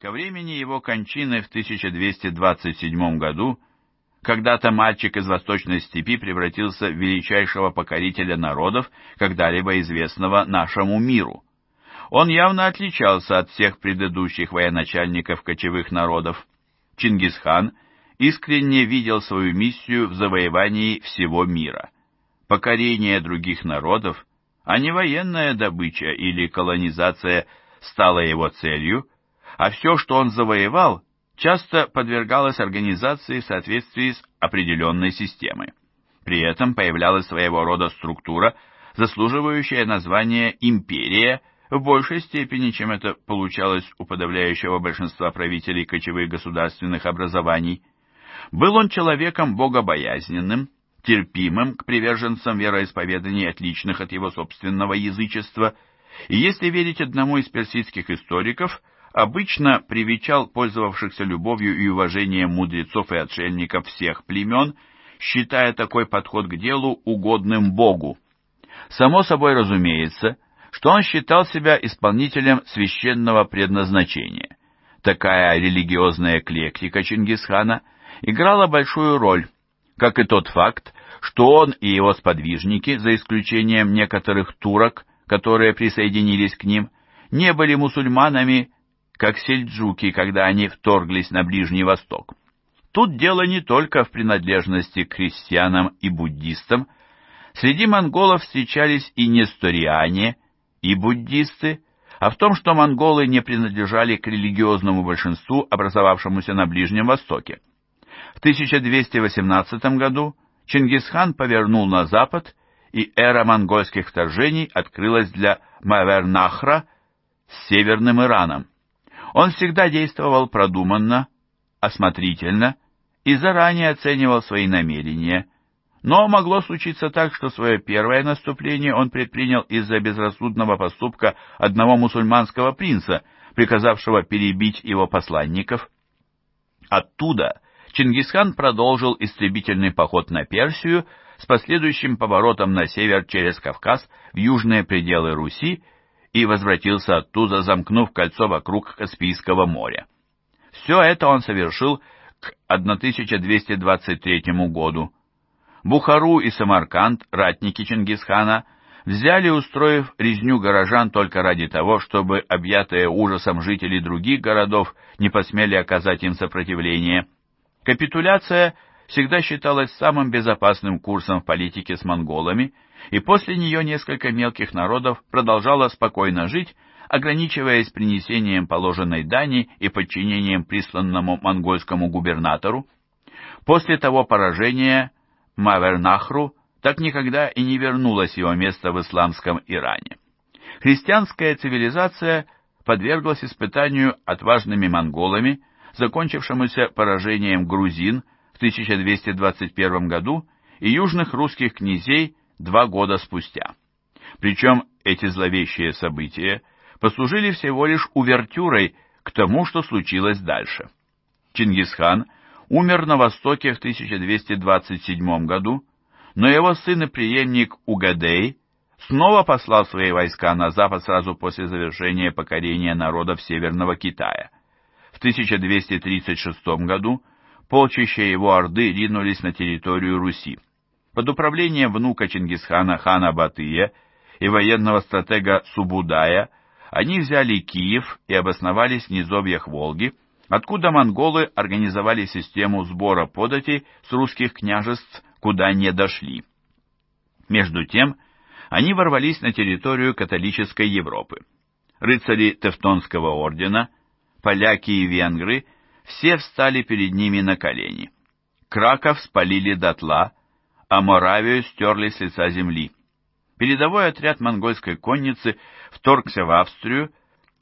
Ко времени его кончины в 1227 году когда-то мальчик из восточной степи превратился в величайшего покорителя народов, когда-либо известного нашему миру. Он явно отличался от всех предыдущих военачальников кочевых народов. Чингисхан искренне видел свою миссию в завоевании всего мира. Покорение других народов, а не военная добыча или колонизация стала его целью – а все, что он завоевал, часто подвергалось организации в соответствии с определенной системой. При этом появлялась своего рода структура, заслуживающая название «империя», в большей степени, чем это получалось у подавляющего большинства правителей кочевых государственных образований. Был он человеком богобоязненным, терпимым к приверженцам вероисповеданий, отличных от его собственного язычества, и если верить одному из персидских историков – обычно привечал пользовавшихся любовью и уважением мудрецов и отшельников всех племен, считая такой подход к делу угодным Богу. Само собой разумеется, что он считал себя исполнителем священного предназначения. Такая религиозная эклектика Чингисхана играла большую роль, как и тот факт, что он и его сподвижники, за исключением некоторых турок, которые присоединились к ним, не были мусульманами как сельджуки, когда они вторглись на Ближний Восток. Тут дело не только в принадлежности к христианам и буддистам. Среди монголов встречались и несториане, и буддисты, а в том, что монголы не принадлежали к религиозному большинству, образовавшемуся на Ближнем Востоке. В 1218 году Чингисхан повернул на запад, и эра монгольских вторжений открылась для Мавернахра с северным Ираном. Он всегда действовал продуманно, осмотрительно и заранее оценивал свои намерения, но могло случиться так, что свое первое наступление он предпринял из-за безрассудного поступка одного мусульманского принца, приказавшего перебить его посланников. Оттуда Чингисхан продолжил истребительный поход на Персию с последующим поворотом на север через Кавказ в южные пределы Руси и возвратился оттуда, замкнув кольцо вокруг Каспийского моря. Все это он совершил к 1223 году. Бухару и Самарканд, ратники Чингисхана, взяли, устроив резню горожан только ради того, чтобы объятые ужасом жители других городов не посмели оказать им сопротивление. Капитуляция всегда считалась самым безопасным курсом в политике с монголами – и после нее несколько мелких народов продолжало спокойно жить, ограничиваясь принесением положенной дани и подчинением присланному монгольскому губернатору. После того поражения Мавернахру так никогда и не вернулось его место в исламском Иране. Христианская цивилизация подверглась испытанию отважными монголами, закончившемуся поражением грузин в 1221 году и южных русских князей два года спустя. Причем эти зловещие события послужили всего лишь увертюрой к тому, что случилось дальше. Чингисхан умер на Востоке в 1227 году, но его сын и преемник Угадей снова послал свои войска на запад сразу после завершения покорения народов Северного Китая. В 1236 году полчища его орды ринулись на территорию Руси под управлением внука Чингисхана хана Батыя и военного стратега Субудая они взяли Киев и обосновались в низовьях Волги, откуда монголы организовали систему сбора податей с русских княжеств, куда не дошли. Между тем, они ворвались на территорию католической Европы. Рыцари Тевтонского ордена, поляки и венгры все встали перед ними на колени. Краков спалили дотла, а Моравию стерли с лица земли. Передовой отряд монгольской конницы вторгся в Австрию,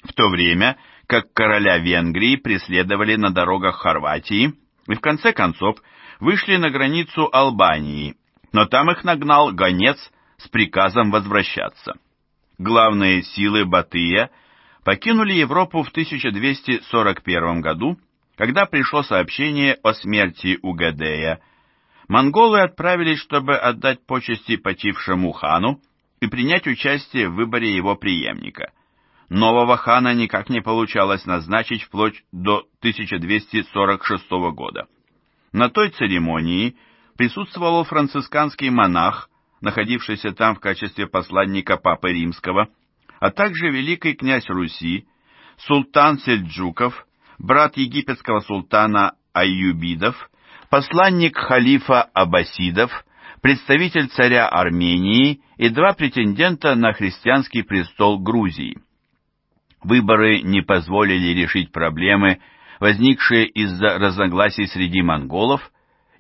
в то время как короля Венгрии преследовали на дорогах Хорватии и в конце концов вышли на границу Албании, но там их нагнал гонец с приказом возвращаться. Главные силы Батыя покинули Европу в 1241 году, когда пришло сообщение о смерти Угадея – монголы отправились, чтобы отдать почести почившему хану и принять участие в выборе его преемника. Нового хана никак не получалось назначить вплоть до 1246 года. На той церемонии присутствовал францисканский монах, находившийся там в качестве посланника Папы Римского, а также великий князь Руси, султан Сельджуков, брат египетского султана Айюбидов посланник халифа Аббасидов, представитель царя Армении и два претендента на христианский престол Грузии. Выборы не позволили решить проблемы, возникшие из-за разногласий среди монголов,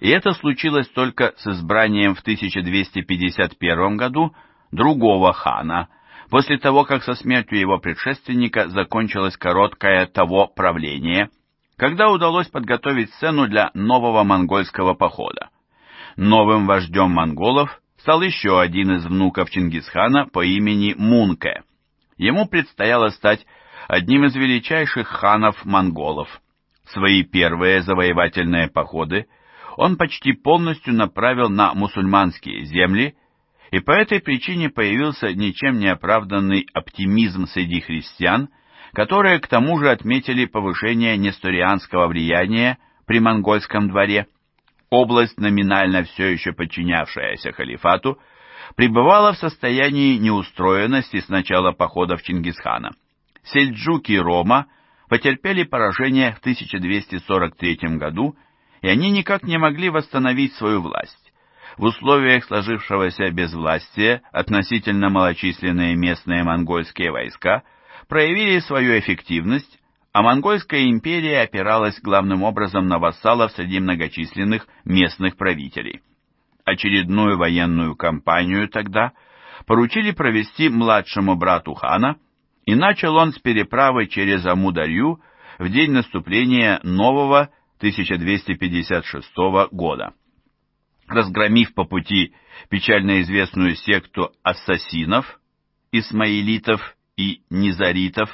и это случилось только с избранием в 1251 году другого хана, после того, как со смертью его предшественника закончилось короткое того правление – когда удалось подготовить сцену для нового монгольского похода. Новым вождем монголов стал еще один из внуков Чингисхана по имени Мунке. Ему предстояло стать одним из величайших ханов монголов. Свои первые завоевательные походы он почти полностью направил на мусульманские земли, и по этой причине появился ничем не оправданный оптимизм среди христиан – которые к тому же отметили повышение несторианского влияния при монгольском дворе. Область, номинально все еще подчинявшаяся халифату, пребывала в состоянии неустроенности с начала походов Чингисхана. Сельджуки Рома потерпели поражение в 1243 году, и они никак не могли восстановить свою власть. В условиях сложившегося безвластия относительно малочисленные местные монгольские войска – проявили свою эффективность, а Монгольская империя опиралась главным образом на вассалов среди многочисленных местных правителей. Очередную военную кампанию тогда поручили провести младшему брату хана, и начал он с переправы через Амударью в день наступления нового 1256 года. Разгромив по пути печально известную секту ассасинов, исмаилитов и низаритов,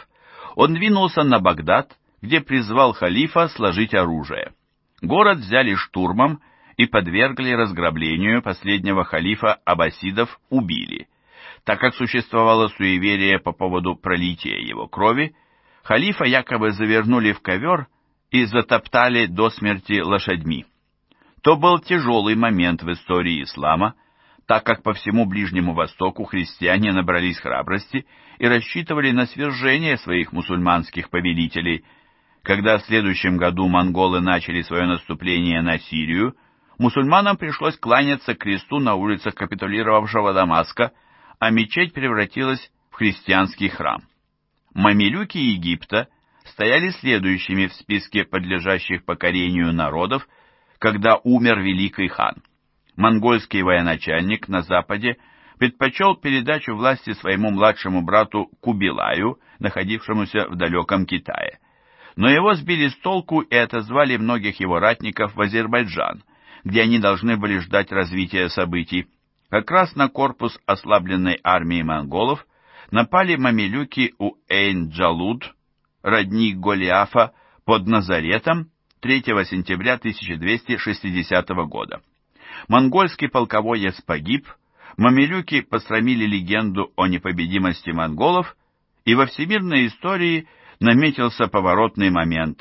он двинулся на Багдад, где призвал халифа сложить оружие. Город взяли штурмом и подвергли разграблению последнего халифа аббасидов убили. Так как существовало суеверие по поводу пролития его крови, халифа якобы завернули в ковер и затоптали до смерти лошадьми. То был тяжелый момент в истории ислама, так как по всему Ближнему Востоку христиане набрались храбрости и рассчитывали на свержение своих мусульманских повелителей. Когда в следующем году монголы начали свое наступление на Сирию, мусульманам пришлось кланяться к кресту на улицах капитулировавшего Дамаска, а мечеть превратилась в христианский храм. Мамилюки Египта стояли следующими в списке подлежащих покорению народов, когда умер великий хан. Монгольский военачальник на западе – предпочел передачу власти своему младшему брату Кубилаю, находившемуся в далеком Китае. Но его сбили с толку и отозвали многих его ратников в Азербайджан, где они должны были ждать развития событий. Как раз на корпус ослабленной армии монголов напали мамилюки у Эйн-Джалуд, родни Голиафа, под Назаретом 3 сентября 1260 года. Монгольский полководец погиб, мамилюки посрамили легенду о непобедимости монголов, и во всемирной истории наметился поворотный момент.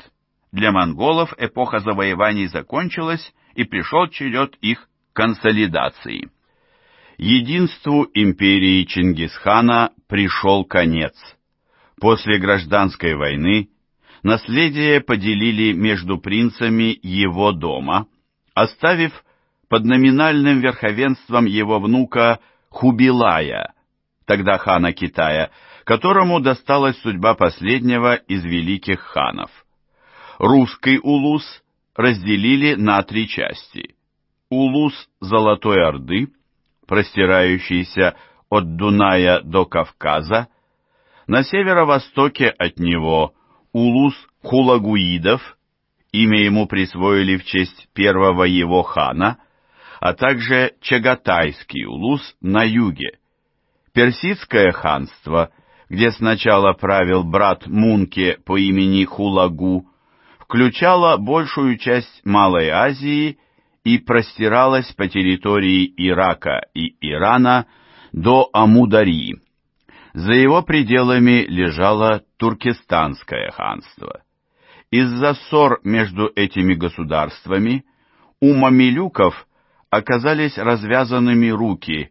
Для монголов эпоха завоеваний закончилась, и пришел черед их консолидации. Единству империи Чингисхана пришел конец. После гражданской войны наследие поделили между принцами его дома, оставив под номинальным верховенством его внука Хубилая, тогда хана Китая, которому досталась судьба последнего из великих ханов. Русский улус разделили на три части. Улус Золотой Орды, простирающийся от Дуная до Кавказа, на северо-востоке от него улус Хулагуидов, имя ему присвоили в честь первого его хана – а также Чагатайский улус на юге. Персидское ханство, где сначала правил брат Мунке по имени Хулагу, включало большую часть Малой Азии и простиралось по территории Ирака и Ирана до Амударии. За его пределами лежало Туркестанское ханство. Из-за ссор между этими государствами у мамилюков – оказались развязанными руки,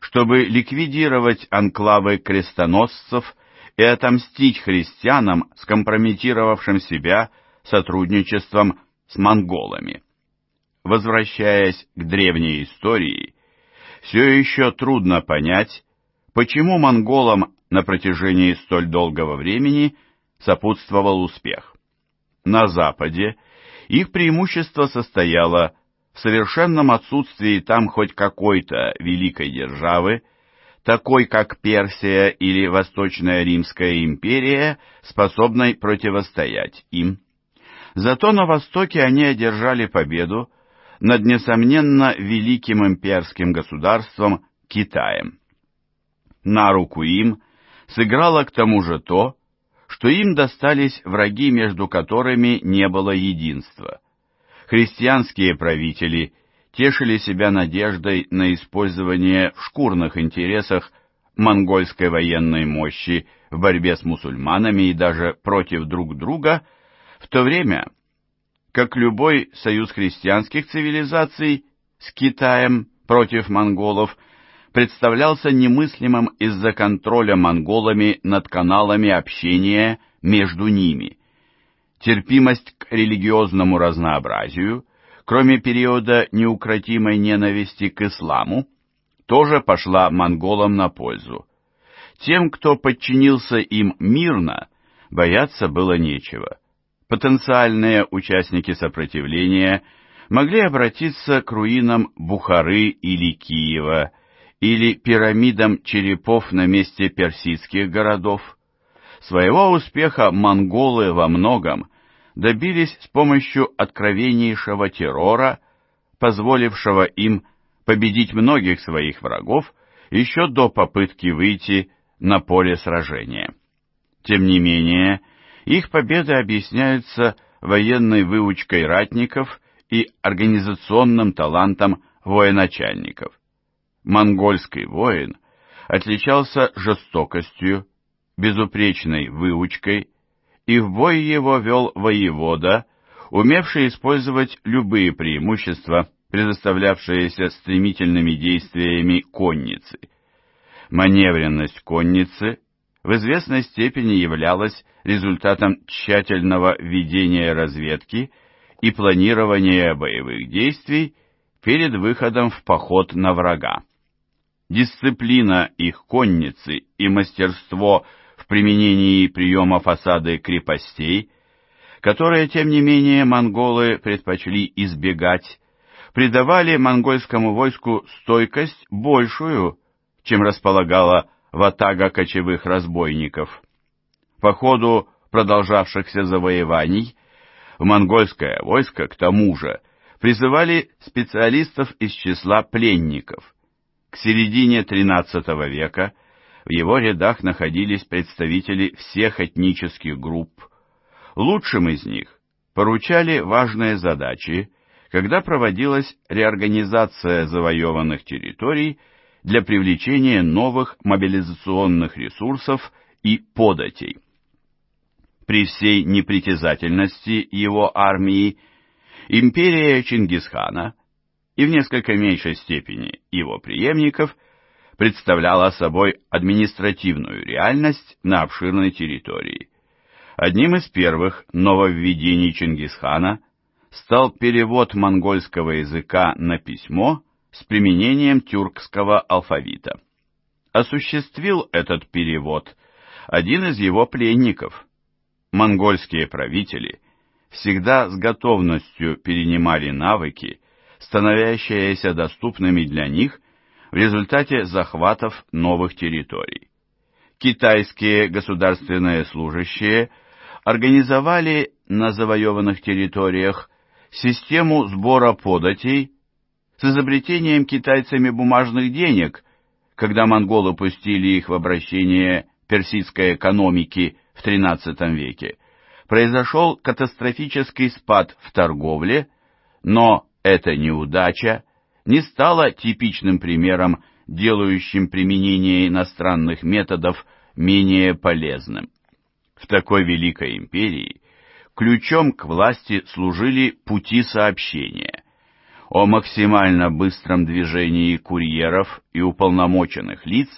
чтобы ликвидировать анклавы крестоносцев и отомстить христианам, скомпрометировавшим себя сотрудничеством с монголами. Возвращаясь к древней истории, все еще трудно понять, почему монголам на протяжении столь долгого времени сопутствовал успех. На Западе их преимущество состояло в совершенном отсутствии там хоть какой-то великой державы, такой как Персия или Восточная Римская империя, способной противостоять им. Зато на Востоке они одержали победу над, несомненно, великим имперским государством Китаем. На руку им сыграло к тому же то, что им достались враги, между которыми не было единства христианские правители тешили себя надеждой на использование в шкурных интересах монгольской военной мощи в борьбе с мусульманами и даже против друг друга, в то время как любой союз христианских цивилизаций с Китаем против монголов представлялся немыслимым из-за контроля монголами над каналами общения между ними – терпимость к религиозному разнообразию, кроме периода неукротимой ненависти к исламу, тоже пошла монголам на пользу. Тем, кто подчинился им мирно, бояться было нечего. Потенциальные участники сопротивления могли обратиться к руинам Бухары или Киева, или пирамидам черепов на месте персидских городов. Своего успеха монголы во многом добились с помощью откровеннейшего террора, позволившего им победить многих своих врагов еще до попытки выйти на поле сражения. Тем не менее, их победы объясняются военной выучкой ратников и организационным талантом военачальников. Монгольский воин отличался жестокостью, безупречной выучкой, и в бой его вел воевода, умевший использовать любые преимущества, предоставлявшиеся стремительными действиями конницы. Маневренность конницы в известной степени являлась результатом тщательного ведения разведки и планирования боевых действий перед выходом в поход на врага. Дисциплина их конницы и мастерство – применении приема фасады крепостей, которые, тем не менее, монголы предпочли избегать, придавали монгольскому войску стойкость большую, чем располагала ватага кочевых разбойников. По ходу продолжавшихся завоеваний в монгольское войско, к тому же, призывали специалистов из числа пленников. К середине XIII века – в его рядах находились представители всех этнических групп. Лучшим из них поручали важные задачи, когда проводилась реорганизация завоеванных территорий для привлечения новых мобилизационных ресурсов и податей. При всей непритязательности его армии империя Чингисхана и в несколько меньшей степени его преемников – представляла собой административную реальность на обширной территории. Одним из первых нововведений Чингисхана стал перевод монгольского языка на письмо с применением тюркского алфавита. Осуществил этот перевод один из его пленников. Монгольские правители всегда с готовностью перенимали навыки, становящиеся доступными для них в результате захватов новых территорий. Китайские государственные служащие организовали на завоеванных территориях систему сбора податей с изобретением китайцами бумажных денег, когда монголы пустили их в обращение персидской экономики в XIII веке, произошел катастрофический спад в торговле, но эта неудача – не стала типичным примером, делающим применение иностранных методов менее полезным. В такой великой империи ключом к власти служили пути сообщения. О максимально быстром движении курьеров и уполномоченных лиц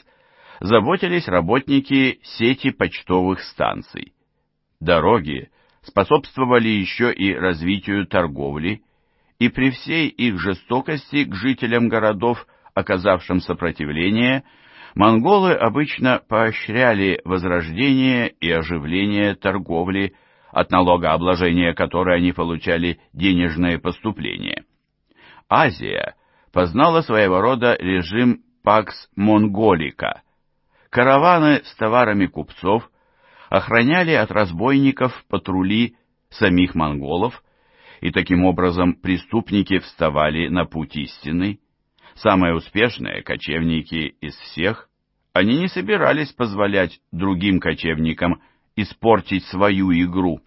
заботились работники сети почтовых станций. Дороги способствовали еще и развитию торговли, и при всей их жестокости к жителям городов, оказавшим сопротивление, монголы обычно поощряли возрождение и оживление торговли, от налогообложения которой они получали денежные поступления. Азия познала своего рода режим «пакс монголика». Караваны с товарами купцов охраняли от разбойников патрули самих монголов, и таким образом преступники вставали на путь истины. Самые успешные кочевники из всех, они не собирались позволять другим кочевникам испортить свою игру.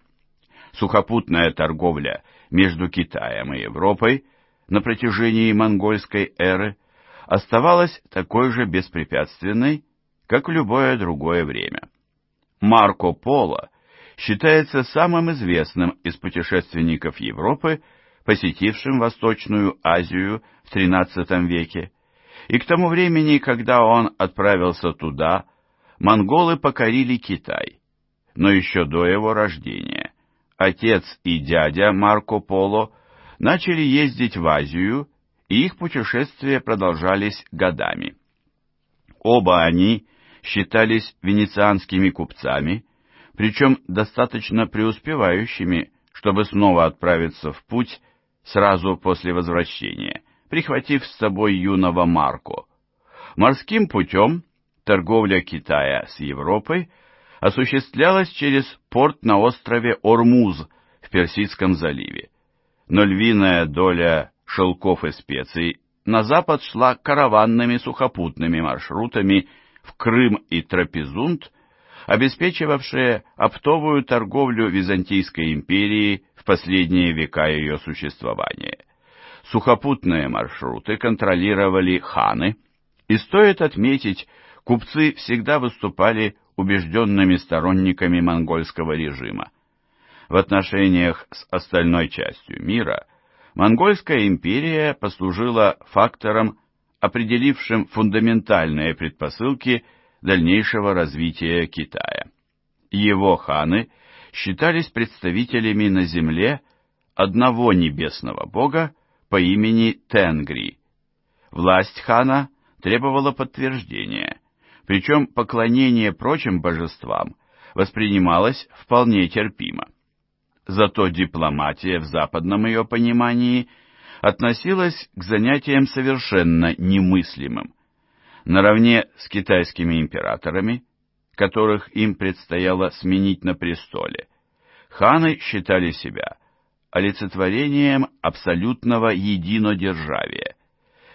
Сухопутная торговля между Китаем и Европой на протяжении монгольской эры оставалась такой же беспрепятственной, как в любое другое время. Марко Поло – считается самым известным из путешественников Европы, посетившим Восточную Азию в XIII веке. И к тому времени, когда он отправился туда, монголы покорили Китай. Но еще до его рождения отец и дядя Марко Поло начали ездить в Азию, и их путешествия продолжались годами. Оба они считались венецианскими купцами – причем достаточно преуспевающими, чтобы снова отправиться в путь сразу после возвращения, прихватив с собой юного Марко. Морским путем торговля Китая с Европой осуществлялась через порт на острове Ормуз в Персидском заливе, но львиная доля шелков и специй на запад шла караванными сухопутными маршрутами в Крым и Трапезунд – обеспечивавшие оптовую торговлю Византийской империи в последние века ее существования. Сухопутные маршруты контролировали ханы, и стоит отметить, купцы всегда выступали убежденными сторонниками монгольского режима. В отношениях с остальной частью мира Монгольская империя послужила фактором, определившим фундаментальные предпосылки дальнейшего развития Китая. Его ханы считались представителями на земле одного небесного бога по имени Тенгри. Власть хана требовала подтверждения, причем поклонение прочим божествам воспринималось вполне терпимо. Зато дипломатия в западном ее понимании относилась к занятиям совершенно немыслимым наравне с китайскими императорами, которых им предстояло сменить на престоле, ханы считали себя олицетворением абсолютного единодержавия.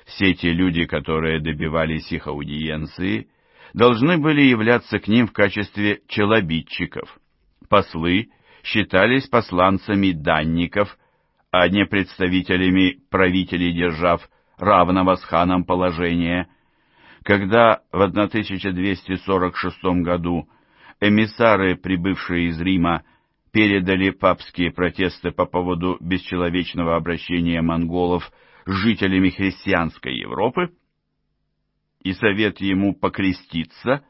Все те люди, которые добивались их аудиенции, должны были являться к ним в качестве челобитчиков. Послы считались посланцами данников, а не представителями правителей держав равного с ханом положения – когда в 1246 году эмиссары, прибывшие из Рима, передали папские протесты по поводу бесчеловечного обращения монголов с жителями христианской Европы, и совет ему покреститься,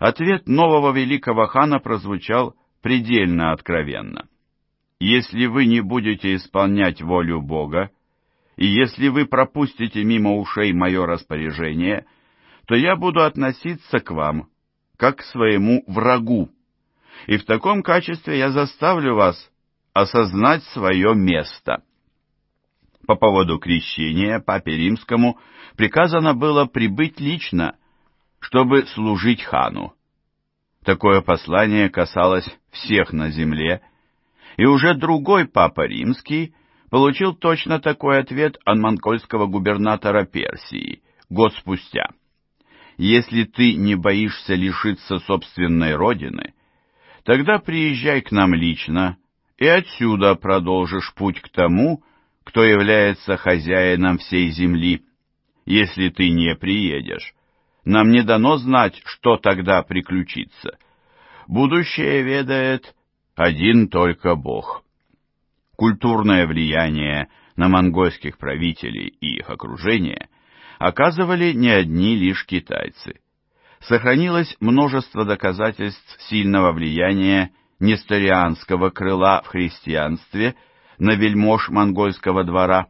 ответ нового великого хана прозвучал предельно откровенно. «Если вы не будете исполнять волю Бога, и если вы пропустите мимо ушей мое распоряжение», то я буду относиться к вам, как к своему врагу, и в таком качестве я заставлю вас осознать свое место. По поводу крещения папе римскому приказано было прибыть лично, чтобы служить хану. Такое послание касалось всех на земле, и уже другой папа римский получил точно такой ответ от монгольского губернатора Персии год спустя. Если ты не боишься лишиться собственной родины, тогда приезжай к нам лично и отсюда продолжишь путь к тому, кто является хозяином всей земли. Если ты не приедешь, нам не дано знать, что тогда приключится. Будущее ведает один только Бог. Культурное влияние на монгольских правителей и их окружение оказывали не одни лишь китайцы. Сохранилось множество доказательств сильного влияния несторианского крыла в христианстве на вельмож монгольского двора,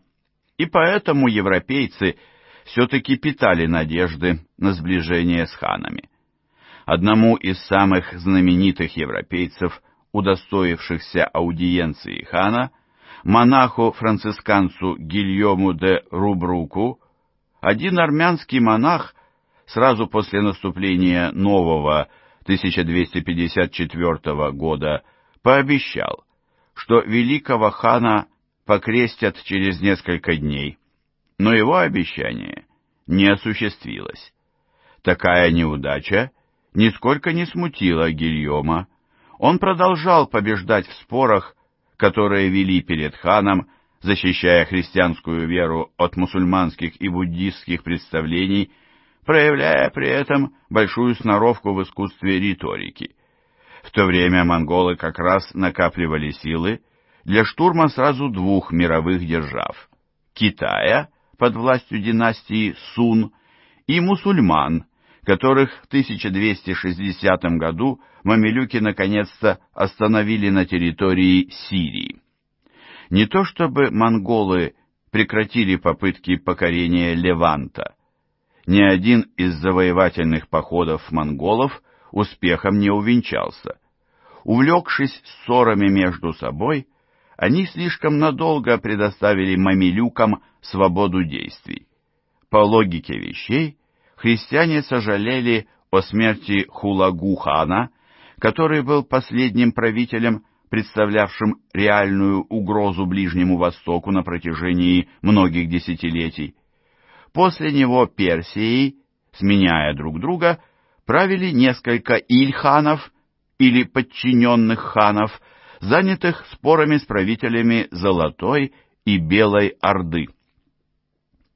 и поэтому европейцы все-таки питали надежды на сближение с ханами. Одному из самых знаменитых европейцев, удостоившихся аудиенции хана, монаху-францисканцу Гильому де Рубруку, один армянский монах сразу после наступления нового 1254 года пообещал, что великого хана покрестят через несколько дней, но его обещание не осуществилось. Такая неудача нисколько не смутила Гильома. Он продолжал побеждать в спорах, которые вели перед ханом защищая христианскую веру от мусульманских и буддистских представлений, проявляя при этом большую сноровку в искусстве риторики. В то время монголы как раз накапливали силы для штурма сразу двух мировых держав – Китая под властью династии Сун и мусульман, которых в 1260 году мамилюки наконец-то остановили на территории Сирии. Не то чтобы монголы прекратили попытки покорения Леванта. Ни один из завоевательных походов монголов успехом не увенчался. Увлекшись ссорами между собой, они слишком надолго предоставили мамилюкам свободу действий. По логике вещей, христиане сожалели о смерти Хулагу хана, который был последним правителем представлявшим реальную угрозу Ближнему Востоку на протяжении многих десятилетий. После него Персии, сменяя друг друга, правили несколько ильханов или подчиненных ханов, занятых спорами с правителями Золотой и Белой Орды.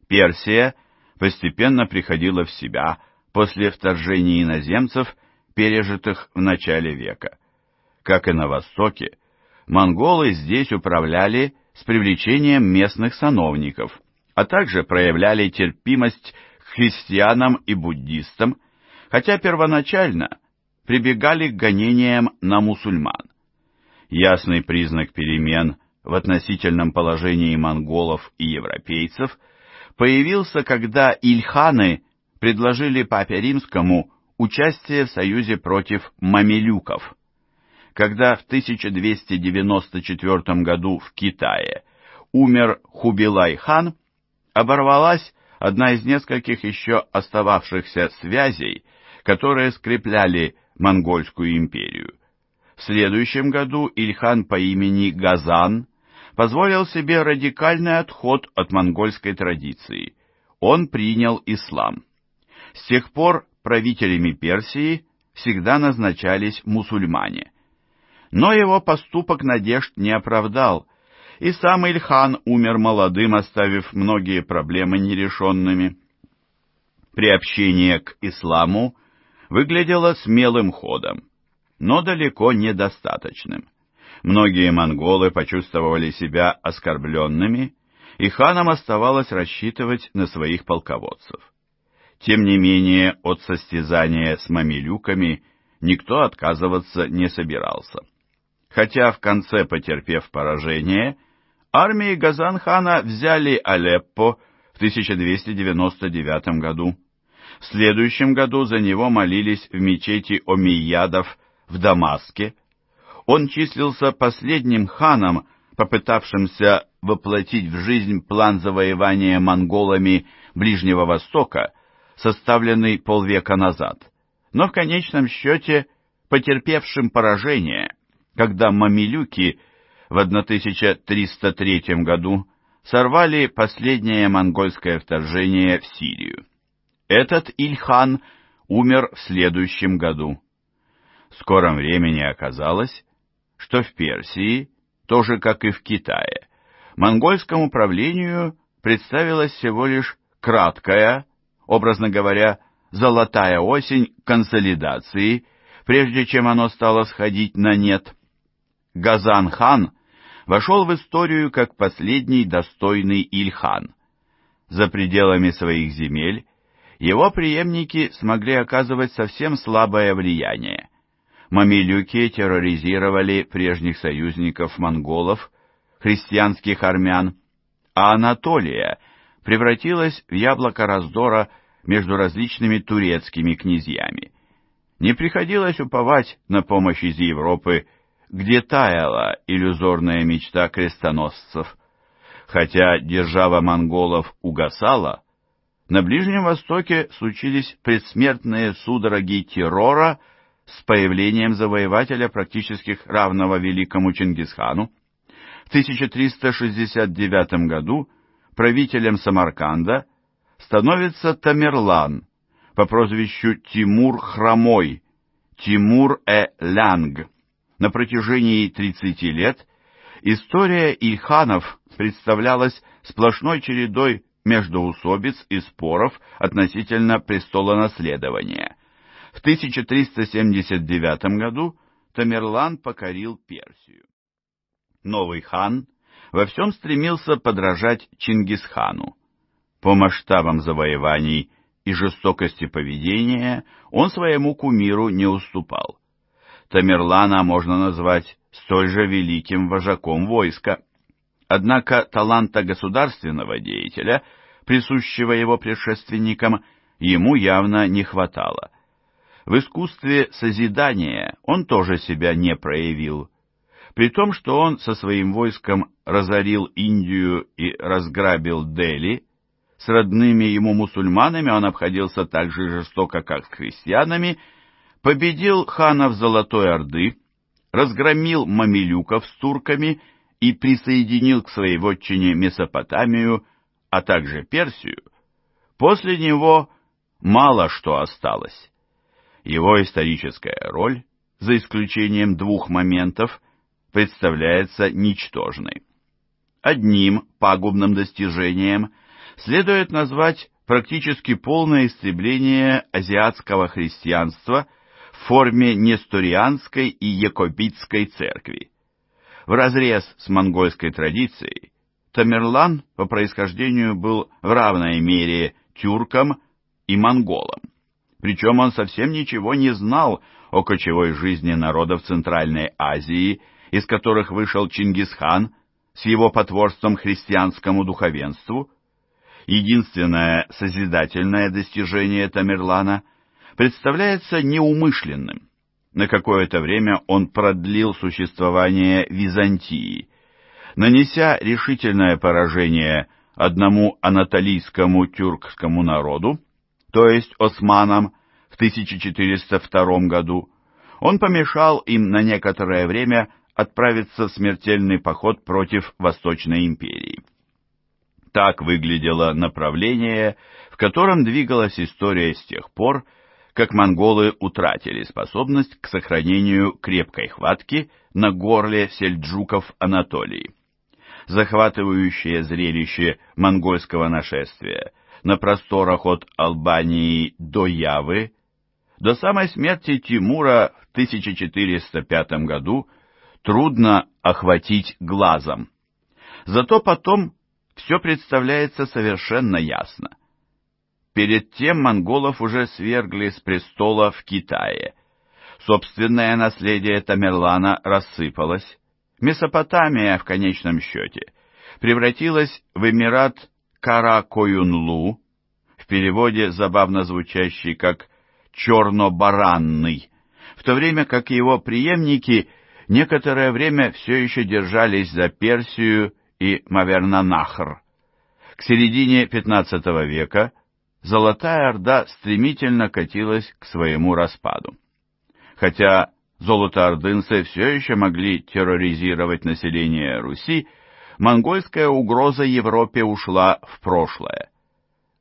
Персия постепенно приходила в себя после вторжений иноземцев, пережитых в начале века. Как и на Востоке, монголы здесь управляли с привлечением местных сановников, а также проявляли терпимость к христианам и буддистам, хотя первоначально прибегали к гонениям на мусульман. Ясный признак перемен в относительном положении монголов и европейцев появился, когда ильханы предложили папе римскому участие в союзе против мамелюков когда в 1294 году в Китае умер Хубилай-хан, оборвалась одна из нескольких еще остававшихся связей, которые скрепляли Монгольскую империю. В следующем году Ильхан по имени Газан позволил себе радикальный отход от монгольской традиции. Он принял ислам. С тех пор правителями Персии всегда назначались мусульмане. Но его поступок надежд не оправдал, и сам Ильхан умер молодым, оставив многие проблемы нерешенными. Приобщение к исламу выглядело смелым ходом, но далеко недостаточным. Многие монголы почувствовали себя оскорбленными, и ханам оставалось рассчитывать на своих полководцев. Тем не менее, от состязания с мамилюками никто отказываться не собирался хотя в конце, потерпев поражение, армии Газанхана взяли Алеппо в 1299 году. В следующем году за него молились в мечети Омейядов в Дамаске. Он числился последним ханом, попытавшимся воплотить в жизнь план завоевания монголами Ближнего Востока, составленный полвека назад, но в конечном счете потерпевшим поражение – когда мамилюки в 1303 году сорвали последнее монгольское вторжение в Сирию. Этот Ильхан умер в следующем году. В скором времени оказалось, что в Персии, тоже как и в Китае, монгольскому правлению представилась всего лишь краткая, образно говоря, золотая осень консолидации, прежде чем оно стало сходить на нет – Газан-хан вошел в историю как последний достойный Ильхан. За пределами своих земель его преемники смогли оказывать совсем слабое влияние. Мамилюки терроризировали прежних союзников монголов, христианских армян, а Анатолия превратилась в яблоко раздора между различными турецкими князьями. Не приходилось уповать на помощь из Европы где таяла иллюзорная мечта крестоносцев. Хотя держава монголов угасала, на Ближнем Востоке случились предсмертные судороги террора с появлением завоевателя практически равного великому Чингисхану. В 1369 году правителем Самарканда становится Тамерлан по прозвищу Тимур Хромой, Тимур-э-Лянг на протяжении 30 лет история Ильханов представлялась сплошной чередой междоусобиц и споров относительно престолонаследования. В 1379 году Тамерлан покорил Персию. Новый хан во всем стремился подражать Чингисхану. По масштабам завоеваний и жестокости поведения он своему кумиру не уступал. Тамерлана можно назвать столь же великим вожаком войска. Однако таланта государственного деятеля, присущего его предшественникам, ему явно не хватало. В искусстве созидания он тоже себя не проявил, при том, что он со своим войском разорил Индию и разграбил Дели, с родными ему мусульманами он обходился так же жестоко, как с христианами, победил ханов Золотой Орды, разгромил мамилюков с турками и присоединил к своей вотчине Месопотамию, а также Персию, после него мало что осталось. Его историческая роль, за исключением двух моментов, представляется ничтожной. Одним пагубным достижением следует назвать практически полное истребление азиатского христианства в форме Несторианской и Якобитской церкви. в разрез с монгольской традицией Тамерлан по происхождению был в равной мере тюрком и монголом. Причем он совсем ничего не знал о кочевой жизни народов Центральной Азии, из которых вышел Чингисхан с его потворством христианскому духовенству. Единственное созидательное достижение Тамерлана – представляется неумышленным. На какое-то время он продлил существование Византии, нанеся решительное поражение одному анатолийскому тюркскому народу, то есть османам, в 1402 году, он помешал им на некоторое время отправиться в смертельный поход против Восточной империи. Так выглядело направление, в котором двигалась история с тех пор, как монголы утратили способность к сохранению крепкой хватки на горле сельджуков Анатолии. Захватывающее зрелище монгольского нашествия на просторах от Албании до Явы до самой смерти Тимура в 1405 году трудно охватить глазом. Зато потом все представляется совершенно ясно. Перед тем монголов уже свергли с престола в Китае. Собственное наследие Тамерлана рассыпалось. Месопотамия, в конечном счете, превратилась в эмират Каракоюнлу, в переводе забавно звучащий как «черно-баранный», в то время как его преемники некоторое время все еще держались за Персию и Мавернанахр. К середине XV века – Золотая Орда стремительно катилась к своему распаду. Хотя золотоордынцы все еще могли терроризировать население Руси, монгольская угроза Европе ушла в прошлое.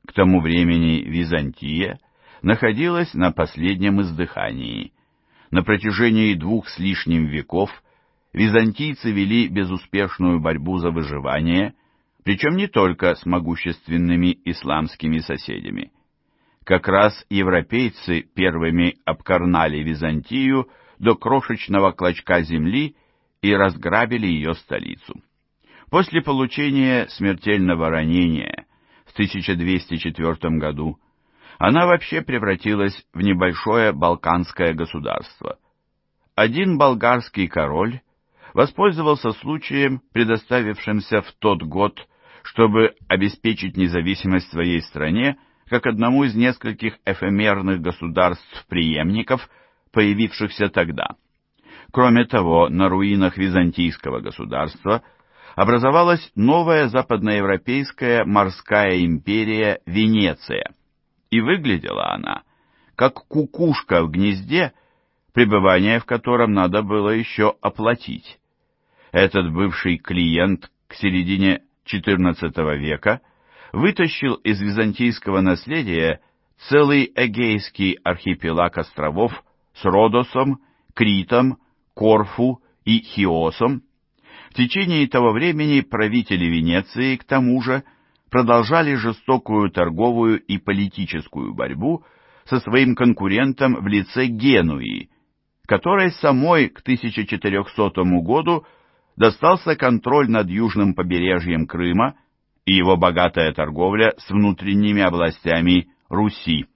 К тому времени Византия находилась на последнем издыхании. На протяжении двух с лишним веков византийцы вели безуспешную борьбу за выживание – причем не только с могущественными исламскими соседями. Как раз европейцы первыми обкорнали Византию до крошечного клочка земли и разграбили ее столицу. После получения смертельного ранения в 1204 году она вообще превратилась в небольшое балканское государство. Один болгарский король воспользовался случаем, предоставившимся в тот год чтобы обеспечить независимость своей стране как одному из нескольких эфемерных государств-преемников, появившихся тогда. Кроме того, на руинах византийского государства образовалась новая западноевропейская морская империя Венеция, и выглядела она как кукушка в гнезде, пребывание в котором надо было еще оплатить. Этот бывший клиент к середине XIV века вытащил из византийского наследия целый Эгейский архипелаг островов с Родосом, Критом, Корфу и Хиосом. В течение того времени правители Венеции, к тому же, продолжали жестокую торговую и политическую борьбу со своим конкурентом в лице Генуи, которой самой к 1400 году достался контроль над южным побережьем Крыма и его богатая торговля с внутренними областями Руси.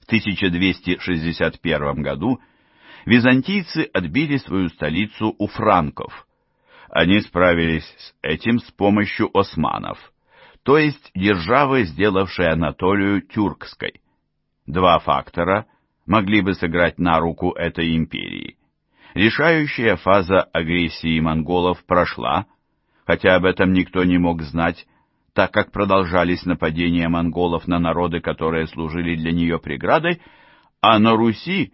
В 1261 году византийцы отбили свою столицу у франков. Они справились с этим с помощью османов, то есть державы, сделавшей Анатолию тюркской. Два фактора могли бы сыграть на руку этой империи. Решающая фаза агрессии монголов прошла, хотя об этом никто не мог знать, так как продолжались нападения монголов на народы, которые служили для нее преградой, а на Руси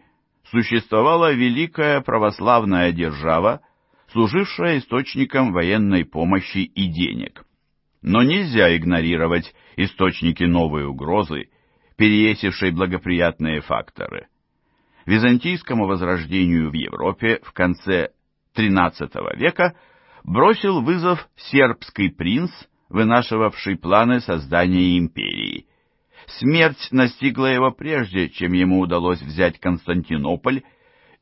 существовала великая православная держава, служившая источником военной помощи и денег. Но нельзя игнорировать источники новой угрозы, переесившей благоприятные факторы – византийскому возрождению в Европе в конце XIII века бросил вызов сербский принц, вынашивавший планы создания империи. Смерть настигла его прежде, чем ему удалось взять Константинополь,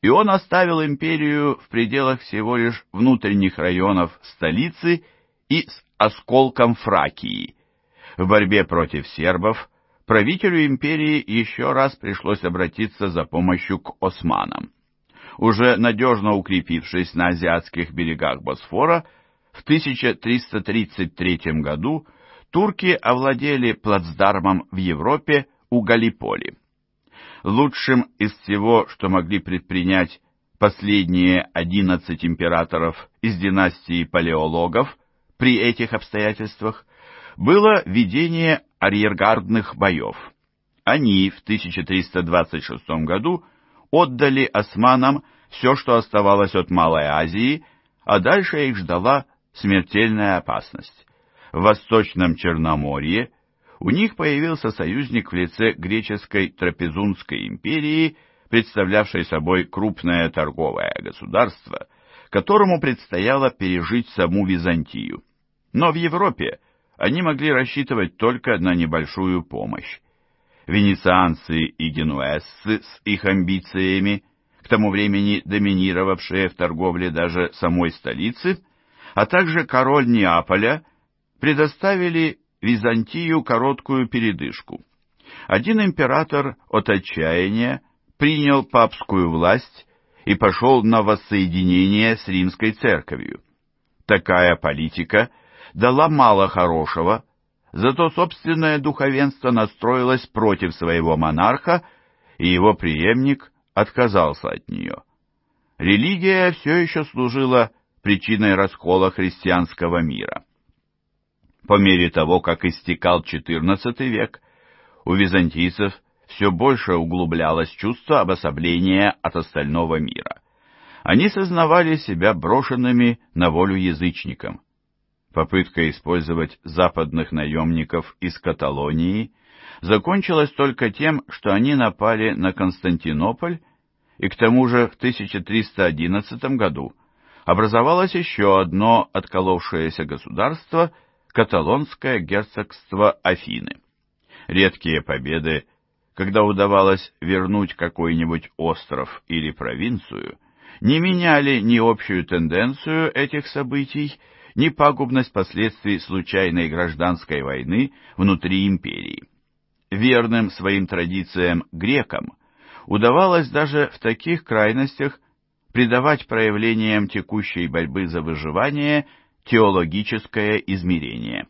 и он оставил империю в пределах всего лишь внутренних районов столицы и с осколком Фракии. В борьбе против сербов правителю империи еще раз пришлось обратиться за помощью к османам. Уже надежно укрепившись на азиатских берегах Босфора, в 1333 году турки овладели плацдармом в Европе у Галиполи. Лучшим из всего, что могли предпринять последние 11 императоров из династии палеологов при этих обстоятельствах, было ведение арьергардных боев. Они в 1326 году отдали османам все, что оставалось от Малой Азии, а дальше их ждала смертельная опасность. В Восточном Черноморье у них появился союзник в лице греческой Трапезунской империи, представлявшей собой крупное торговое государство, которому предстояло пережить саму Византию. Но в Европе они могли рассчитывать только на небольшую помощь. Венецианцы и генуэзцы с их амбициями, к тому времени доминировавшие в торговле даже самой столицы, а также король Неаполя, предоставили Византию короткую передышку. Один император от отчаяния принял папскую власть и пошел на воссоединение с римской церковью. Такая политика – дала мало хорошего, зато собственное духовенство настроилось против своего монарха, и его преемник отказался от нее. Религия все еще служила причиной раскола христианского мира. По мере того, как истекал XIV век, у византийцев все больше углублялось чувство обособления от остального мира. Они сознавали себя брошенными на волю язычникам. Попытка использовать западных наемников из Каталонии закончилась только тем, что они напали на Константинополь, и к тому же в 1311 году образовалось еще одно отколовшееся государство – каталонское герцогство Афины. Редкие победы, когда удавалось вернуть какой-нибудь остров или провинцию, не меняли ни общую тенденцию этих событий, ни пагубность последствий случайной гражданской войны внутри империи. Верным своим традициям грекам удавалось даже в таких крайностях придавать проявлениям текущей борьбы за выживание теологическое измерение.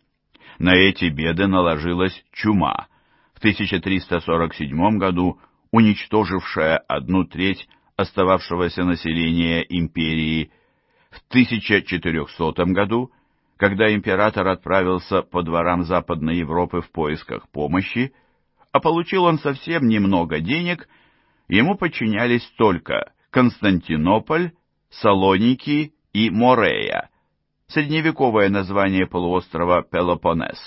На эти беды наложилась чума, в 1347 году уничтожившая одну треть остававшегося населения империи – в 1400 году, когда император отправился по дворам Западной Европы в поисках помощи, а получил он совсем немного денег, ему подчинялись только Константинополь, Салоники и Морея, средневековое название полуострова Пелопонес.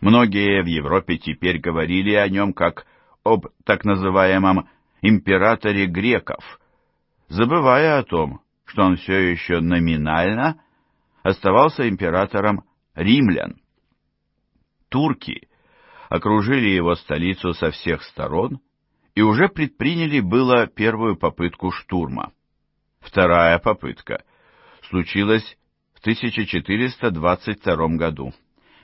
Многие в Европе теперь говорили о нем как об так называемом «императоре греков», забывая о том, что он все еще номинально оставался императором римлян. Турки окружили его столицу со всех сторон и уже предприняли было первую попытку штурма. Вторая попытка случилась в 1422 году.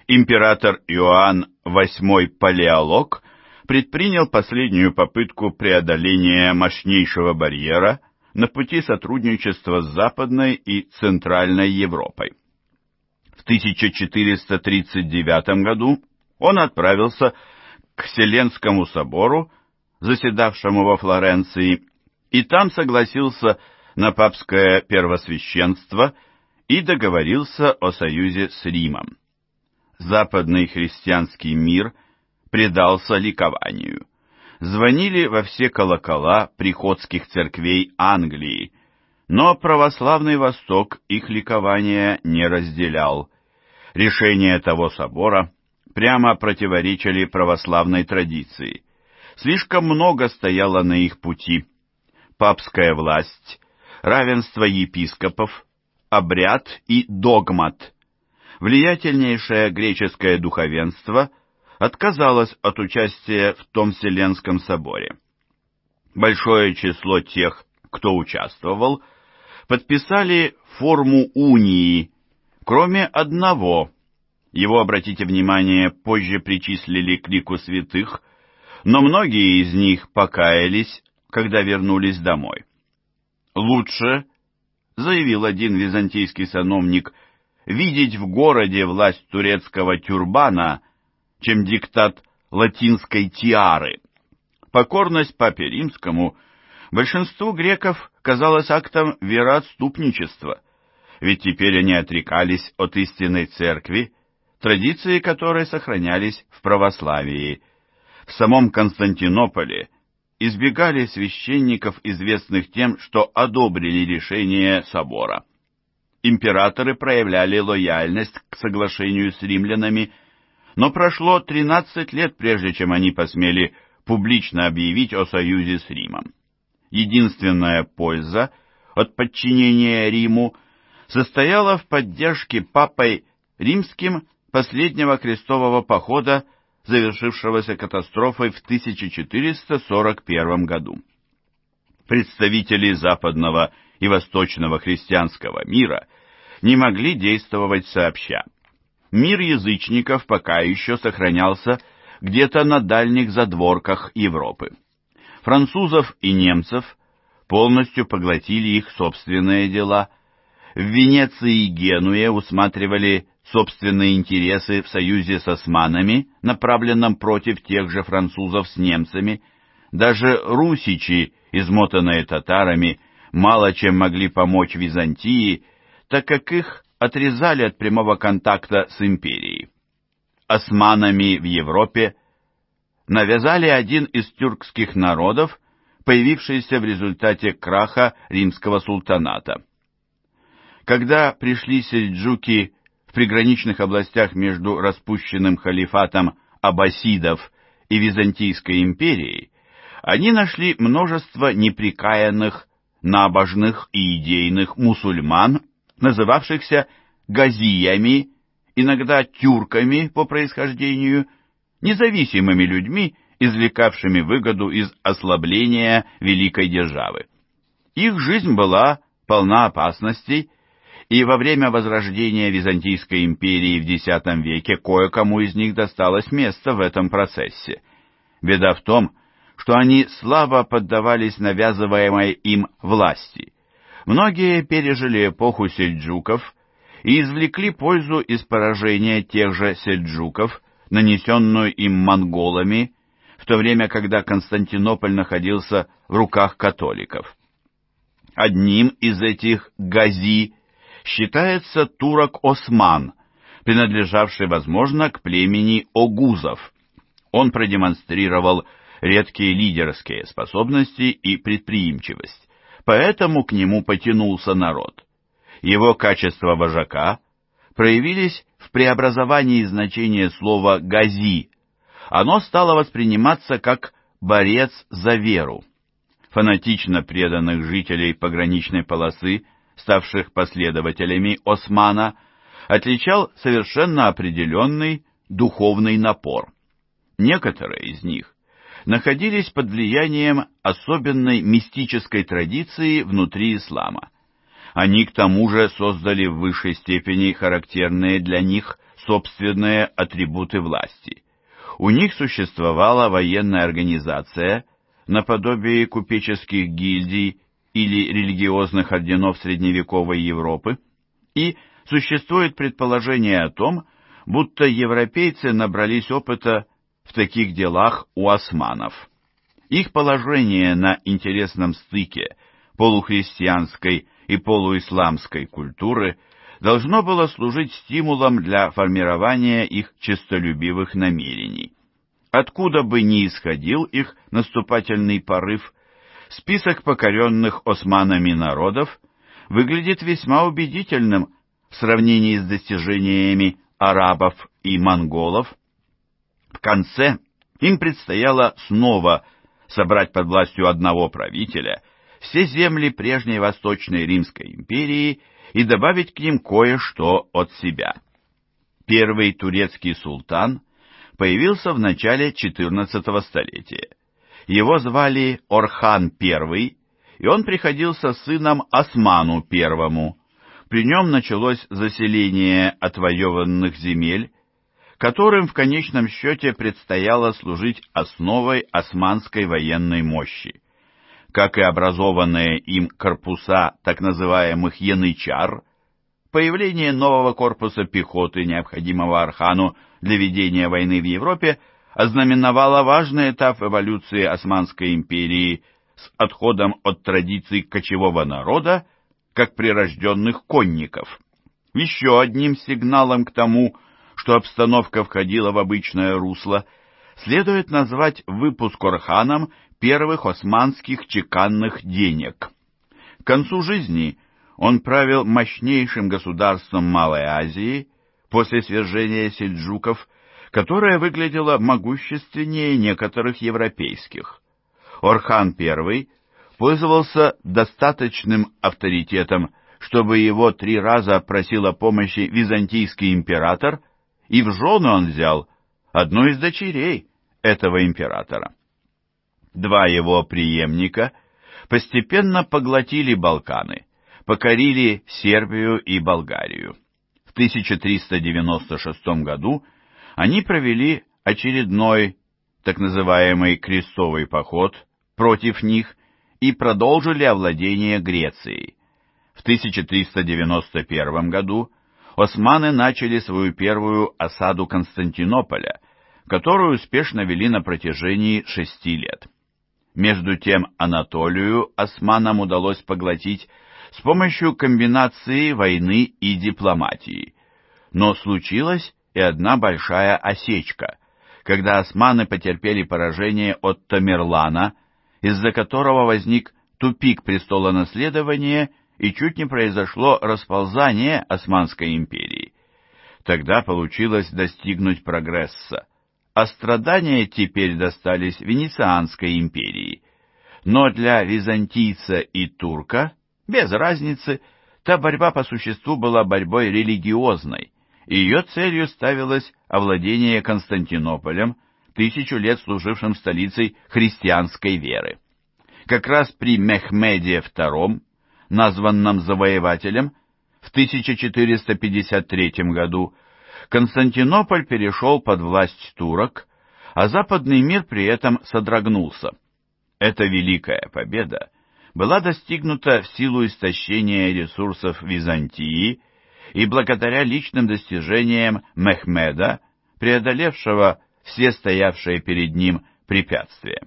Император Иоанн VIII Палеолог предпринял последнюю попытку преодоления мощнейшего барьера – на пути сотрудничества с Западной и Центральной Европой. В 1439 году он отправился к Вселенскому собору, заседавшему во Флоренции, и там согласился на папское первосвященство и договорился о союзе с Римом. Западный христианский мир предался ликованию – звонили во все колокола приходских церквей Англии, но православный Восток их ликования не разделял. Решения того собора прямо противоречили православной традиции. Слишком много стояло на их пути. Папская власть, равенство епископов, обряд и догмат. Влиятельнейшее греческое духовенство – отказалась от участия в том Вселенском соборе. Большое число тех, кто участвовал, подписали форму унии, кроме одного. Его, обратите внимание, позже причислили к лику святых, но многие из них покаялись, когда вернулись домой. «Лучше», — заявил один византийский сановник, — «видеть в городе власть турецкого тюрбана — чем диктат латинской тиары. Покорность папе римскому большинству греков казалась актом вероотступничества, ведь теперь они отрекались от истинной церкви, традиции которой сохранялись в православии. В самом Константинополе избегали священников, известных тем, что одобрили решение собора. Императоры проявляли лояльность к соглашению с римлянами – но прошло 13 лет, прежде чем они посмели публично объявить о союзе с Римом. Единственная польза от подчинения Риму состояла в поддержке папой римским последнего крестового похода, завершившегося катастрофой в 1441 году. Представители западного и восточного христианского мира не могли действовать сообща мир язычников пока еще сохранялся где-то на дальних задворках Европы. Французов и немцев полностью поглотили их собственные дела. В Венеции и Генуе усматривали собственные интересы в союзе с османами, направленном против тех же французов с немцами. Даже русичи, измотанные татарами, мало чем могли помочь Византии, так как их отрезали от прямого контакта с империей. Османами в Европе навязали один из тюркских народов, появившийся в результате краха римского султаната. Когда пришли сельджуки в приграничных областях между распущенным халифатом аббасидов и Византийской империей, они нашли множество неприкаянных, набожных и идейных мусульман называвшихся газиями, иногда тюрками по происхождению, независимыми людьми, извлекавшими выгоду из ослабления великой державы. Их жизнь была полна опасностей, и во время возрождения Византийской империи в X веке кое-кому из них досталось место в этом процессе. Беда в том, что они слабо поддавались навязываемой им власти. Многие пережили эпоху сельджуков и извлекли пользу из поражения тех же сельджуков, нанесенную им монголами, в то время, когда Константинополь находился в руках католиков. Одним из этих гази считается турок-осман, принадлежавший, возможно, к племени огузов. Он продемонстрировал редкие лидерские способности и предприимчивость поэтому к нему потянулся народ. Его качества вожака проявились в преобразовании значения слова «гази». Оно стало восприниматься как «борец за веру». Фанатично преданных жителей пограничной полосы, ставших последователями Османа, отличал совершенно определенный духовный напор. Некоторые из них находились под влиянием особенной мистической традиции внутри ислама. Они к тому же создали в высшей степени характерные для них собственные атрибуты власти. У них существовала военная организация, наподобие купеческих гильдий или религиозных орденов средневековой Европы, и существует предположение о том, будто европейцы набрались опыта в таких делах у османов. Их положение на интересном стыке полухристианской и полуисламской культуры должно было служить стимулом для формирования их честолюбивых намерений. Откуда бы ни исходил их наступательный порыв, список покоренных османами народов выглядит весьма убедительным в сравнении с достижениями арабов и монголов, в конце им предстояло снова собрать под властью одного правителя все земли прежней Восточной Римской империи и добавить к ним кое-что от себя. Первый турецкий султан появился в начале XIV столетия. Его звали Орхан I, и он приходился сыном Осману I. При нем началось заселение отвоеванных земель, которым в конечном счете предстояло служить основой османской военной мощи. Как и образованные им корпуса так называемых янычар, появление нового корпуса пехоты, необходимого Архану для ведения войны в Европе, ознаменовало важный этап эволюции Османской империи с отходом от традиций кочевого народа как прирожденных конников. Еще одним сигналом к тому – что обстановка входила в обычное русло, следует назвать выпуск Орханом первых османских чеканных денег. К концу жизни он правил мощнейшим государством Малой Азии после свержения сельджуков, которое выглядело могущественнее некоторых европейских. Орхан I пользовался достаточным авторитетом, чтобы его три раза просил о помощи византийский император – и в жены он взял одну из дочерей этого императора. Два его преемника постепенно поглотили Балканы, покорили Сербию и Болгарию. В 1396 году они провели очередной так называемый крестовый поход против них и продолжили овладение Грецией. В 1391 году османы начали свою первую осаду Константинополя, которую успешно вели на протяжении шести лет. Между тем Анатолию османам удалось поглотить с помощью комбинации войны и дипломатии. Но случилась и одна большая осечка, когда османы потерпели поражение от Тамерлана, из-за которого возник тупик престола наследования и чуть не произошло расползание Османской империи. Тогда получилось достигнуть прогресса, а страдания теперь достались Венецианской империи. Но для византийца и турка, без разницы, та борьба по существу была борьбой религиозной, и ее целью ставилось овладение Константинополем, тысячу лет служившим столицей христианской веры. Как раз при Мехмеде II названном завоевателем, в 1453 году Константинополь перешел под власть турок, а западный мир при этом содрогнулся. Эта великая победа была достигнута в силу истощения ресурсов Византии и благодаря личным достижениям Мехмеда, преодолевшего все стоявшие перед ним препятствия.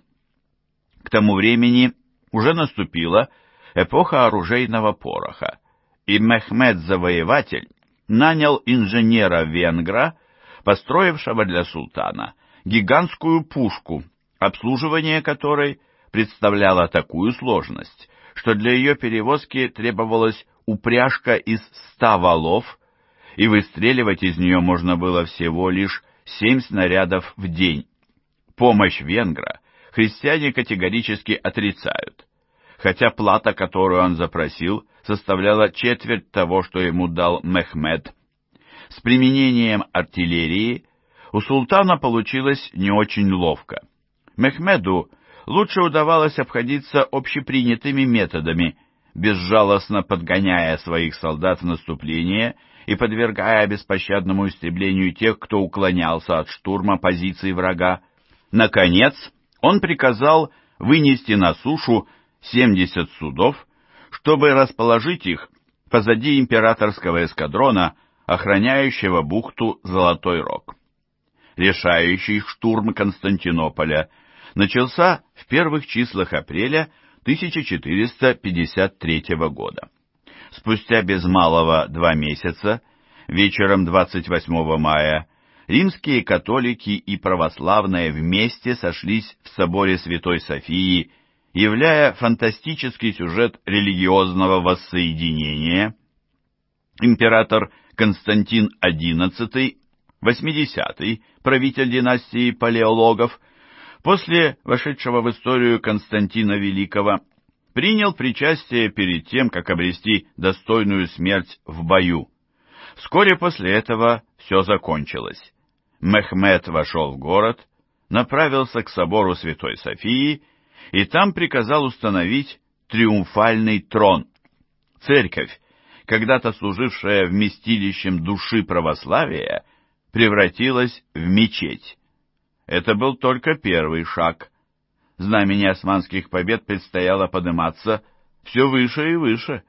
К тому времени уже наступила эпоха оружейного пороха, и Мехмед-завоеватель нанял инженера-венгра, построившего для султана гигантскую пушку, обслуживание которой представляло такую сложность, что для ее перевозки требовалась упряжка из ста валов, и выстреливать из нее можно было всего лишь семь снарядов в день. Помощь венгра христиане категорически отрицают, хотя плата, которую он запросил, составляла четверть того, что ему дал Мехмед. С применением артиллерии у султана получилось не очень ловко. Мехмеду лучше удавалось обходиться общепринятыми методами, безжалостно подгоняя своих солдат в наступление и подвергая беспощадному истреблению тех, кто уклонялся от штурма позиций врага. Наконец, он приказал вынести на сушу 70 судов, чтобы расположить их позади императорского эскадрона, охраняющего бухту Золотой Рог. Решающий штурм Константинополя начался в первых числах апреля 1453 года. Спустя без малого два месяца, вечером 28 мая, римские католики и православные вместе сошлись в соборе Святой Софии являя фантастический сюжет религиозного воссоединения, император Константин XI, 80-й, правитель династии палеологов, после вошедшего в историю Константина Великого, принял причастие перед тем, как обрести достойную смерть в бою. Вскоре после этого все закончилось. Мехмед вошел в город, направился к собору Святой Софии и там приказал установить триумфальный трон. Церковь, когда-то служившая вместилищем души православия, превратилась в мечеть. Это был только первый шаг. Знамени османских побед предстояло подниматься все выше и выше.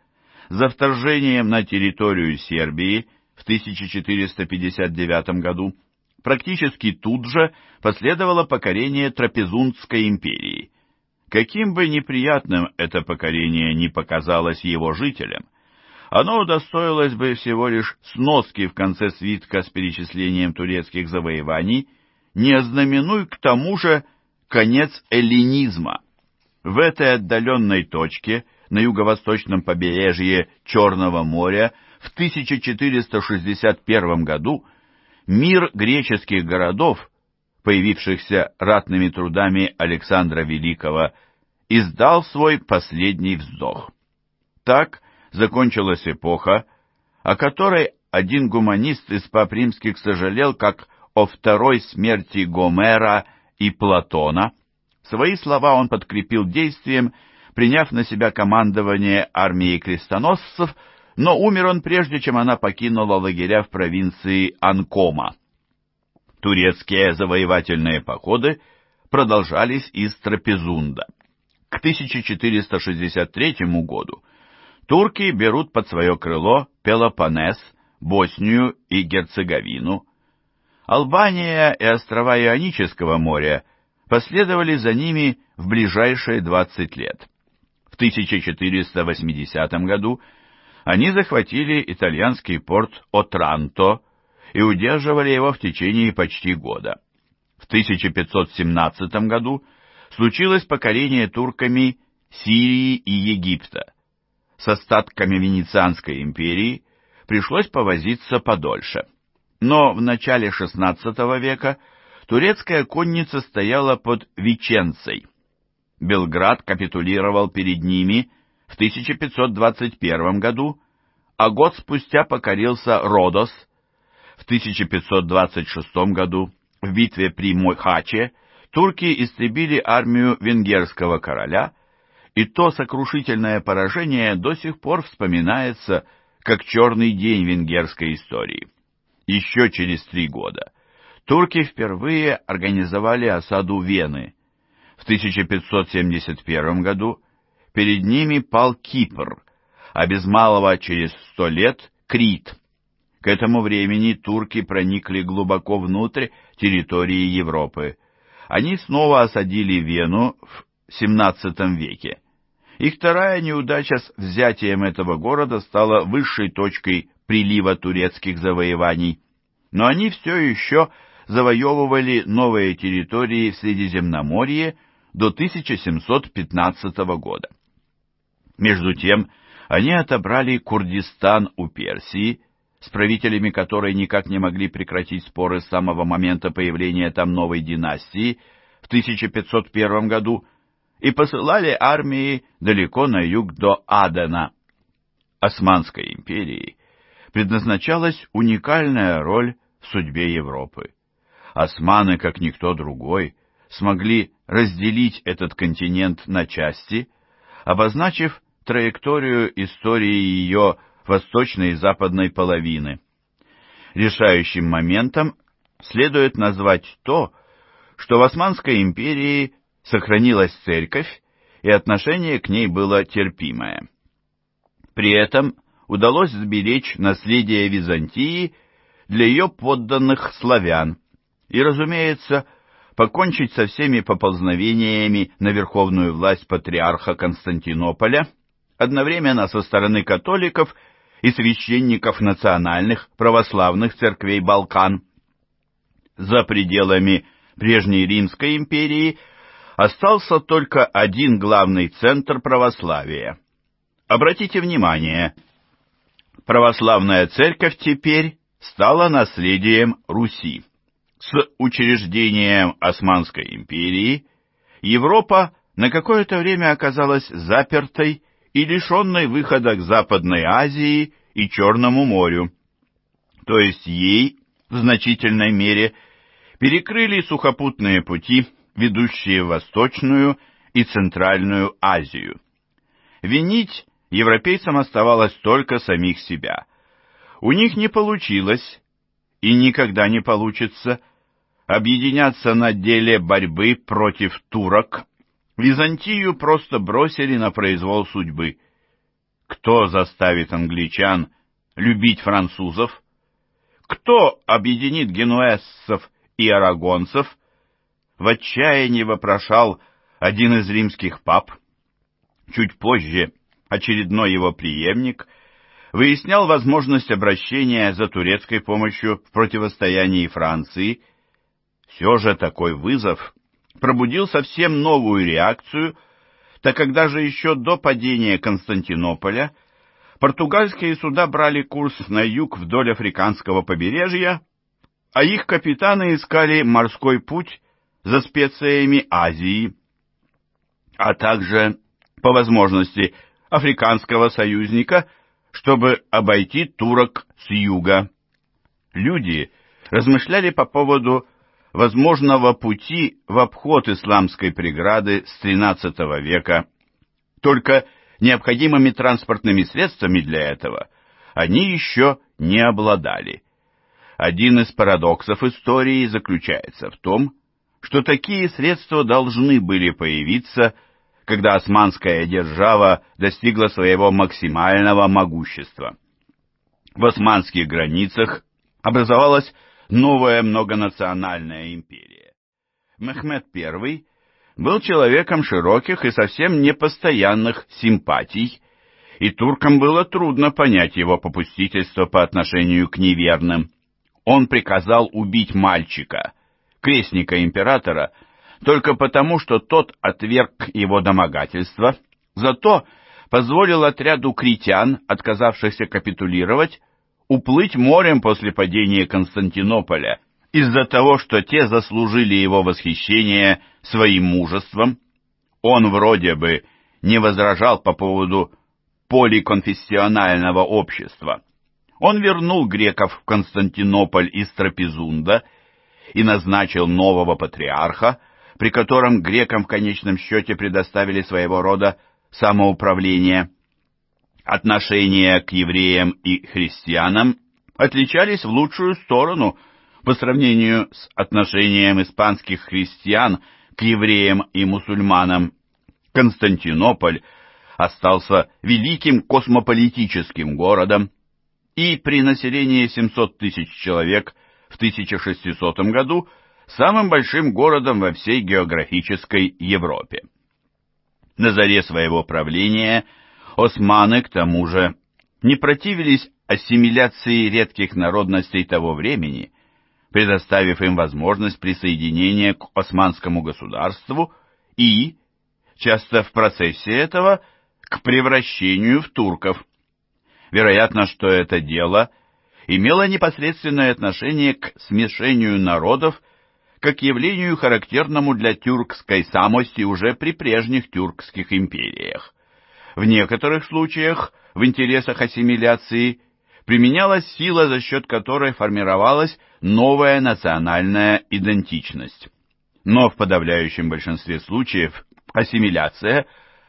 За вторжением на территорию Сербии в 1459 году практически тут же последовало покорение Трапезундской империи – Каким бы неприятным это покорение ни показалось его жителям, оно удостоилось бы всего лишь сноски в конце свитка с перечислением турецких завоеваний, не ознаменуй к тому же конец эллинизма. В этой отдаленной точке, на юго-восточном побережье Черного моря, в 1461 году мир греческих городов появившихся ратными трудами Александра Великого, издал свой последний вздох. Так закончилась эпоха, о которой один гуманист из пап римских сожалел как о второй смерти Гомера и Платона. Свои слова он подкрепил действием, приняв на себя командование армией крестоносцев, но умер он прежде, чем она покинула лагеря в провинции Анкома. Турецкие завоевательные походы продолжались из Трапезунда. К 1463 году турки берут под свое крыло Пелопонес, Боснию и Герцеговину. Албания и острова Ионического моря последовали за ними в ближайшие 20 лет. В 1480 году они захватили итальянский порт Отранто, и удерживали его в течение почти года. В 1517 году случилось покорение турками Сирии и Египта. С остатками Венецианской империи пришлось повозиться подольше. Но в начале XVI века турецкая конница стояла под Веченцей. Белград капитулировал перед ними в 1521 году, а год спустя покорился Родос – в 1526 году в битве при Мойхаче турки истребили армию венгерского короля, и то сокрушительное поражение до сих пор вспоминается как черный день венгерской истории. Еще через три года турки впервые организовали осаду Вены. В 1571 году перед ними пал Кипр, а без малого через сто лет — Крит. К этому времени турки проникли глубоко внутрь территории Европы. Они снова осадили Вену в XVII веке. Их вторая неудача с взятием этого города стала высшей точкой прилива турецких завоеваний. Но они все еще завоевывали новые территории в Средиземноморье до 1715 года. Между тем, они отобрали Курдистан у Персии, с правителями которой никак не могли прекратить споры с самого момента появления там новой династии в 1501 году, и посылали армии далеко на юг до Адена. Османской империи предназначалась уникальная роль в судьбе Европы. Османы, как никто другой, смогли разделить этот континент на части, обозначив траекторию истории ее восточной и западной половины. Решающим моментом следует назвать то, что в Османской империи сохранилась церковь, и отношение к ней было терпимое. При этом удалось сберечь наследие Византии для ее подданных славян и, разумеется, покончить со всеми поползновениями на верховную власть патриарха Константинополя, одновременно со стороны католиков и священников национальных православных церквей Балкан. За пределами прежней Римской империи остался только один главный центр православия. Обратите внимание, православная церковь теперь стала наследием Руси. С учреждением Османской империи Европа на какое-то время оказалась запертой и лишенной выхода к Западной Азии и Черному морю. То есть ей в значительной мере перекрыли сухопутные пути, ведущие в Восточную и Центральную Азию. Винить европейцам оставалось только самих себя. У них не получилось и никогда не получится объединяться на деле борьбы против турок Византию просто бросили на произвол судьбы. Кто заставит англичан любить французов? Кто объединит генуэзцев и арагонцев? В отчаянии вопрошал один из римских пап. Чуть позже очередной его преемник выяснял возможность обращения за турецкой помощью в противостоянии Франции. Все же такой вызов пробудил совсем новую реакцию, так как даже еще до падения Константинополя португальские суда брали курс на юг вдоль африканского побережья, а их капитаны искали морской путь за специями Азии, а также, по возможности, африканского союзника, чтобы обойти турок с юга. Люди размышляли по поводу возможного пути в обход исламской преграды с XIII века. Только необходимыми транспортными средствами для этого они еще не обладали. Один из парадоксов истории заключается в том, что такие средства должны были появиться, когда османская держава достигла своего максимального могущества. В османских границах образовалась новая многонациональная империя. Мехмед I был человеком широких и совсем непостоянных симпатий, и туркам было трудно понять его попустительство по отношению к неверным. Он приказал убить мальчика, крестника императора, только потому, что тот отверг его домогательство, зато позволил отряду критян, отказавшихся капитулировать, уплыть морем после падения Константинополя из-за того, что те заслужили его восхищение своим мужеством. Он вроде бы не возражал по поводу поликонфессионального общества. Он вернул греков в Константинополь из Трапезунда и назначил нового патриарха, при котором грекам в конечном счете предоставили своего рода самоуправление – отношения к евреям и христианам отличались в лучшую сторону по сравнению с отношением испанских христиан к евреям и мусульманам. Константинополь остался великим космополитическим городом, и при населении 700 тысяч человек в 1600 году самым большим городом во всей географической Европе. На заре своего правления – Османы, к тому же, не противились ассимиляции редких народностей того времени, предоставив им возможность присоединения к османскому государству и, часто в процессе этого, к превращению в турков. Вероятно, что это дело имело непосредственное отношение к смешению народов как явлению, характерному для тюркской самости уже при прежних тюркских империях. В некоторых случаях в интересах ассимиляции применялась сила, за счет которой формировалась новая национальная идентичность. Но в подавляющем большинстве случаев ассимиляция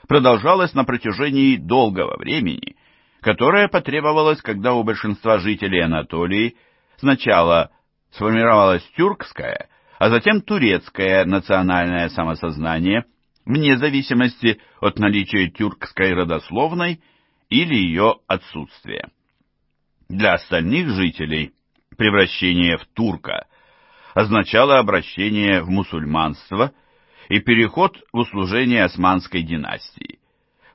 продолжалась на протяжении долгого времени, которое потребовалось, когда у большинства жителей Анатолии сначала сформировалось тюркское, а затем турецкое национальное самосознание – вне зависимости от наличия тюркской родословной или ее отсутствия. Для остальных жителей превращение в турка означало обращение в мусульманство и переход в услужение османской династии.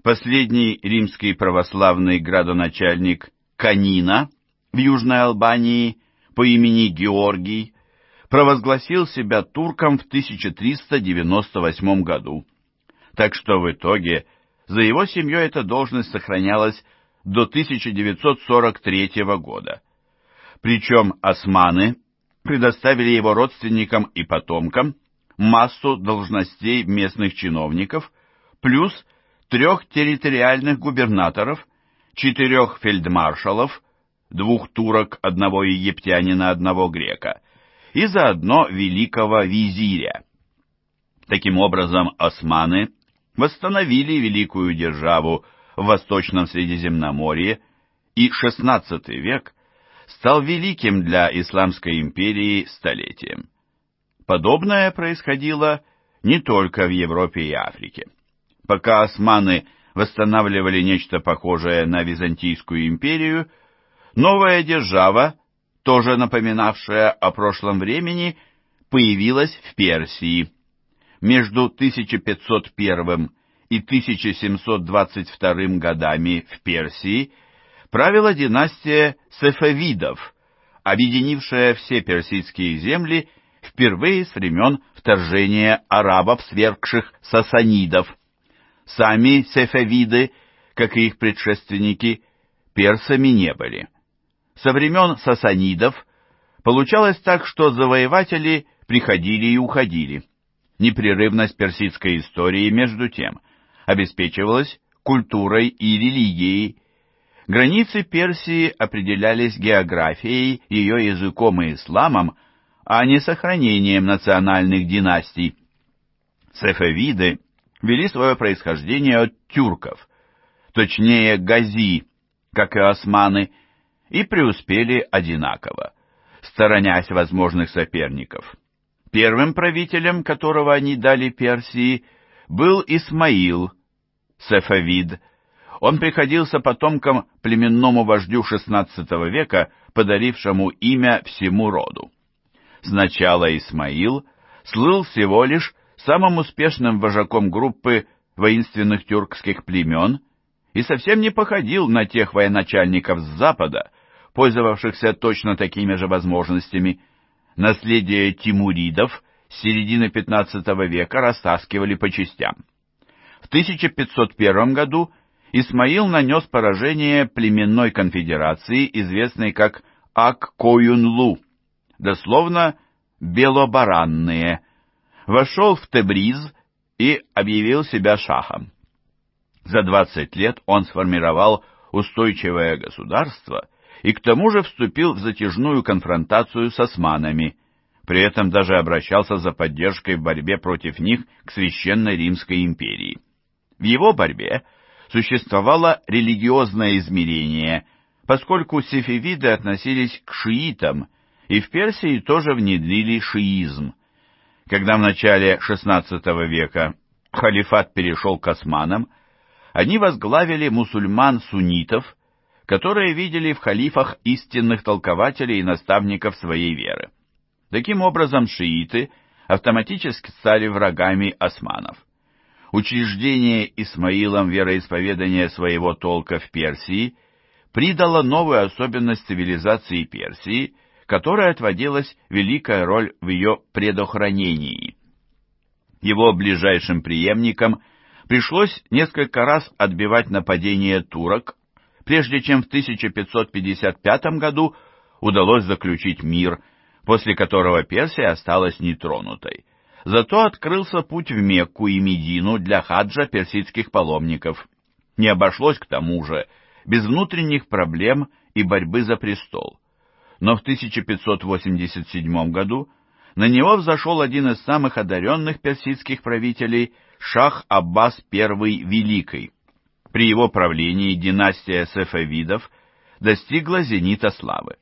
Последний римский православный градоначальник Канина в Южной Албании по имени Георгий провозгласил себя турком в 1398 году так что в итоге за его семьей эта должность сохранялась до 1943 года. Причем османы предоставили его родственникам и потомкам массу должностей местных чиновников, плюс трех территориальных губернаторов, четырех фельдмаршалов, двух турок, одного египтянина, одного грека, и заодно великого визиря. Таким образом, османы восстановили великую державу в Восточном Средиземноморье, и XVI век стал великим для Исламской империи столетием. Подобное происходило не только в Европе и Африке. Пока османы восстанавливали нечто похожее на Византийскую империю, новая держава, тоже напоминавшая о прошлом времени, появилась в Персии между 1501 и 1722 годами в Персии правила династия Сефевидов, объединившая все персидские земли впервые с времен вторжения арабов, свергших сасанидов. Сами сефевиды, как и их предшественники, персами не были. Со времен сасанидов получалось так, что завоеватели приходили и уходили. Непрерывность персидской истории, между тем, обеспечивалась культурой и религией. Границы Персии определялись географией, ее языком и исламом, а не сохранением национальных династий. Сефевиды вели свое происхождение от тюрков, точнее гази, как и османы, и преуспели одинаково, сторонясь возможных соперников. Первым правителем, которого они дали Персии, был Исмаил, Сефавид. Он приходился потомком племенному вождю XVI века, подарившему имя всему роду. Сначала Исмаил слыл всего лишь самым успешным вожаком группы воинственных тюркских племен и совсем не походил на тех военачальников с запада, пользовавшихся точно такими же возможностями – наследие тимуридов с середины XV века растаскивали по частям. В 1501 году Исмаил нанес поражение племенной конфедерации, известной как Ак-Коюнлу, дословно «белобаранные», вошел в Тебриз и объявил себя шахом. За 20 лет он сформировал устойчивое государство, и к тому же вступил в затяжную конфронтацию с османами, при этом даже обращался за поддержкой в борьбе против них к Священной Римской империи. В его борьбе существовало религиозное измерение, поскольку сефевиды относились к шиитам, и в Персии тоже внедрили шиизм. Когда в начале XVI века халифат перешел к османам, они возглавили мусульман-суннитов – которые видели в халифах истинных толкователей и наставников своей веры. Таким образом, шииты автоматически стали врагами османов. Учреждение Исмаилом вероисповедания своего толка в Персии придало новую особенность цивилизации Персии, которой отводилась великая роль в ее предохранении. Его ближайшим преемникам пришлось несколько раз отбивать нападение турок, прежде чем в 1555 году удалось заключить мир, после которого Персия осталась нетронутой. Зато открылся путь в Мекку и Медину для хаджа персидских паломников. Не обошлось к тому же без внутренних проблем и борьбы за престол. Но в 1587 году на него взошел один из самых одаренных персидских правителей Шах Аббас I Великий, при его правлении династия сефевидов достигла зенита славы.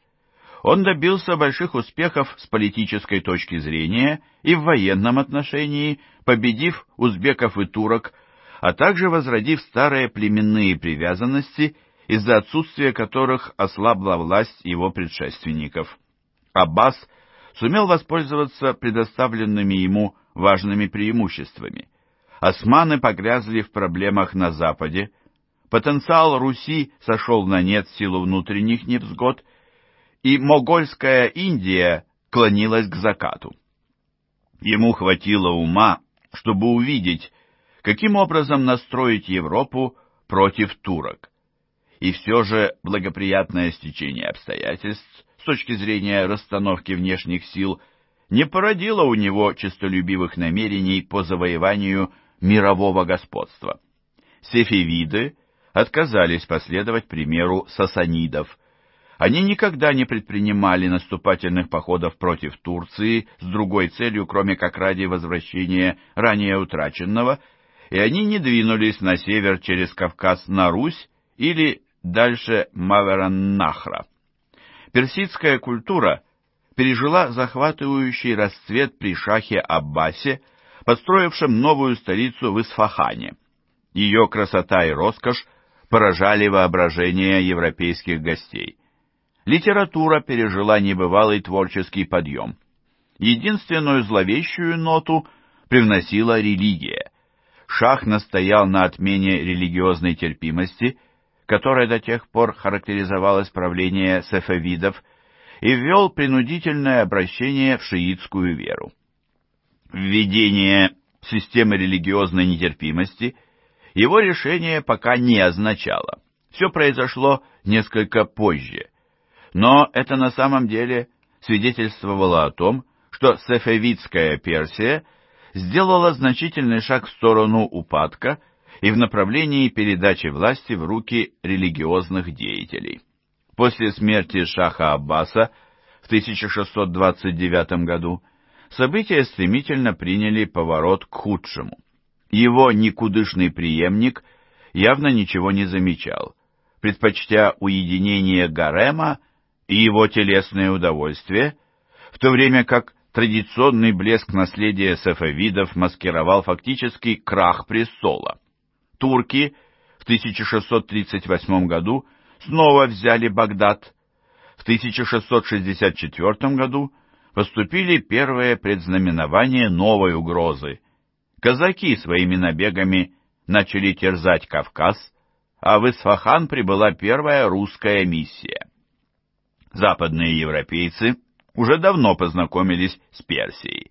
Он добился больших успехов с политической точки зрения и в военном отношении, победив узбеков и турок, а также возродив старые племенные привязанности, из-за отсутствия которых ослабла власть его предшественников. Аббас сумел воспользоваться предоставленными ему важными преимуществами. Османы погрязли в проблемах на Западе, Потенциал Руси сошел на нет в силу внутренних невзгод, и Могольская Индия клонилась к закату. Ему хватило ума, чтобы увидеть, каким образом настроить Европу против турок. И все же благоприятное стечение обстоятельств с точки зрения расстановки внешних сил не породило у него честолюбивых намерений по завоеванию мирового господства. Сефевиды отказались последовать примеру сасанидов. Они никогда не предпринимали наступательных походов против Турции с другой целью, кроме как ради возвращения ранее утраченного, и они не двинулись на север через Кавказ на Русь или дальше Мавераннахра. Персидская культура пережила захватывающий расцвет при шахе Аббасе, построившем новую столицу в Исфахане. Ее красота и роскошь поражали воображение европейских гостей. Литература пережила небывалый творческий подъем. Единственную зловещую ноту привносила религия. Шах настоял на отмене религиозной терпимости, которая до тех пор характеризовалась правление сефевидов, и ввел принудительное обращение в шиитскую веру. Введение системы религиозной нетерпимости – его решение пока не означало. Все произошло несколько позже. Но это на самом деле свидетельствовало о том, что Сефевидская Персия сделала значительный шаг в сторону упадка и в направлении передачи власти в руки религиозных деятелей. После смерти Шаха Аббаса в 1629 году события стремительно приняли поворот к худшему. Его никудышный преемник явно ничего не замечал, предпочтя уединение гарема и его телесное удовольствие, в то время как традиционный блеск наследия сафавидов маскировал фактический крах престола. Турки в 1638 году снова взяли Багдад, в 1664 году поступили первые предзнаменования новой угрозы – Казаки своими набегами начали терзать Кавказ, а в Исфахан прибыла первая русская миссия. Западные европейцы уже давно познакомились с Персией.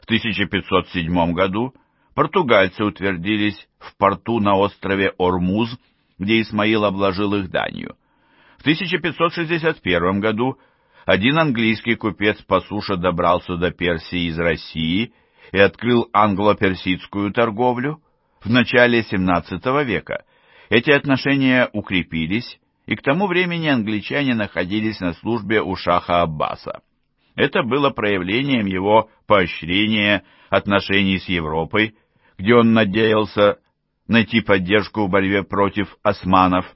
В 1507 году португальцы утвердились в порту на острове Ормуз, где Исмаил обложил их данью. В 1561 году один английский купец по суше добрался до Персии из России и открыл англо-персидскую торговлю в начале XVII века. Эти отношения укрепились, и к тому времени англичане находились на службе у шаха Аббаса. Это было проявлением его поощрения отношений с Европой, где он надеялся найти поддержку в борьбе против османов.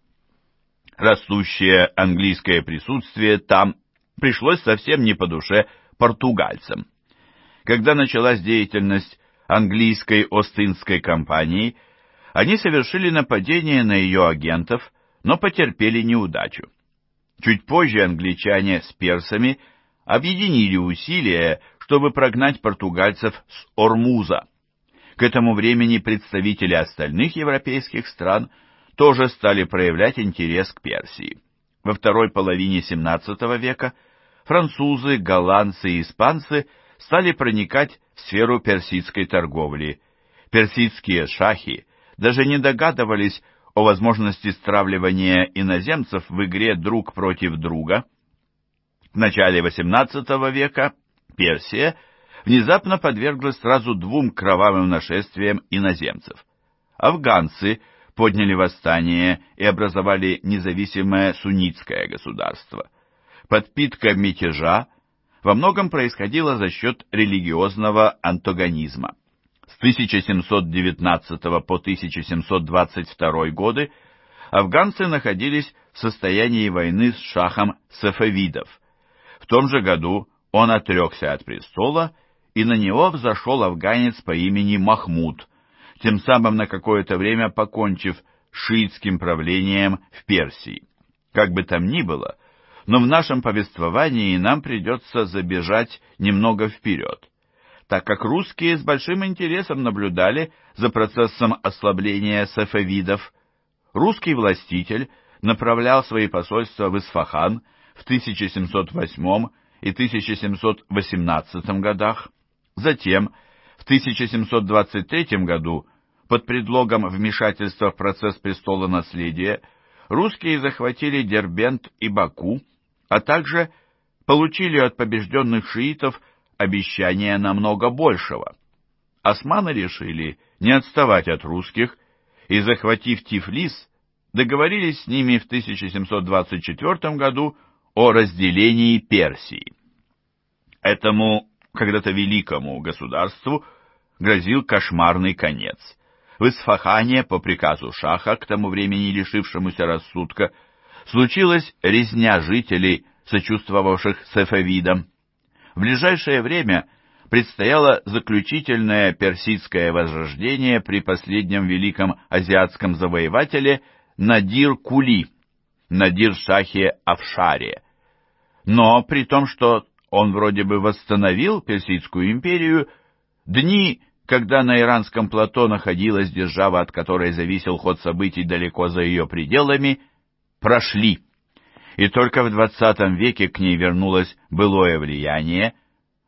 Растущее английское присутствие там пришлось совсем не по душе португальцам когда началась деятельность английской Остинской компании, они совершили нападение на ее агентов, но потерпели неудачу. Чуть позже англичане с персами объединили усилия, чтобы прогнать португальцев с Ормуза. К этому времени представители остальных европейских стран тоже стали проявлять интерес к Персии. Во второй половине XVII века французы, голландцы и испанцы – стали проникать в сферу персидской торговли. Персидские шахи даже не догадывались о возможности стравливания иноземцев в игре друг против друга. В начале XVIII века Персия внезапно подверглась сразу двум кровавым нашествиям иноземцев. Афганцы подняли восстание и образовали независимое суннитское государство. Подпитка мятежа во многом происходило за счет религиозного антагонизма. С 1719 по 1722 годы афганцы находились в состоянии войны с шахом сафавидов. В том же году он отрекся от престола, и на него взошел афганец по имени Махмуд, тем самым на какое-то время покончив шиитским правлением в Персии. Как бы там ни было, но в нашем повествовании нам придется забежать немного вперед, так как русские с большим интересом наблюдали за процессом ослабления сафавидов. Русский властитель направлял свои посольства в Исфахан в 1708 и 1718 годах, затем в 1723 году под предлогом вмешательства в процесс престола наследия русские захватили Дербент и Баку, а также получили от побежденных шиитов обещания намного большего. Османы решили не отставать от русских и, захватив Тифлис, договорились с ними в 1724 году о разделении Персии. Этому когда-то великому государству грозил кошмарный конец. В Исфахане, по приказу Шаха, к тому времени лишившемуся рассудка, случилась резня жителей, сочувствовавших сефевидам. В ближайшее время предстояло заключительное персидское возрождение при последнем великом азиатском завоевателе Надир Кули, Надир Шахе Афшаре. Но при том, что он вроде бы восстановил Персидскую империю, дни, когда на иранском плато находилась держава, от которой зависел ход событий далеко за ее пределами – прошли, и только в XX веке к ней вернулось былое влияние,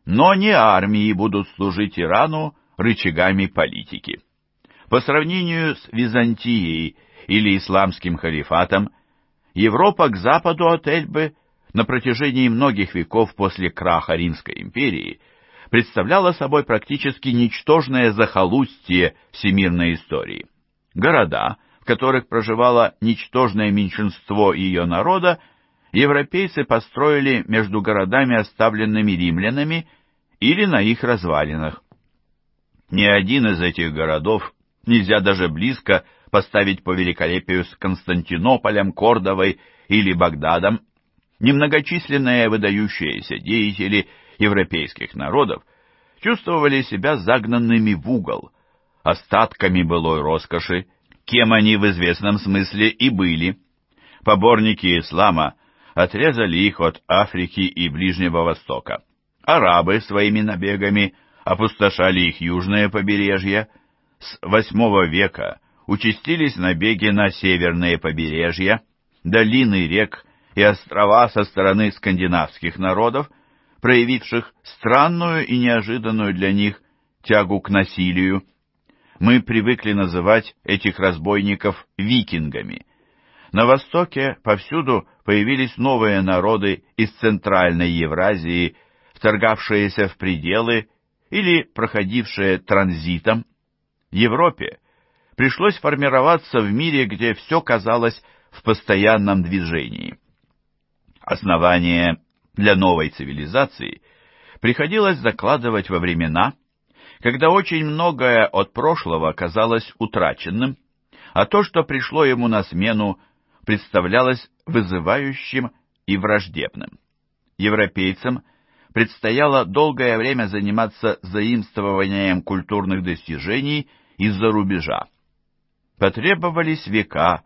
но не армии будут служить Ирану рычагами политики. По сравнению с Византией или исламским халифатом, Европа к западу от Эльбы на протяжении многих веков после краха Римской империи представляла собой практически ничтожное захолустье всемирной истории. Города, которых проживало ничтожное меньшинство ее народа, европейцы построили между городами, оставленными римлянами, или на их развалинах. Ни один из этих городов нельзя даже близко поставить по великолепию с Константинополем, Кордовой или Багдадом. Немногочисленные выдающиеся деятели европейских народов чувствовали себя загнанными в угол, остатками былой роскоши, кем они в известном смысле и были. Поборники ислама отрезали их от Африки и Ближнего Востока. Арабы своими набегами опустошали их южное побережье. С VIII века участились набеги на северные побережья, долины рек и острова со стороны скандинавских народов, проявивших странную и неожиданную для них тягу к насилию мы привыкли называть этих разбойников викингами. На Востоке повсюду появились новые народы из Центральной Евразии, вторгавшиеся в пределы или проходившие транзитом. Европе пришлось формироваться в мире, где все казалось в постоянном движении. Основание для новой цивилизации приходилось закладывать во времена – когда очень многое от прошлого казалось утраченным, а то, что пришло ему на смену, представлялось вызывающим и враждебным. Европейцам предстояло долгое время заниматься заимствованием культурных достижений из-за рубежа. Потребовались века,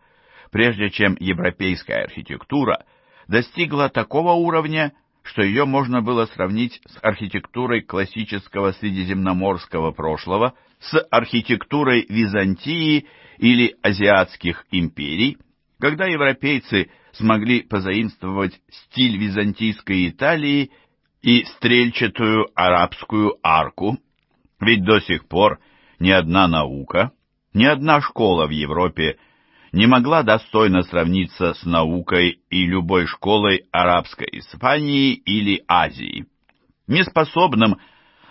прежде чем европейская архитектура достигла такого уровня, что ее можно было сравнить с архитектурой классического средиземноморского прошлого, с архитектурой Византии или азиатских империй, когда европейцы смогли позаимствовать стиль византийской Италии и стрельчатую арабскую арку, ведь до сих пор ни одна наука, ни одна школа в Европе не могла достойно сравниться с наукой и любой школой арабской Испании или Азии. Неспособным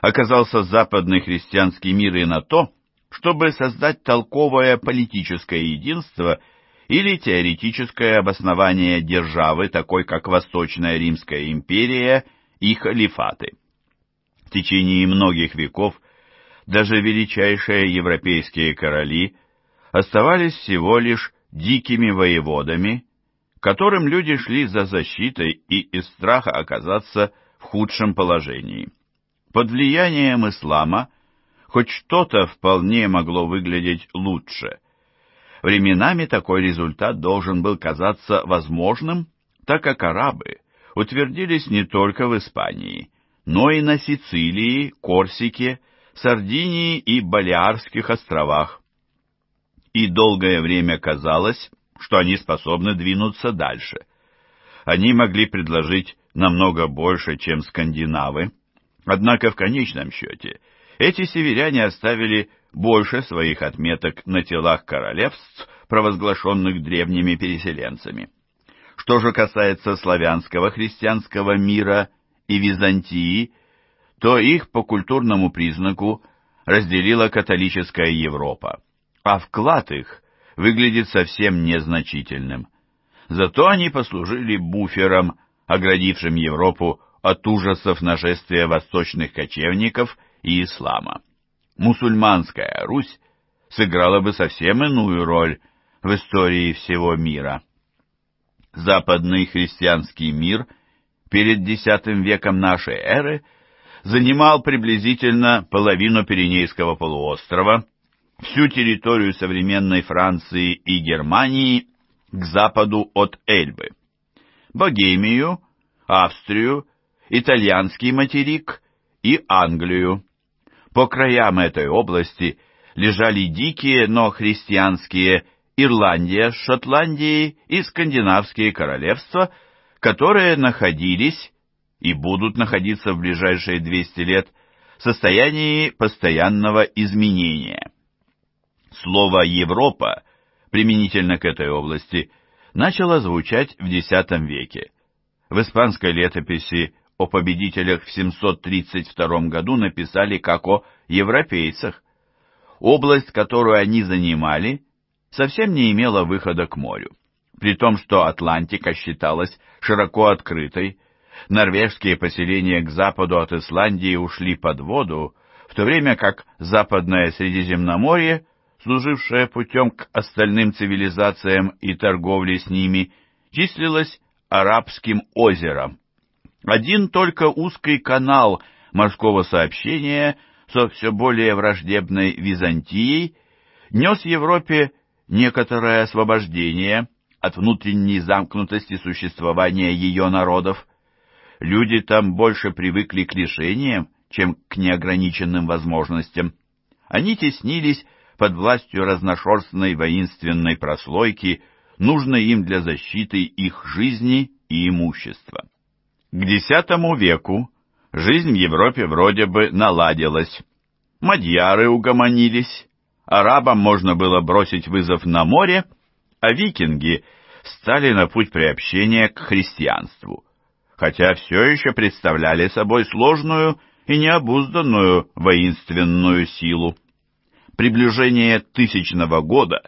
оказался западный христианский мир и на то, чтобы создать толковое политическое единство или теоретическое обоснование державы, такой как Восточная Римская империя и халифаты. В течение многих веков даже величайшие европейские короли – оставались всего лишь дикими воеводами, которым люди шли за защитой и из страха оказаться в худшем положении. Под влиянием ислама хоть что-то вполне могло выглядеть лучше. Временами такой результат должен был казаться возможным, так как арабы утвердились не только в Испании, но и на Сицилии, Корсике, Сардинии и Балиарских островах, и долгое время казалось, что они способны двинуться дальше. Они могли предложить намного больше, чем скандинавы, однако в конечном счете эти северяне оставили больше своих отметок на телах королевств, провозглашенных древними переселенцами. Что же касается славянского христианского мира и Византии, то их по культурному признаку разделила католическая Европа а вклад их выглядит совсем незначительным. Зато они послужили буфером, оградившим Европу от ужасов нашествия восточных кочевников и ислама. Мусульманская Русь сыграла бы совсем иную роль в истории всего мира. Западный христианский мир перед X веком нашей эры занимал приблизительно половину Пиренейского полуострова – всю территорию современной Франции и Германии к западу от Эльбы, Богемию, Австрию, итальянский материк и Англию. По краям этой области лежали дикие, но христианские Ирландия с Шотландией и скандинавские королевства, которые находились и будут находиться в ближайшие 200 лет в состоянии постоянного изменения. Слово «Европа» применительно к этой области начало звучать в X веке. В испанской летописи о победителях в 732 году написали как о европейцах. Область, которую они занимали, совсем не имела выхода к морю. При том, что Атлантика считалась широко открытой, норвежские поселения к западу от Исландии ушли под воду, в то время как западное Средиземноморье служившая путем к остальным цивилизациям и торговле с ними, числилась Арабским озером. Один только узкий канал морского сообщения со все более враждебной Византией нес Европе некоторое освобождение от внутренней замкнутости существования ее народов. Люди там больше привыкли к лишениям, чем к неограниченным возможностям. Они теснились под властью разношерстной воинственной прослойки, нужной им для защиты их жизни и имущества. К X веку жизнь в Европе вроде бы наладилась. Мадьяры угомонились, арабам можно было бросить вызов на море, а викинги стали на путь приобщения к христианству, хотя все еще представляли собой сложную и необузданную воинственную силу приближение тысячного года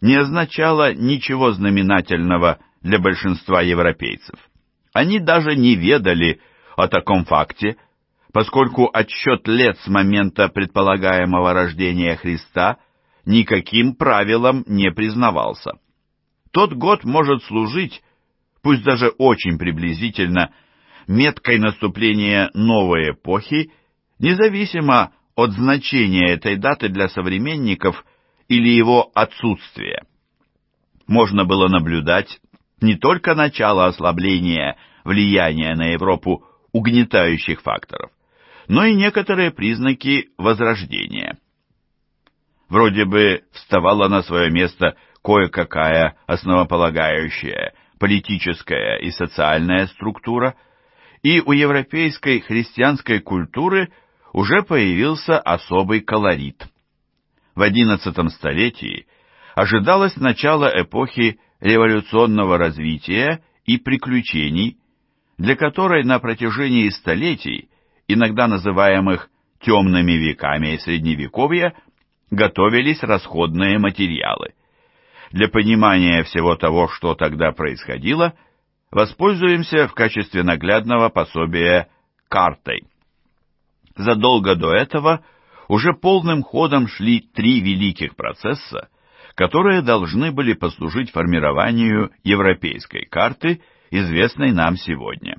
не означало ничего знаменательного для большинства европейцев. Они даже не ведали о таком факте, поскольку отсчет лет с момента предполагаемого рождения Христа никаким правилом не признавался. Тот год может служить, пусть даже очень приблизительно, меткой наступления новой эпохи, независимо от значения этой даты для современников или его отсутствия. Можно было наблюдать не только начало ослабления влияния на Европу угнетающих факторов, но и некоторые признаки возрождения. Вроде бы вставала на свое место кое-какая основополагающая политическая и социальная структура, и у европейской христианской культуры – уже появился особый колорит. В XI столетии ожидалось начало эпохи революционного развития и приключений, для которой на протяжении столетий, иногда называемых темными веками и средневековья, готовились расходные материалы. Для понимания всего того, что тогда происходило, воспользуемся в качестве наглядного пособия картой задолго до этого уже полным ходом шли три великих процесса, которые должны были послужить формированию европейской карты, известной нам сегодня.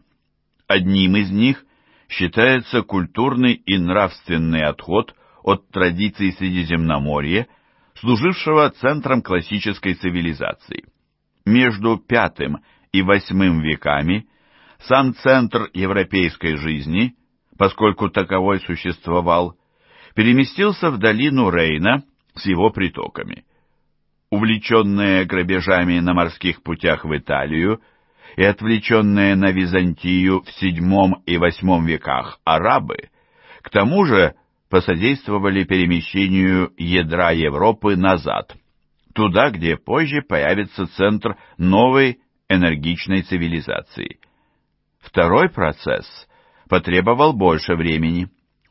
Одним из них считается культурный и нравственный отход от традиций Средиземноморья, служившего центром классической цивилизации. Между V и VIII веками сам центр европейской жизни – поскольку таковой существовал, переместился в долину Рейна с его притоками. Увлеченные грабежами на морских путях в Италию и отвлеченные на Византию в VII и VIII веках арабы, к тому же посодействовали перемещению ядра Европы назад, туда, где позже появится центр новой энергичной цивилизации. Второй процесс – потребовал больше времени.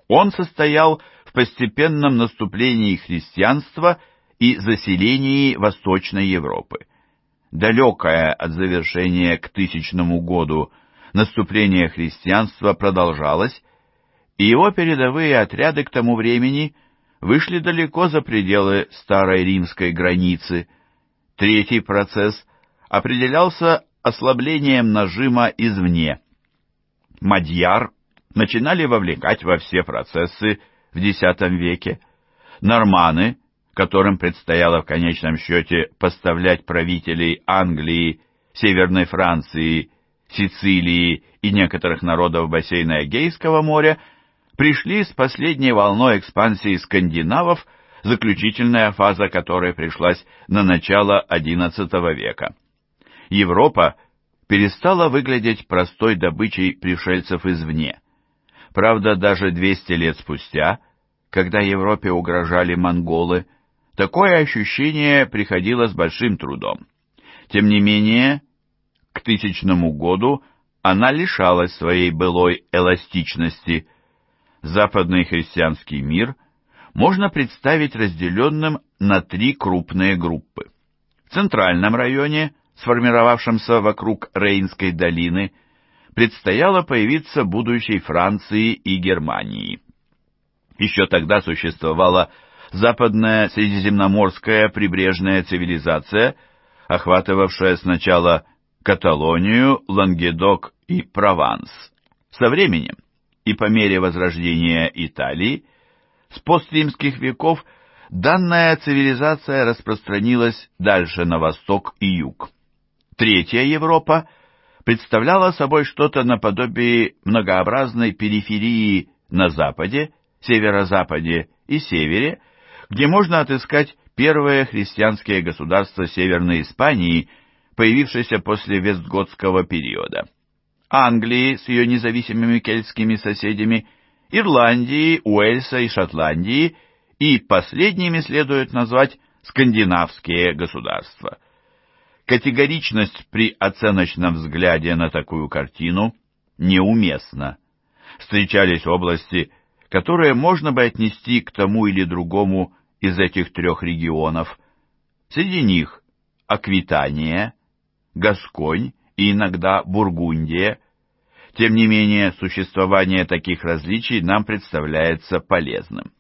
Он состоял в постепенном наступлении христианства и заселении Восточной Европы. Далекое от завершения к тысячному году наступление христианства продолжалось, и его передовые отряды к тому времени вышли далеко за пределы старой римской границы. Третий процесс определялся ослаблением нажима извне – мадьяр начинали вовлекать во все процессы в X веке. Норманы, которым предстояло в конечном счете поставлять правителей Англии, Северной Франции, Сицилии и некоторых народов бассейна Эгейского моря, пришли с последней волной экспансии скандинавов, заключительная фаза которой пришлась на начало XI века. Европа перестала выглядеть простой добычей пришельцев извне. Правда, даже 200 лет спустя, когда Европе угрожали монголы, такое ощущение приходило с большим трудом. Тем не менее, к тысячному году она лишалась своей былой эластичности. Западный христианский мир можно представить разделенным на три крупные группы. В центральном районе – сформировавшемся вокруг Рейнской долины, предстояло появиться будущей Франции и Германии. Еще тогда существовала западная средиземноморская прибрежная цивилизация, охватывавшая сначала Каталонию, Лангедок и Прованс. Со временем и по мере возрождения Италии с постримских веков данная цивилизация распространилась дальше на восток и юг. Третья Европа представляла собой что-то наподобие многообразной периферии на западе, северо-западе и севере, где можно отыскать первое христианское государство Северной Испании, появившееся после Вестготского периода. Англии с ее независимыми кельтскими соседями, Ирландии, Уэльса и Шотландии, и последними следует назвать скандинавские государства. Категоричность при оценочном взгляде на такую картину неуместна. Встречались области, которые можно бы отнести к тому или другому из этих трех регионов. Среди них Аквитания, Гасконь и иногда Бургундия. Тем не менее, существование таких различий нам представляется полезным.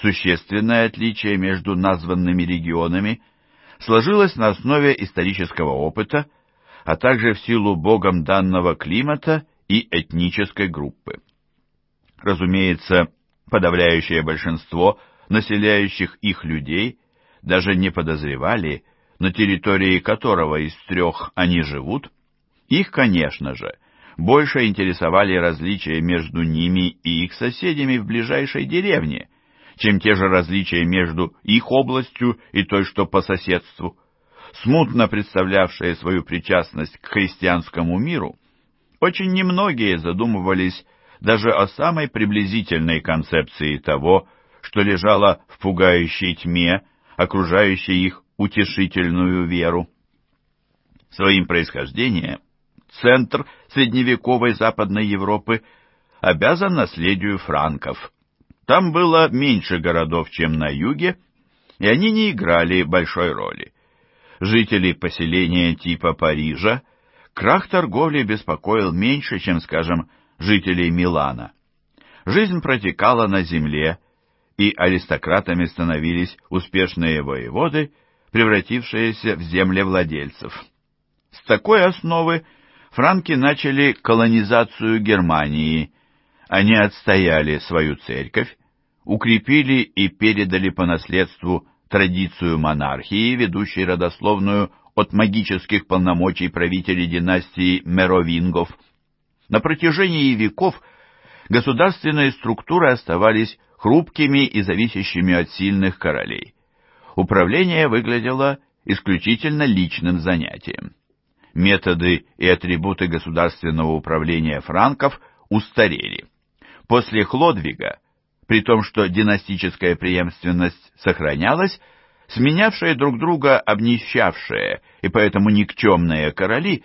Существенное отличие между названными регионами – сложилась на основе исторического опыта, а также в силу богом данного климата и этнической группы. Разумеется, подавляющее большинство населяющих их людей даже не подозревали, на территории которого из трех они живут, их, конечно же, больше интересовали различия между ними и их соседями в ближайшей деревне, чем те же различия между их областью и той, что по соседству. Смутно представлявшие свою причастность к христианскому миру, очень немногие задумывались даже о самой приблизительной концепции того, что лежало в пугающей тьме, окружающей их утешительную веру. Своим происхождением центр средневековой Западной Европы обязан наследию франков, там было меньше городов, чем на юге, и они не играли большой роли. Жители поселения типа Парижа крах торговли беспокоил меньше, чем, скажем, жителей Милана. Жизнь протекала на земле, и аристократами становились успешные воеводы, превратившиеся в землевладельцев. С такой основы франки начали колонизацию Германии – они отстояли свою церковь, укрепили и передали по наследству традицию монархии, ведущей родословную от магических полномочий правителей династии Меровингов. На протяжении веков государственные структуры оставались хрупкими и зависящими от сильных королей. Управление выглядело исключительно личным занятием. Методы и атрибуты государственного управления франков устарели после Хлодвига, при том, что династическая преемственность сохранялась, сменявшие друг друга обнищавшие и поэтому никчемные короли,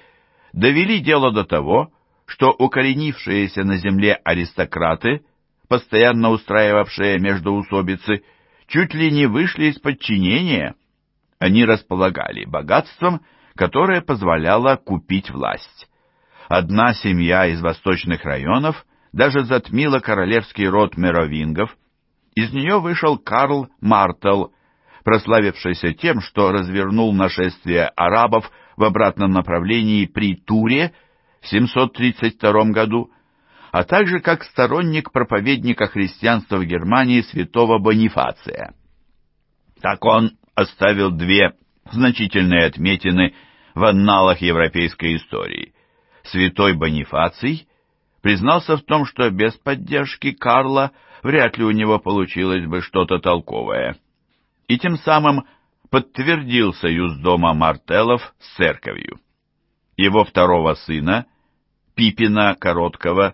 довели дело до того, что укоренившиеся на земле аристократы, постоянно устраивавшие междоусобицы, чуть ли не вышли из подчинения. Они располагали богатством, которое позволяло купить власть. Одна семья из восточных районов даже затмила королевский род меровингов, из нее вышел Карл Мартел, прославившийся тем, что развернул нашествие арабов в обратном направлении при Туре в 732 году, а также как сторонник проповедника христианства в Германии святого Бонифация. Так он оставил две значительные отметины в анналах европейской истории – святой Бонифаций признался в том, что без поддержки Карла вряд ли у него получилось бы что-то толковое, и тем самым подтвердил союз дома Мартеллов с церковью. Его второго сына, Пипина Короткого,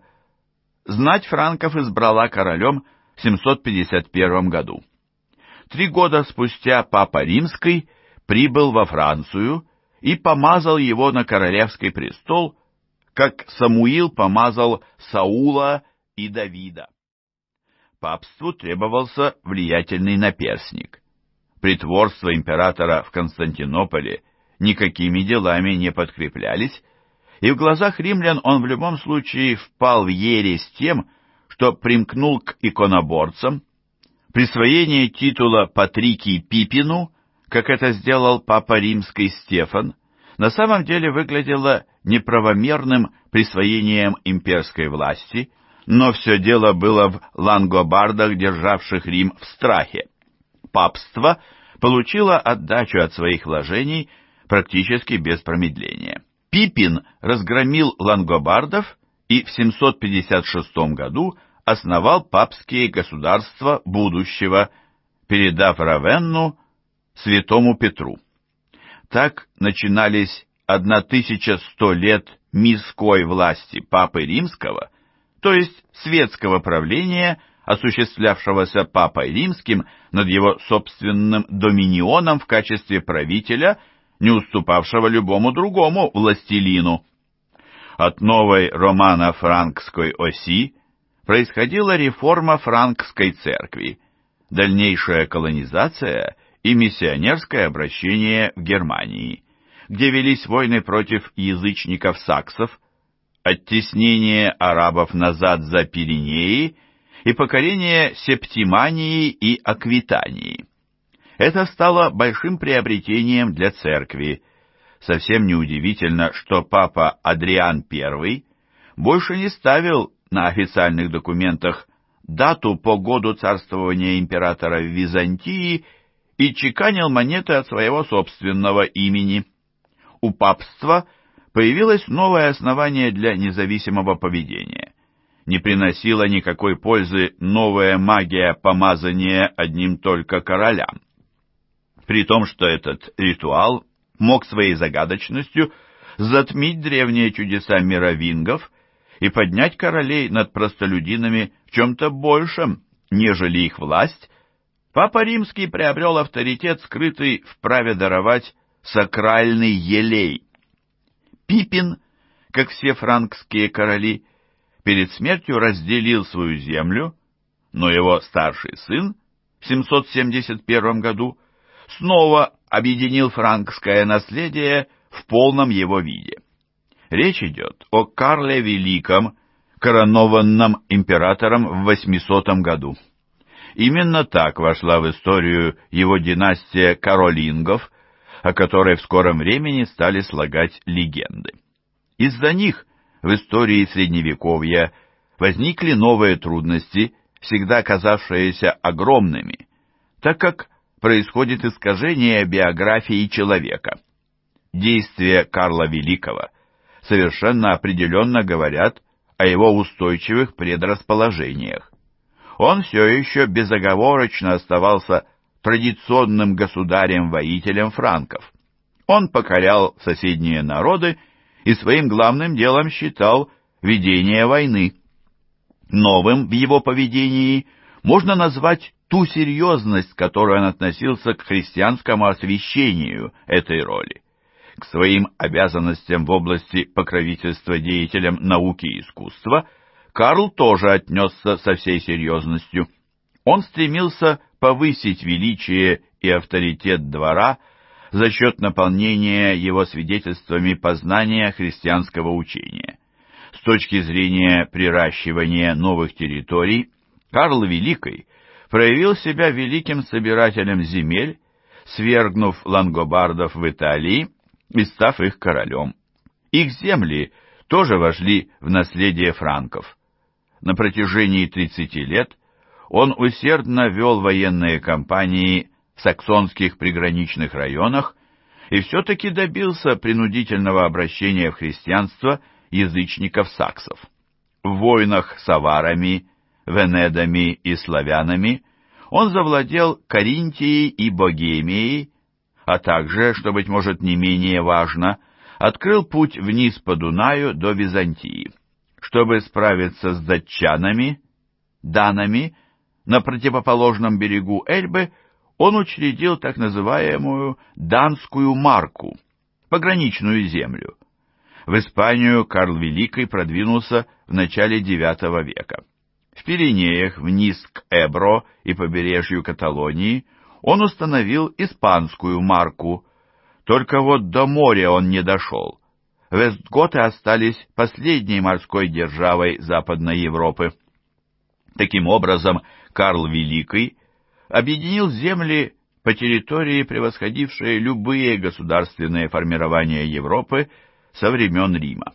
знать франков избрала королем в 751 году. Три года спустя Папа Римский прибыл во Францию и помазал его на королевский престол как Самуил помазал Саула и Давида. Папству требовался влиятельный наперсник. Притворство императора в Константинополе никакими делами не подкреплялись, и в глазах римлян он в любом случае впал в ересь тем, что примкнул к иконоборцам. Присвоение титула Патрикий Пипину, как это сделал папа римский Стефан, на самом деле выглядело неправомерным присвоением имперской власти, но все дело было в лангобардах, державших Рим в страхе. Папство получило отдачу от своих вложений практически без промедления. Пипин разгромил лангобардов и в 756 году основал папские государства будущего, передав Равенну святому Петру. Так начинались 1100 лет мирской власти Папы Римского, то есть светского правления, осуществлявшегося Папой Римским над его собственным доминионом в качестве правителя, не уступавшего любому другому властелину. От новой романо-франкской оси происходила реформа франкской церкви, дальнейшая колонизация – и миссионерское обращение в Германии, где велись войны против язычников-саксов, оттеснение арабов назад за Пиренеи и покорение Септимании и Аквитании. Это стало большим приобретением для церкви. Совсем неудивительно, что папа Адриан I больше не ставил на официальных документах дату по году царствования императора в Византии и чеканил монеты от своего собственного имени. У папства появилось новое основание для независимого поведения. Не приносила никакой пользы новая магия помазания одним только королям. При том, что этот ритуал мог своей загадочностью затмить древние чудеса мировингов и поднять королей над простолюдинами в чем-то большем, нежели их власть Папа Римский приобрел авторитет, скрытый в праве даровать сакральный елей. Пипин, как все франкские короли, перед смертью разделил свою землю, но его старший сын в 771 году снова объединил франкское наследие в полном его виде. Речь идет о Карле Великом, коронованном императором в 800 году. Именно так вошла в историю его династия Каролингов, о которой в скором времени стали слагать легенды. Из-за них в истории Средневековья возникли новые трудности, всегда казавшиеся огромными, так как происходит искажение биографии человека. Действия Карла Великого совершенно определенно говорят о его устойчивых предрасположениях он все еще безоговорочно оставался традиционным государем-воителем франков. Он покорял соседние народы и своим главным делом считал ведение войны. Новым в его поведении можно назвать ту серьезность, которую он относился к христианскому освящению этой роли, к своим обязанностям в области покровительства деятелям науки и искусства – Карл тоже отнесся со всей серьезностью. Он стремился повысить величие и авторитет двора за счет наполнения его свидетельствами познания христианского учения. С точки зрения приращивания новых территорий, Карл Великий проявил себя великим собирателем земель, свергнув лангобардов в Италии и став их королем. Их земли тоже вошли в наследие франков на протяжении 30 лет он усердно вел военные кампании в саксонских приграничных районах и все-таки добился принудительного обращения в христианство язычников-саксов. В войнах с аварами, венедами и славянами он завладел Каринтией и Богемией, а также, что, быть может, не менее важно, открыл путь вниз по Дунаю до Византии чтобы справиться с датчанами, данами, на противоположном берегу Эльбы он учредил так называемую Данскую марку, пограничную землю. В Испанию Карл Великий продвинулся в начале IX века. В Пиренеях, вниз к Эбро и побережью Каталонии, он установил испанскую марку, только вот до моря он не дошел – Вестготы остались последней морской державой Западной Европы. Таким образом, Карл Великий объединил земли по территории, превосходившие любые государственные формирования Европы со времен Рима.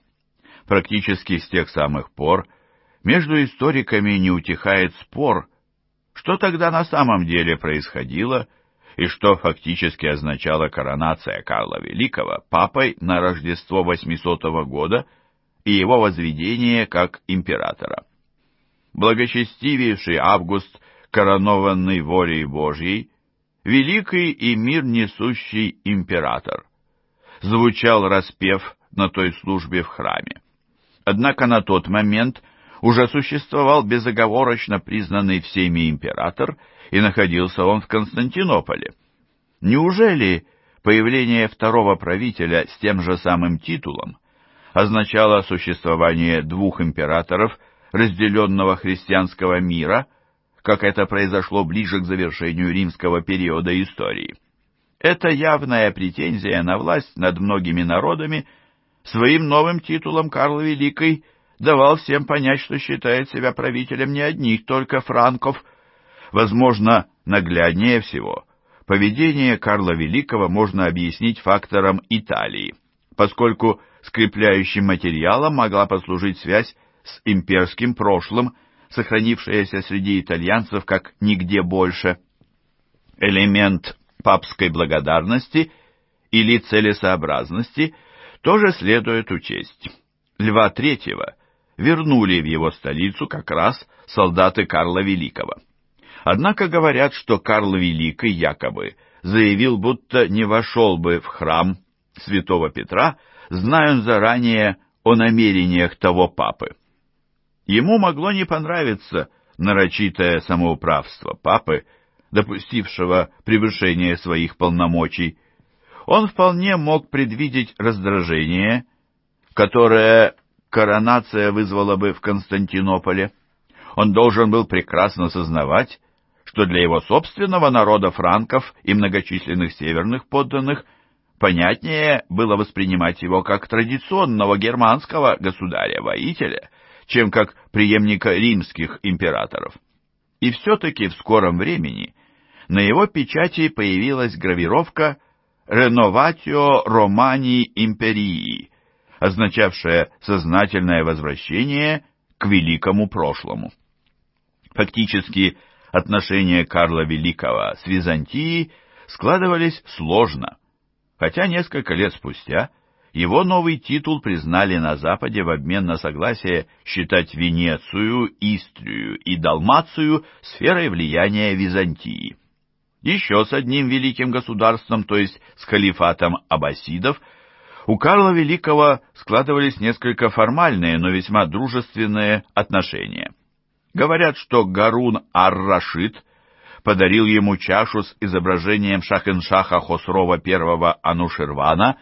Практически с тех самых пор между историками не утихает спор, что тогда на самом деле происходило – и что фактически означала коронация Карла Великого папой на Рождество 800 года и его возведение как императора. Благочестивейший Август, коронованный волей Божьей, великий и мир несущий император, звучал распев на той службе в храме. Однако на тот момент уже существовал безоговорочно признанный всеми император – и находился он в Константинополе. Неужели появление второго правителя с тем же самым титулом означало существование двух императоров, разделенного христианского мира, как это произошло ближе к завершению римского периода истории? Это явная претензия на власть над многими народами, своим новым титулом Карл Великий давал всем понять, что считает себя правителем не одних только франков – Возможно, нагляднее всего поведение Карла Великого можно объяснить фактором Италии, поскольку скрепляющим материалом могла послужить связь с имперским прошлым, сохранившаяся среди итальянцев как нигде больше. Элемент папской благодарности или целесообразности тоже следует учесть. Льва III вернули в его столицу как раз солдаты Карла Великого. Однако говорят, что Карл Великий якобы заявил, будто не вошел бы в храм святого Петра, зная заранее о намерениях того папы. Ему могло не понравиться нарочитое самоуправство папы, допустившего превышение своих полномочий. Он вполне мог предвидеть раздражение, которое коронация вызвала бы в Константинополе. Он должен был прекрасно сознавать, что для его собственного народа франков и многочисленных северных подданных понятнее было воспринимать его как традиционного германского государя-воителя, чем как преемника римских императоров. И все-таки в скором времени на его печати появилась гравировка «Реноватио Романи Империи», означавшая сознательное возвращение к великому прошлому. Фактически, отношения Карла Великого с Византией складывались сложно, хотя несколько лет спустя его новый титул признали на Западе в обмен на согласие считать Венецию, Истрию и Далмацию сферой влияния Византии. Еще с одним великим государством, то есть с халифатом аббасидов, у Карла Великого складывались несколько формальные, но весьма дружественные отношения. Говорят, что Гарун ар-Рашид подарил ему чашу с изображением Шахеншаха Хосрова I Ануширвана,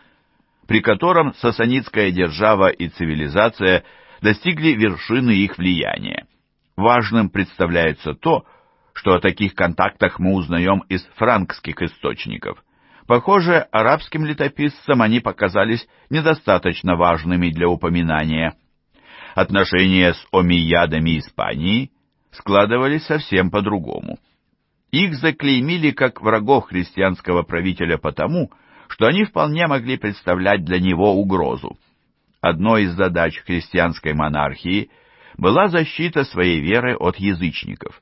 при котором сасанитская держава и цивилизация достигли вершины их влияния. Важным представляется то, что о таких контактах мы узнаем из франкских источников. Похоже, арабским летописцам они показались недостаточно важными для упоминания – отношения с омиядами Испании складывались совсем по-другому. Их заклеймили как врагов христианского правителя потому, что они вполне могли представлять для него угрозу. Одной из задач христианской монархии была защита своей веры от язычников.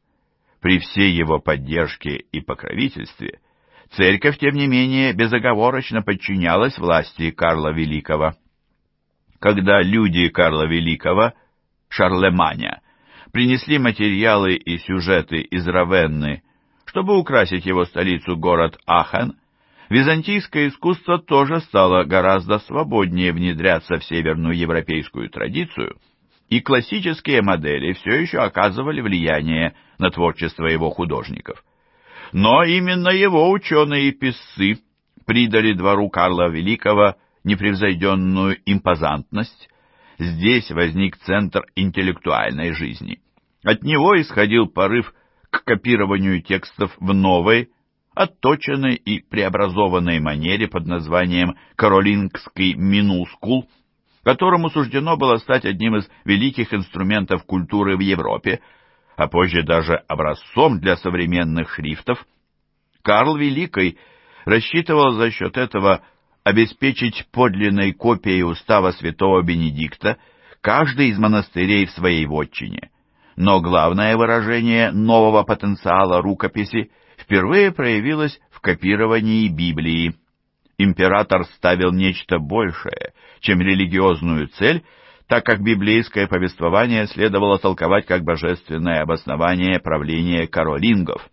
При всей его поддержке и покровительстве церковь, тем не менее, безоговорочно подчинялась власти Карла Великого когда люди Карла Великого, Шарлеманя, принесли материалы и сюжеты из Равенны, чтобы украсить его столицу город Ахен, византийское искусство тоже стало гораздо свободнее внедряться в северную европейскую традицию, и классические модели все еще оказывали влияние на творчество его художников. Но именно его ученые и писцы придали двору Карла Великого непревзойденную импозантность, здесь возник центр интеллектуальной жизни. От него исходил порыв к копированию текстов в новой, отточенной и преобразованной манере под названием «Каролингский минускул», которому суждено было стать одним из великих инструментов культуры в Европе, а позже даже образцом для современных шрифтов, Карл Великий рассчитывал за счет этого обеспечить подлинной копией устава святого Бенедикта каждый из монастырей в своей вотчине. Но главное выражение нового потенциала рукописи впервые проявилось в копировании Библии. Император ставил нечто большее, чем религиозную цель, так как библейское повествование следовало толковать как божественное обоснование правления королингов.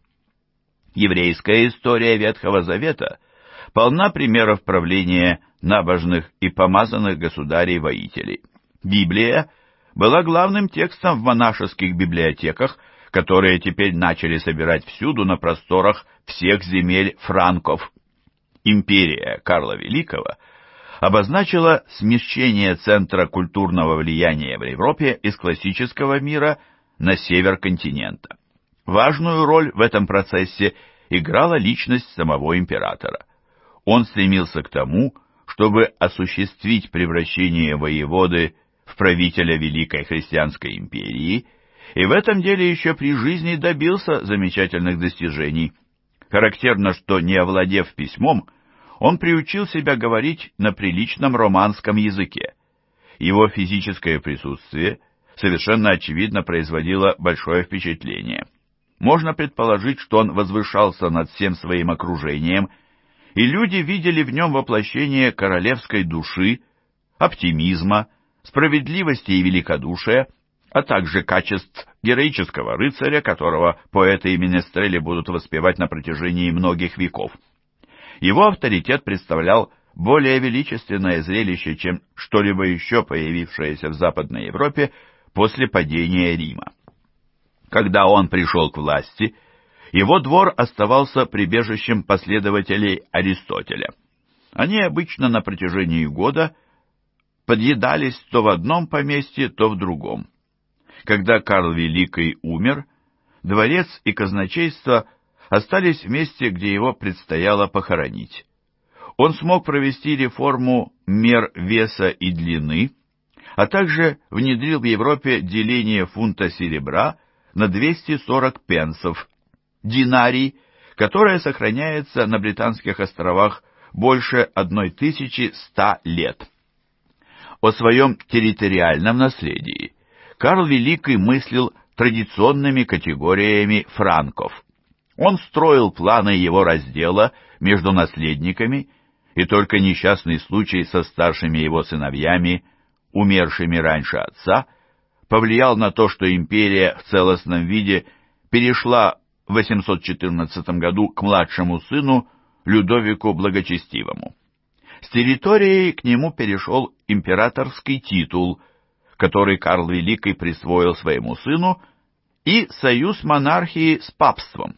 Еврейская история Ветхого Завета — полна примеров правления набожных и помазанных государей-воителей. Библия была главным текстом в монашеских библиотеках, которые теперь начали собирать всюду на просторах всех земель франков. Империя Карла Великого обозначила смещение центра культурного влияния в Европе из классического мира на север континента. Важную роль в этом процессе играла личность самого императора – он стремился к тому, чтобы осуществить превращение воеводы в правителя Великой Христианской империи, и в этом деле еще при жизни добился замечательных достижений. Характерно, что, не овладев письмом, он приучил себя говорить на приличном романском языке. Его физическое присутствие совершенно очевидно производило большое впечатление. Можно предположить, что он возвышался над всем своим окружением – и люди видели в нем воплощение королевской души, оптимизма, справедливости и великодушия, а также качеств героического рыцаря, которого поэты и менестрели будут воспевать на протяжении многих веков. Его авторитет представлял более величественное зрелище, чем что-либо еще появившееся в Западной Европе после падения Рима. Когда он пришел к власти, его двор оставался прибежищем последователей Аристотеля. Они обычно на протяжении года подъедались то в одном поместье, то в другом. Когда Карл Великий умер, дворец и казначейство остались в месте, где его предстояло похоронить. Он смог провести реформу мер веса и длины, а также внедрил в Европе деление фунта серебра на 240 пенсов, динарий, которая сохраняется на Британских островах больше 1100 лет. О своем территориальном наследии Карл Великий мыслил традиционными категориями франков. Он строил планы его раздела между наследниками, и только несчастный случай со старшими его сыновьями, умершими раньше отца, повлиял на то, что империя в целостном виде перешла в 814 году к младшему сыну Людовику Благочестивому. С территории к нему перешел императорский титул, который Карл Великий присвоил своему сыну, и союз монархии с папством.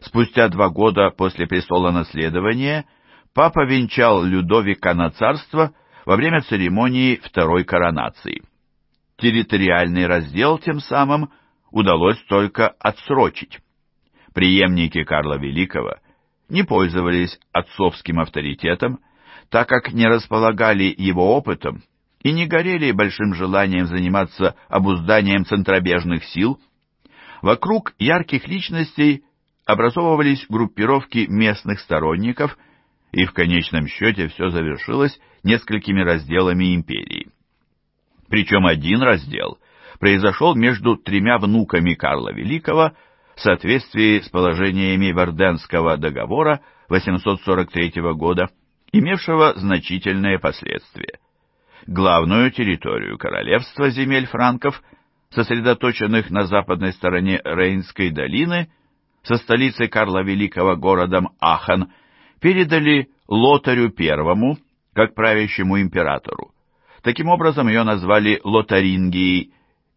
Спустя два года после престола наследования папа венчал Людовика на царство во время церемонии второй коронации. Территориальный раздел тем самым удалось только отсрочить преемники Карла Великого, не пользовались отцовским авторитетом, так как не располагали его опытом и не горели большим желанием заниматься обузданием центробежных сил, вокруг ярких личностей образовывались группировки местных сторонников, и в конечном счете все завершилось несколькими разделами империи. Причем один раздел произошел между тремя внуками Карла Великого в соответствии с положениями Верденского договора 843 года, имевшего значительные последствия. Главную территорию королевства земель франков, сосредоточенных на западной стороне Рейнской долины, со столицей Карла Великого городом Ахан, передали Лотарю I, как правящему императору. Таким образом ее назвали Лотарингией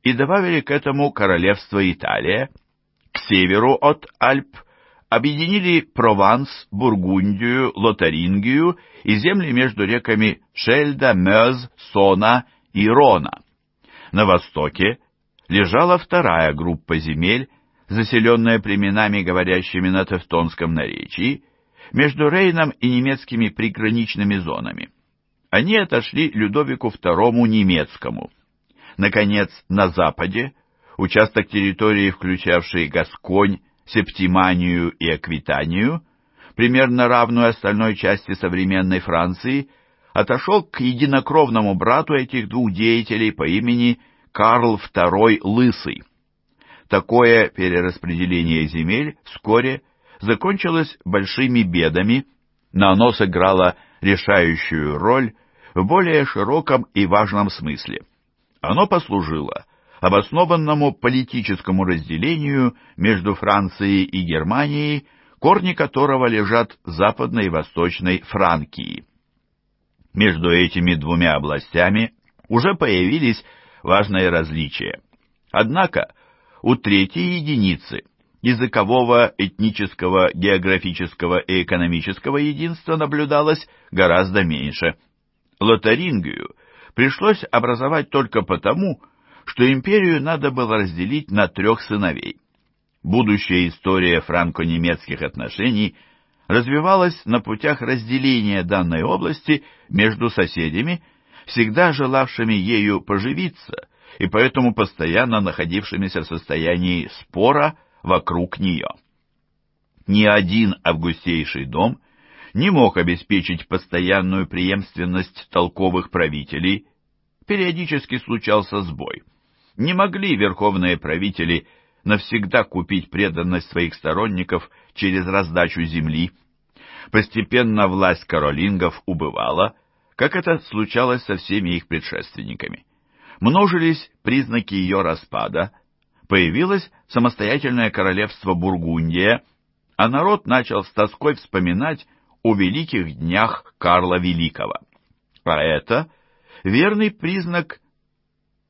и добавили к этому королевство Италия – к северу от Альп объединили Прованс, Бургундию, Лотарингию и земли между реками Шельда, Мёз, Сона и Рона. На востоке лежала вторая группа земель, заселенная племенами, говорящими на тевтонском наречии, между Рейном и немецкими приграничными зонами. Они отошли Людовику II немецкому. Наконец, на западе – участок территории, включавший Гасконь, Септиманию и Аквитанию, примерно равную остальной части современной Франции, отошел к единокровному брату этих двух деятелей по имени Карл II Лысый. Такое перераспределение земель вскоре закончилось большими бедами, но оно сыграло решающую роль в более широком и важном смысле. Оно послужило обоснованному политическому разделению между Францией и Германией, корни которого лежат в Западной и Восточной Франкии. Между этими двумя областями уже появились важные различия. Однако у третьей единицы языкового, этнического, географического и экономического единства наблюдалось гораздо меньше. Лотарингию пришлось образовать только потому, что, что империю надо было разделить на трех сыновей. Будущая история франко-немецких отношений развивалась на путях разделения данной области между соседями, всегда желавшими ею поживиться и поэтому постоянно находившимися в состоянии спора вокруг нее. Ни один августейший дом не мог обеспечить постоянную преемственность толковых правителей, периодически случался сбой – не могли верховные правители навсегда купить преданность своих сторонников через раздачу земли. Постепенно власть каролингов убывала, как это случалось со всеми их предшественниками. Множились признаки ее распада, появилось самостоятельное королевство Бургундия, а народ начал с тоской вспоминать о великих днях Карла Великого. А это верный признак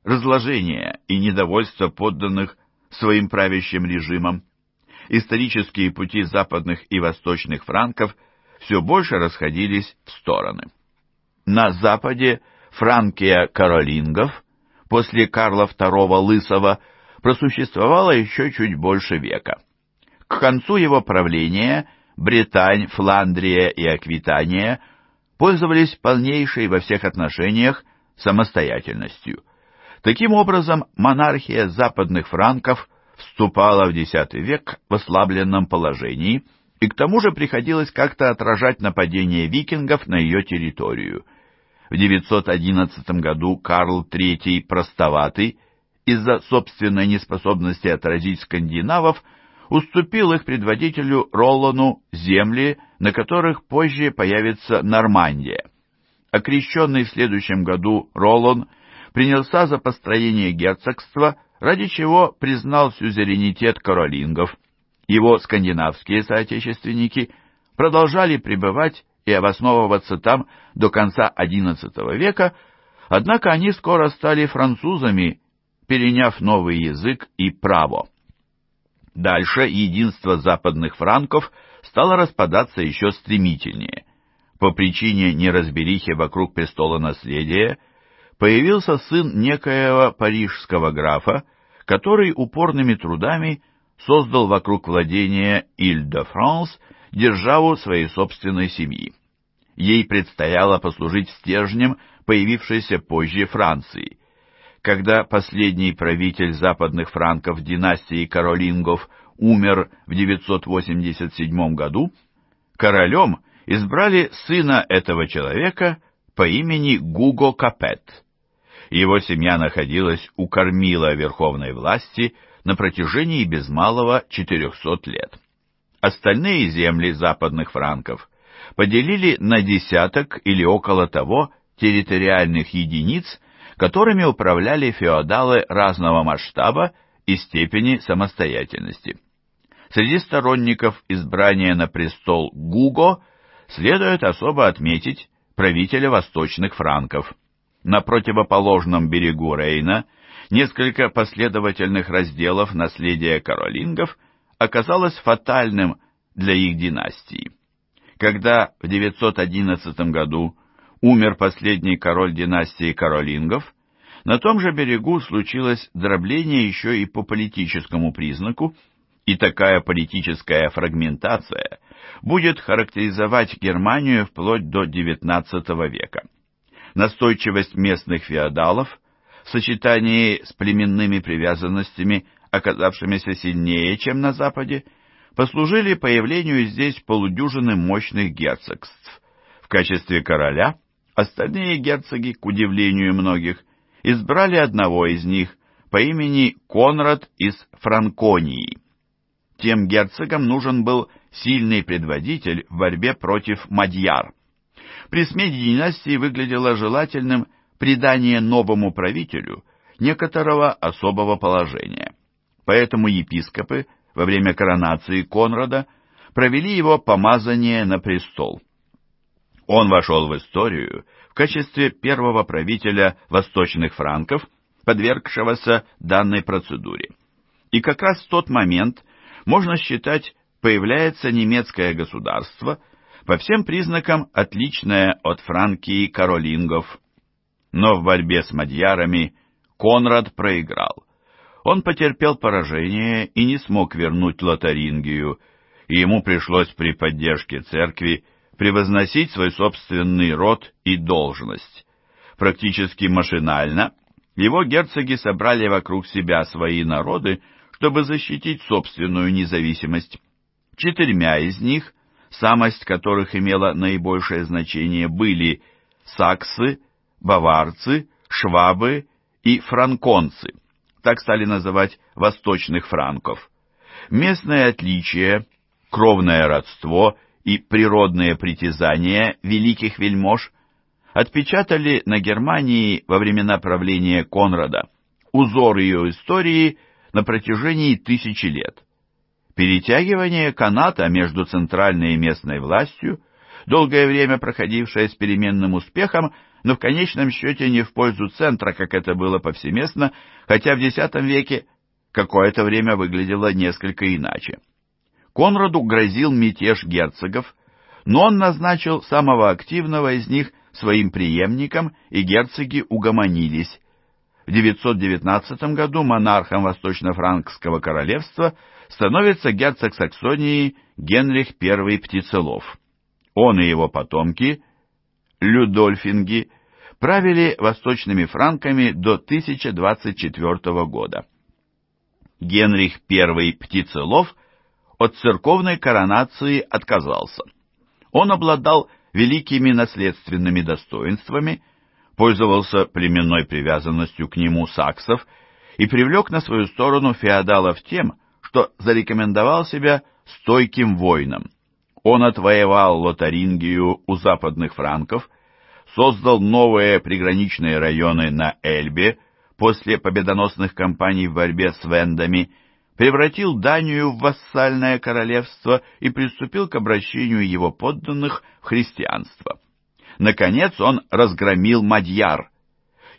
разложение и недовольство подданных своим правящим режимом. Исторические пути западных и восточных франков все больше расходились в стороны. На западе Франкия Каролингов после Карла II Лысого просуществовала еще чуть больше века. К концу его правления Британь, Фландрия и Аквитания пользовались полнейшей во всех отношениях самостоятельностью. Таким образом, монархия западных франков вступала в X век в ослабленном положении и к тому же приходилось как-то отражать нападение викингов на ее территорию. В 911 году Карл III Простоватый из-за собственной неспособности отразить скандинавов уступил их предводителю Роллану земли, на которых позже появится Нормандия. Окрещенный в следующем году Роллан – принялся за построение герцогства, ради чего признал сюзеренитет королингов. Его скандинавские соотечественники продолжали пребывать и обосновываться там до конца XI века, однако они скоро стали французами, переняв новый язык и право. Дальше единство западных франков стало распадаться еще стремительнее. По причине неразберихи вокруг престола наследия появился сын некоего парижского графа, который упорными трудами создал вокруг владения Иль-де-Франс державу своей собственной семьи. Ей предстояло послужить стержнем появившейся позже Франции. Когда последний правитель западных франков династии Каролингов умер в 987 году, королем избрали сына этого человека по имени Гуго Капет его семья находилась у кормила верховной власти на протяжении без малого 400 лет. Остальные земли западных франков поделили на десяток или около того территориальных единиц, которыми управляли феодалы разного масштаба и степени самостоятельности. Среди сторонников избрания на престол Гуго следует особо отметить правителя восточных франков – на противоположном берегу Рейна несколько последовательных разделов наследия Каролингов оказалось фатальным для их династии. Когда в 911 году умер последний король династии Каролингов, на том же берегу случилось дробление еще и по политическому признаку, и такая политическая фрагментация будет характеризовать Германию вплоть до XIX века. Настойчивость местных феодалов в сочетании с племенными привязанностями, оказавшимися сильнее, чем на Западе, послужили появлению здесь полудюжины мощных герцогств. В качестве короля остальные герцоги, к удивлению многих, избрали одного из них по имени Конрад из Франконии. Тем герцогам нужен был сильный предводитель в борьбе против мадьяр. При смене династии выглядело желательным придание новому правителю некоторого особого положения. Поэтому епископы во время коронации Конрада провели его помазание на престол. Он вошел в историю в качестве первого правителя восточных франков, подвергшегося данной процедуре. И как раз в тот момент, можно считать, появляется немецкое государство – по всем признакам отличная от Франкии каролингов. Но в борьбе с мадьярами Конрад проиграл. Он потерпел поражение и не смог вернуть Лотарингию, и ему пришлось при поддержке церкви превозносить свой собственный род и должность. Практически машинально его герцоги собрали вокруг себя свои народы, чтобы защитить собственную независимость. Четырьмя из них самость которых имела наибольшее значение, были саксы, баварцы, швабы и франконцы, так стали называть восточных франков. Местное отличие, кровное родство и природное притязание великих вельмож отпечатали на Германии во времена правления Конрада узор ее истории на протяжении тысячи лет. Перетягивание каната между центральной и местной властью, долгое время проходившее с переменным успехом, но в конечном счете не в пользу центра, как это было повсеместно, хотя в X веке какое-то время выглядело несколько иначе. Конраду грозил мятеж герцогов, но он назначил самого активного из них своим преемником, и герцоги угомонились. В 919 году монархом Восточно-Франкского королевства становится герцог Саксонии Генрих I Птицелов. Он и его потомки, людольфинги, правили восточными франками до 1024 года. Генрих I Птицелов от церковной коронации отказался. Он обладал великими наследственными достоинствами, пользовался племенной привязанностью к нему саксов и привлек на свою сторону феодалов тем, что зарекомендовал себя стойким воином. Он отвоевал Лотарингию у западных франков, создал новые приграничные районы на Эльбе после победоносных кампаний в борьбе с вендами, превратил Данию в вассальное королевство и приступил к обращению его подданных в христианство. Наконец он разгромил Мадьяр.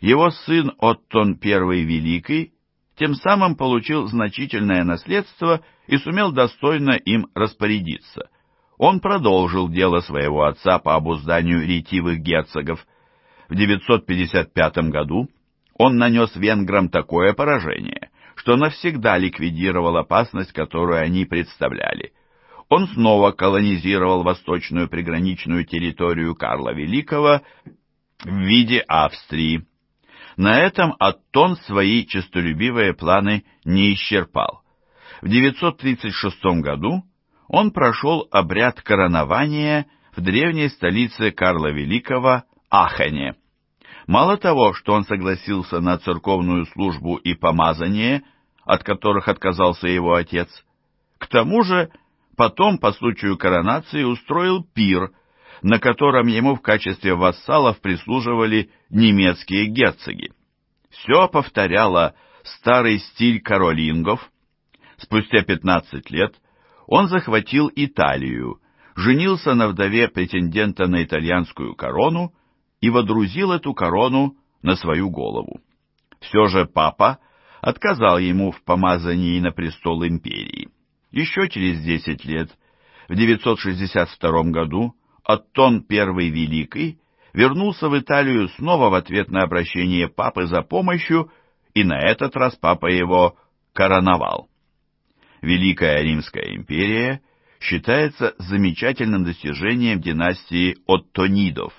Его сын Оттон I Великий тем самым получил значительное наследство и сумел достойно им распорядиться. Он продолжил дело своего отца по обузданию ретивых герцогов. В 955 году он нанес венграм такое поражение, что навсегда ликвидировал опасность, которую они представляли. Он снова колонизировал восточную приграничную территорию Карла Великого в виде Австрии. На этом Аттон свои честолюбивые планы не исчерпал. В 936 году он прошел обряд коронования в древней столице Карла Великого Ахене. Мало того, что он согласился на церковную службу и помазание, от которых отказался его отец, к тому же потом по случаю коронации устроил пир на котором ему в качестве вассалов прислуживали немецкие герцоги. Все повторяло старый стиль королингов. Спустя 15 лет он захватил Италию, женился на вдове претендента на итальянскую корону и водрузил эту корону на свою голову. Все же папа отказал ему в помазании на престол империи. Еще через 10 лет, в 962 году, Оттон I Великий вернулся в Италию снова в ответ на обращение папы за помощью, и на этот раз папа его короновал. Великая Римская империя считается замечательным достижением династии Оттонидов.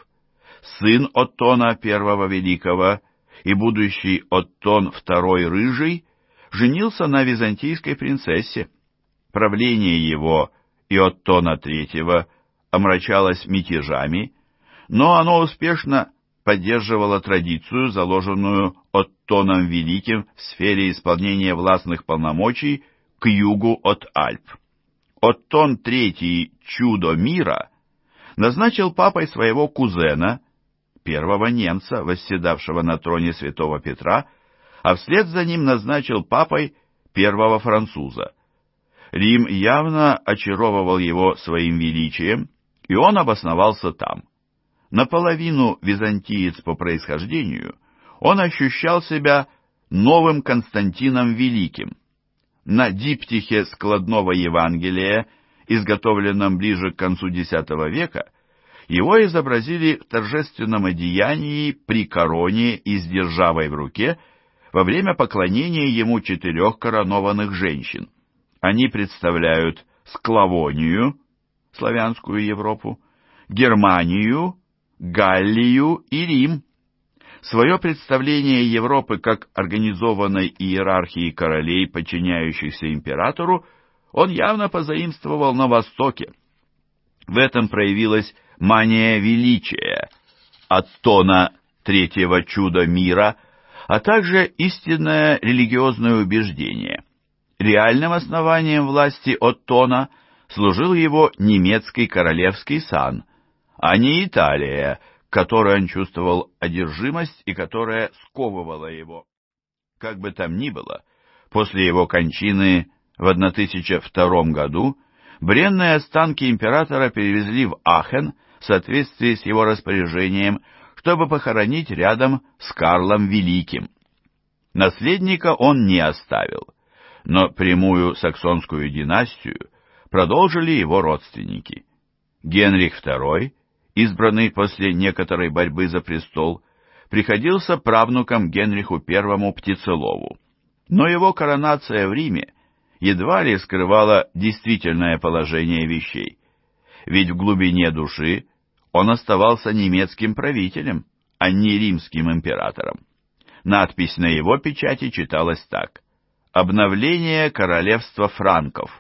Сын Оттона I Великого и будущий Оттон II Рыжий женился на византийской принцессе. Правление его и Оттона III – омрачалось мятежами, но оно успешно поддерживало традицию, заложенную Оттоном Великим в сфере исполнения властных полномочий к югу от Альп. Оттон III «Чудо мира» назначил папой своего кузена, первого немца, восседавшего на троне святого Петра, а вслед за ним назначил папой первого француза. Рим явно очаровывал его своим величием, и он обосновался там. Наполовину византиец по происхождению, он ощущал себя новым Константином Великим. На диптихе складного Евангелия, изготовленном ближе к концу X века, его изобразили в торжественном одеянии при короне и с державой в руке во время поклонения ему четырех коронованных женщин. Они представляют склавонию, славянскую Европу, Германию, Галлию и Рим. Свое представление Европы как организованной иерархии королей, подчиняющихся императору, он явно позаимствовал на Востоке. В этом проявилась мания величия от тона третьего чуда мира, а также истинное религиозное убеждение. Реальным основанием власти Оттона – служил его немецкий королевский сан, а не Италия, которой он чувствовал одержимость и которая сковывала его. Как бы там ни было, после его кончины в 1002 году бренные останки императора перевезли в Ахен в соответствии с его распоряжением, чтобы похоронить рядом с Карлом Великим. Наследника он не оставил, но прямую саксонскую династию – продолжили его родственники. Генрих II, избранный после некоторой борьбы за престол, приходился правнуком Генриху I Птицелову. Но его коронация в Риме едва ли скрывала действительное положение вещей, ведь в глубине души он оставался немецким правителем, а не римским императором. Надпись на его печати читалась так «Обновление королевства франков»,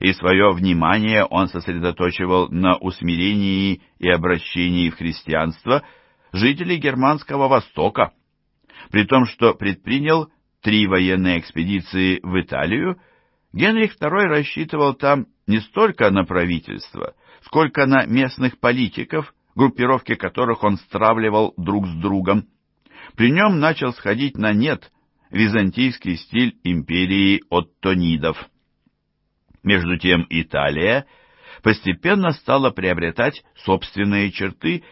и свое внимание он сосредоточивал на усмирении и обращении в христианство жителей Германского Востока, при том, что предпринял три военные экспедиции в Италию, Генрих II рассчитывал там не столько на правительство, сколько на местных политиков, группировки которых он стравливал друг с другом. При нем начал сходить на нет византийский стиль империи оттонидов. Между тем Италия постепенно стала приобретать собственные черты,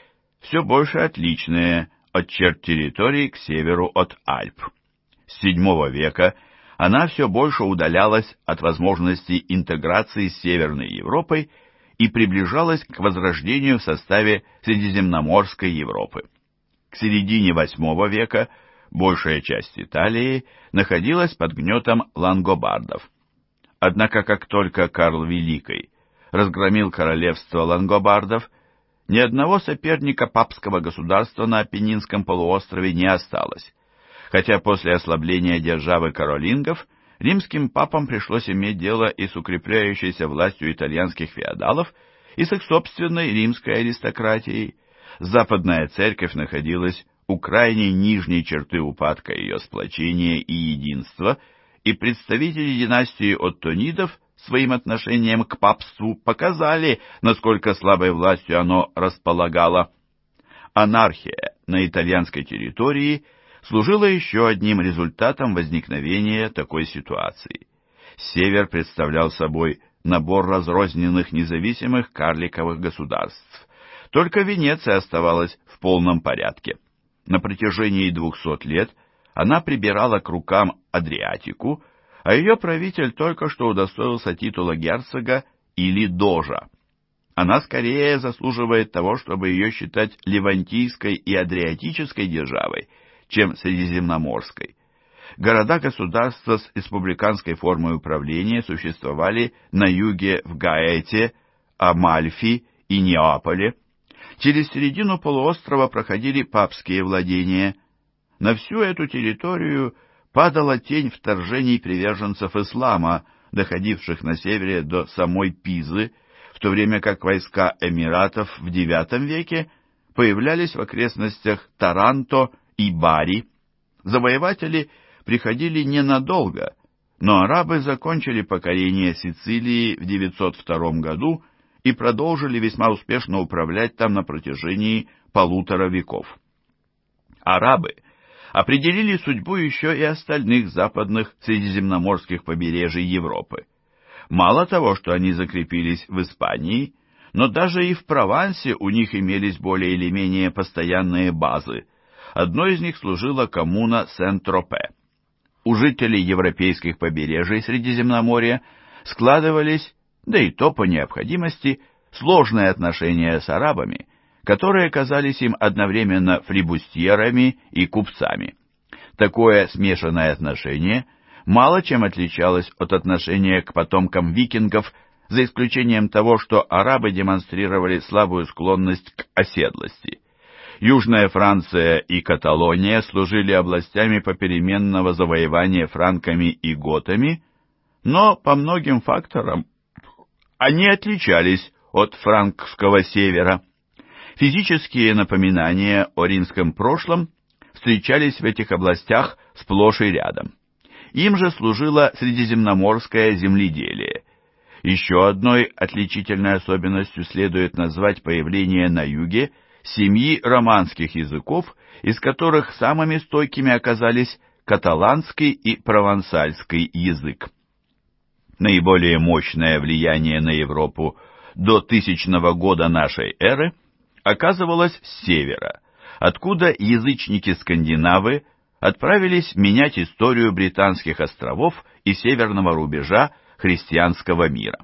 все больше отличные от черт территорий к северу от Альп. С VII века она все больше удалялась от возможности интеграции с Северной Европой и приближалась к возрождению в составе Средиземноморской Европы. К середине VIII века большая часть Италии находилась под гнетом лангобардов – Однако, как только Карл Великий разгромил королевство лангобардов, ни одного соперника папского государства на Апеннинском полуострове не осталось. Хотя после ослабления державы каролингов римским папам пришлось иметь дело и с укрепляющейся властью итальянских феодалов, и с их собственной римской аристократией. Западная церковь находилась у крайней нижней черты упадка ее сплочения и единства – и представители династии Оттонидов своим отношением к папству показали, насколько слабой властью оно располагало. Анархия на итальянской территории служила еще одним результатом возникновения такой ситуации. Север представлял собой набор разрозненных независимых карликовых государств. Только Венеция оставалась в полном порядке. На протяжении двухсот лет – она прибирала к рукам Адриатику, а ее правитель только что удостоился титула герцога или дожа. Она скорее заслуживает того, чтобы ее считать левантийской и адриатической державой, чем средиземноморской. Города-государства с республиканской формой управления существовали на юге в Гаэте, Амальфи и Неаполе. Через середину полуострова проходили папские владения – на всю эту территорию падала тень вторжений приверженцев ислама, доходивших на севере до самой Пизы, в то время как войска Эмиратов в IX веке появлялись в окрестностях Таранто и Бари. Завоеватели приходили ненадолго, но арабы закончили покорение Сицилии в 902 году и продолжили весьма успешно управлять там на протяжении полутора веков. Арабы – определили судьбу еще и остальных западных средиземноморских побережий Европы. Мало того, что они закрепились в Испании, но даже и в Провансе у них имелись более или менее постоянные базы. Одной из них служила коммуна Сент-Тропе. У жителей европейских побережий Средиземноморья складывались, да и то по необходимости, сложные отношения с арабами – которые казались им одновременно флибустьерами и купцами. Такое смешанное отношение мало чем отличалось от отношения к потомкам викингов, за исключением того, что арабы демонстрировали слабую склонность к оседлости. Южная Франция и Каталония служили областями попеременного завоевания франками и готами, но по многим факторам они отличались от франкского севера. Физические напоминания о римском прошлом встречались в этих областях сплошь и рядом. Им же служило средиземноморское земледелие. Еще одной отличительной особенностью следует назвать появление на юге семьи романских языков, из которых самыми стойкими оказались каталанский и провансальский язык. Наиболее мощное влияние на Европу до тысячного года нашей эры – оказывалась с севера, откуда язычники-скандинавы отправились менять историю британских островов и северного рубежа христианского мира.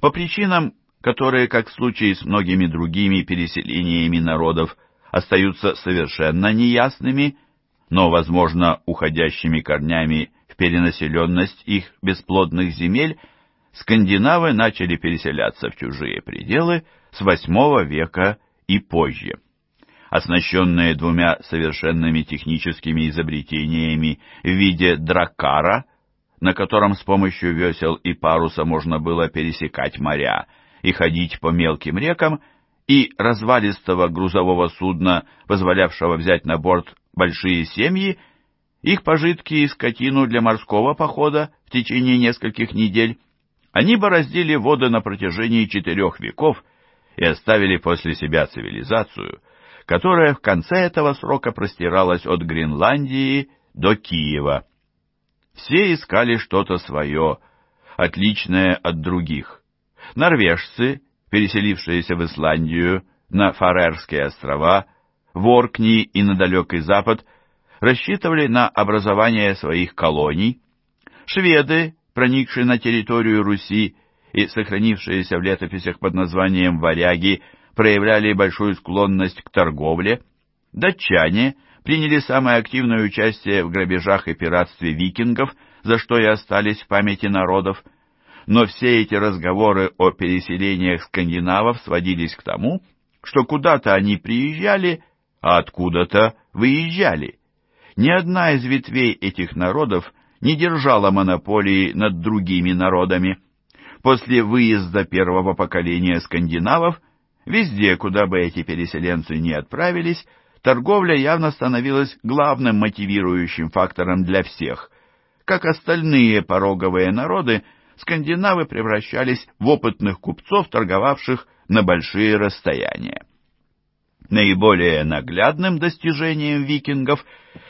По причинам, которые, как в случае с многими другими переселениями народов, остаются совершенно неясными, но, возможно, уходящими корнями в перенаселенность их бесплодных земель, скандинавы начали переселяться в чужие пределы с VIII века и позже. Оснащенные двумя совершенными техническими изобретениями в виде дракара, на котором с помощью весел и паруса можно было пересекать моря и ходить по мелким рекам, и развалистого грузового судна, позволявшего взять на борт большие семьи, их пожитки и скотину для морского похода в течение нескольких недель, они бороздили воды на протяжении четырех веков – и оставили после себя цивилизацию, которая в конце этого срока простиралась от Гренландии до Киева. Все искали что-то свое, отличное от других. Норвежцы, переселившиеся в Исландию, на Фарерские острова, Воркни и на далекий запад, рассчитывали на образование своих колоний. Шведы, проникшие на территорию Руси, и сохранившиеся в летописях под названием «варяги» проявляли большую склонность к торговле, датчане приняли самое активное участие в грабежах и пиратстве викингов, за что и остались в памяти народов, но все эти разговоры о переселениях скандинавов сводились к тому, что куда-то они приезжали, а откуда-то выезжали. Ни одна из ветвей этих народов не держала монополии над другими народами. После выезда первого поколения скандинавов везде, куда бы эти переселенцы ни отправились, торговля явно становилась главным мотивирующим фактором для всех. Как остальные пороговые народы, скандинавы превращались в опытных купцов, торговавших на большие расстояния. Наиболее наглядным достижением викингов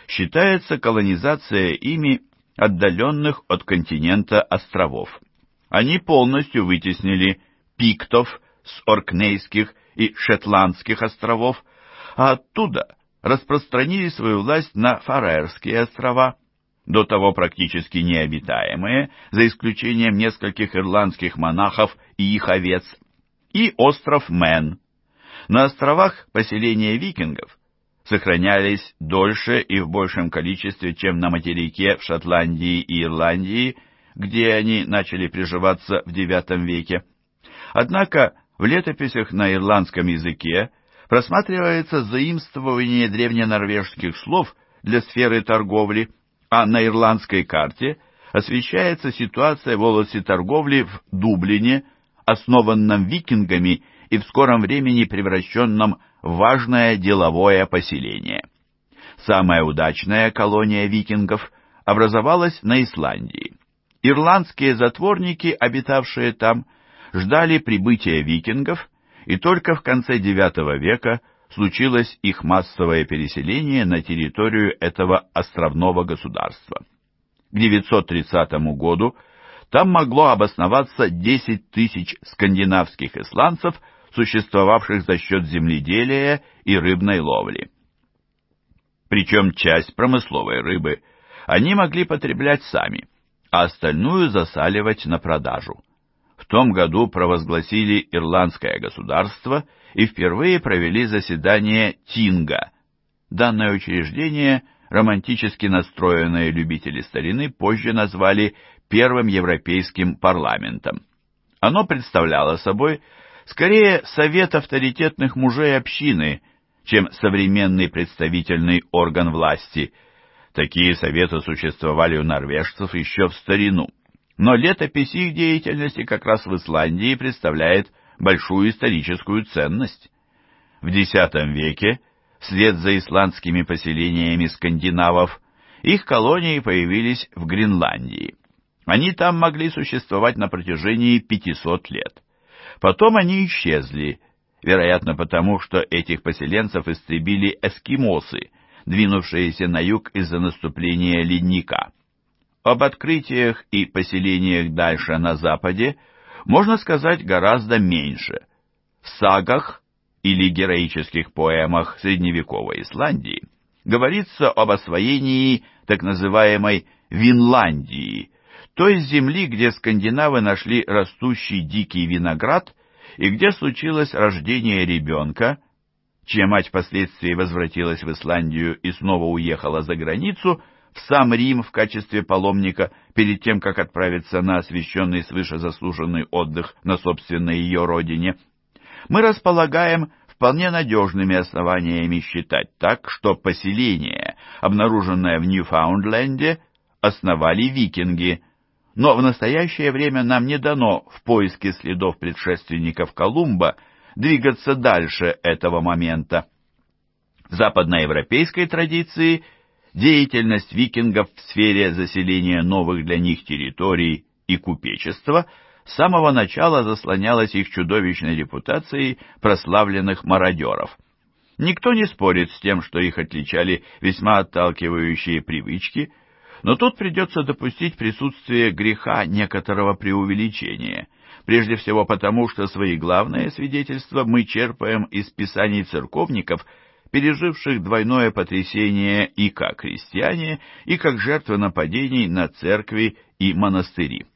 считается колонизация ими отдаленных от континента островов они полностью вытеснили пиктов с Оркнейских и Шетландских островов, а оттуда распространили свою власть на Фарерские острова, до того практически необитаемые, за исключением нескольких ирландских монахов и их овец, и остров Мэн. На островах поселения викингов сохранялись дольше и в большем количестве, чем на материке в Шотландии и Ирландии – где они начали приживаться в IX веке. Однако в летописях на ирландском языке просматривается заимствование древненорвежских слов для сферы торговли, а на ирландской карте освещается ситуация в волосе торговли в Дублине, основанном викингами и в скором времени превращенном в важное деловое поселение. Самая удачная колония викингов образовалась на Исландии. Ирландские затворники, обитавшие там, ждали прибытия викингов, и только в конце IX века случилось их массовое переселение на территорию этого островного государства. К 930 году там могло обосноваться 10 тысяч скандинавских исландцев, существовавших за счет земледелия и рыбной ловли. Причем часть промысловой рыбы они могли потреблять сами – а остальную засаливать на продажу. В том году провозгласили ирландское государство и впервые провели заседание Тинга. Данное учреждение романтически настроенные любители старины позже назвали первым европейским парламентом. Оно представляло собой скорее совет авторитетных мужей общины, чем современный представительный орган власти – Такие советы существовали у норвежцев еще в старину, но летопись их деятельности как раз в Исландии представляет большую историческую ценность. В X веке, вслед за исландскими поселениями скандинавов, их колонии появились в Гренландии. Они там могли существовать на протяжении 500 лет. Потом они исчезли, вероятно потому, что этих поселенцев истребили эскимосы, двинувшиеся на юг из-за наступления ледника. Об открытиях и поселениях дальше на западе можно сказать гораздо меньше. В сагах или героических поэмах средневековой Исландии говорится об освоении так называемой Винландии, той земли, где скандинавы нашли растущий дикий виноград и где случилось рождение ребенка, чья мать впоследствии возвратилась в Исландию и снова уехала за границу, в сам Рим в качестве паломника перед тем, как отправиться на освященный свыше заслуженный отдых на собственной ее родине. Мы располагаем вполне надежными основаниями считать так, что поселение, обнаруженное в Ньюфаундленде, основали викинги, но в настоящее время нам не дано в поиске следов предшественников Колумба – двигаться дальше этого момента. В западноевропейской традиции деятельность викингов в сфере заселения новых для них территорий и купечества с самого начала заслонялась их чудовищной репутацией прославленных мародеров. Никто не спорит с тем, что их отличали весьма отталкивающие привычки, но тут придется допустить присутствие греха некоторого преувеличения – прежде всего потому, что свои главные свидетельства мы черпаем из писаний церковников, переживших двойное потрясение и как крестьяне, и как жертвы нападений на церкви и монастыри.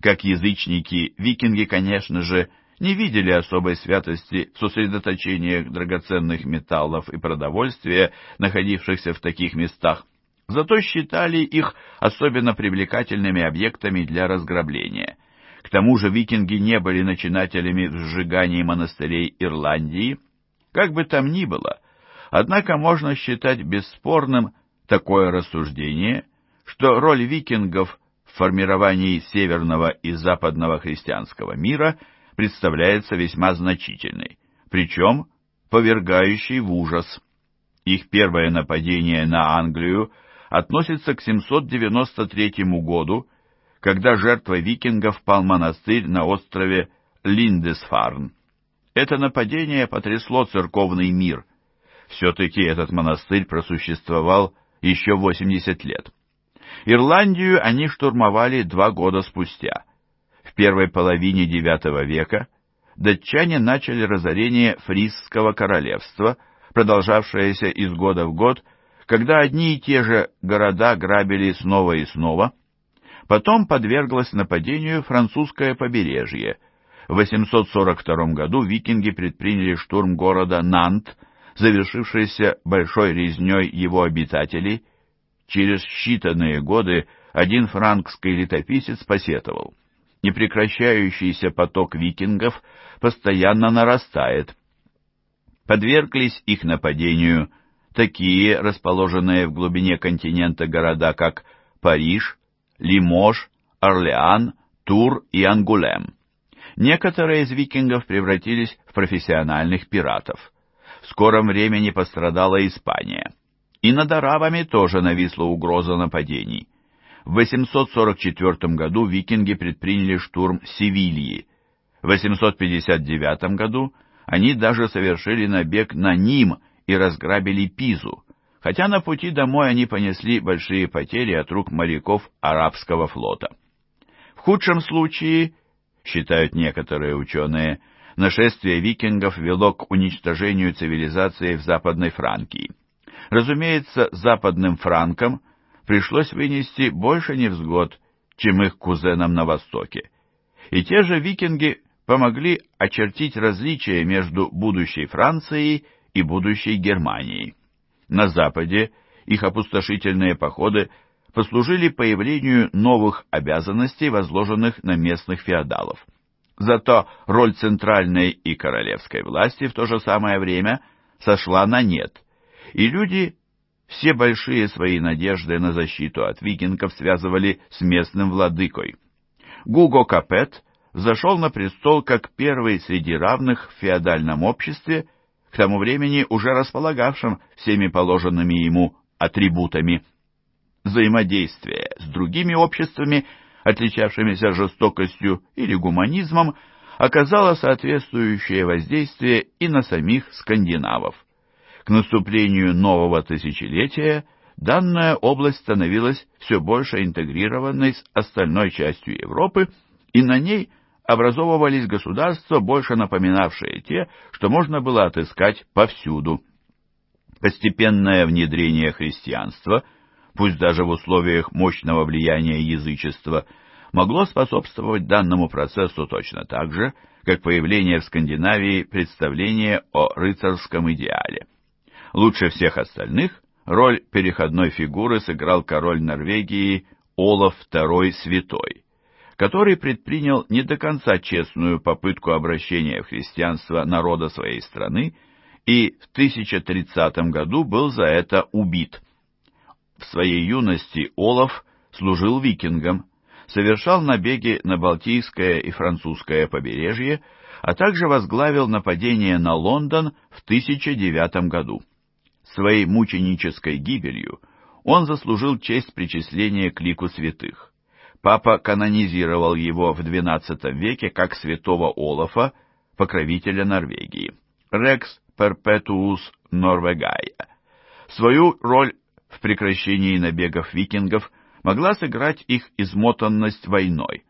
Как язычники, викинги, конечно же, не видели особой святости в сосредоточениях драгоценных металлов и продовольствия, находившихся в таких местах, зато считали их особенно привлекательными объектами для разграбления. К тому же викинги не были начинателями в сжигании монастырей Ирландии. Как бы там ни было, однако можно считать бесспорным такое рассуждение, что роль викингов в формировании северного и западного христианского мира представляется весьма значительной, причем повергающей в ужас. Их первое нападение на Англию относится к 793 году, когда жертвой викингов пал монастырь на острове Линдесфарн. Это нападение потрясло церковный мир. Все-таки этот монастырь просуществовал еще 80 лет. Ирландию они штурмовали два года спустя. В первой половине IX века датчане начали разорение Фрисского королевства, продолжавшееся из года в год, когда одни и те же города грабили снова и снова – Потом подверглось нападению французское побережье. В 842 году викинги предприняли штурм города Нант, завершившийся большой резней его обитателей. Через считанные годы один франкский летописец посетовал. Непрекращающийся поток викингов постоянно нарастает. Подверглись их нападению такие расположенные в глубине континента города, как Париж, Лимож, Орлеан, Тур и Ангулем. Некоторые из викингов превратились в профессиональных пиратов. В скором времени пострадала Испания. И над арабами тоже нависла угроза нападений. В 844 году викинги предприняли штурм Севильи. В 859 году они даже совершили набег на Ним и разграбили Пизу хотя на пути домой они понесли большие потери от рук моряков арабского флота. В худшем случае, считают некоторые ученые, нашествие викингов вело к уничтожению цивилизации в Западной Франкии. Разумеется, западным франкам пришлось вынести больше невзгод, чем их кузенам на Востоке. И те же викинги помогли очертить различия между будущей Францией и будущей Германией. На Западе их опустошительные походы послужили появлению новых обязанностей, возложенных на местных феодалов. Зато роль центральной и королевской власти в то же самое время сошла на нет, и люди все большие свои надежды на защиту от викингов связывали с местным владыкой. Гуго Капет зашел на престол как первый среди равных в феодальном обществе к тому времени уже располагавшим всеми положенными ему атрибутами. Взаимодействие с другими обществами, отличавшимися жестокостью или гуманизмом, оказало соответствующее воздействие и на самих скандинавов. К наступлению нового тысячелетия данная область становилась все больше интегрированной с остальной частью Европы, и на ней – образовывались государства, больше напоминавшие те, что можно было отыскать повсюду. Постепенное внедрение христианства, пусть даже в условиях мощного влияния язычества, могло способствовать данному процессу точно так же, как появление в Скандинавии представления о рыцарском идеале. Лучше всех остальных роль переходной фигуры сыграл король Норвегии Олаф II Святой который предпринял не до конца честную попытку обращения в христианство народа своей страны и в 1030 году был за это убит. В своей юности Олаф служил викингом, совершал набеги на Балтийское и Французское побережье, а также возглавил нападение на Лондон в 1009 году. Своей мученической гибелью он заслужил честь причисления к лику святых. Папа канонизировал его в XII веке как святого Олафа, покровителя Норвегии. Рекс перпетуус Норвегая. Свою роль в прекращении набегов викингов могла сыграть их измотанность войной.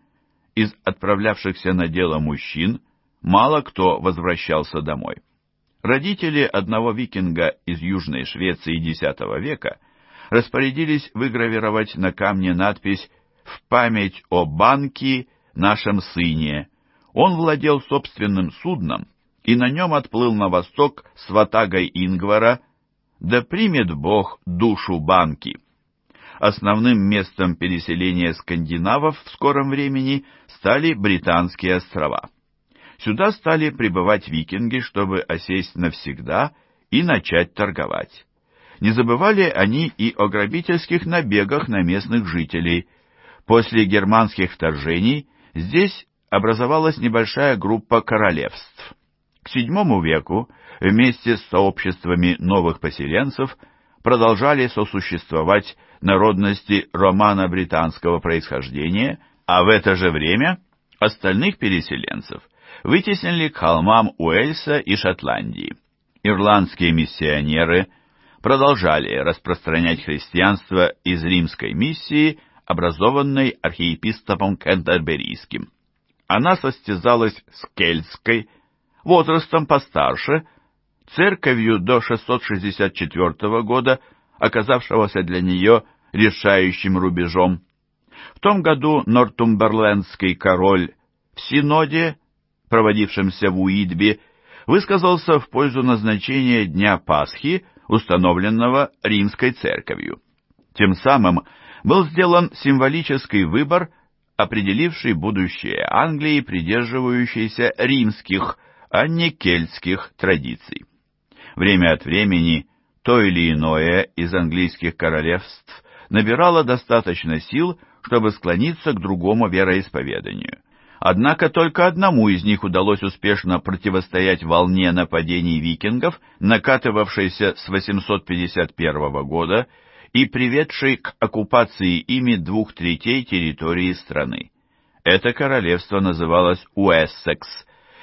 Из отправлявшихся на дело мужчин мало кто возвращался домой. Родители одного викинга из Южной Швеции X века распорядились выгравировать на камне надпись в память о Банке, нашем сыне. Он владел собственным судном и на нем отплыл на восток с ватагой Ингвара, да примет Бог душу Банки. Основным местом переселения скандинавов в скором времени стали Британские острова. Сюда стали прибывать викинги, чтобы осесть навсегда и начать торговать. Не забывали они и о грабительских набегах на местных жителей, После германских вторжений здесь образовалась небольшая группа королевств. К VII веку вместе с сообществами новых поселенцев продолжали сосуществовать народности романо-британского происхождения, а в это же время остальных переселенцев вытеснили к холмам Уэльса и Шотландии. Ирландские миссионеры продолжали распространять христианство из римской миссии – образованной архиепископом Кентерберийским. Она состязалась с кельтской, возрастом постарше, церковью до 664 года, оказавшегося для нее решающим рубежом. В том году нортумберлендский король в синоде, проводившемся в Уидбе, высказался в пользу назначения Дня Пасхи, установленного Римской Церковью. Тем самым был сделан символический выбор, определивший будущее Англии, придерживающейся римских, а не кельтских традиций. Время от времени то или иное из английских королевств набирало достаточно сил, чтобы склониться к другому вероисповеданию. Однако только одному из них удалось успешно противостоять волне нападений викингов, накатывавшейся с 851 года и приведшей к оккупации ими двух третей территории страны. Это королевство называлось Уэссекс,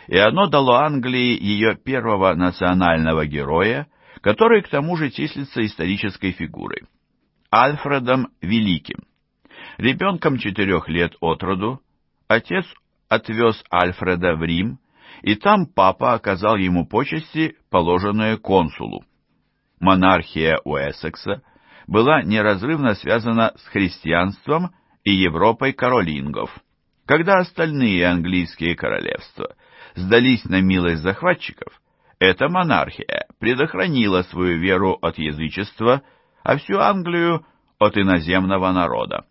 и оно дало Англии ее первого национального героя, который к тому же числится исторической фигурой – Альфредом Великим. Ребенком четырех лет от роду отец отвез Альфреда в Рим, и там папа оказал ему почести, положенные консулу. Монархия Уэссекса была неразрывно связана с христианством и Европой каролингов. Когда остальные английские королевства сдались на милость захватчиков, эта монархия предохранила свою веру от язычества, а всю Англию от иноземного народа.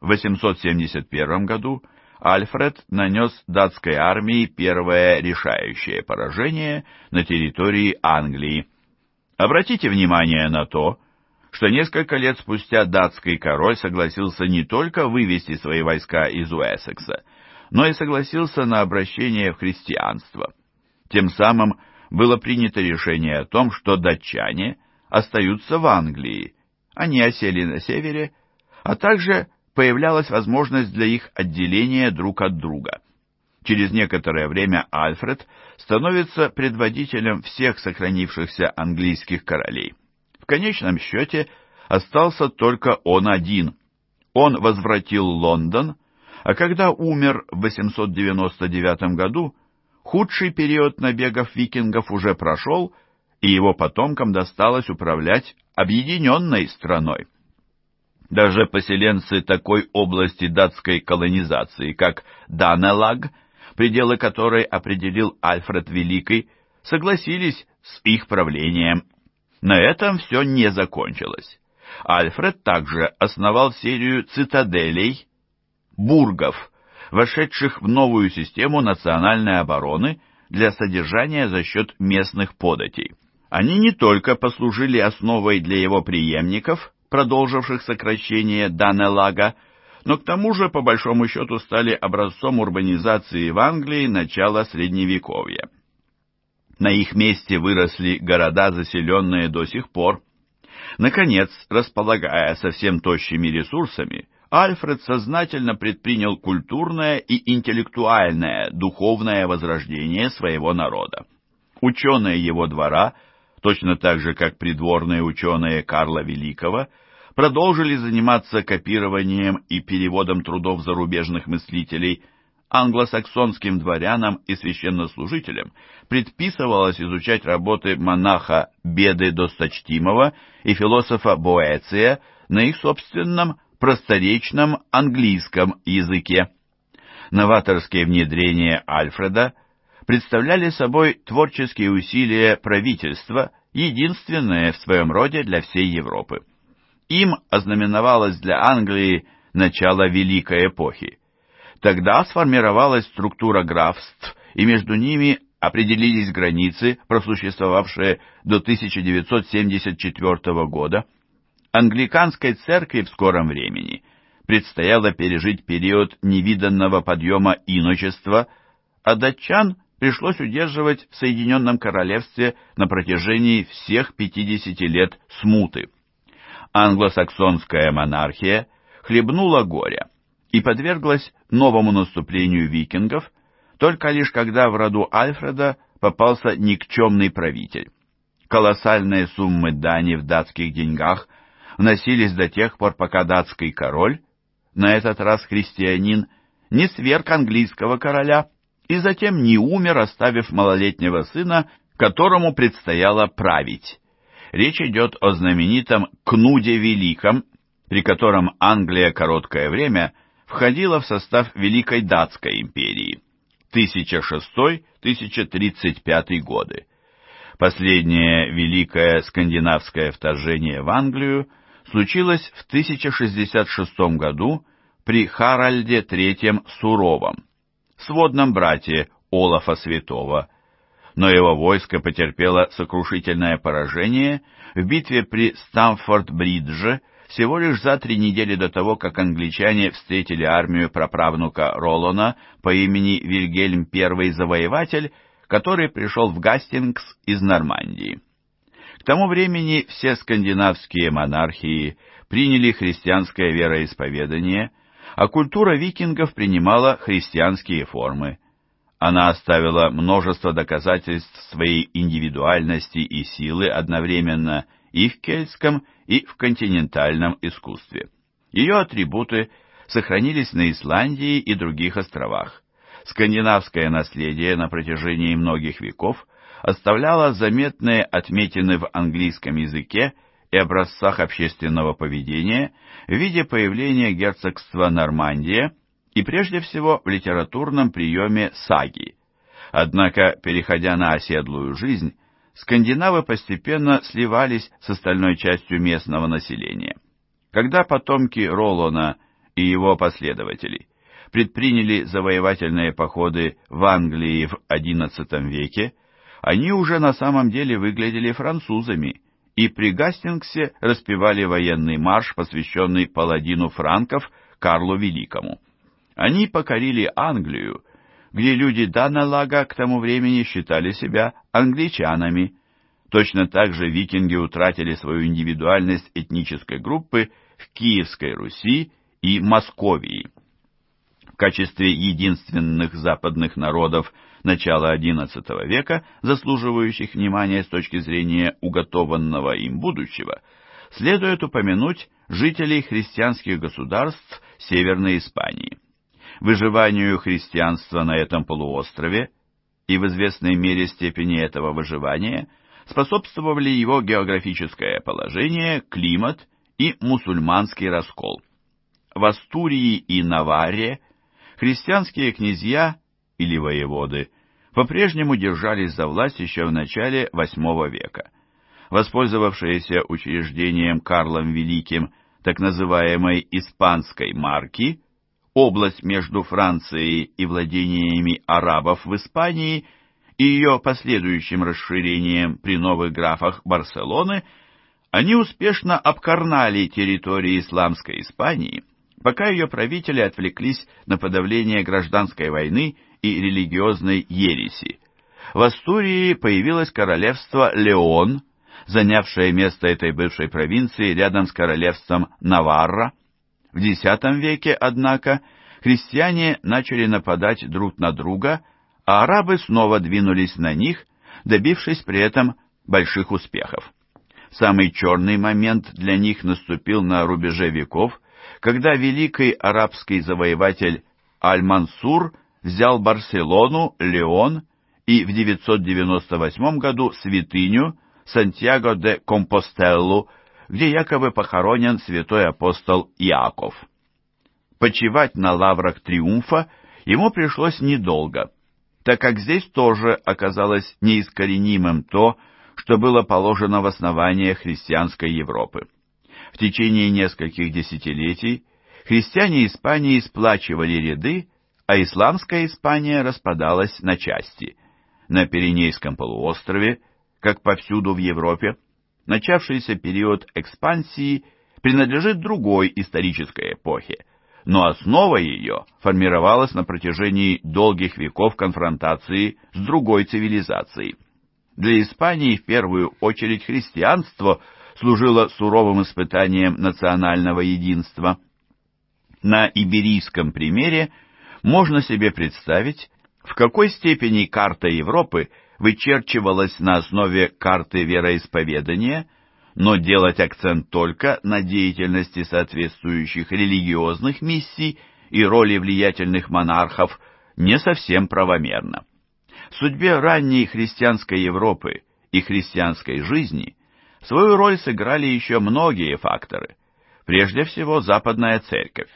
В 871 году Альфред нанес датской армии первое решающее поражение на территории Англии. Обратите внимание на то, что несколько лет спустя датский король согласился не только вывести свои войска из Уэссекса, но и согласился на обращение в христианство. Тем самым было принято решение о том, что датчане остаются в Англии, они осели на севере, а также появлялась возможность для их отделения друг от друга. Через некоторое время Альфред становится предводителем всех сохранившихся английских королей конечном счете остался только он один. Он возвратил Лондон, а когда умер в 899 году, худший период набегов викингов уже прошел, и его потомкам досталось управлять объединенной страной. Даже поселенцы такой области датской колонизации, как Данелаг, пределы которой определил Альфред Великий, согласились с их правлением на этом все не закончилось. Альфред также основал серию цитаделей, бургов, вошедших в новую систему национальной обороны для содержания за счет местных податей. Они не только послужили основой для его преемников, продолживших сокращение Данелага, но к тому же, по большому счету, стали образцом урбанизации в Англии начала Средневековья. На их месте выросли города, заселенные до сих пор. Наконец, располагая совсем тощими ресурсами, Альфред сознательно предпринял культурное и интеллектуальное духовное возрождение своего народа. Ученые его двора, точно так же, как придворные ученые Карла Великого, продолжили заниматься копированием и переводом трудов зарубежных мыслителей – англосаксонским дворянам и священнослужителям предписывалось изучать работы монаха Беды Досточтимого и философа Боэция на их собственном просторечном английском языке. Новаторские внедрения Альфреда представляли собой творческие усилия правительства, единственное в своем роде для всей Европы. Им ознаменовалось для Англии начало Великой эпохи. Тогда сформировалась структура графств, и между ними определились границы, просуществовавшие до 1974 года. Англиканской церкви в скором времени предстояло пережить период невиданного подъема иночества, а датчан пришлось удерживать в Соединенном Королевстве на протяжении всех 50 лет смуты. Англосаксонская монархия хлебнула горя и подверглась новому наступлению викингов, только лишь когда в роду Альфреда попался никчемный правитель. Колоссальные суммы дани в датских деньгах вносились до тех пор, пока датский король, на этот раз христианин, не сверг английского короля и затем не умер, оставив малолетнего сына, которому предстояло править. Речь идет о знаменитом «Кнуде Великом», при котором Англия короткое время – входила в состав Великой Датской империи 1006-1035 годы. Последнее великое скандинавское вторжение в Англию случилось в 1066 году при Харальде III Суровом, сводном брате Олафа Святого, но его войско потерпело сокрушительное поражение в битве при Стамфорд-Бридже всего лишь за три недели до того, как англичане встретили армию праправнука Ролана по имени Вильгельм I Завоеватель, который пришел в Гастингс из Нормандии. К тому времени все скандинавские монархии приняли христианское вероисповедание, а культура викингов принимала христианские формы. Она оставила множество доказательств своей индивидуальности и силы одновременно – и в кельтском, и в континентальном искусстве. Ее атрибуты сохранились на Исландии и других островах. Скандинавское наследие на протяжении многих веков оставляло заметные отметины в английском языке и образцах общественного поведения в виде появления герцогства Нормандия и прежде всего в литературном приеме саги. Однако, переходя на оседлую жизнь, скандинавы постепенно сливались с остальной частью местного населения. Когда потомки Роллона и его последователей предприняли завоевательные походы в Англии в XI веке, они уже на самом деле выглядели французами и при Гастингсе распевали военный марш, посвященный паладину франков Карлу Великому. Они покорили Англию где люди Данелага к тому времени считали себя англичанами. Точно так же викинги утратили свою индивидуальность этнической группы в Киевской Руси и Московии. В качестве единственных западных народов начала XI века, заслуживающих внимания с точки зрения уготованного им будущего, следует упомянуть жителей христианских государств Северной Испании выживанию христианства на этом полуострове и в известной мере степени этого выживания способствовали его географическое положение, климат и мусульманский раскол. В Астурии и Наварре христианские князья или воеводы по-прежнему держались за власть еще в начале VIII века. Воспользовавшиеся учреждением Карлом Великим так называемой «испанской марки» область между Францией и владениями арабов в Испании и ее последующим расширением при новых графах Барселоны, они успешно обкорнали территории исламской Испании, пока ее правители отвлеклись на подавление гражданской войны и религиозной ереси. В Астурии появилось королевство Леон, занявшее место этой бывшей провинции рядом с королевством Наварра, в X веке, однако, христиане начали нападать друг на друга, а арабы снова двинулись на них, добившись при этом больших успехов. Самый черный момент для них наступил на рубеже веков, когда великий арабский завоеватель Аль-Мансур взял Барселону, Леон и в 998 году святыню Сантьяго де Компостеллу где якобы похоронен святой апостол Иаков. Почивать на лаврах триумфа ему пришлось недолго, так как здесь тоже оказалось неискоренимым то, что было положено в основание христианской Европы. В течение нескольких десятилетий христиане Испании сплачивали ряды, а исламская Испания распадалась на части. На Пиренейском полуострове, как повсюду в Европе, начавшийся период экспансии принадлежит другой исторической эпохе, но основа ее формировалась на протяжении долгих веков конфронтации с другой цивилизацией. Для Испании в первую очередь христианство служило суровым испытанием национального единства. На иберийском примере можно себе представить, в какой степени карта Европы – вычерчивалось на основе карты вероисповедания, но делать акцент только на деятельности соответствующих религиозных миссий и роли влиятельных монархов не совсем правомерно. Судьбе ранней христианской Европы и христианской жизни свою роль сыграли еще многие факторы. Прежде всего, Западная Церковь,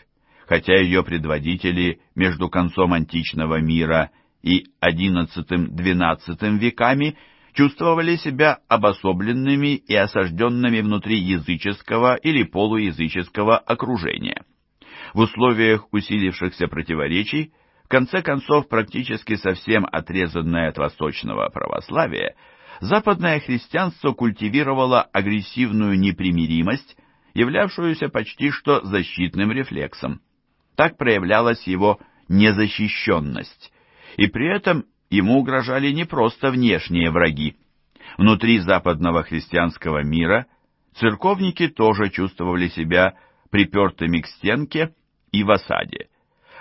хотя ее предводители между концом античного мира и и XI-XII веками чувствовали себя обособленными и осажденными внутри языческого или полуязыческого окружения. В условиях усилившихся противоречий, в конце концов, практически совсем отрезанное от восточного православия, западное христианство культивировало агрессивную непримиримость, являвшуюся почти что защитным рефлексом. Так проявлялась его незащищенность. И при этом ему угрожали не просто внешние враги. Внутри западного христианского мира церковники тоже чувствовали себя припертыми к стенке и в осаде.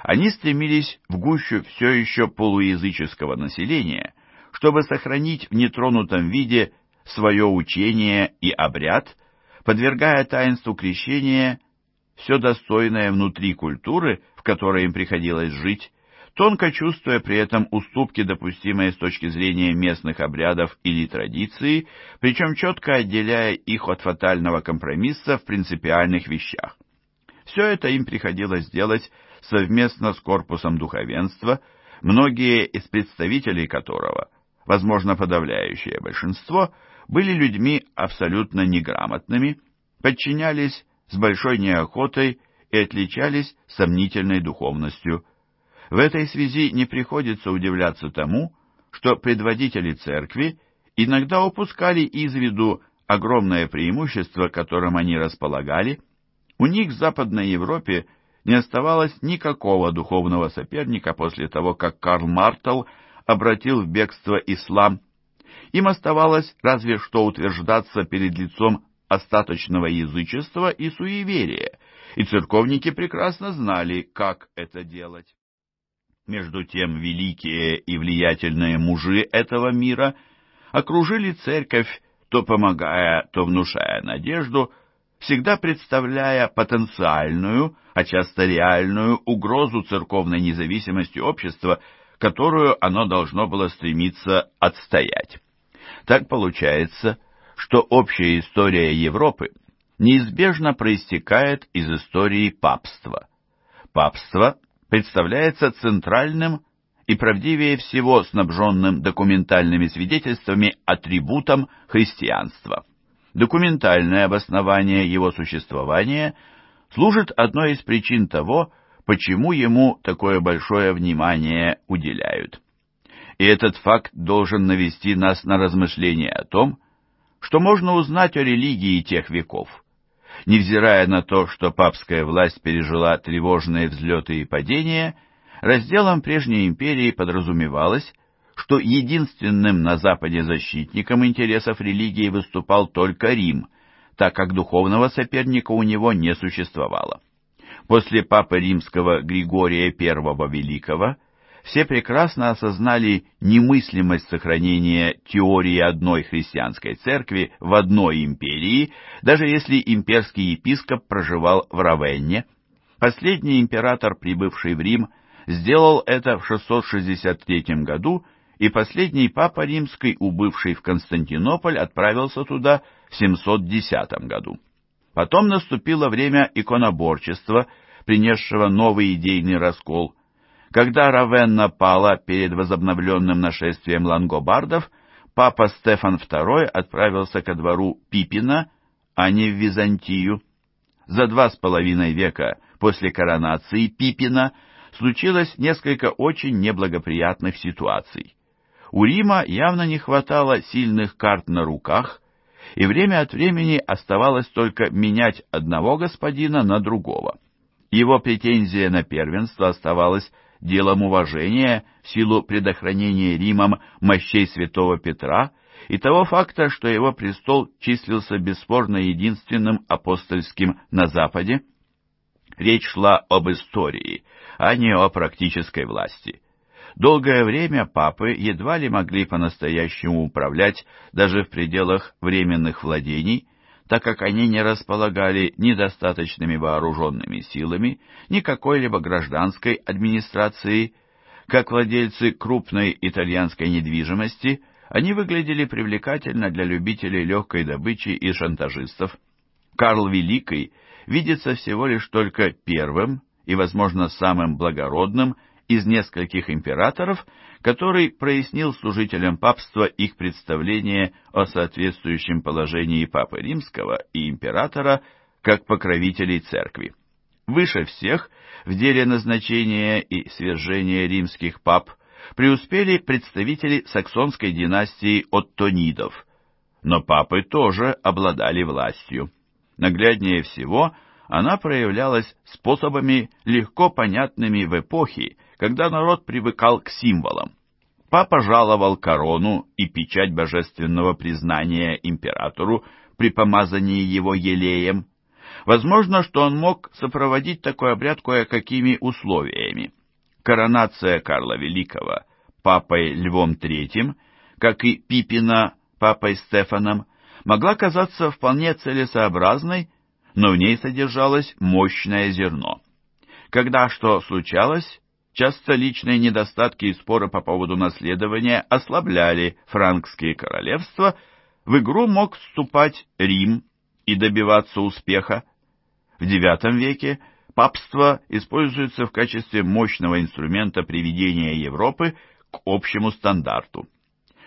Они стремились в гущу все еще полуязыческого населения, чтобы сохранить в нетронутом виде свое учение и обряд, подвергая таинству крещения все достойное внутри культуры, в которой им приходилось жить, тонко чувствуя при этом уступки, допустимые с точки зрения местных обрядов или традиций, причем четко отделяя их от фатального компромисса в принципиальных вещах. Все это им приходилось делать совместно с корпусом духовенства, многие из представителей которого, возможно, подавляющее большинство, были людьми абсолютно неграмотными, подчинялись с большой неохотой и отличались сомнительной духовностью – в этой связи не приходится удивляться тому, что предводители церкви иногда упускали из виду огромное преимущество, которым они располагали. У них в Западной Европе не оставалось никакого духовного соперника после того, как Карл Мартел обратил в бегство ислам. Им оставалось разве что утверждаться перед лицом остаточного язычества и суеверия, и церковники прекрасно знали, как это делать. Между тем великие и влиятельные мужи этого мира окружили церковь, то помогая, то внушая надежду, всегда представляя потенциальную, а часто реальную угрозу церковной независимости общества, которую оно должно было стремиться отстоять. Так получается, что общая история Европы неизбежно проистекает из истории папства. Папство – представляется центральным и правдивее всего снабженным документальными свидетельствами атрибутом христианства. Документальное обоснование его существования служит одной из причин того, почему ему такое большое внимание уделяют. И этот факт должен навести нас на размышление о том, что можно узнать о религии тех веков, невзирая на то, что папская власть пережила тревожные взлеты и падения, разделом прежней империи подразумевалось, что единственным на Западе защитником интересов религии выступал только Рим, так как духовного соперника у него не существовало. После папы римского Григория I Великого – все прекрасно осознали немыслимость сохранения теории одной христианской церкви в одной империи, даже если имперский епископ проживал в Равенне. Последний император, прибывший в Рим, сделал это в 663 году, и последний папа римский, убывший в Константинополь, отправился туда в 710 году. Потом наступило время иконоборчества, принесшего новый идейный раскол – когда Равенна пала перед возобновленным нашествием лангобардов, папа Стефан II отправился ко двору Пипина, а не в Византию. За два с половиной века после коронации Пипина случилось несколько очень неблагоприятных ситуаций. У Рима явно не хватало сильных карт на руках, и время от времени оставалось только менять одного господина на другого. Его претензия на первенство оставалась делом уважения в силу предохранения Римом мощей святого Петра и того факта, что его престол числился бесспорно единственным апостольским на Западе. Речь шла об истории, а не о практической власти. Долгое время папы едва ли могли по-настоящему управлять даже в пределах временных владений, так как они не располагали ни достаточными вооруженными силами, ни какой-либо гражданской администрацией. Как владельцы крупной итальянской недвижимости, они выглядели привлекательно для любителей легкой добычи и шантажистов. Карл Великий видится всего лишь только первым и, возможно, самым благородным из нескольких императоров, который прояснил служителям папства их представление о соответствующем положении Папы Римского и императора как покровителей церкви. Выше всех в деле назначения и свержения римских пап преуспели представители саксонской династии оттонидов, но папы тоже обладали властью. Нагляднее всего она проявлялась способами, легко понятными в эпохе, когда народ привыкал к символам. Папа жаловал корону и печать божественного признания императору при помазании его елеем. Возможно, что он мог сопроводить такой обряд кое-какими условиями. Коронация Карла Великого папой Львом III, как и Пипина папой Стефаном, могла казаться вполне целесообразной, но в ней содержалось мощное зерно. Когда что случалось, Часто личные недостатки и споры по поводу наследования ослабляли франкские королевства, в игру мог вступать Рим и добиваться успеха. В IX веке папство используется в качестве мощного инструмента приведения Европы к общему стандарту.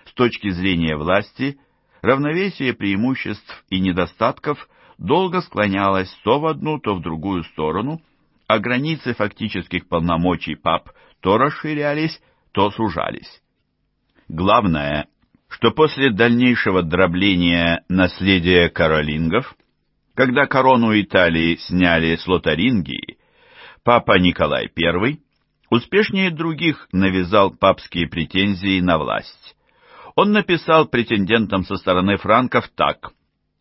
С точки зрения власти, равновесие преимуществ и недостатков долго склонялось то в одну, то в другую сторону – а границы фактических полномочий пап то расширялись, то сужались. Главное, что после дальнейшего дробления наследия каролингов, когда корону Италии сняли с Лотарингии, папа Николай I успешнее других навязал папские претензии на власть. Он написал претендентам со стороны франков так,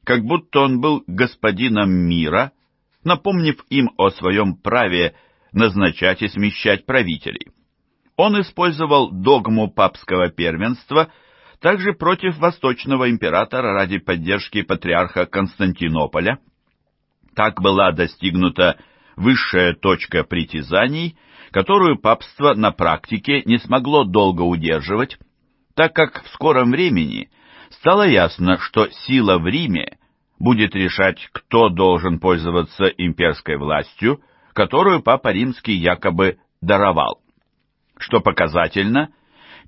как будто он был господином мира – напомнив им о своем праве назначать и смещать правителей. Он использовал догму папского первенства также против восточного императора ради поддержки патриарха Константинополя. Так была достигнута высшая точка притязаний, которую папство на практике не смогло долго удерживать, так как в скором времени стало ясно, что сила в Риме будет решать, кто должен пользоваться имперской властью, которую Папа Римский якобы даровал. Что показательно,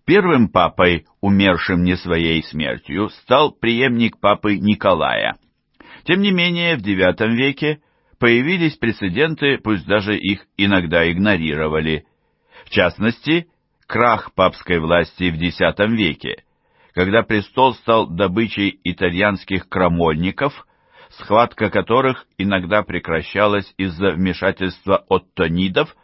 первым папой, умершим не своей смертью, стал преемник папы Николая. Тем не менее, в IX веке появились прецеденты, пусть даже их иногда игнорировали. В частности, крах папской власти в X веке, когда престол стал добычей итальянских крамольников, схватка которых иногда прекращалась из-за вмешательства оттонидов,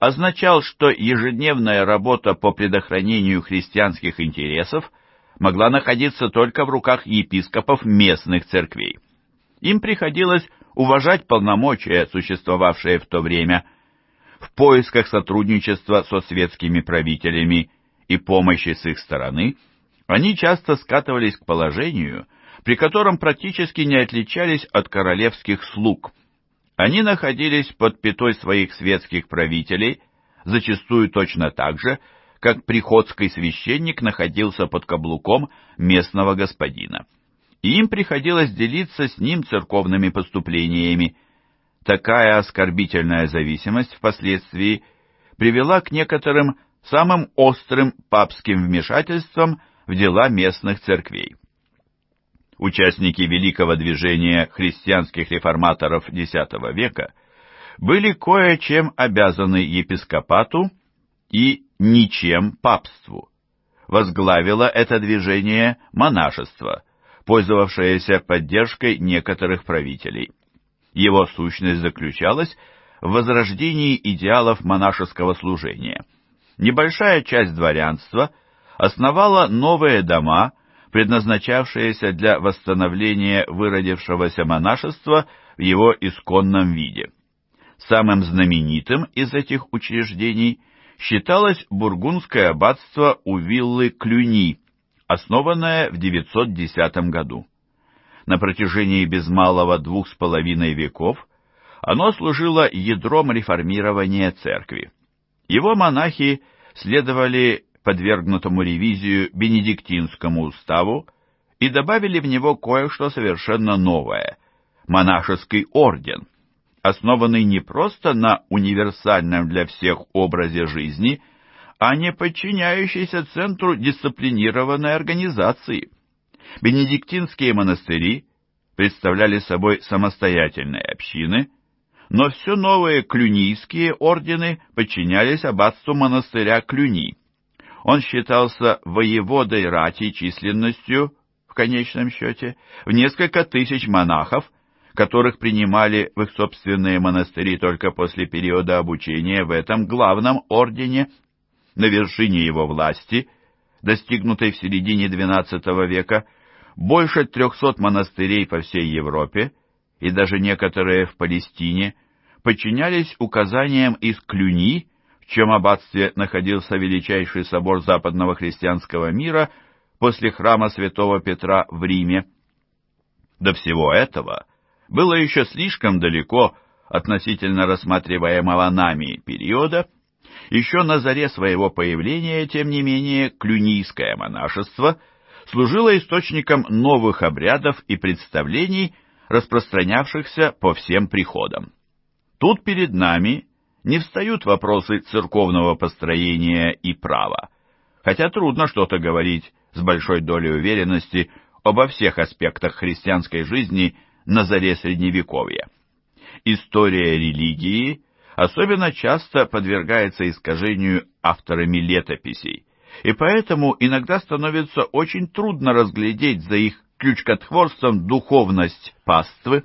означал, что ежедневная работа по предохранению христианских интересов могла находиться только в руках епископов местных церквей. Им приходилось уважать полномочия, существовавшие в то время, в поисках сотрудничества со светскими правителями и помощи с их стороны, они часто скатывались к положению – при котором практически не отличались от королевских слуг. Они находились под пятой своих светских правителей, зачастую точно так же, как приходский священник находился под каблуком местного господина. И им приходилось делиться с ним церковными поступлениями. Такая оскорбительная зависимость впоследствии привела к некоторым самым острым папским вмешательствам в дела местных церквей участники великого движения христианских реформаторов X века, были кое-чем обязаны епископату и ничем папству. Возглавило это движение монашество, пользовавшееся поддержкой некоторых правителей. Его сущность заключалась в возрождении идеалов монашеского служения. Небольшая часть дворянства основала новые дома – предназначавшееся для восстановления выродившегося монашества в его исконном виде. Самым знаменитым из этих учреждений считалось бургундское аббатство у виллы Клюни, основанное в 910 году. На протяжении без малого двух с половиной веков оно служило ядром реформирования церкви. Его монахи следовали подвергнутому ревизию Бенедиктинскому уставу и добавили в него кое-что совершенно новое – монашеский орден, основанный не просто на универсальном для всех образе жизни, а не подчиняющийся центру дисциплинированной организации. Бенедиктинские монастыри представляли собой самостоятельные общины – но все новые клюнийские ордены подчинялись аббатству монастыря Клюни. Он считался воеводой рати численностью, в конечном счете, в несколько тысяч монахов, которых принимали в их собственные монастыри только после периода обучения в этом главном ордене. На вершине его власти, достигнутой в середине XII века, больше 300 монастырей по всей Европе и даже некоторые в Палестине подчинялись указаниям из Клюни чем аббатстве находился величайший собор западного христианского мира после храма святого Петра в Риме. До всего этого было еще слишком далеко относительно рассматриваемого нами периода, еще на заре своего появления, тем не менее, клюнийское монашество служило источником новых обрядов и представлений, распространявшихся по всем приходам. Тут перед нами не встают вопросы церковного построения и права, хотя трудно что-то говорить с большой долей уверенности обо всех аспектах христианской жизни на заре Средневековья. История религии особенно часто подвергается искажению авторами летописей, и поэтому иногда становится очень трудно разглядеть за их ключкотворством духовность паствы.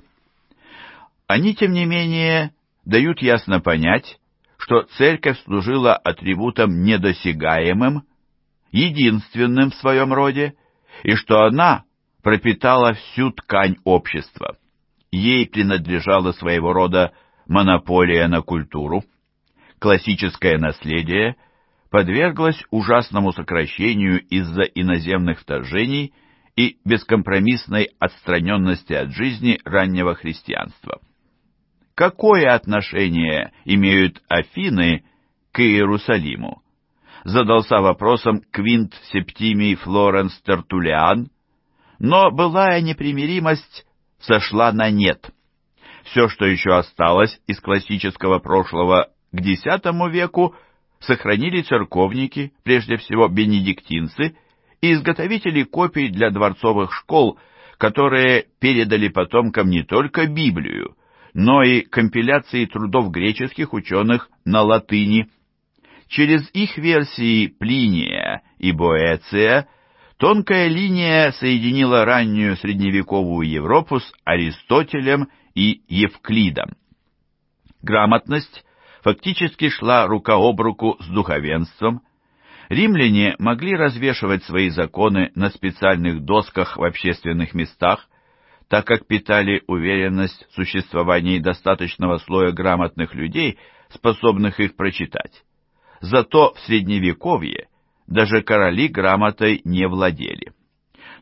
Они, тем не менее, дают ясно понять, что церковь служила атрибутом недосягаемым, единственным в своем роде, и что она пропитала всю ткань общества. Ей принадлежала своего рода монополия на культуру. Классическое наследие подверглось ужасному сокращению из-за иноземных вторжений и бескомпромиссной отстраненности от жизни раннего христианства какое отношение имеют Афины к Иерусалиму? Задался вопросом Квинт Септимий Флоренс Тертулиан, но былая непримиримость сошла на нет. Все, что еще осталось из классического прошлого к X веку, сохранили церковники, прежде всего бенедиктинцы, и изготовители копий для дворцовых школ, которые передали потомкам не только Библию, но и компиляции трудов греческих ученых на латыни. Через их версии Плиния и Боэция тонкая линия соединила раннюю средневековую Европу с Аристотелем и Евклидом. Грамотность фактически шла рука об руку с духовенством. Римляне могли развешивать свои законы на специальных досках в общественных местах, так как питали уверенность в существовании достаточного слоя грамотных людей, способных их прочитать. Зато в Средневековье даже короли грамотой не владели.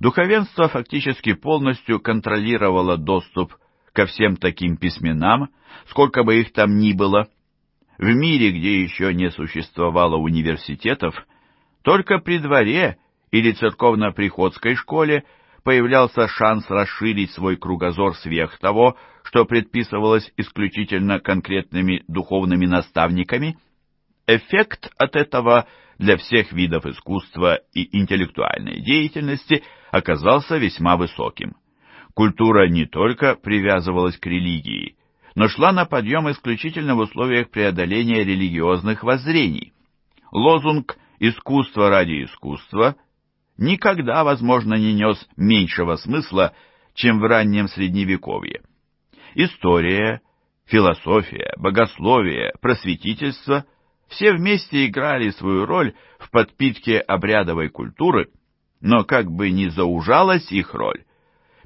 Духовенство фактически полностью контролировало доступ ко всем таким письменам, сколько бы их там ни было. В мире, где еще не существовало университетов, только при дворе или церковно-приходской школе появлялся шанс расширить свой кругозор сверх того, что предписывалось исключительно конкретными духовными наставниками, эффект от этого для всех видов искусства и интеллектуальной деятельности оказался весьма высоким. Культура не только привязывалась к религии, но шла на подъем исключительно в условиях преодоления религиозных воззрений. Лозунг «искусство ради искусства» никогда, возможно, не нес меньшего смысла, чем в раннем Средневековье. История, философия, богословие, просветительство – все вместе играли свою роль в подпитке обрядовой культуры, но как бы ни заужалась их роль,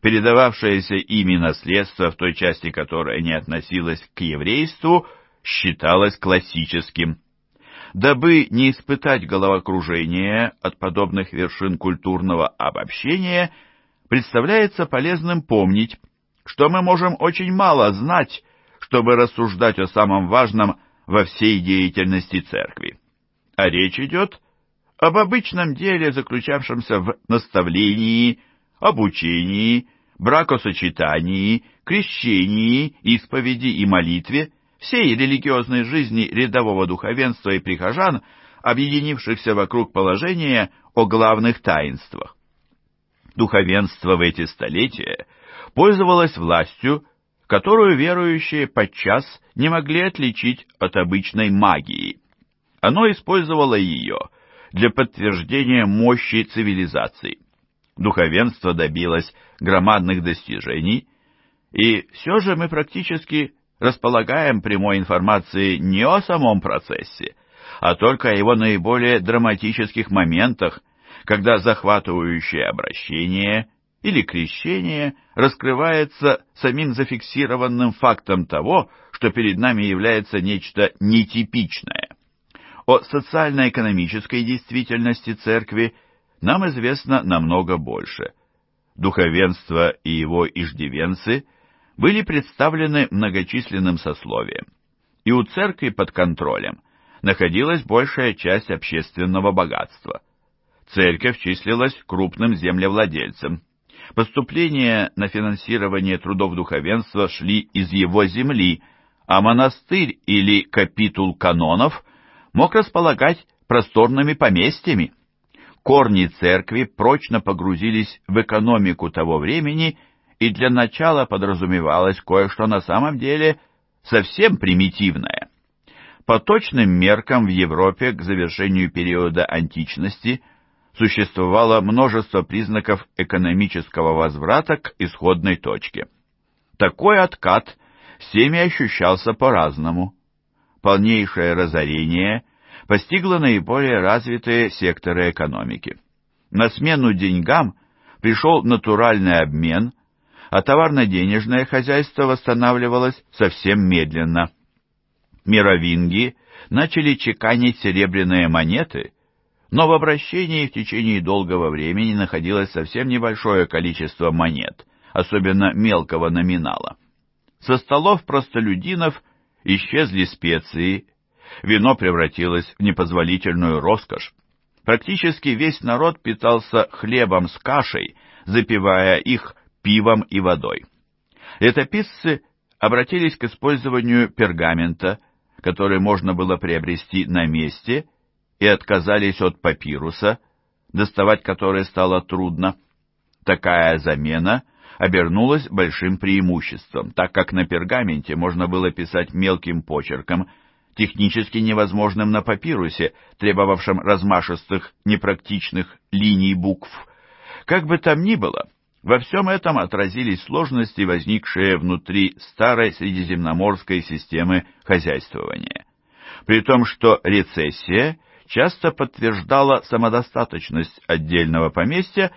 передававшееся ими наследство в той части, которая не относилась к еврейству, считалось классическим дабы не испытать головокружение от подобных вершин культурного обобщения, представляется полезным помнить, что мы можем очень мало знать, чтобы рассуждать о самом важном во всей деятельности церкви. А речь идет об обычном деле, заключавшемся в наставлении, обучении, бракосочетании, крещении, исповеди и молитве – всей религиозной жизни рядового духовенства и прихожан, объединившихся вокруг положения о главных таинствах. Духовенство в эти столетия пользовалось властью, которую верующие подчас не могли отличить от обычной магии. Оно использовало ее для подтверждения мощи цивилизации. Духовенство добилось громадных достижений, и все же мы практически располагаем прямой информацией не о самом процессе, а только о его наиболее драматических моментах, когда захватывающее обращение или крещение раскрывается самим зафиксированным фактом того, что перед нами является нечто нетипичное. О социально-экономической действительности церкви нам известно намного больше. Духовенство и его иждивенцы – были представлены многочисленным сословием, и у церкви под контролем находилась большая часть общественного богатства. Церковь числилась крупным землевладельцем. Поступления на финансирование трудов духовенства шли из его земли, а монастырь или капитул канонов мог располагать просторными поместьями. Корни церкви прочно погрузились в экономику того времени и, и для начала подразумевалось кое-что на самом деле совсем примитивное. По точным меркам в Европе к завершению периода античности существовало множество признаков экономического возврата к исходной точке. Такой откат всеми ощущался по-разному. Полнейшее разорение постигло наиболее развитые секторы экономики. На смену деньгам пришел натуральный обмен – а товарно-денежное хозяйство восстанавливалось совсем медленно. Мировинги начали чеканить серебряные монеты, но в обращении в течение долгого времени находилось совсем небольшое количество монет, особенно мелкого номинала. Со столов простолюдинов исчезли специи, вино превратилось в непозволительную роскошь. Практически весь народ питался хлебом с кашей, запивая их пивом и водой. Летописцы обратились к использованию пергамента, который можно было приобрести на месте, и отказались от папируса, доставать который стало трудно. Такая замена обернулась большим преимуществом, так как на пергаменте можно было писать мелким почерком, технически невозможным на папирусе, требовавшем размашистых, непрактичных линий букв. Как бы там ни было, во всем этом отразились сложности, возникшие внутри старой средиземноморской системы хозяйствования. При том, что рецессия часто подтверждала самодостаточность отдельного поместья,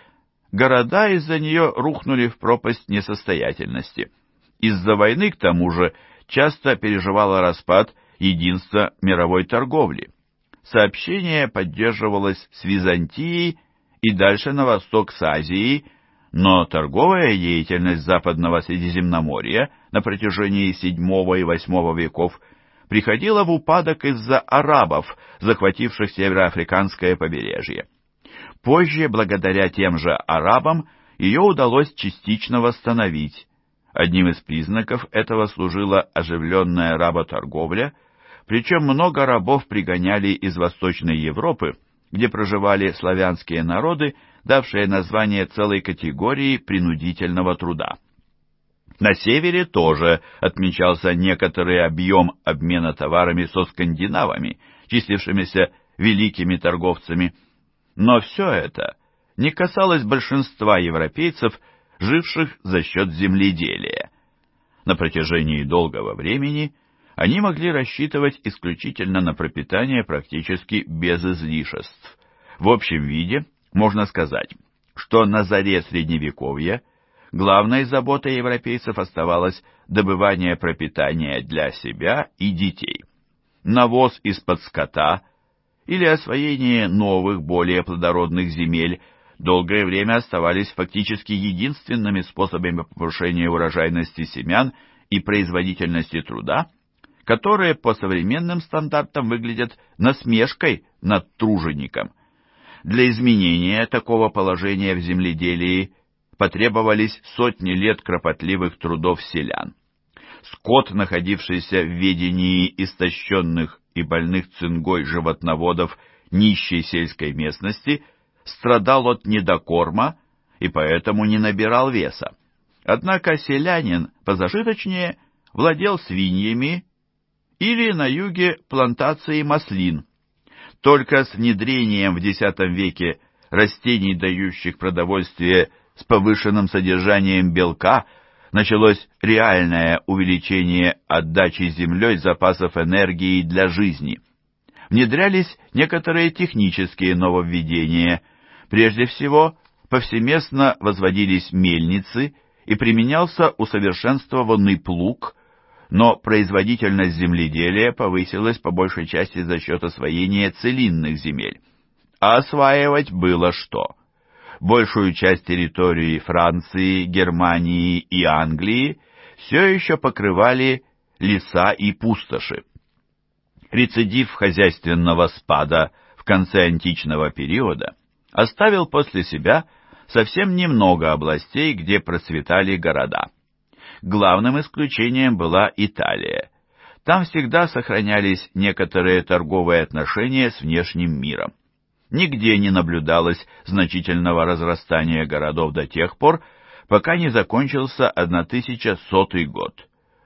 города из-за нее рухнули в пропасть несостоятельности. Из-за войны, к тому же, часто переживала распад единства мировой торговли. Сообщение поддерживалось с Византией и дальше на восток с Азией – но торговая деятельность Западного Средиземноморья на протяжении VII и VIII веков приходила в упадок из-за арабов, захвативших североафриканское побережье. Позже, благодаря тем же арабам, ее удалось частично восстановить. Одним из признаков этого служила оживленная работорговля, причем много рабов пригоняли из Восточной Европы, где проживали славянские народы, давшее название целой категории принудительного труда. На севере тоже отмечался некоторый объем обмена товарами со скандинавами, числившимися великими торговцами. Но все это не касалось большинства европейцев, живших за счет земледелия. На протяжении долгого времени они могли рассчитывать исключительно на пропитание практически без излишеств. В общем виде можно сказать, что на заре Средневековья главной заботой европейцев оставалось добывание пропитания для себя и детей, навоз из-под скота или освоение новых, более плодородных земель долгое время оставались фактически единственными способами повышения урожайности семян и производительности труда, которые по современным стандартам выглядят насмешкой над тружеником – для изменения такого положения в земледелии потребовались сотни лет кропотливых трудов селян. Скот, находившийся в ведении истощенных и больных цингой животноводов нищей сельской местности, страдал от недокорма и поэтому не набирал веса. Однако селянин позажиточнее владел свиньями или на юге плантацией маслин – только с внедрением в X веке растений, дающих продовольствие с повышенным содержанием белка, началось реальное увеличение отдачи землей запасов энергии для жизни. Внедрялись некоторые технические нововведения. Прежде всего, повсеместно возводились мельницы и применялся усовершенствованный плуг – но производительность земледелия повысилась по большей части за счет освоения целинных земель. А осваивать было что? Большую часть территории Франции, Германии и Англии все еще покрывали леса и пустоши. Рецидив хозяйственного спада в конце античного периода оставил после себя совсем немного областей, где процветали города – главным исключением была Италия. Там всегда сохранялись некоторые торговые отношения с внешним миром. Нигде не наблюдалось значительного разрастания городов до тех пор, пока не закончился 1100 год.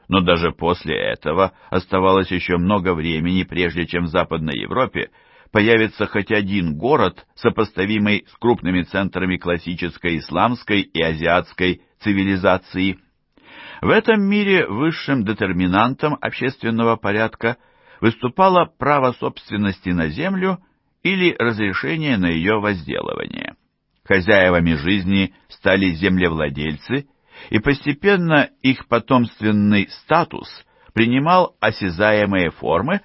Но даже после этого оставалось еще много времени, прежде чем в Западной Европе появится хоть один город, сопоставимый с крупными центрами классической исламской и азиатской цивилизации. В этом мире высшим детерминантом общественного порядка выступало право собственности на землю или разрешение на ее возделывание. Хозяевами жизни стали землевладельцы, и постепенно их потомственный статус принимал осязаемые формы,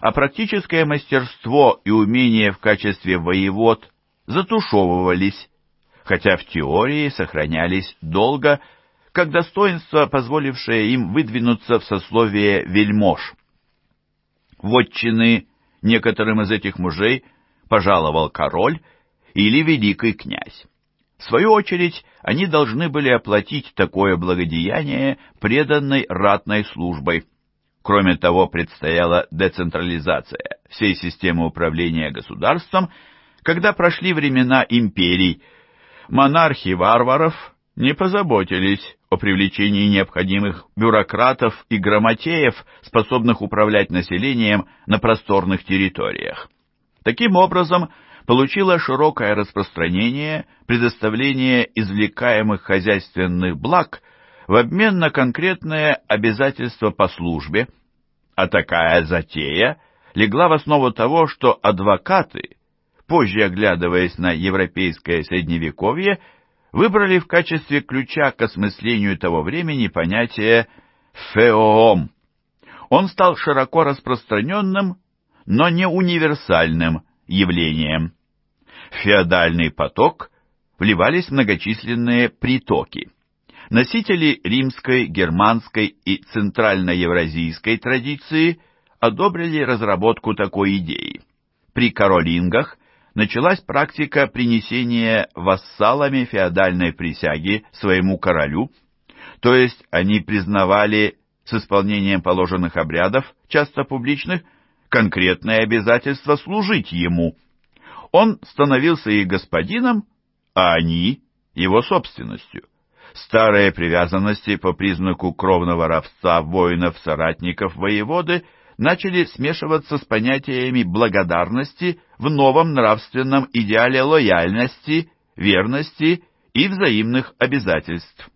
а практическое мастерство и умение в качестве воевод затушевывались, хотя в теории сохранялись долго как достоинство, позволившее им выдвинуться в сословие вельмож. Вотчины некоторым из этих мужей пожаловал король или великий князь. В свою очередь, они должны были оплатить такое благодеяние преданной ратной службой. Кроме того, предстояла децентрализация всей системы управления государством, когда прошли времена империй. Монархи варваров не позаботились о привлечении необходимых бюрократов и грамотеев, способных управлять населением на просторных территориях. Таким образом, получило широкое распространение предоставление извлекаемых хозяйственных благ в обмен на конкретное обязательство по службе, а такая затея легла в основу того, что адвокаты, позже оглядываясь на европейское средневековье, выбрали в качестве ключа к осмыслению того времени понятие «феоом». Он стал широко распространенным, но не универсальным явлением. В феодальный поток вливались многочисленные притоки. Носители римской, германской и центральноевразийской традиции одобрили разработку такой идеи. При каролингах началась практика принесения вассалами феодальной присяги своему королю, то есть они признавали с исполнением положенных обрядов, часто публичных, конкретное обязательство служить ему. Он становился их господином, а они — его собственностью. Старые привязанности по признаку кровного рабства, воинов-соратников воеводы начали смешиваться с понятиями благодарности в новом нравственном идеале лояльности, верности и взаимных обязательств.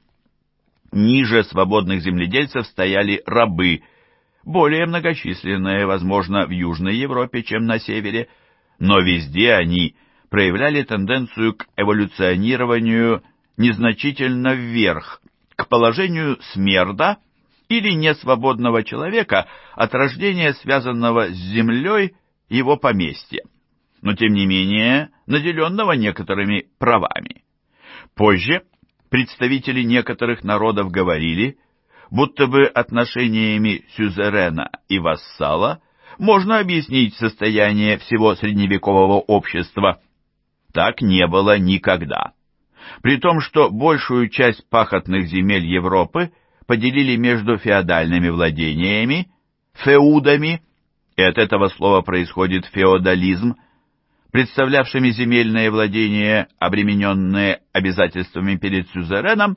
Ниже свободных земледельцев стояли рабы, более многочисленные, возможно, в Южной Европе, чем на севере, но везде они проявляли тенденцию к эволюционированию незначительно вверх, к положению смерда или несвободного человека от рождения, связанного с землей его поместья но тем не менее наделенного некоторыми правами. Позже представители некоторых народов говорили, будто бы отношениями сюзерена и вассала можно объяснить состояние всего средневекового общества. Так не было никогда. При том, что большую часть пахотных земель Европы поделили между феодальными владениями, феудами, и от этого слова происходит феодализм – представлявшими земельные владения, обремененные обязательствами перед сюзереном,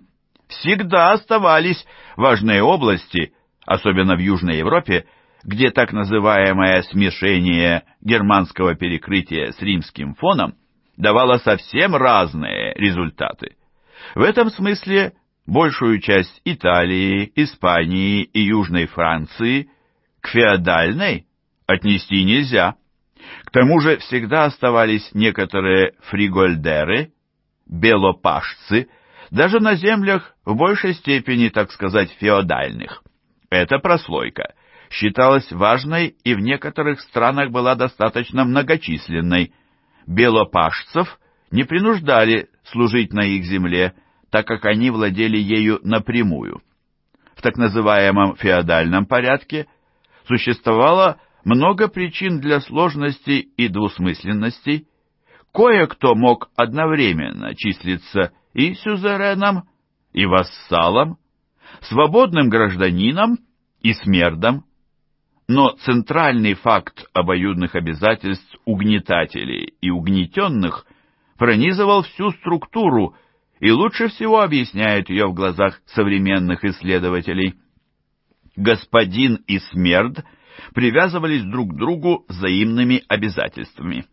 всегда оставались важные области, особенно в Южной Европе, где так называемое смешение германского перекрытия с римским фоном давало совсем разные результаты. В этом смысле большую часть Италии, Испании и Южной Франции к феодальной отнести нельзя – к тому же всегда оставались некоторые фригольдеры, белопашцы, даже на землях в большей степени, так сказать, феодальных. Эта прослойка считалась важной и в некоторых странах была достаточно многочисленной. Белопашцев не принуждали служить на их земле, так как они владели ею напрямую. В так называемом феодальном порядке существовало много причин для сложности и двусмысленности. Кое-кто мог одновременно числиться и сюзереном, и вассалом, свободным гражданином и смердом. Но центральный факт обоюдных обязательств угнетателей и угнетенных пронизывал всю структуру и лучше всего объясняет ее в глазах современных исследователей. Господин и смерд — привязывались друг к другу взаимными обязательствами.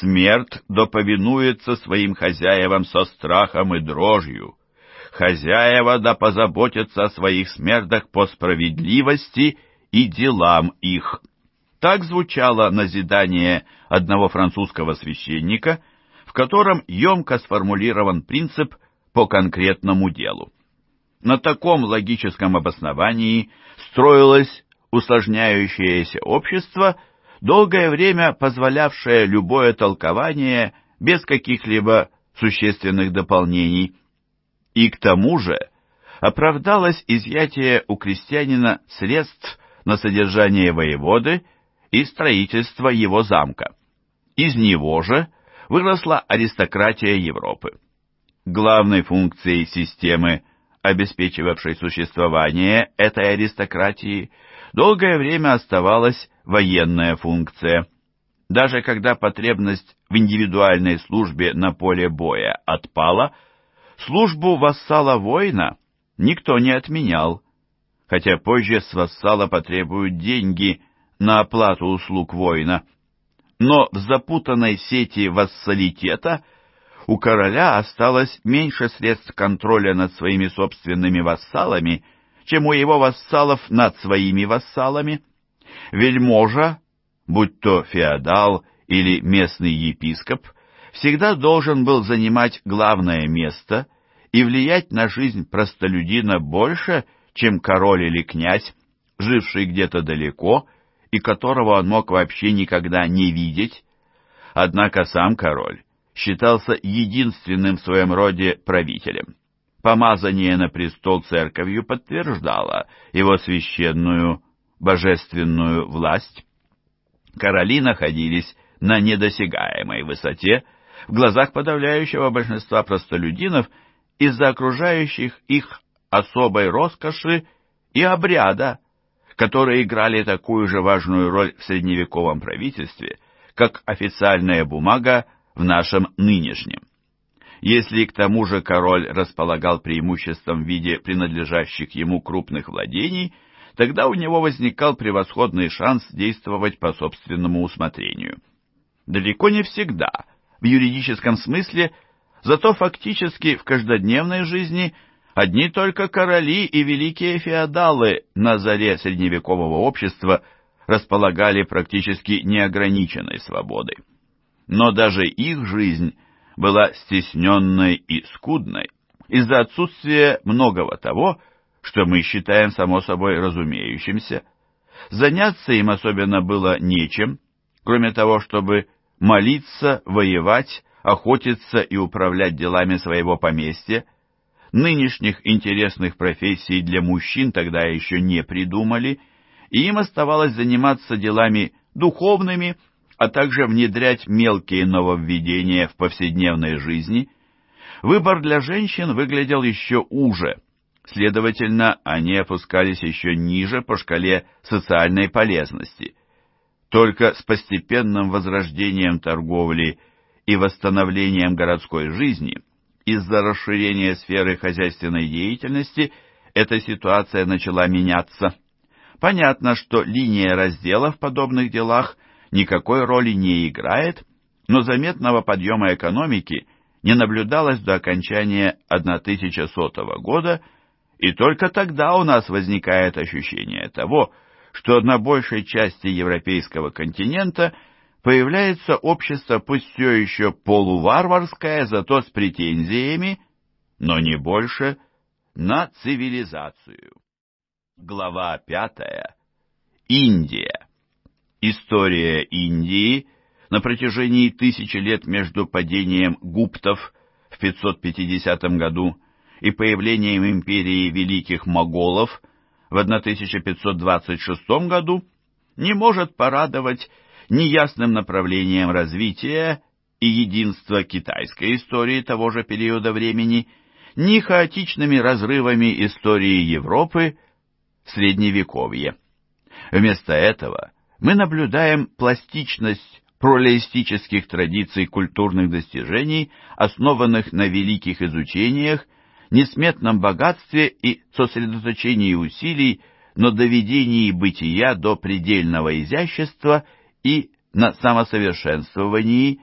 Смерть доповинуется своим хозяевам со страхом и дрожью. Хозяева да позаботятся о своих смертах по справедливости и делам их. Так звучало назидание одного французского священника, в котором емко сформулирован принцип по конкретному делу. На таком логическом обосновании строилась усложняющееся общество, долгое время позволявшее любое толкование без каких-либо существенных дополнений. И к тому же оправдалось изъятие у крестьянина средств на содержание воеводы и строительство его замка. Из него же выросла аристократия Европы. Главной функцией системы, обеспечивавшей существование этой аристократии – долгое время оставалась военная функция. Даже когда потребность в индивидуальной службе на поле боя отпала, службу вассала-воина никто не отменял, хотя позже с вассала потребуют деньги на оплату услуг воина. Но в запутанной сети вассалитета у короля осталось меньше средств контроля над своими собственными вассалами – чем у его вассалов над своими вассалами. Вельможа, будь то феодал или местный епископ, всегда должен был занимать главное место и влиять на жизнь простолюдина больше, чем король или князь, живший где-то далеко и которого он мог вообще никогда не видеть. Однако сам король считался единственным в своем роде правителем помазание на престол церковью подтверждало его священную божественную власть. Короли находились на недосягаемой высоте в глазах подавляющего большинства простолюдинов из-за окружающих их особой роскоши и обряда, которые играли такую же важную роль в средневековом правительстве, как официальная бумага в нашем нынешнем. Если к тому же король располагал преимуществом в виде принадлежащих ему крупных владений, тогда у него возникал превосходный шанс действовать по собственному усмотрению. Далеко не всегда, в юридическом смысле, зато фактически в каждодневной жизни одни только короли и великие феодалы на заре средневекового общества располагали практически неограниченной свободой. Но даже их жизнь – была стесненной и скудной из-за отсутствия многого того, что мы считаем само собой разумеющимся. Заняться им особенно было нечем, кроме того, чтобы молиться, воевать, охотиться и управлять делами своего поместья. Нынешних интересных профессий для мужчин тогда еще не придумали, и им оставалось заниматься делами духовными а также внедрять мелкие нововведения в повседневной жизни, выбор для женщин выглядел еще уже, следовательно, они опускались еще ниже по шкале социальной полезности. Только с постепенным возрождением торговли и восстановлением городской жизни из-за расширения сферы хозяйственной деятельности эта ситуация начала меняться. Понятно, что линия раздела в подобных делах никакой роли не играет, но заметного подъема экономики не наблюдалось до окончания 1100 года, и только тогда у нас возникает ощущение того, что на большей части европейского континента появляется общество, пусть все еще полуварварское, зато с претензиями, но не больше, на цивилизацию. Глава пятая. Индия. История Индии на протяжении тысячи лет между падением гуптов в 550 году и появлением империи великих моголов в 1526 году не может порадовать неясным направлением развития и единства китайской истории того же периода времени, ни хаотичными разрывами истории Европы Средневековье. Вместо этого мы наблюдаем пластичность пролеистических традиций культурных достижений, основанных на великих изучениях, несметном богатстве и сосредоточении усилий на доведении бытия до предельного изящества и на самосовершенствовании,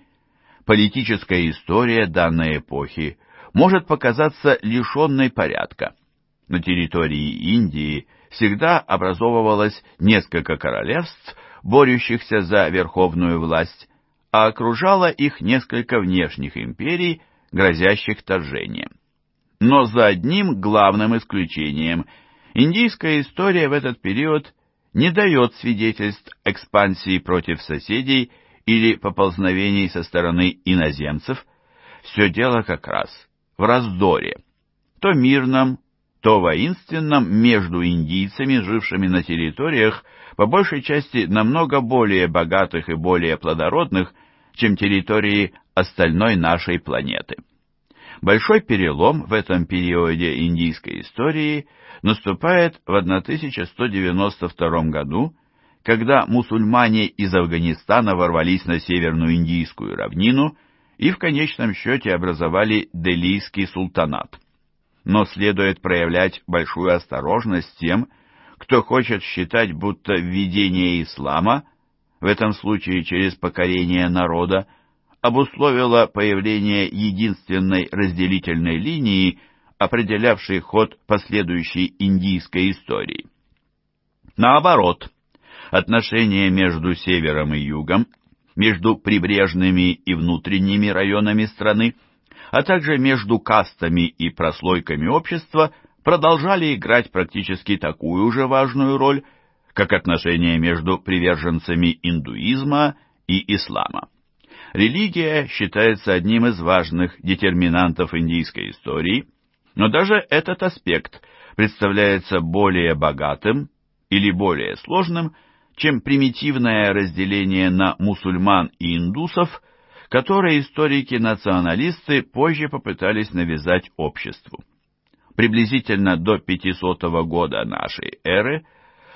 политическая история данной эпохи может показаться лишенной порядка. На территории Индии всегда образовывалось несколько королевств, борющихся за верховную власть, а окружало их несколько внешних империй, грозящих вторжением. Но за одним главным исключением индийская история в этот период не дает свидетельств экспансии против соседей или поползновений со стороны иноземцев, все дело как раз в раздоре, то мирном, то воинственном между индийцами, жившими на территориях, по большей части намного более богатых и более плодородных, чем территории остальной нашей планеты. Большой перелом в этом периоде индийской истории наступает в 1192 году, когда мусульмане из Афганистана ворвались на северную индийскую равнину и в конечном счете образовали Делийский султанат но следует проявлять большую осторожность тем, кто хочет считать, будто введение ислама, в этом случае через покорение народа, обусловило появление единственной разделительной линии, определявшей ход последующей индийской истории. Наоборот, отношения между севером и югом, между прибрежными и внутренними районами страны – а также между кастами и прослойками общества продолжали играть практически такую же важную роль, как отношения между приверженцами индуизма и ислама. Религия считается одним из важных детерминантов индийской истории, но даже этот аспект представляется более богатым или более сложным, чем примитивное разделение на мусульман и индусов – которые историки-националисты позже попытались навязать обществу. Приблизительно до 500 года нашей эры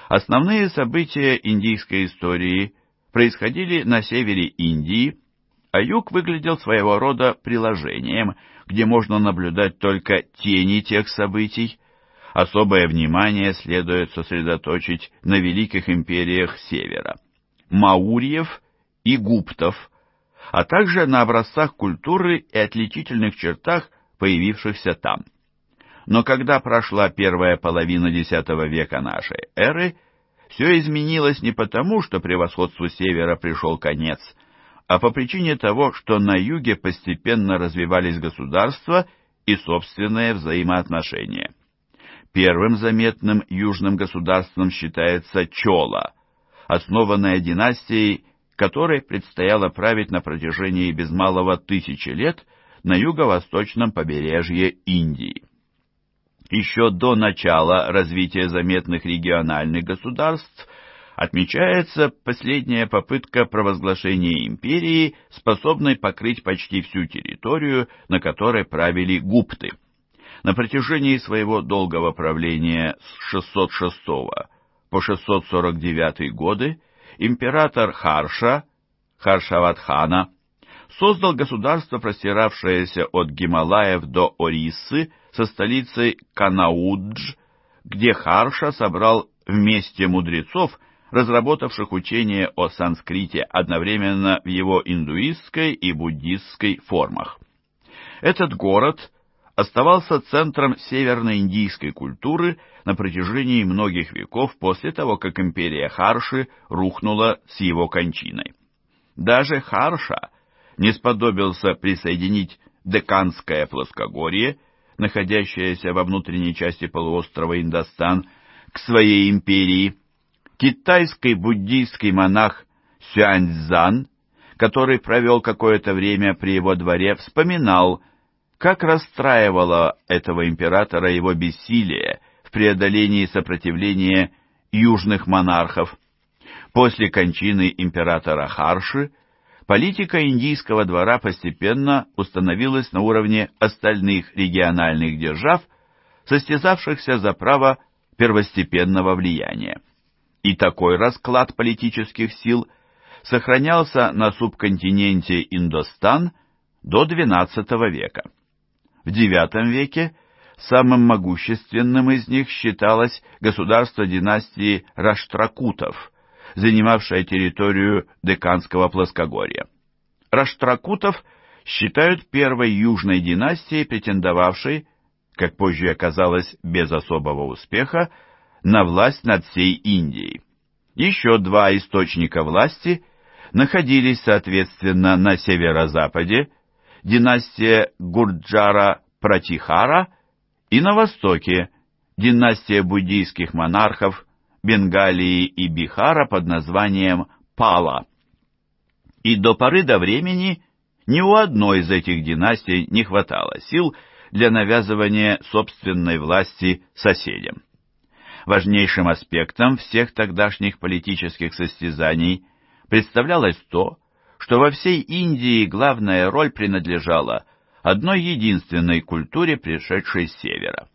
основные события индийской истории происходили на севере Индии, а юг выглядел своего рода приложением, где можно наблюдать только тени тех событий. Особое внимание следует сосредоточить на великих империях севера – Маурьев и Гуптов – а также на образцах культуры и отличительных чертах, появившихся там. Но когда прошла первая половина X века нашей эры, все изменилось не потому, что превосходству севера пришел конец, а по причине того, что на юге постепенно развивались государства и собственные взаимоотношения. Первым заметным южным государством считается Чола, основанная династией которой предстояло править на протяжении без малого тысячи лет на юго-восточном побережье Индии. Еще до начала развития заметных региональных государств отмечается последняя попытка провозглашения империи, способной покрыть почти всю территорию, на которой правили гупты. На протяжении своего долгого правления с 606 по 649 годы император Харша, Харшаватхана, создал государство, простиравшееся от Гималаев до Орисы, со столицей Канаудж, где Харша собрал вместе мудрецов, разработавших учение о санскрите одновременно в его индуистской и буддистской формах. Этот город – оставался центром северно-индийской культуры на протяжении многих веков после того, как империя Харши рухнула с его кончиной. Даже Харша не сподобился присоединить Деканское плоскогорье, находящееся во внутренней части полуострова Индостан, к своей империи. Китайский буддийский монах Сюаньцзан, который провел какое-то время при его дворе, вспоминал – как расстраивало этого императора его бессилие в преодолении сопротивления южных монархов. После кончины императора Харши политика индийского двора постепенно установилась на уровне остальных региональных держав, состязавшихся за право первостепенного влияния. И такой расклад политических сил сохранялся на субконтиненте Индостан до XII века. В IX веке самым могущественным из них считалось государство династии Раштракутов, занимавшее территорию Деканского плоскогорья. Раштракутов считают первой южной династией, претендовавшей, как позже оказалось без особого успеха, на власть над всей Индией. Еще два источника власти находились, соответственно, на северо-западе династия Гурджара-Пратихара, и на востоке династия буддийских монархов Бенгалии и Бихара под названием Пала. И до поры до времени ни у одной из этих династий не хватало сил для навязывания собственной власти соседям. Важнейшим аспектом всех тогдашних политических состязаний представлялось то, что во всей Индии главная роль принадлежала одной единственной культуре, пришедшей с севера.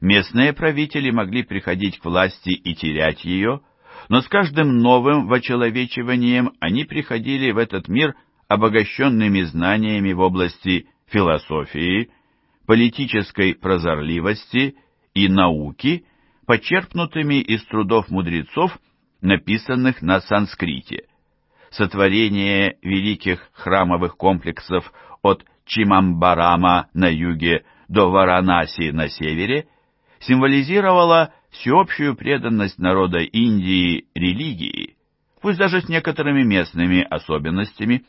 Местные правители могли приходить к власти и терять ее, но с каждым новым вочеловечиванием они приходили в этот мир обогащенными знаниями в области философии, политической прозорливости и науки, почерпнутыми из трудов мудрецов, написанных на санскрите сотворение великих храмовых комплексов от Чимамбарама на юге до Варанаси на севере символизировало всеобщую преданность народа Индии религии, пусть даже с некоторыми местными особенностями.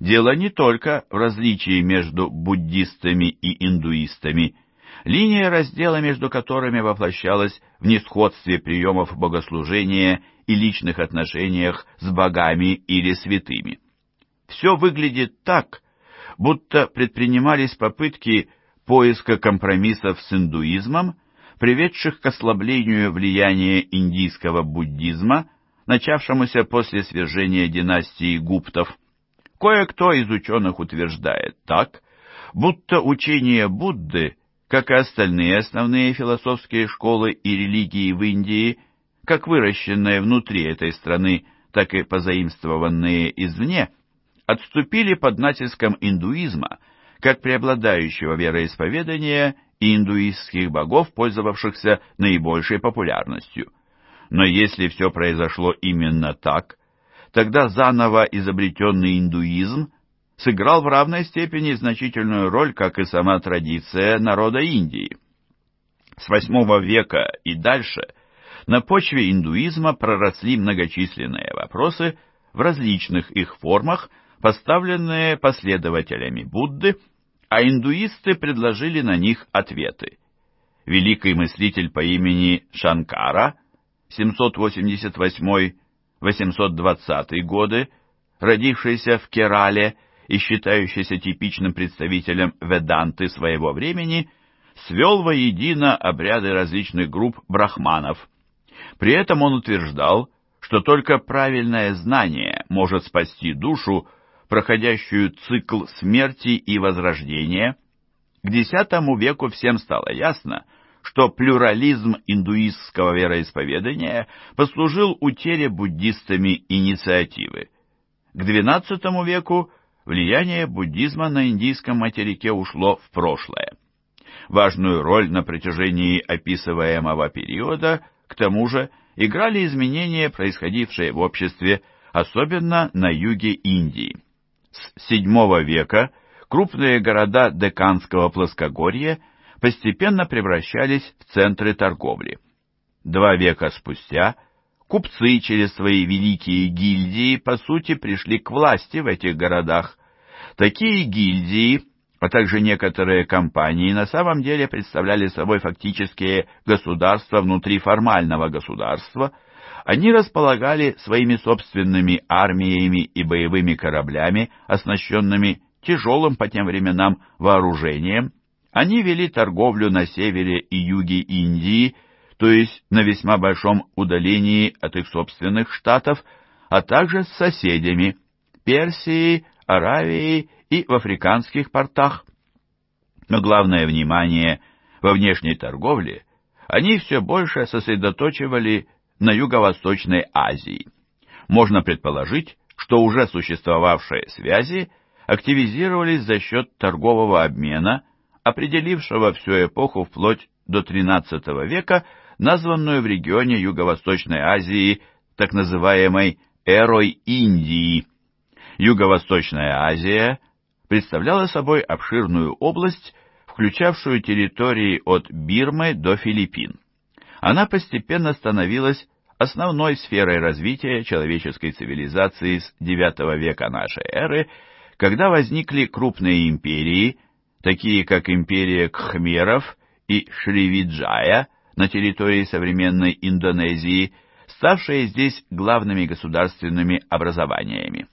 Дело не только в различии между буддистами и индуистами – линия раздела между которыми воплощалась в несходстве приемов богослужения и личных отношениях с богами или святыми. Все выглядит так, будто предпринимались попытки поиска компромиссов с индуизмом, приведших к ослаблению влияния индийского буддизма, начавшемуся после свержения династии гуптов. Кое-кто из ученых утверждает так, будто учение Будды, как и остальные основные философские школы и религии в Индии, как выращенные внутри этой страны, так и позаимствованные извне, отступили под натиском индуизма, как преобладающего вероисповедания и индуистских богов, пользовавшихся наибольшей популярностью. Но если все произошло именно так, тогда заново изобретенный индуизм сыграл в равной степени значительную роль, как и сама традиция народа Индии. С VIII века и дальше – на почве индуизма проросли многочисленные вопросы в различных их формах, поставленные последователями Будды, а индуисты предложили на них ответы. Великий мыслитель по имени Шанкара, 788-820 годы, родившийся в Керале и считающийся типичным представителем веданты своего времени, свел воедино обряды различных групп брахманов – при этом он утверждал, что только правильное знание может спасти душу, проходящую цикл смерти и возрождения. К X веку всем стало ясно, что плюрализм индуистского вероисповедания послужил утере буддистами инициативы. К XII веку влияние буддизма на индийском материке ушло в прошлое. Важную роль на протяжении описываемого периода – к тому же играли изменения, происходившие в обществе, особенно на юге Индии. С VII века крупные города Деканского плоскогорья постепенно превращались в центры торговли. Два века спустя купцы через свои великие гильдии, по сути, пришли к власти в этих городах. Такие гильдии а также некоторые компании на самом деле представляли собой фактические государства внутри формального государства, они располагали своими собственными армиями и боевыми кораблями, оснащенными тяжелым по тем временам вооружением, они вели торговлю на севере и юге Индии, то есть на весьма большом удалении от их собственных штатов, а также с соседями – Персией, Аравией и в африканских портах. Но главное внимание во внешней торговле они все больше сосредоточивали на Юго-Восточной Азии. Можно предположить, что уже существовавшие связи активизировались за счет торгового обмена, определившего всю эпоху вплоть до XIII века, названную в регионе Юго-Восточной Азии так называемой «эрой Индии». Юго-Восточная Азия представляла собой обширную область, включавшую территории от Бирмы до Филиппин. Она постепенно становилась основной сферой развития человеческой цивилизации с IX века нашей эры, когда возникли крупные империи, такие как империя Кхмеров и Шривиджая на территории современной Индонезии, ставшие здесь главными государственными образованиями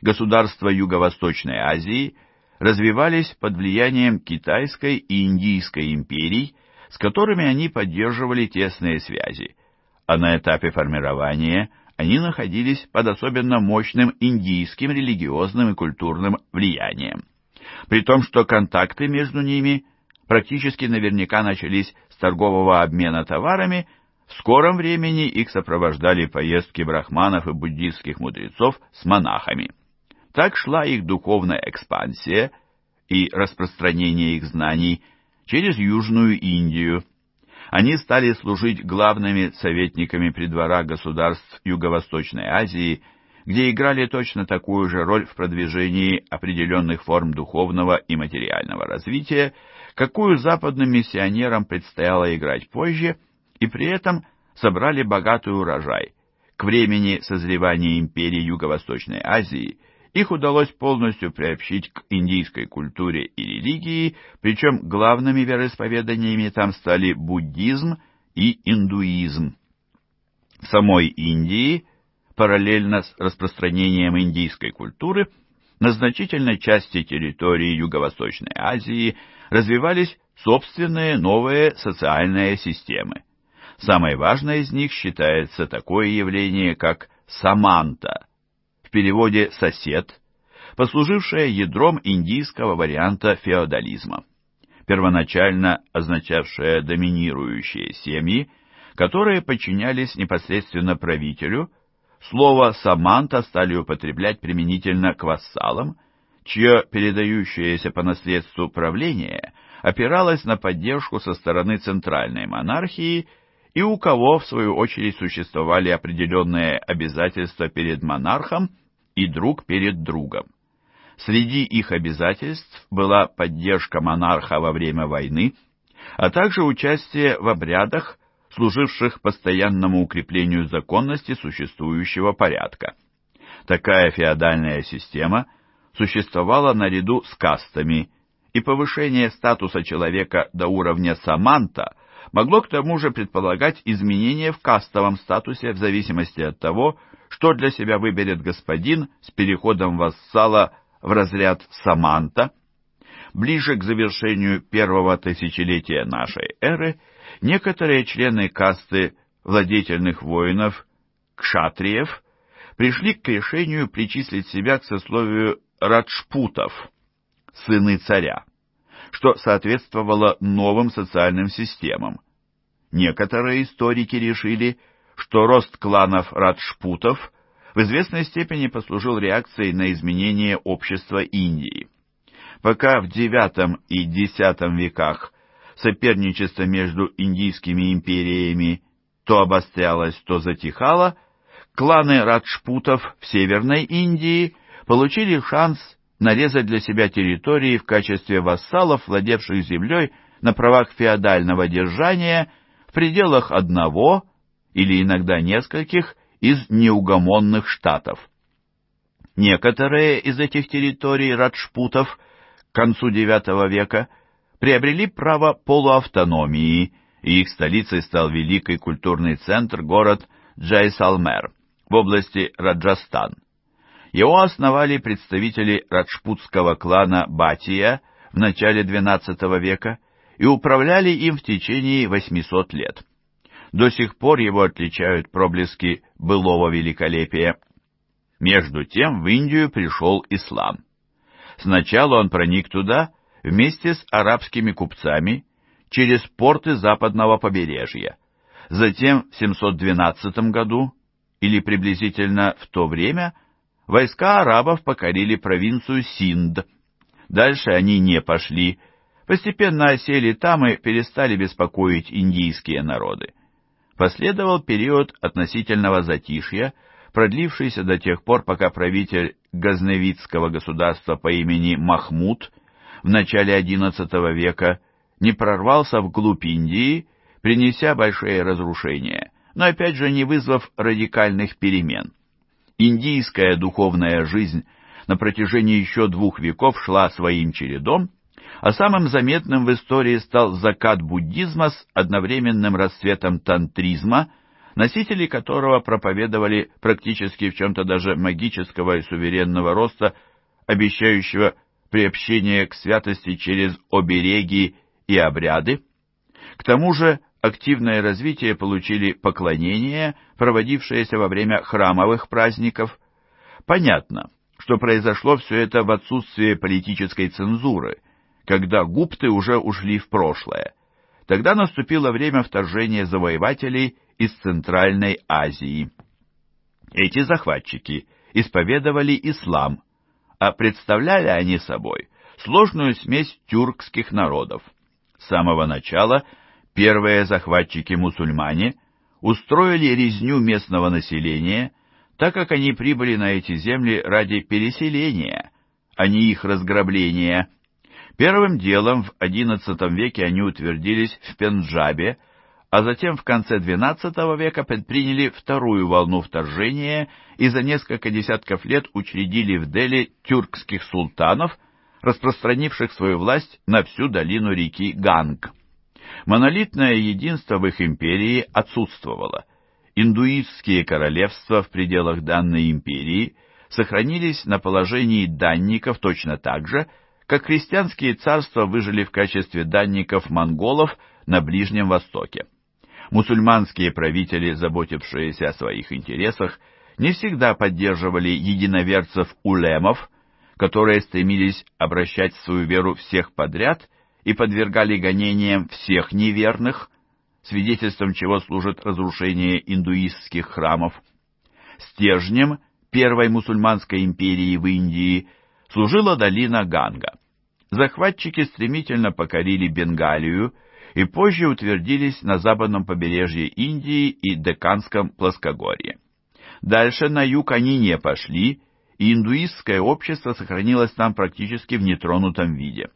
государства Юго-Восточной Азии развивались под влиянием Китайской и Индийской империй, с которыми они поддерживали тесные связи, а на этапе формирования они находились под особенно мощным индийским религиозным и культурным влиянием. При том, что контакты между ними практически наверняка начались с торгового обмена товарами, в скором времени их сопровождали поездки брахманов и буддистских мудрецов с монахами. Так шла их духовная экспансия и распространение их знаний через Южную Индию. Они стали служить главными советниками при дворах государств Юго-Восточной Азии, где играли точно такую же роль в продвижении определенных форм духовного и материального развития, какую западным миссионерам предстояло играть позже, и при этом собрали богатый урожай. К времени созревания империи Юго-Восточной Азии их удалось полностью приобщить к индийской культуре и религии, причем главными вероисповеданиями там стали буддизм и индуизм. В самой Индии, параллельно с распространением индийской культуры, на значительной части территории Юго-Восточной Азии развивались собственные новые социальные системы. Самой важной из них считается такое явление, как саманта – в переводе «сосед», послужившая ядром индийского варианта феодализма, первоначально означавшая доминирующие семьи, которые подчинялись непосредственно правителю, слово «саманта» стали употреблять применительно к вассалам, чье передающееся по наследству правление опиралось на поддержку со стороны центральной монархии и у кого, в свою очередь, существовали определенные обязательства перед монархом и друг перед другом. Среди их обязательств была поддержка монарха во время войны, а также участие в обрядах, служивших постоянному укреплению законности существующего порядка. Такая феодальная система существовала наряду с кастами, и повышение статуса человека до уровня саманта – могло к тому же предполагать изменения в кастовом статусе в зависимости от того, что для себя выберет господин с переходом вассала в разряд «Саманта». Ближе к завершению первого тысячелетия нашей эры некоторые члены касты владетельных воинов, кшатриев, пришли к решению причислить себя к сословию раджпутов, сыны царя что соответствовало новым социальным системам. Некоторые историки решили, что рост кланов Раджпутов в известной степени послужил реакцией на изменение общества Индии. Пока в IX и X веках соперничество между индийскими империями то обострялось, то затихало, кланы Раджпутов в Северной Индии получили шанс нарезать для себя территории в качестве вассалов, владевших землей на правах феодального держания в пределах одного или иногда нескольких из неугомонных штатов. Некоторые из этих территорий раджпутов к концу IX века приобрели право полуавтономии, и их столицей стал великий культурный центр город Джайсалмер в области Раджастан. Его основали представители раджпутского клана Батия в начале XII века и управляли им в течение 800 лет. До сих пор его отличают проблески былого великолепия. Между тем в Индию пришел ислам. Сначала он проник туда вместе с арабскими купцами через порты западного побережья. Затем в 712 году, или приблизительно в то время, войска арабов покорили провинцию Синд. Дальше они не пошли, постепенно осели там и перестали беспокоить индийские народы. Последовал период относительного затишья, продлившийся до тех пор, пока правитель газневицкого государства по имени Махмуд в начале XI века не прорвался вглубь Индии, принеся большие разрушения, но опять же не вызвав радикальных перемен. Индийская духовная жизнь на протяжении еще двух веков шла своим чередом, а самым заметным в истории стал закат буддизма с одновременным расцветом тантризма, носители которого проповедовали практически в чем-то даже магического и суверенного роста, обещающего приобщение к святости через обереги и обряды. К тому же активное развитие получили поклонения, проводившиеся во время храмовых праздников. Понятно, что произошло все это в отсутствие политической цензуры, когда гупты уже ушли в прошлое. Тогда наступило время вторжения завоевателей из Центральной Азии. Эти захватчики исповедовали ислам, а представляли они собой сложную смесь тюркских народов. С самого начала – Первые захватчики-мусульмане устроили резню местного населения, так как они прибыли на эти земли ради переселения, а не их разграбления. Первым делом в XI веке они утвердились в Пенджабе, а затем в конце XII века предприняли вторую волну вторжения и за несколько десятков лет учредили в Дели тюркских султанов, распространивших свою власть на всю долину реки Ганг. Монолитное единство в их империи отсутствовало. Индуистские королевства в пределах данной империи сохранились на положении данников точно так же, как христианские царства выжили в качестве данников монголов на Ближнем Востоке. Мусульманские правители, заботившиеся о своих интересах, не всегда поддерживали единоверцев-улемов, которые стремились обращать в свою веру всех подряд и подвергали гонениям всех неверных, свидетельством чего служит разрушение индуистских храмов. Стержнем первой мусульманской империи в Индии служила долина Ганга. Захватчики стремительно покорили Бенгалию и позже утвердились на западном побережье Индии и Деканском плоскогорье. Дальше на юг они не пошли, и индуистское общество сохранилось там практически в нетронутом виде.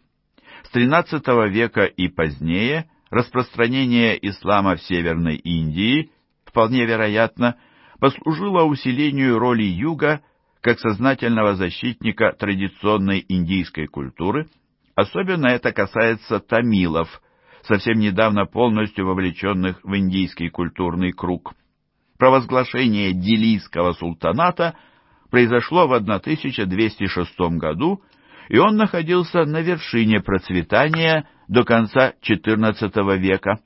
XIII века и позднее распространение ислама в Северной Индии, вполне вероятно, послужило усилению роли Юга как сознательного защитника традиционной индийской культуры, особенно это касается тамилов, совсем недавно полностью вовлеченных в индийский культурный круг. Провозглашение Дилийского султаната произошло в 1206 году и он находился на вершине процветания до конца XIV века.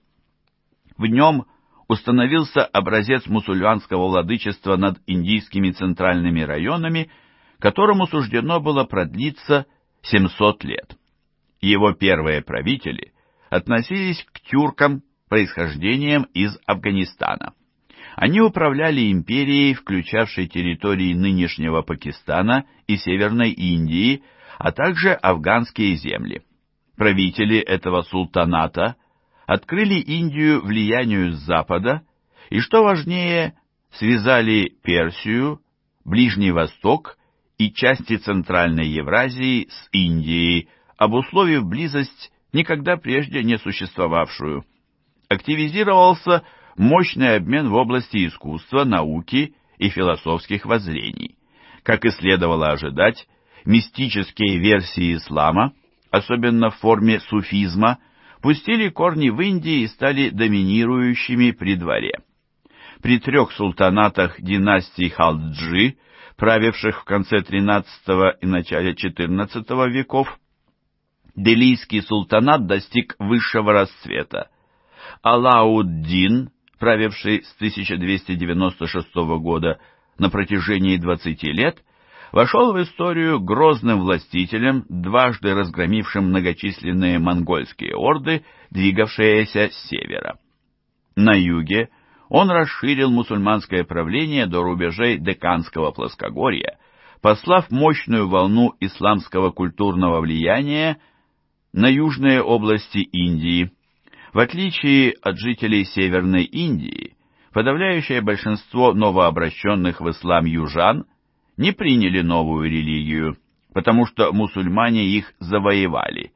В нем установился образец мусульманского владычества над индийскими центральными районами, которому суждено было продлиться 700 лет. Его первые правители относились к тюркам происхождением из Афганистана. Они управляли империей, включавшей территории нынешнего Пакистана и Северной Индии – а также афганские земли. Правители этого султаната открыли Индию влиянию с запада и, что важнее, связали Персию, Ближний Восток и части Центральной Евразии с Индией, обусловив близость, никогда прежде не существовавшую. Активизировался мощный обмен в области искусства, науки и философских воззрений. Как и следовало ожидать, мистические версии ислама, особенно в форме суфизма, пустили корни в Индии и стали доминирующими при дворе. При трех султанатах династии Халджи, правивших в конце XIII и начале XIV веков, Делийский султанат достиг высшего расцвета. Алауддин, правивший с 1296 года на протяжении 20 лет, вошел в историю грозным властителем, дважды разгромившим многочисленные монгольские орды, двигавшиеся с севера. На юге он расширил мусульманское правление до рубежей Деканского плоскогорья, послав мощную волну исламского культурного влияния на южные области Индии. В отличие от жителей Северной Индии, подавляющее большинство новообращенных в ислам южан – не приняли новую религию, потому что мусульмане их завоевали.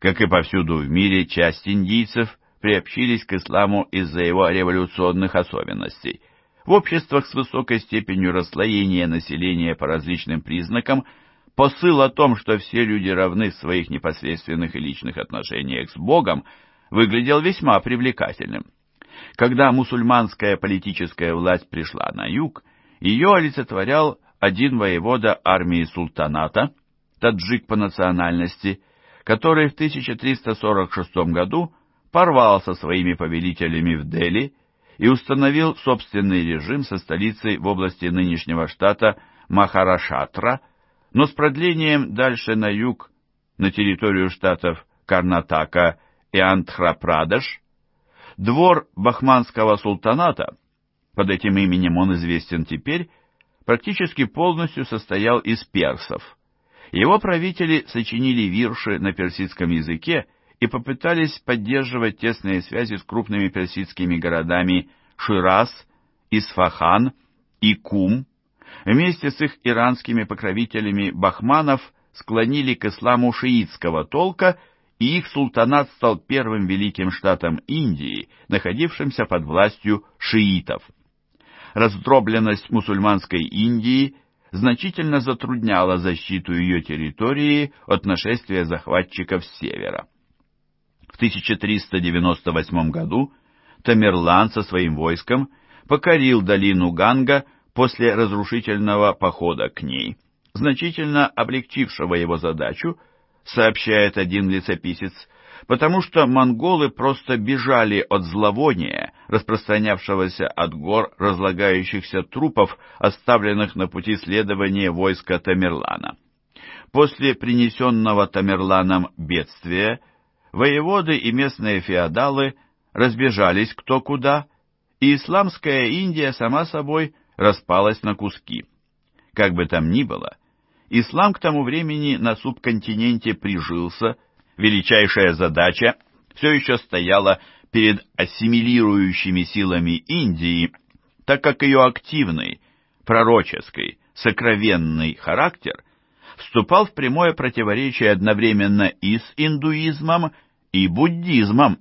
Как и повсюду в мире, часть индийцев приобщились к исламу из-за его революционных особенностей. В обществах с высокой степенью расслоения населения по различным признакам посыл о том, что все люди равны в своих непосредственных и личных отношениях с Богом, выглядел весьма привлекательным. Когда мусульманская политическая власть пришла на юг, ее олицетворял один воевода армии султаната, таджик по национальности, который в 1346 году порвал со своими повелителями в Дели и установил собственный режим со столицей в области нынешнего штата Махарашатра, но с продлением дальше на юг, на территорию штатов Карнатака и Антхрапрадеш. Двор Бахманского султаната, под этим именем он известен теперь, практически полностью состоял из персов. Его правители сочинили вирши на персидском языке и попытались поддерживать тесные связи с крупными персидскими городами Шираз, Исфахан и Кум. Вместе с их иранскими покровителями Бахманов склонили к исламу шиитского толка, и их султанат стал первым великим штатом Индии, находившимся под властью шиитов раздробленность мусульманской Индии значительно затрудняла защиту ее территории от нашествия захватчиков с севера. В 1398 году Тамерлан со своим войском покорил долину Ганга после разрушительного похода к ней, значительно облегчившего его задачу, сообщает один летописец, потому что монголы просто бежали от зловония распространявшегося от гор разлагающихся трупов, оставленных на пути следования войска Тамерлана. После принесенного Тамерланом бедствия воеводы и местные феодалы разбежались кто куда, и исламская Индия сама собой распалась на куски. Как бы там ни было, ислам к тому времени на субконтиненте прижился, величайшая задача все еще стояла перед ассимилирующими силами Индии, так как ее активный, пророческий, сокровенный характер вступал в прямое противоречие одновременно и с индуизмом, и буддизмом,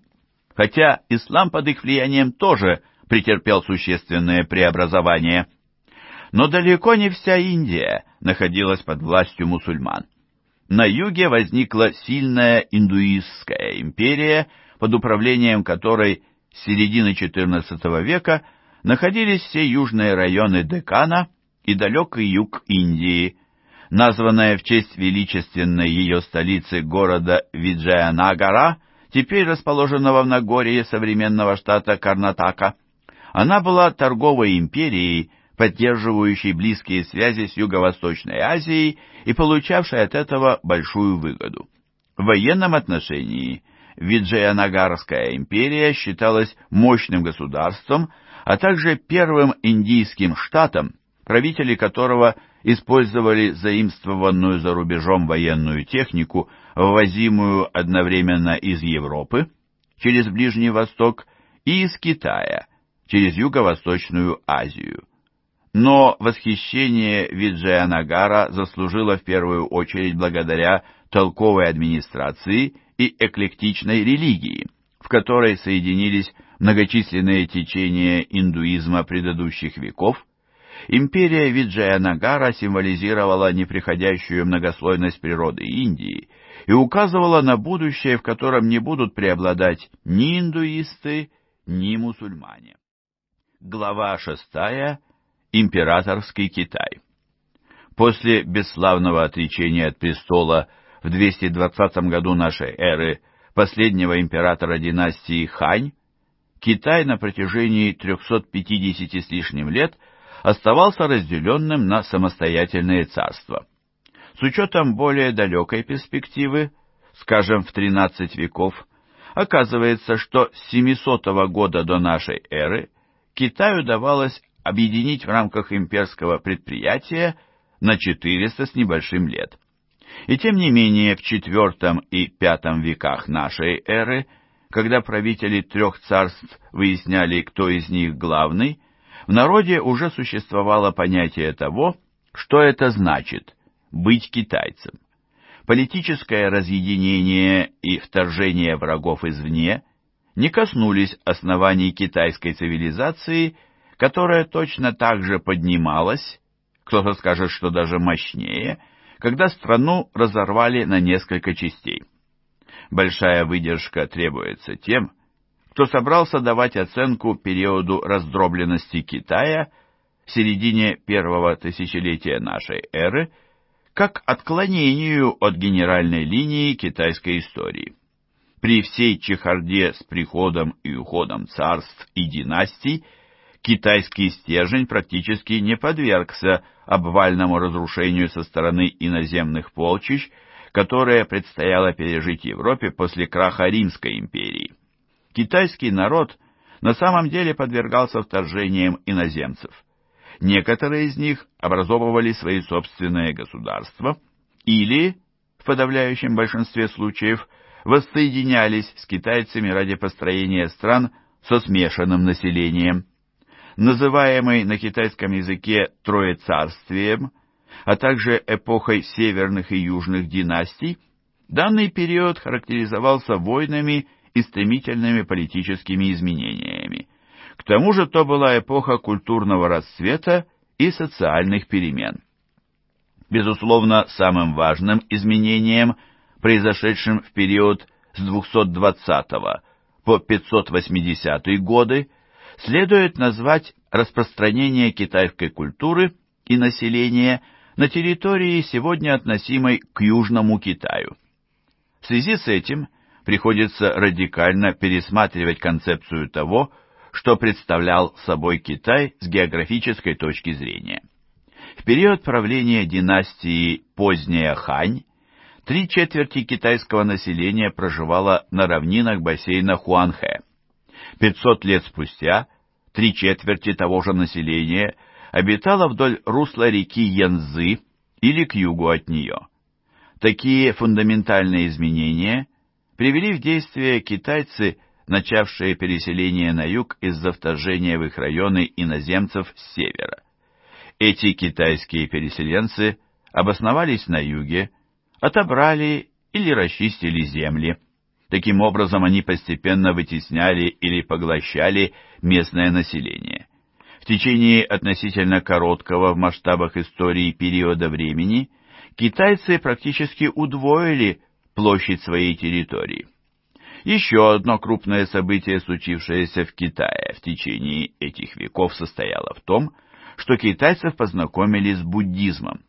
хотя ислам под их влиянием тоже претерпел существенное преобразование. Но далеко не вся Индия находилась под властью мусульман. На юге возникла сильная индуистская империя – под управлением которой с середины XIV века находились все южные районы Декана и далекий юг Индии, названная в честь величественной ее столицы города Виджаянагара, теперь расположенного в Нагорье современного штата Карнатака. Она была торговой империей, поддерживающей близкие связи с Юго-Восточной Азией и получавшей от этого большую выгоду. В военном отношении Виджаянагарская империя считалась мощным государством, а также первым индийским штатом, правители которого использовали заимствованную за рубежом военную технику, ввозимую одновременно из Европы, через Ближний Восток и из Китая, через Юго-Восточную Азию. Но восхищение Виджаянагара заслужило в первую очередь благодаря толковой администрации и эклектичной религии, в которой соединились многочисленные течения индуизма предыдущих веков, империя Виджаянагара символизировала неприходящую многослойность природы Индии и указывала на будущее, в котором не будут преобладать ни индуисты, ни мусульмане. Глава шестая. Императорский Китай. После бесславного отречения от престола – в 220 году нашей эры последнего императора династии Хань, Китай на протяжении 350 с лишним лет оставался разделенным на самостоятельные царства. С учетом более далекой перспективы, скажем, в 13 веков, оказывается, что с 700 года до нашей эры Китаю давалось объединить в рамках имперского предприятия на 400 с небольшим лет. И тем не менее в IV и V веках нашей эры, когда правители трех царств выясняли, кто из них главный, в народе уже существовало понятие того, что это значит – быть китайцем. Политическое разъединение и вторжение врагов извне не коснулись оснований китайской цивилизации, которая точно так же поднималась, кто-то скажет, что даже мощнее – когда страну разорвали на несколько частей. Большая выдержка требуется тем, кто собрался давать оценку периоду раздробленности Китая в середине первого тысячелетия нашей эры как отклонению от генеральной линии китайской истории. При всей чехарде с приходом и уходом царств и династий китайский стержень практически не подвергся обвальному разрушению со стороны иноземных полчищ, которое предстояло пережить Европе после краха Римской империи. Китайский народ на самом деле подвергался вторжениям иноземцев. Некоторые из них образовывали свои собственные государства или, в подавляющем большинстве случаев, воссоединялись с китайцами ради построения стран со смешанным населением называемый на китайском языке Троецарствием, а также эпохой северных и южных династий, данный период характеризовался войнами и стремительными политическими изменениями. К тому же то была эпоха культурного расцвета и социальных перемен. Безусловно, самым важным изменением, произошедшим в период с 220 по 580 годы, следует назвать распространение китайской культуры и населения на территории, сегодня относимой к Южному Китаю. В связи с этим приходится радикально пересматривать концепцию того, что представлял собой Китай с географической точки зрения. В период правления династии поздняя Хань три четверти китайского населения проживало на равнинах бассейна Хуанхэ. 500 лет спустя три четверти того же населения обитало вдоль русла реки Янзы или к югу от нее. Такие фундаментальные изменения привели в действие китайцы, начавшие переселение на юг из-за вторжения в их районы иноземцев с севера. Эти китайские переселенцы обосновались на юге, отобрали или расчистили земли, Таким образом, они постепенно вытесняли или поглощали местное население. В течение относительно короткого в масштабах истории периода времени китайцы практически удвоили площадь своей территории. Еще одно крупное событие, случившееся в Китае в течение этих веков, состояло в том, что китайцев познакомили с буддизмом.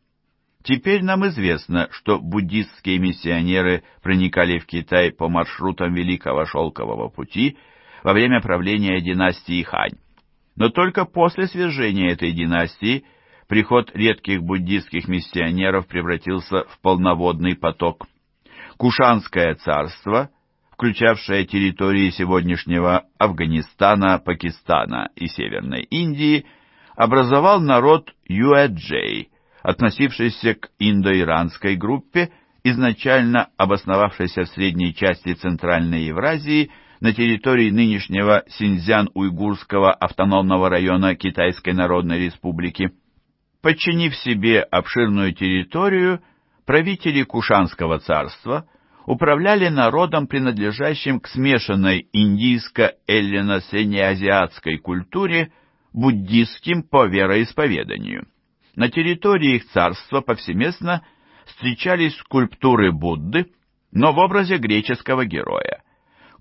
Теперь нам известно, что буддистские миссионеры проникали в Китай по маршрутам Великого Шелкового пути во время правления династии Хань. Но только после свержения этой династии приход редких буддистских миссионеров превратился в полноводный поток. Кушанское царство, включавшее территории сегодняшнего Афганистана, Пакистана и Северной Индии, образовал народ Юэджей – относившийся к индоиранской группе, изначально обосновавшейся в средней части Центральной Евразии на территории нынешнего Синьцзян-Уйгурского автономного района Китайской Народной Республики. Подчинив себе обширную территорию, правители Кушанского царства управляли народом, принадлежащим к смешанной индийско-эллино-среднеазиатской культуре, буддистским по вероисповеданию. На территории их царства повсеместно встречались скульптуры Будды, но в образе греческого героя.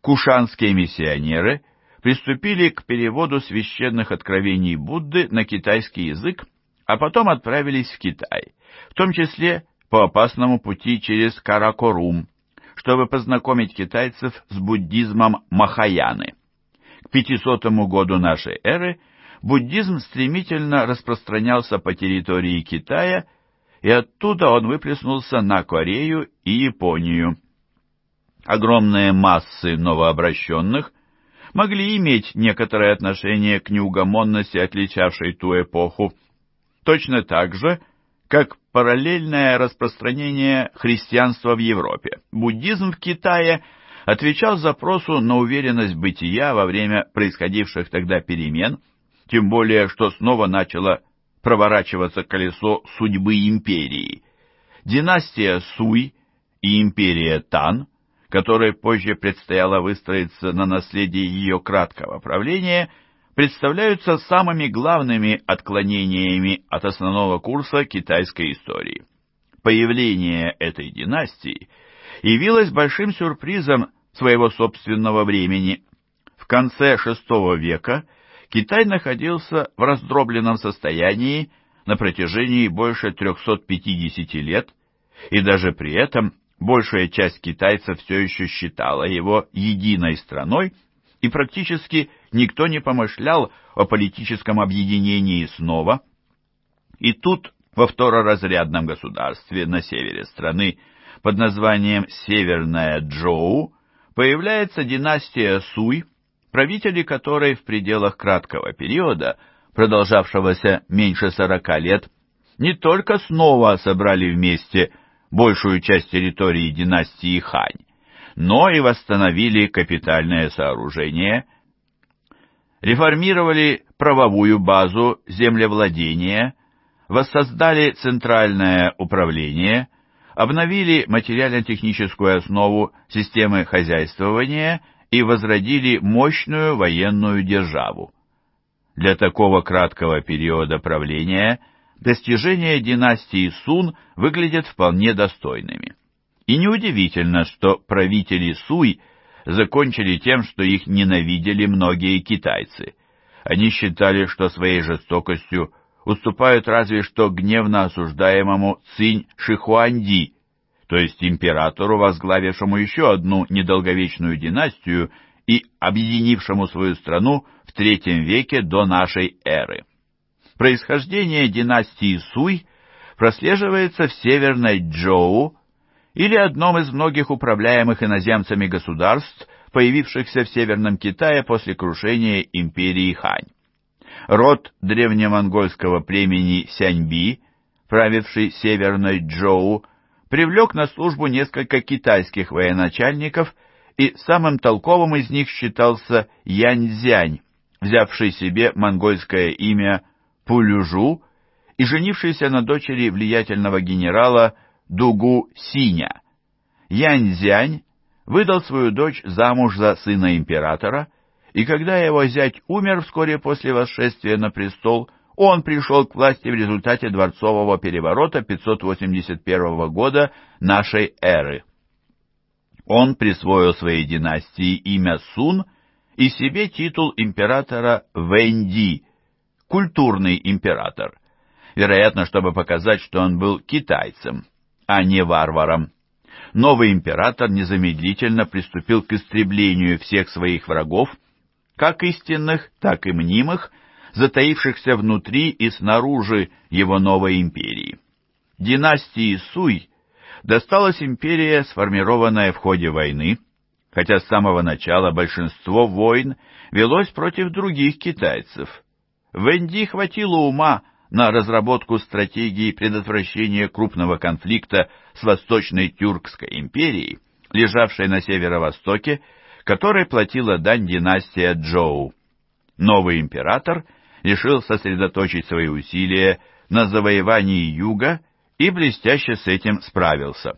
Кушанские миссионеры приступили к переводу священных откровений Будды на китайский язык, а потом отправились в Китай, в том числе по опасному пути через Каракорум, чтобы познакомить китайцев с буддизмом Махаяны. К 500 году нашей эры – буддизм стремительно распространялся по территории Китая, и оттуда он выплеснулся на Корею и Японию. Огромные массы новообращенных могли иметь некоторое отношение к неугомонности, отличавшей ту эпоху, точно так же, как параллельное распространение христианства в Европе. Буддизм в Китае отвечал запросу на уверенность бытия во время происходивших тогда перемен – тем более, что снова начало проворачиваться колесо судьбы империи. Династия Суй и империя Тан, которой позже предстояло выстроиться на наследии ее краткого правления, представляются самыми главными отклонениями от основного курса китайской истории. Появление этой династии явилось большим сюрпризом своего собственного времени. В конце VI века – Китай находился в раздробленном состоянии на протяжении больше 350 лет, и даже при этом большая часть китайцев все еще считала его единой страной, и практически никто не помышлял о политическом объединении снова. И тут во второразрядном государстве на севере страны под названием Северная Джоу появляется династия Суй – правители которой в пределах краткого периода, продолжавшегося меньше 40 лет, не только снова собрали вместе большую часть территории династии Хань, но и восстановили капитальное сооружение, реформировали правовую базу землевладения, воссоздали центральное управление, обновили материально-техническую основу системы хозяйствования – и возродили мощную военную державу. Для такого краткого периода правления достижения династии Сун выглядят вполне достойными. И неудивительно, что правители Суй закончили тем, что их ненавидели многие китайцы. Они считали, что своей жестокостью уступают разве что гневно осуждаемому Цинь Шихуанди, то есть императору, возглавившему еще одну недолговечную династию и объединившему свою страну в III веке до нашей эры. Происхождение династии Суй прослеживается в Северной Джоу или одном из многих управляемых иноземцами государств, появившихся в Северном Китае после крушения империи Хань. Род древнемонгольского племени Сяньби, правивший Северной Джоу, привлек на службу несколько китайских военачальников, и самым толковым из них считался Яньцзянь, взявший себе монгольское имя Пулюжу и женившийся на дочери влиятельного генерала Дугу Синя. Яньцзянь выдал свою дочь замуж за сына императора, и когда его зять умер вскоре после восшествия на престол – он пришел к власти в результате дворцового переворота 581 года нашей эры. Он присвоил своей династии имя Сун и себе титул императора Вэнди, культурный император, вероятно, чтобы показать, что он был китайцем, а не варваром. Новый император незамедлительно приступил к истреблению всех своих врагов, как истинных, так и мнимых, затаившихся внутри и снаружи его новой империи. Династии Суй досталась империя, сформированная в ходе войны, хотя с самого начала большинство войн велось против других китайцев. Венди хватило ума на разработку стратегии предотвращения крупного конфликта с Восточной Тюркской империей, лежавшей на северо-востоке, которой платила дань династия Джоу. Новый император – решил сосредоточить свои усилия на завоевании юга и блестяще с этим справился.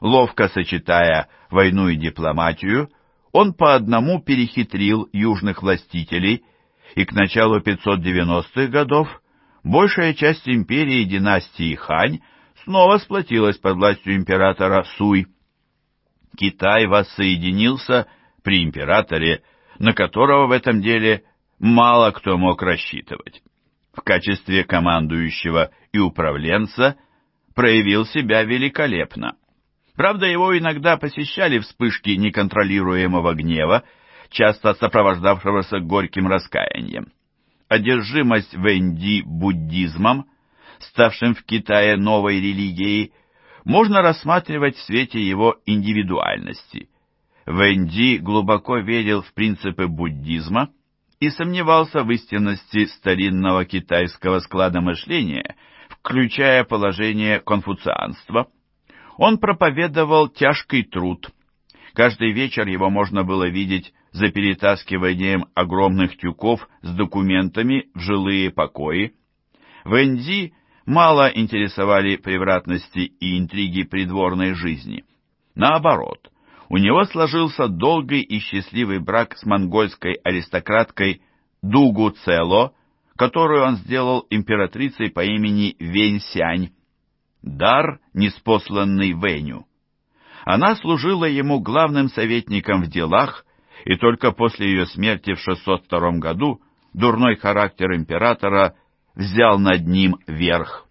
Ловко сочетая войну и дипломатию, он по одному перехитрил южных властителей, и к началу 590-х годов большая часть империи династии Хань снова сплотилась под властью императора Суй. Китай воссоединился при императоре, на которого в этом деле мало кто мог рассчитывать. В качестве командующего и управленца проявил себя великолепно. Правда, его иногда посещали вспышки неконтролируемого гнева, часто сопровождавшегося горьким раскаянием. Одержимость Венди буддизмом, ставшим в Китае новой религией, можно рассматривать в свете его индивидуальности. Венди глубоко верил в принципы буддизма и сомневался в истинности старинного китайского склада мышления, включая положение конфуцианства. Он проповедовал тяжкий труд. Каждый вечер его можно было видеть за перетаскиванием огромных тюков с документами в жилые покои. Венди мало интересовали превратности и интриги придворной жизни. Наоборот, у него сложился долгий и счастливый брак с монгольской аристократкой Дугу Цело, которую он сделал императрицей по имени Венсянь, дар, неспосланный Веню. Она служила ему главным советником в делах, и только после ее смерти в 602 году дурной характер императора взял над ним верх.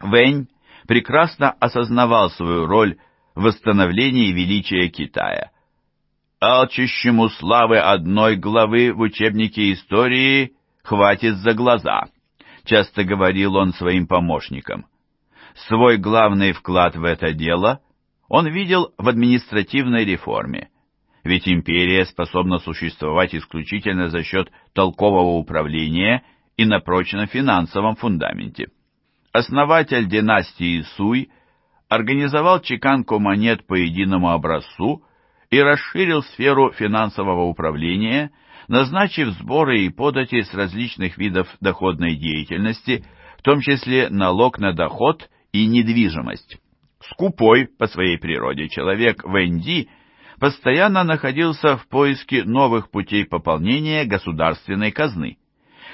Вэнь прекрасно осознавал свою роль восстановлении величия Китая. Алчущему славы одной главы в учебнике истории хватит за глаза, часто говорил он своим помощникам. Свой главный вклад в это дело он видел в административной реформе, ведь империя способна существовать исключительно за счет толкового управления и на прочном финансовом фундаменте. Основатель династии Суй – организовал чеканку монет по единому образцу и расширил сферу финансового управления, назначив сборы и подати с различных видов доходной деятельности, в том числе налог на доход и недвижимость. Скупой по своей природе человек Венди постоянно находился в поиске новых путей пополнения государственной казны.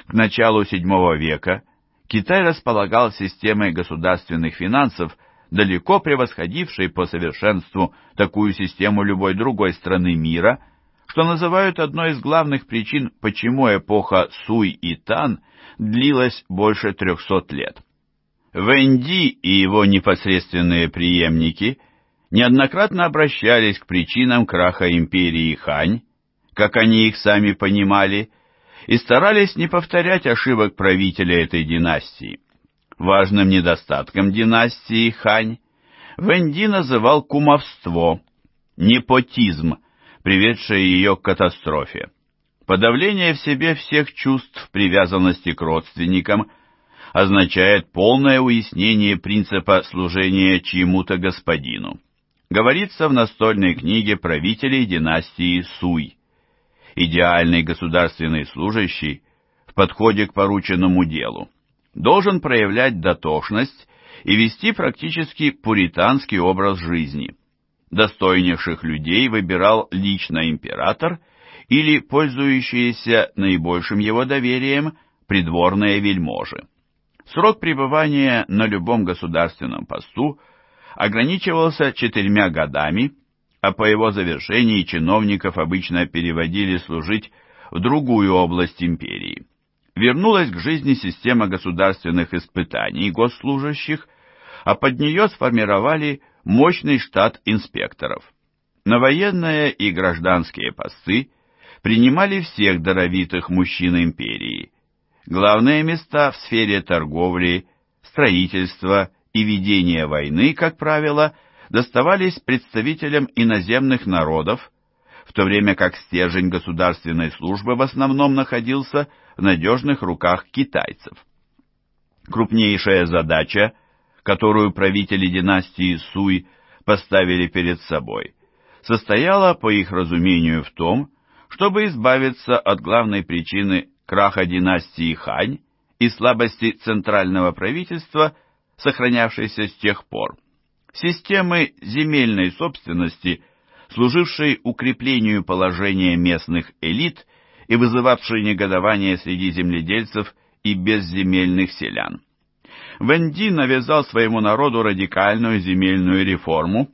К началу VII века Китай располагал системой государственных финансов – далеко превосходившей по совершенству такую систему любой другой страны мира, что называют одной из главных причин, почему эпоха Суй и Тан длилась больше трехсот лет. Венди и его непосредственные преемники неоднократно обращались к причинам краха империи Хань, как они их сами понимали, и старались не повторять ошибок правителя этой династии. Важным недостатком династии Хань Венди называл кумовство, непотизм, приведшее ее к катастрофе, подавление в себе всех чувств привязанности к родственникам – означает полное уяснение принципа служения чьему-то господину. Говорится в настольной книге правителей династии Суй. Идеальный государственный служащий в подходе к порученному делу должен проявлять дотошность и вести практически пуританский образ жизни. Достойнейших людей выбирал лично император или пользующиеся наибольшим его доверием придворные вельможи. Срок пребывания на любом государственном посту ограничивался четырьмя годами, а по его завершении чиновников обычно переводили служить в другую область империи вернулась к жизни система государственных испытаний госслужащих, а под нее сформировали мощный штат инспекторов. На военные и гражданские посты принимали всех даровитых мужчин империи. Главные места в сфере торговли, строительства и ведения войны, как правило, доставались представителям иноземных народов, в то время как стержень государственной службы в основном находился в надежных руках китайцев. Крупнейшая задача, которую правители династии Суй поставили перед собой, состояла, по их разумению, в том, чтобы избавиться от главной причины краха династии Хань и слабости центрального правительства, сохранявшейся с тех пор, системы земельной собственности – служивший укреплению положения местных элит и вызывавший негодование среди земледельцев и безземельных селян. Венди навязал своему народу радикальную земельную реформу,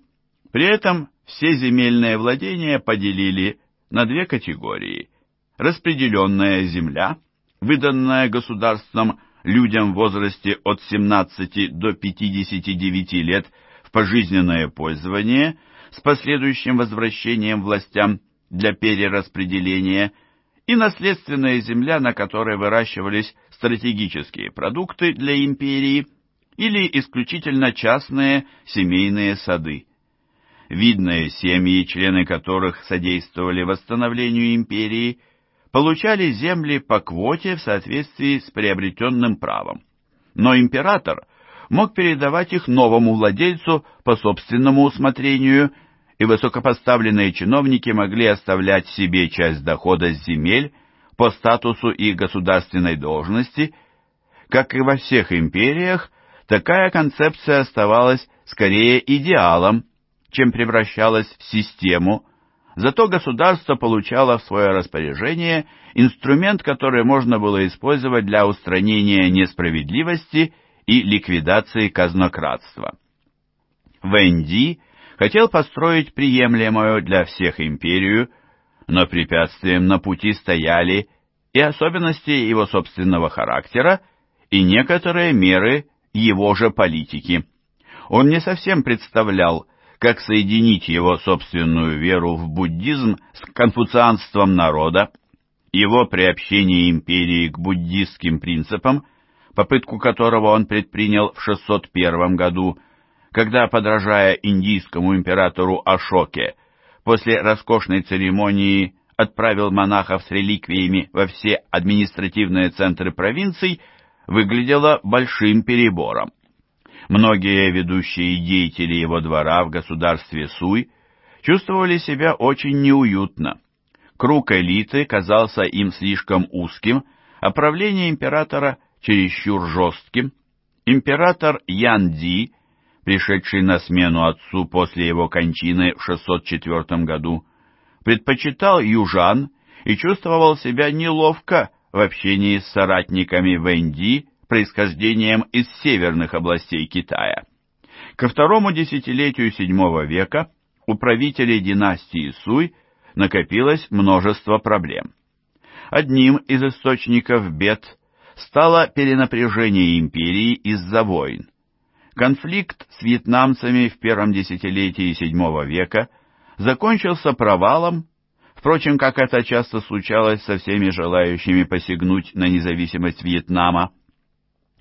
при этом все земельные владения поделили на две категории – распределенная земля, выданная государством людям в возрасте от 17 до 59 лет в пожизненное пользование – с последующим возвращением властям для перераспределения и наследственная земля, на которой выращивались стратегические продукты для империи или исключительно частные семейные сады. Видные семьи, члены которых содействовали восстановлению империи, получали земли по квоте в соответствии с приобретенным правом. Но император – мог передавать их новому владельцу по собственному усмотрению, и высокопоставленные чиновники могли оставлять себе часть дохода с земель по статусу и государственной должности. Как и во всех империях, такая концепция оставалась скорее идеалом, чем превращалась в систему, зато государство получало в свое распоряжение инструмент, который можно было использовать для устранения несправедливости – и ликвидации казнократства. Венди хотел построить приемлемую для всех империю, но препятствием на пути стояли и особенности его собственного характера, и некоторые меры его же политики. Он не совсем представлял, как соединить его собственную веру в буддизм с конфуцианством народа, его приобщение империи к буддистским принципам – попытку которого он предпринял в 601 году, когда, подражая индийскому императору Ашоке, после роскошной церемонии отправил монахов с реликвиями во все административные центры провинций, выглядело большим перебором. Многие ведущие деятели его двора в государстве Суй чувствовали себя очень неуютно. Круг элиты казался им слишком узким, а правление императора чересчур жестким, император Ян Ди, пришедший на смену отцу после его кончины в 604 году, предпочитал южан и чувствовал себя неловко в общении с соратниками Венди, происхождением из северных областей Китая. Ко второму десятилетию VII века у правителей династии Суй накопилось множество проблем. Одним из источников бед стало перенапряжение империи из-за войн. Конфликт с вьетнамцами в первом десятилетии VII века закончился провалом, впрочем, как это часто случалось со всеми желающими посягнуть на независимость Вьетнама.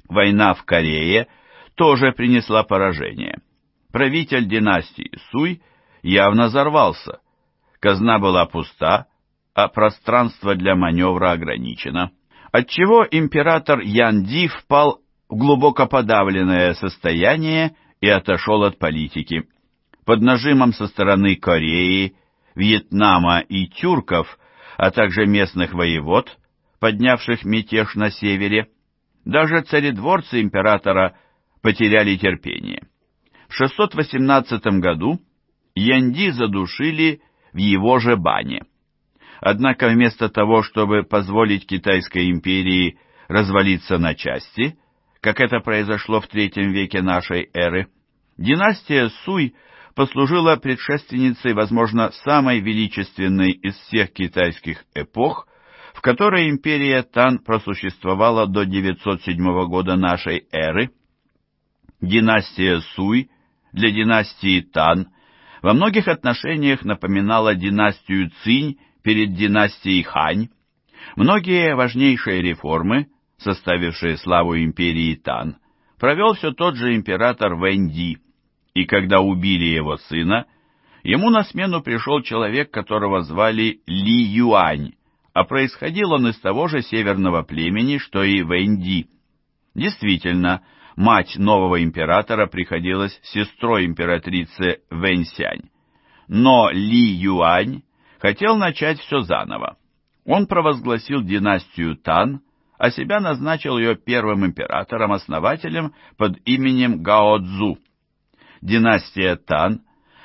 Война в Корее тоже принесла поражение. Правитель династии Суй явно взорвался. Казна была пуста, а пространство для маневра ограничено отчего император Янди впал в глубоко подавленное состояние и отошел от политики. Под нажимом со стороны Кореи, Вьетнама и тюрков, а также местных воевод, поднявших мятеж на севере, даже царедворцы императора потеряли терпение. В 618 году Янди задушили в его же бане. Однако вместо того, чтобы позволить Китайской империи развалиться на части, как это произошло в третьем веке нашей эры, династия Суй послужила предшественницей, возможно, самой величественной из всех китайских эпох, в которой империя Тан просуществовала до 907 года нашей эры. Династия Суй для династии Тан во многих отношениях напоминала династию Цинь перед династией Хань, многие важнейшие реформы, составившие славу империи Тан, провел все тот же император Вэнди, и когда убили его сына, ему на смену пришел человек, которого звали Ли Юань, а происходил он из того же северного племени, что и Вэнди. Действительно, мать нового императора приходилась сестрой императрицы Вэньсянь, но Ли Юань хотел начать все заново. Он провозгласил династию Тан, а себя назначил ее первым императором-основателем под именем гао Цзу. Династия Тан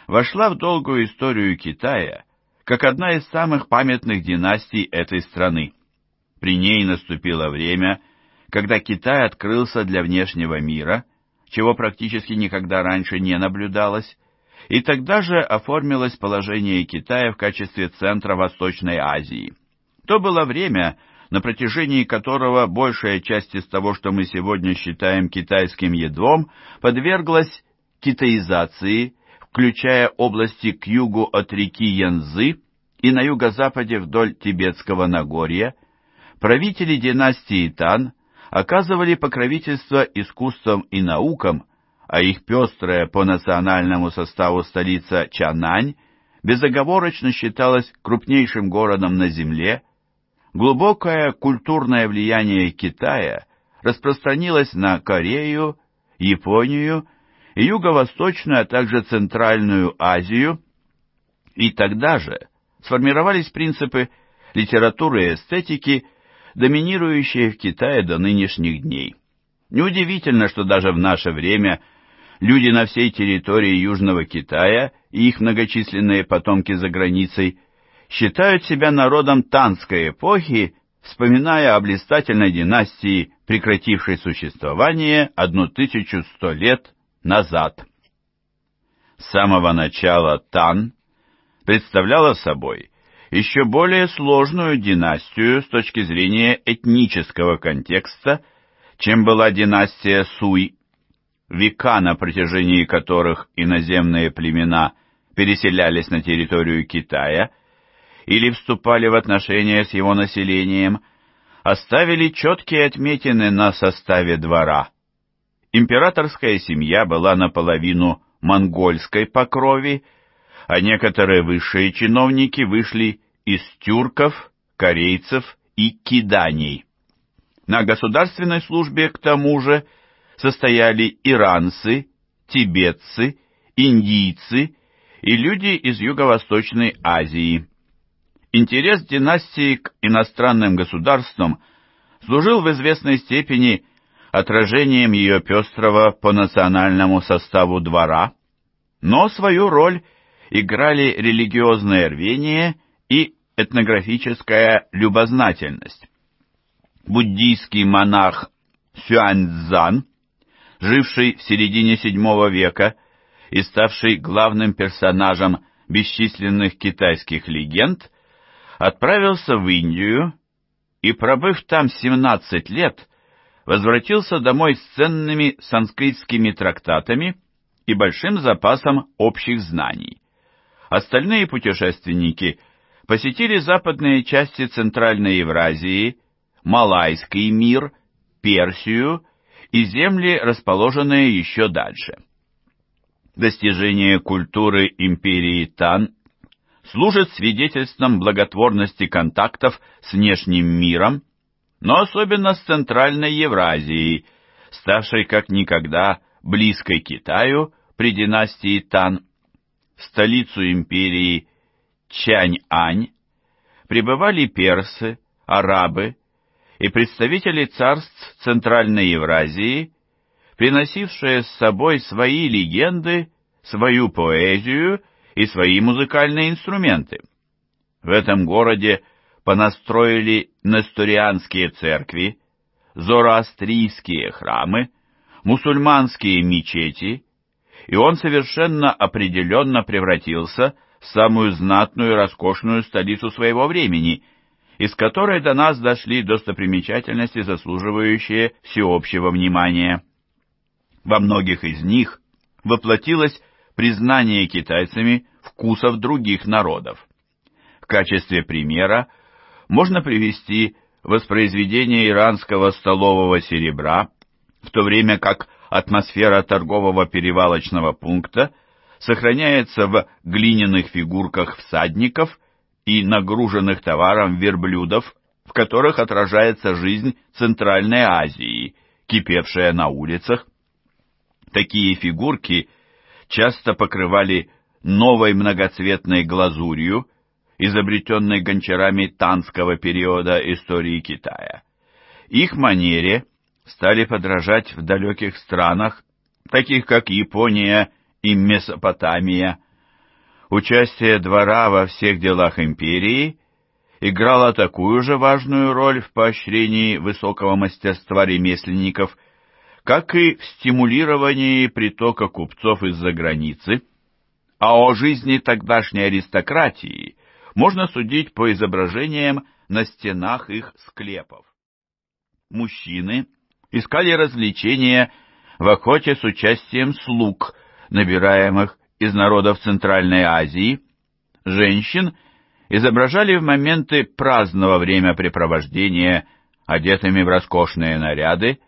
вошла в долгую историю Китая как одна из самых памятных династий этой страны. При ней наступило время, когда Китай открылся для внешнего мира, чего практически никогда раньше не наблюдалось, и тогда же оформилось положение Китая в качестве центра Восточной Азии. То было время, на протяжении которого большая часть из того, что мы сегодня считаем китайским едвом, подверглась китаизации, включая области к югу от реки Янзы и на юго-западе вдоль Тибетского Нагорья, правители династии Тан оказывали покровительство искусствам и наукам, а их пестрая по национальному составу столица Чанань безоговорочно считалась крупнейшим городом на земле, глубокое культурное влияние Китая распространилось на Корею, Японию и Юго-Восточную, а также Центральную Азию, и тогда же сформировались принципы литературы и эстетики, доминирующие в Китае до нынешних дней. Неудивительно, что даже в наше время – люди на всей территории Южного Китая и их многочисленные потомки за границей считают себя народом танской эпохи, вспоминая о блистательной династии, прекратившей существование 1100 лет назад. С самого начала Тан представляла собой еще более сложную династию с точки зрения этнического контекста, чем была династия Суй века на протяжении которых иноземные племена переселялись на территорию Китая или вступали в отношения с его населением, оставили четкие отметины на составе двора. Императорская семья была наполовину монгольской по крови, а некоторые высшие чиновники вышли из тюрков, корейцев и киданий. На государственной службе, к тому же, – состояли иранцы, тибетцы, индийцы и люди из Юго-Восточной Азии. Интерес династии к иностранным государствам служил в известной степени отражением ее пестрого по национальному составу двора, но свою роль играли религиозное рвение и этнографическая любознательность. Буддийский монах Сюаньцзан живший в середине VII века и ставший главным персонажем бесчисленных китайских легенд, отправился в Индию и, пробыв там 17 лет, возвратился домой с ценными санскритскими трактатами и большим запасом общих знаний. Остальные путешественники посетили западные части Центральной Евразии, Малайский мир, Персию и земли, расположенные еще дальше. Достижение культуры империи Тан служит свидетельством благотворности контактов с внешним миром, но особенно с Центральной Евразией, ставшей как никогда близкой Китаю при династии Тан. В столицу империи Чань-Ань прибывали персы, арабы, и представители царств Центральной Евразии, приносившие с собой свои легенды, свою поэзию и свои музыкальные инструменты. В этом городе понастроили несторианские церкви, зороастрийские храмы, мусульманские мечети, и он совершенно определенно превратился в самую знатную и роскошную столицу своего времени, из которой до нас дошли достопримечательности, заслуживающие всеобщего внимания. Во многих из них воплотилось признание китайцами вкусов других народов. В качестве примера можно привести воспроизведение иранского столового серебра, в то время как атмосфера торгового перевалочного пункта сохраняется в глиняных фигурках всадников и нагруженных товаром верблюдов, в которых отражается жизнь Центральной Азии, кипевшая на улицах. Такие фигурки часто покрывали новой многоцветной глазурью, изобретенной гончарами танского периода истории Китая. Их манере стали подражать в далеких странах, таких как Япония и Месопотамия, Участие двора во всех делах империи играло такую же важную роль в поощрении высокого мастерства ремесленников, как и в стимулировании притока купцов из-за границы, а о жизни тогдашней аристократии можно судить по изображениям на стенах их склепов. Мужчины искали развлечения в охоте с участием слуг, набираемых из народов Центральной Азии, женщин изображали в моменты праздного времяпрепровождения одетыми в роскошные наряды,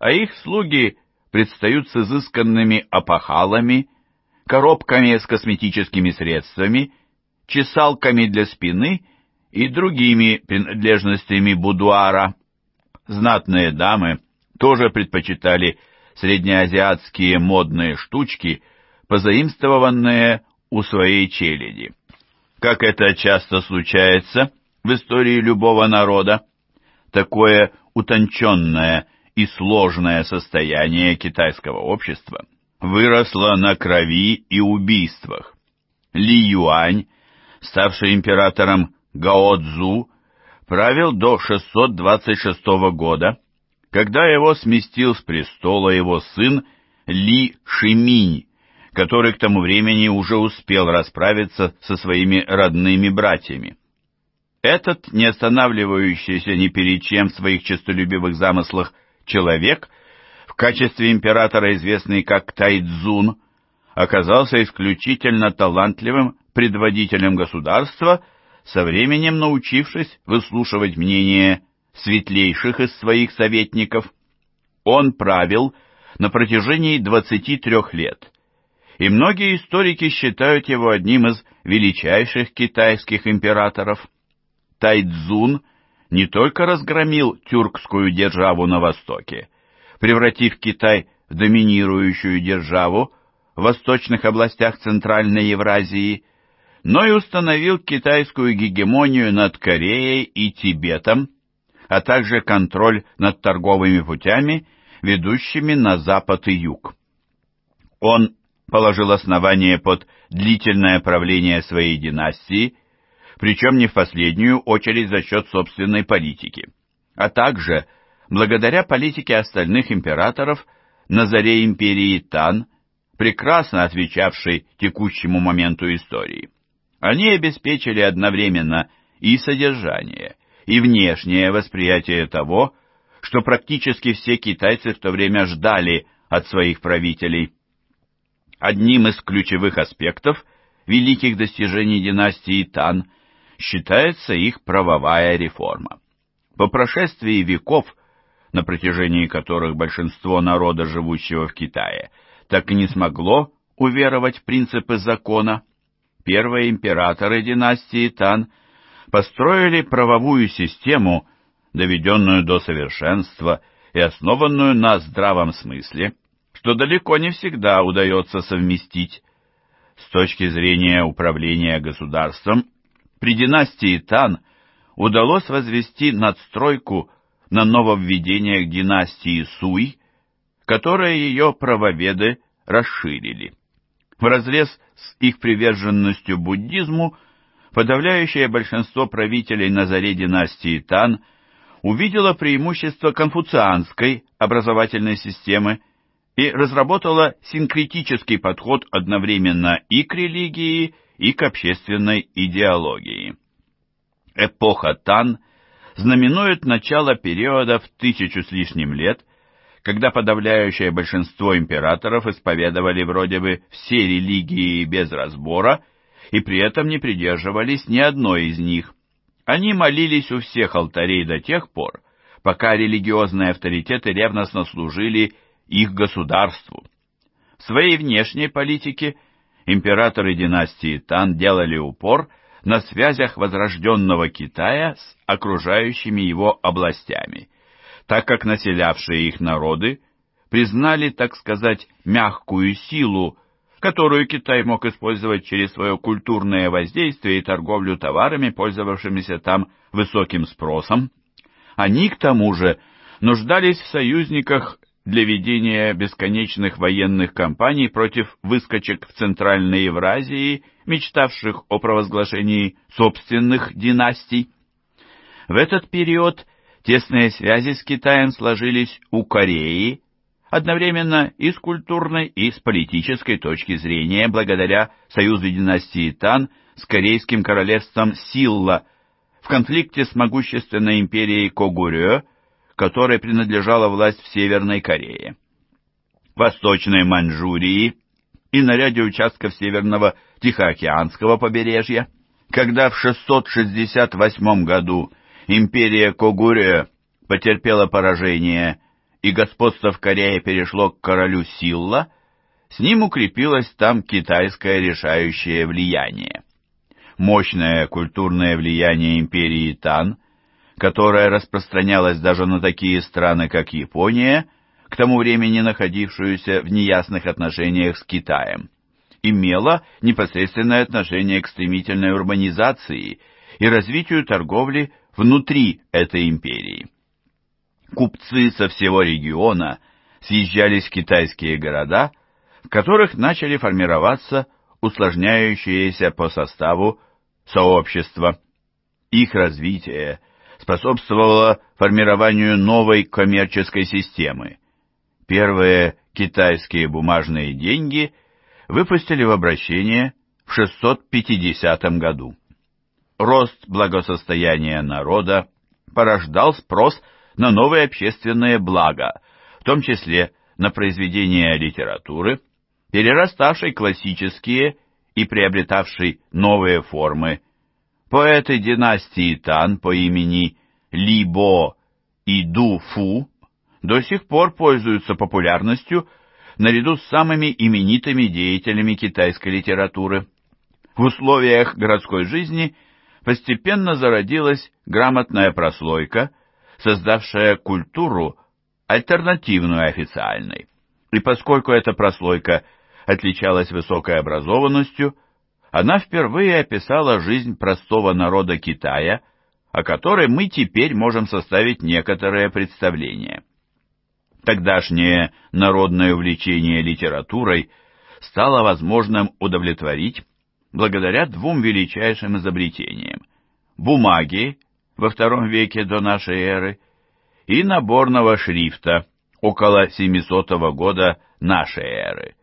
а их слуги предстают с изысканными опахалами, коробками с косметическими средствами, чесалками для спины и другими принадлежностями будуара. Знатные дамы тоже предпочитали среднеазиатские модные штучки – позаимствованные у своей челяди. Как это часто случается в истории любого народа, такое утонченное и сложное состояние китайского общества выросло на крови и убийствах. Ли Юань, ставший императором Гао Цзу, правил до 626 года, когда его сместил с престола его сын Ли Шиминь, который к тому времени уже успел расправиться со своими родными братьями. Этот, не останавливающийся ни перед чем в своих честолюбивых замыслах, человек, в качестве императора известный как Тайдзун, оказался исключительно талантливым предводителем государства, со временем научившись выслушивать мнение светлейших из своих советников. Он правил на протяжении 23 лет – и многие историки считают его одним из величайших китайских императоров. Тайцзун не только разгромил тюркскую державу на Востоке, превратив Китай в доминирующую державу в восточных областях Центральной Евразии, но и установил китайскую гегемонию над Кореей и Тибетом, а также контроль над торговыми путями, ведущими на запад и юг. Он положил основание под длительное правление своей династии, причем не в последнюю очередь за счет собственной политики, а также благодаря политике остальных императоров на заре империи Тан, прекрасно отвечавшей текущему моменту истории. Они обеспечили одновременно и содержание, и внешнее восприятие того, что практически все китайцы в то время ждали от своих правителей – Одним из ключевых аспектов великих достижений династии Тан считается их правовая реформа. По прошествии веков, на протяжении которых большинство народа, живущего в Китае, так и не смогло уверовать в принципы закона, первые императоры династии Тан построили правовую систему, доведенную до совершенства и основанную на здравом смысле – что далеко не всегда удается совместить. С точки зрения управления государством, при династии Тан удалось возвести надстройку на нововведениях династии Суй, которые ее правоведы расширили. В разрез с их приверженностью буддизму подавляющее большинство правителей на заре династии Тан увидело преимущество конфуцианской образовательной системы, и разработала синкретический подход одновременно и к религии, и к общественной идеологии. Эпоха Тан знаменует начало периода в тысячу с лишним лет, когда подавляющее большинство императоров исповедовали вроде бы все религии без разбора и при этом не придерживались ни одной из них. Они молились у всех алтарей до тех пор, пока религиозные авторитеты ревностно служили их государству. В своей внешней политике императоры династии Тан делали упор на связях возрожденного Китая с окружающими его областями, так как населявшие их народы признали, так сказать, мягкую силу, которую Китай мог использовать через свое культурное воздействие и торговлю товарами, пользовавшимися там высоким спросом. Они, к тому же, нуждались в союзниках для ведения бесконечных военных кампаний против выскочек в Центральной Евразии, мечтавших о провозглашении собственных династий. В этот период тесные связи с Китаем сложились у Кореи, одновременно и с культурной, и с политической точки зрения, благодаря союзу династии Тан с корейским королевством Силла в конфликте с могущественной империей Когурё – которой принадлежала власть в Северной Корее, Восточной Маньчжурии и на ряде участков Северного Тихоокеанского побережья, когда в 668 году империя Когурио потерпела поражение и господство в Корее перешло к королю Силла, с ним укрепилось там китайское решающее влияние. Мощное культурное влияние империи Тан – которая распространялась даже на такие страны, как Япония, к тому времени находившуюся в неясных отношениях с Китаем, имела непосредственное отношение к стремительной урбанизации и развитию торговли внутри этой империи. Купцы со всего региона съезжались в китайские города, в которых начали формироваться усложняющиеся по составу сообщества. Их развитие способствовало формированию новой коммерческой системы. Первые китайские бумажные деньги выпустили в обращение в 650 году. Рост благосостояния народа порождал спрос на новые общественные блага, в том числе на произведения литературы, перераставшей классические и приобретавшей новые формы. Поэты династии Тан по имени либо и Ду Фу до сих пор пользуются популярностью наряду с самыми именитыми деятелями китайской литературы. В условиях городской жизни постепенно зародилась грамотная прослойка, создавшая культуру, альтернативную официальной. И поскольку эта прослойка отличалась высокой образованностью, она впервые описала жизнь простого народа Китая – о которой мы теперь можем составить некоторое представление. Тогдашнее народное увлечение литературой стало возможным удовлетворить благодаря двум величайшим изобретениям – бумаге во втором веке до нашей эры и наборного шрифта около 700 года нашей эры.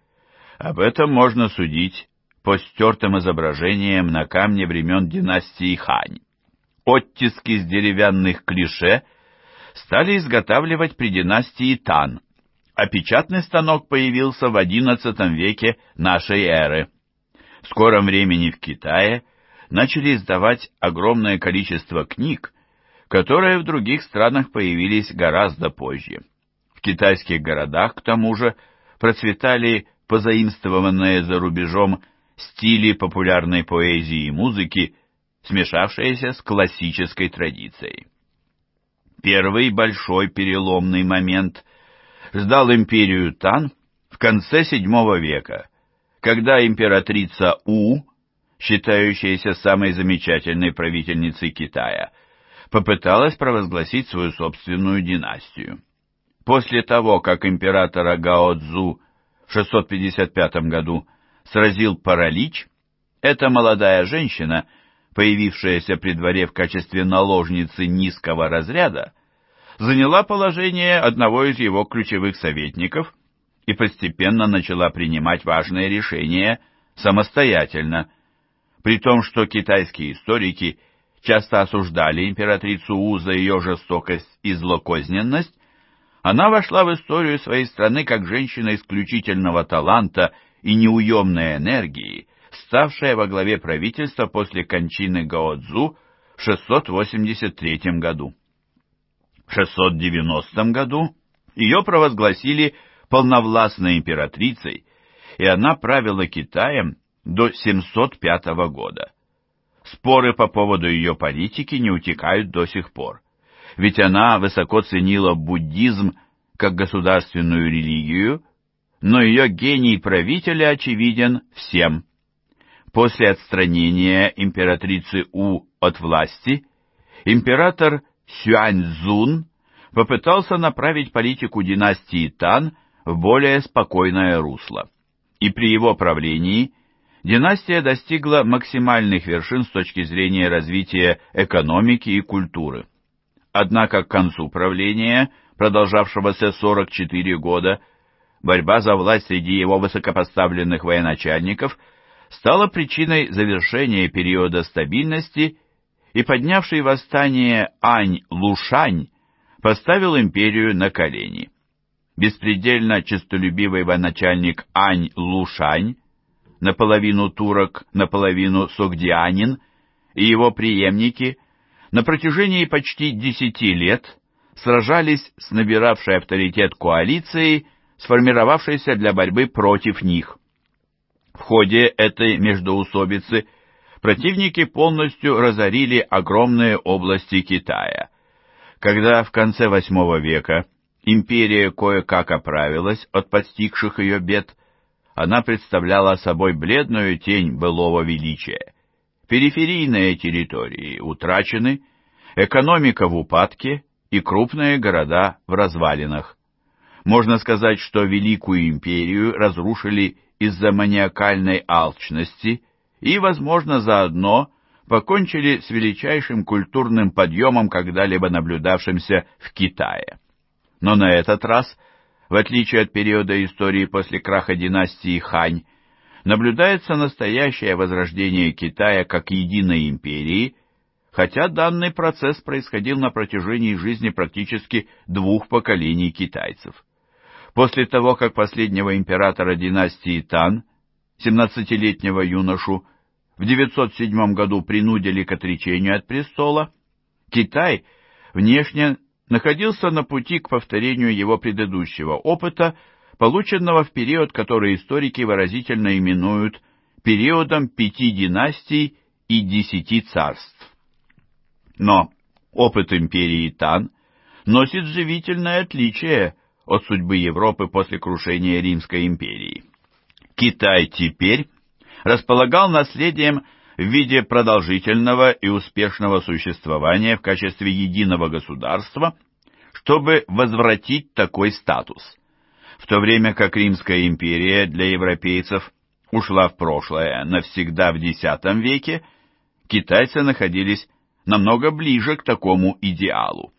Об этом можно судить по стертым изображениям на камне времен династии Хань оттиски с деревянных клише стали изготавливать при династии Тан, а печатный станок появился в XI веке нашей эры. В скором времени в Китае начали издавать огромное количество книг, которые в других странах появились гораздо позже. В китайских городах, к тому же, процветали позаимствованные за рубежом стили популярной поэзии и музыки, смешавшееся с классической традицией. Первый большой переломный момент ждал империю Тан в конце VII века, когда императрица У, считающаяся самой замечательной правительницей Китая, попыталась провозгласить свою собственную династию. После того, как императора Гао Цзу в 655 году сразил паралич, эта молодая женщина – появившаяся при дворе в качестве наложницы низкого разряда, заняла положение одного из его ключевых советников и постепенно начала принимать важные решения самостоятельно, при том, что китайские историки часто осуждали императрицу У за ее жестокость и злокозненность, она вошла в историю своей страны как женщина исключительного таланта и неуемной энергии, Вставшая во главе правительства после кончины Гаодзу в 683 году. В 690 году ее провозгласили полновластной императрицей, и она правила Китаем до 705 года. Споры по поводу ее политики не утекают до сих пор, ведь она высоко ценила буддизм как государственную религию, но ее гений правителя очевиден всем. После отстранения императрицы У от власти император Сюаньзун попытался направить политику династии Тан в более спокойное русло. И при его правлении династия достигла максимальных вершин с точки зрения развития экономики и культуры. Однако к концу правления, продолжавшегося 44 года, борьба за власть среди его высокопоставленных военачальников – стала причиной завершения периода стабильности и поднявший восстание Ань-Лушань поставил империю на колени. Беспредельно честолюбивый военачальник Ань-Лушань, наполовину турок, наполовину согдианин, и его преемники на протяжении почти десяти лет сражались с набиравшей авторитет коалицией, сформировавшейся для борьбы против них – в ходе этой междоусобицы противники полностью разорили огромные области Китая. Когда в конце VIII века империя кое-как оправилась от подстигших ее бед, она представляла собой бледную тень былого величия. Периферийные территории утрачены, экономика в упадке и крупные города в развалинах. Можно сказать, что Великую империю разрушили из-за маниакальной алчности и, возможно, заодно покончили с величайшим культурным подъемом, когда-либо наблюдавшимся в Китае. Но на этот раз, в отличие от периода истории после краха династии Хань, наблюдается настоящее возрождение Китая как единой империи, хотя данный процесс происходил на протяжении жизни практически двух поколений китайцев. После того, как последнего императора династии Тан, 17-летнего юношу, в 907 году принудили к отречению от престола, Китай внешне находился на пути к повторению его предыдущего опыта, полученного в период, который историки выразительно именуют периодом пяти династий и десяти царств. Но опыт империи Тан носит живительное отличие от судьбы Европы после крушения Римской империи. Китай теперь располагал наследием в виде продолжительного и успешного существования в качестве единого государства, чтобы возвратить такой статус, в то время как Римская империя для европейцев ушла в прошлое навсегда в X веке, китайцы находились намного ближе к такому идеалу.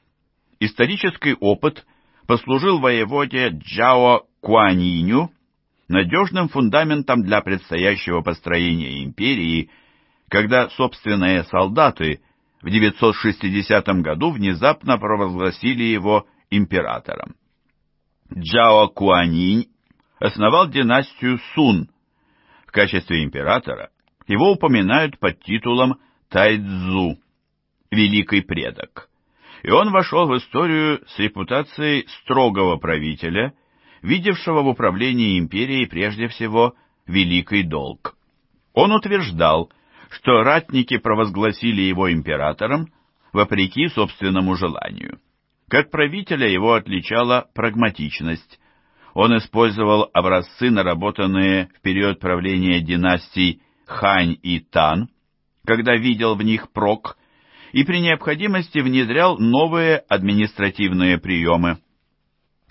Исторический опыт – послужил воеводе Джао Куаниню надежным фундаментом для предстоящего построения империи, когда собственные солдаты в 960 году внезапно провозгласили его императором. Джао Куанинь основал династию Сун. В качестве императора его упоминают под титулом Тайцзу, великий предок и он вошел в историю с репутацией строгого правителя, видевшего в управлении империей прежде всего великий долг. Он утверждал, что ратники провозгласили его императором вопреки собственному желанию. Как правителя его отличала прагматичность. Он использовал образцы, наработанные в период правления династий Хань и Тан, когда видел в них прок и при необходимости внедрял новые административные приемы.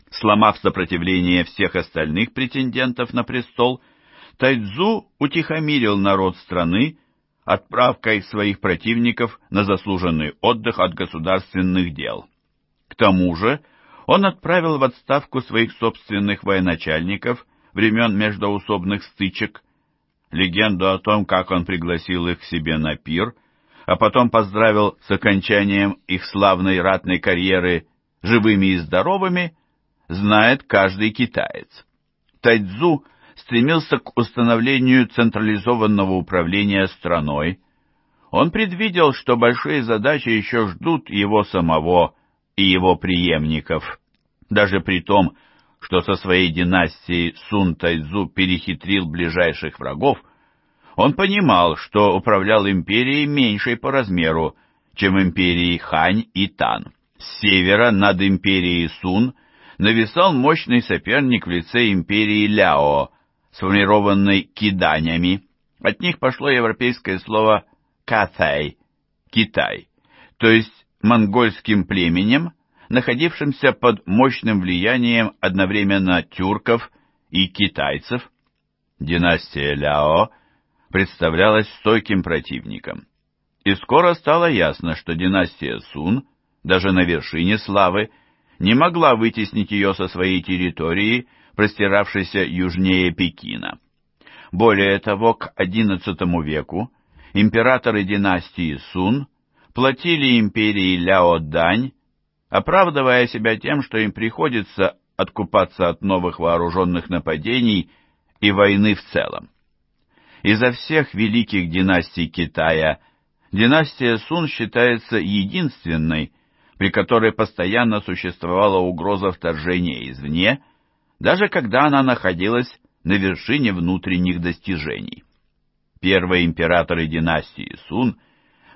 Сломав сопротивление всех остальных претендентов на престол, Тайцзу утихомирил народ страны отправкой своих противников на заслуженный отдых от государственных дел. К тому же он отправил в отставку своих собственных военачальников времен междоусобных стычек. Легенду о том, как он пригласил их к себе на пир – а потом поздравил с окончанием их славной ратной карьеры живыми и здоровыми, знает каждый китаец. Тайцзу стремился к установлению централизованного управления страной. Он предвидел, что большие задачи еще ждут его самого и его преемников, даже при том, что со своей династией Сун Тайцзу перехитрил ближайших врагов – он понимал, что управлял империей меньшей по размеру, чем империи Хань и Тан. С севера над империей Сун нависал мощный соперник в лице империи Ляо, сформированной киданями. От них пошло европейское слово «катай» — «Китай», то есть монгольским племенем, находившимся под мощным влиянием одновременно тюрков и китайцев. Династия Ляо — представлялась стойким противником. И скоро стало ясно, что династия Сун, даже на вершине славы, не могла вытеснить ее со своей территории, простиравшейся южнее Пекина. Более того, к XI веку императоры династии Сун платили империи Ляо-Дань, оправдывая себя тем, что им приходится откупаться от новых вооруженных нападений и войны в целом. Изо всех великих династий Китая династия Сун считается единственной, при которой постоянно существовала угроза вторжения извне, даже когда она находилась на вершине внутренних достижений. Первые императоры династии Сун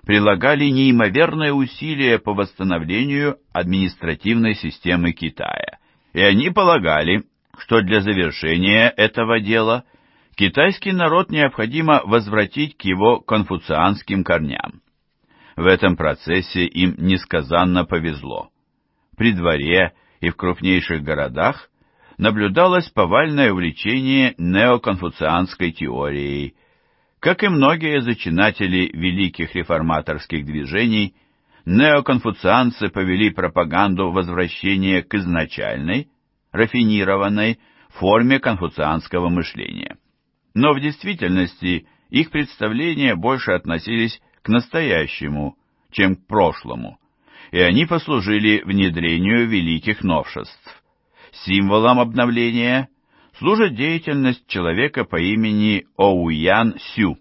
прилагали неимоверные усилия по восстановлению административной системы Китая, и они полагали, что для завершения этого дела – Китайский народ необходимо возвратить к его конфуцианским корням. В этом процессе им несказанно повезло. При дворе и в крупнейших городах наблюдалось повальное увлечение неоконфуцианской теорией. Как и многие зачинатели великих реформаторских движений, неоконфуцианцы повели пропаганду возвращения к изначальной, рафинированной форме конфуцианского мышления но в действительности их представления больше относились к настоящему, чем к прошлому, и они послужили внедрению великих новшеств. Символом обновления служит деятельность человека по имени Оуян Сю.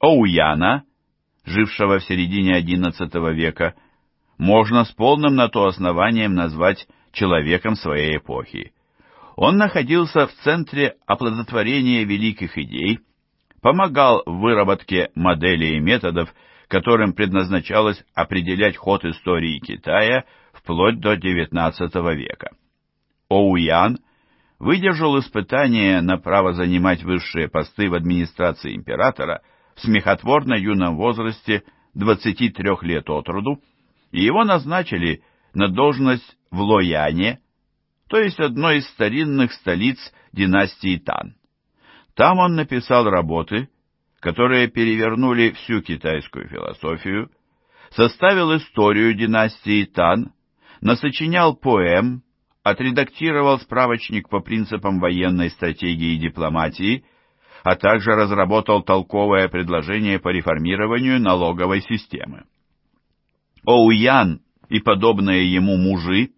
Оуяна, жившего в середине XI века, можно с полным на то основанием назвать человеком своей эпохи. Он находился в центре оплодотворения великих идей, помогал в выработке моделей и методов, которым предназначалось определять ход истории Китая вплоть до XIX века. Оуян выдержал испытание на право занимать высшие посты в администрации императора в смехотворно юном возрасте 23 лет от роду, и его назначили на должность в Лояне, то есть одной из старинных столиц династии Тан. Там он написал работы, которые перевернули всю китайскую философию, составил историю династии Тан, насочинял поэм, отредактировал справочник по принципам военной стратегии и дипломатии, а также разработал толковое предложение по реформированию налоговой системы. Оуян и подобные ему мужи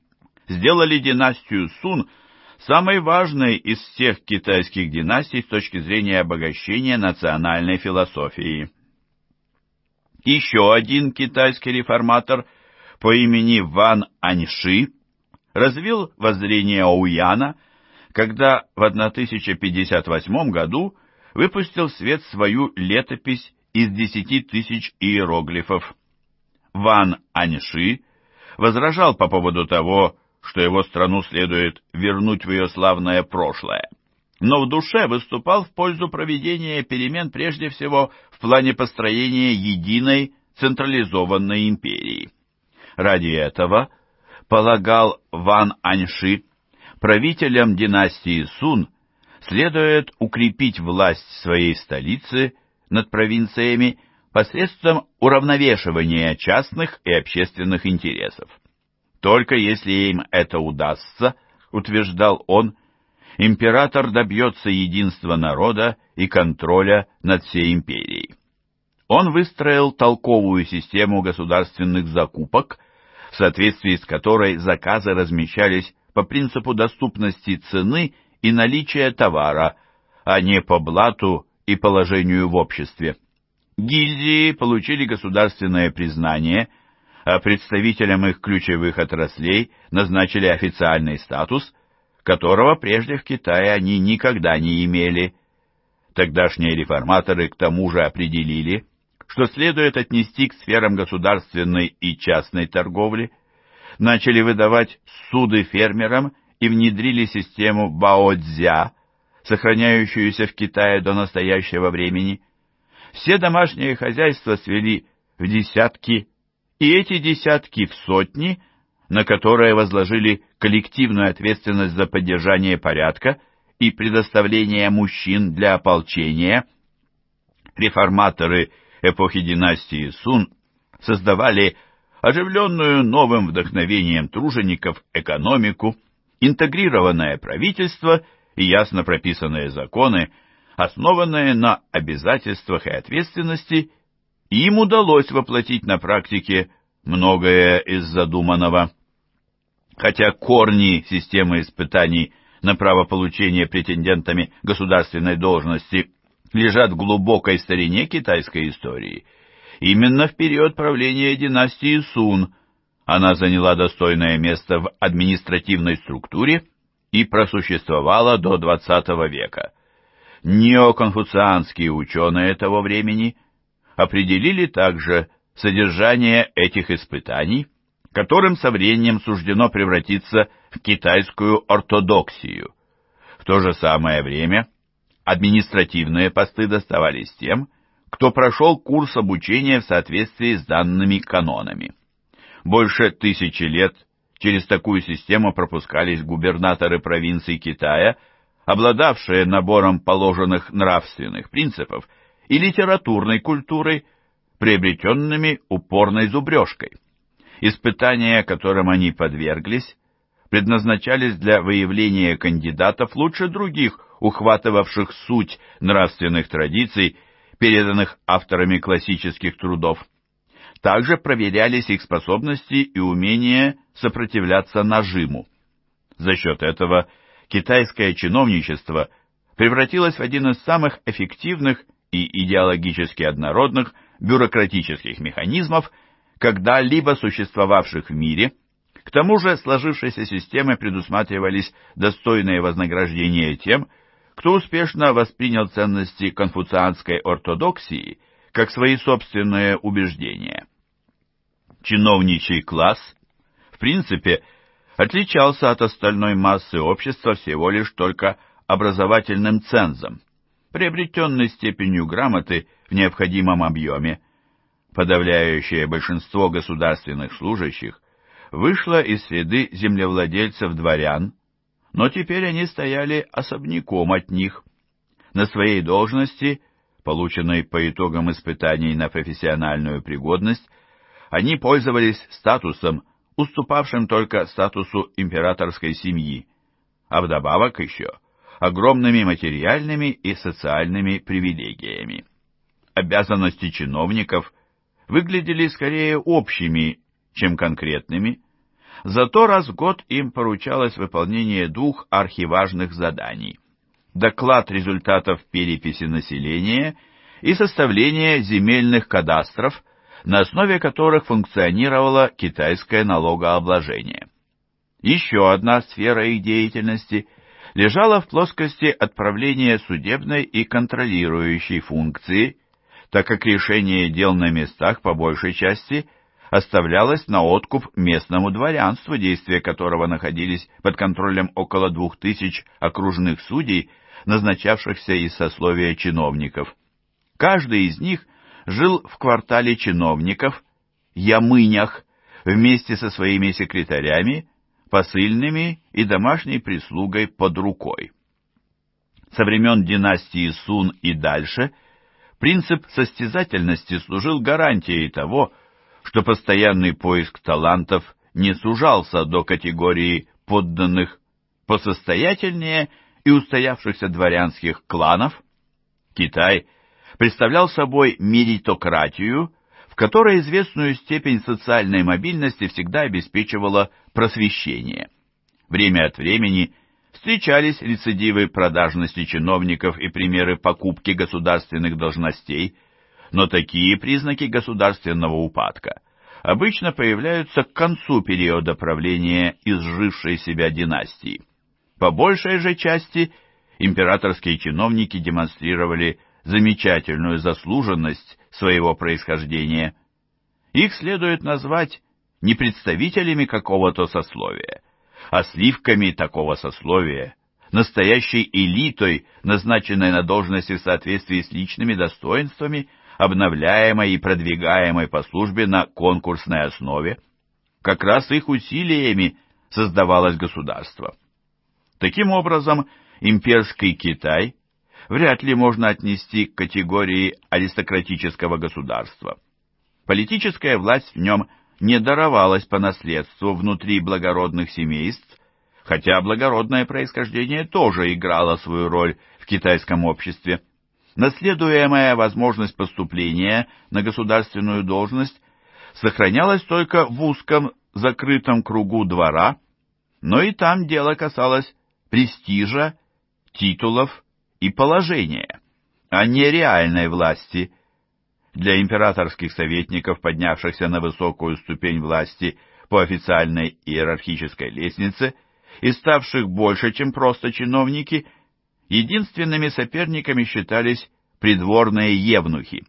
сделали династию Сун самой важной из всех китайских династий с точки зрения обогащения национальной философии. Еще один китайский реформатор по имени Ван Аньши развил воззрение Оуяна, когда в 1058 году выпустил в свет свою летопись из 10 тысяч иероглифов. Ван Аньши возражал по поводу того, что его страну следует вернуть в ее славное прошлое, но в душе выступал в пользу проведения перемен прежде всего в плане построения единой централизованной империи. Ради этого, полагал Ван Аньши, правителям династии Сун следует укрепить власть своей столицы над провинциями посредством уравновешивания частных и общественных интересов. Только если им это удастся, утверждал он, император добьется единства народа и контроля над всей империей. Он выстроил толковую систему государственных закупок, в соответствии с которой заказы размещались по принципу доступности цены и наличия товара, а не по блату и положению в обществе. Гильдии получили государственное признание – а представителям их ключевых отраслей назначили официальный статус, которого прежде в Китае они никогда не имели. Тогдашние реформаторы к тому же определили, что следует отнести к сферам государственной и частной торговли, начали выдавать суды фермерам и внедрили систему баодзя, сохраняющуюся в Китае до настоящего времени. Все домашние хозяйства свели в десятки и эти десятки в сотни, на которые возложили коллективную ответственность за поддержание порядка и предоставление мужчин для ополчения, реформаторы эпохи династии Сун создавали оживленную новым вдохновением тружеников экономику, интегрированное правительство и ясно прописанные законы, основанные на обязательствах и ответственности им удалось воплотить на практике многое из задуманного. Хотя корни системы испытаний на право получения претендентами государственной должности лежат в глубокой старине китайской истории, именно в период правления династии Сун она заняла достойное место в административной структуре и просуществовала до XX века. Неоконфуцианские ученые того времени определили также содержание этих испытаний, которым со временем суждено превратиться в китайскую ортодоксию. В то же самое время административные посты доставались тем, кто прошел курс обучения в соответствии с данными канонами. Больше тысячи лет через такую систему пропускались губернаторы провинций Китая, обладавшие набором положенных нравственных принципов – и литературной культурой, приобретенными упорной зубрежкой. Испытания, которым они подверглись, предназначались для выявления кандидатов лучше других, ухватывавших суть нравственных традиций, переданных авторами классических трудов. Также проверялись их способности и умение сопротивляться нажиму. За счет этого китайское чиновничество превратилось в один из самых эффективных и идеологически однородных бюрократических механизмов, когда-либо существовавших в мире. К тому же сложившейся системы предусматривались достойные вознаграждения тем, кто успешно воспринял ценности конфуцианской ортодоксии как свои собственные убеждения. Чиновничий класс, в принципе, отличался от остальной массы общества всего лишь только образовательным цензом – приобретенной степенью грамоты в необходимом объеме. Подавляющее большинство государственных служащих вышло из среды землевладельцев-дворян, но теперь они стояли особняком от них. На своей должности, полученной по итогам испытаний на профессиональную пригодность, они пользовались статусом, уступавшим только статусу императорской семьи, а вдобавок еще огромными материальными и социальными привилегиями. Обязанности чиновников выглядели скорее общими, чем конкретными, зато раз в год им поручалось выполнение двух архиважных заданий – доклад результатов переписи населения и составление земельных кадастров, на основе которых функционировало китайское налогообложение. Еще одна сфера их деятельности – лежала в плоскости отправления судебной и контролирующей функции, так как решение дел на местах по большей части оставлялось на откуп местному дворянству, действия которого находились под контролем около двух тысяч окружных судей, назначавшихся из сословия чиновников. Каждый из них жил в квартале чиновников, ямынях, вместе со своими секретарями, посыльными и домашней прислугой под рукой. Со времен династии Сун и дальше принцип состязательности служил гарантией того, что постоянный поиск талантов не сужался до категории подданных посостоятельнее и устоявшихся дворянских кланов. Китай представлял собой меритократию – которой известную степень социальной мобильности всегда обеспечивало просвещение. Время от времени встречались рецидивы продажности чиновников и примеры покупки государственных должностей, но такие признаки государственного упадка обычно появляются к концу периода правления изжившей себя династии. По большей же части императорские чиновники демонстрировали замечательную заслуженность своего происхождения. Их следует назвать не представителями какого-то сословия, а сливками такого сословия, настоящей элитой, назначенной на должности в соответствии с личными достоинствами, обновляемой и продвигаемой по службе на конкурсной основе. Как раз их усилиями создавалось государство. Таким образом, имперский Китай вряд ли можно отнести к категории аристократического государства. Политическая власть в нем не даровалась по наследству внутри благородных семейств, хотя благородное происхождение тоже играло свою роль в китайском обществе. Наследуемая возможность поступления на государственную должность сохранялась только в узком закрытом кругу двора, но и там дело касалось престижа, титулов и положение, а не реальной власти. Для императорских советников, поднявшихся на высокую ступень власти по официальной иерархической лестнице и ставших больше, чем просто чиновники, единственными соперниками считались придворные евнухи.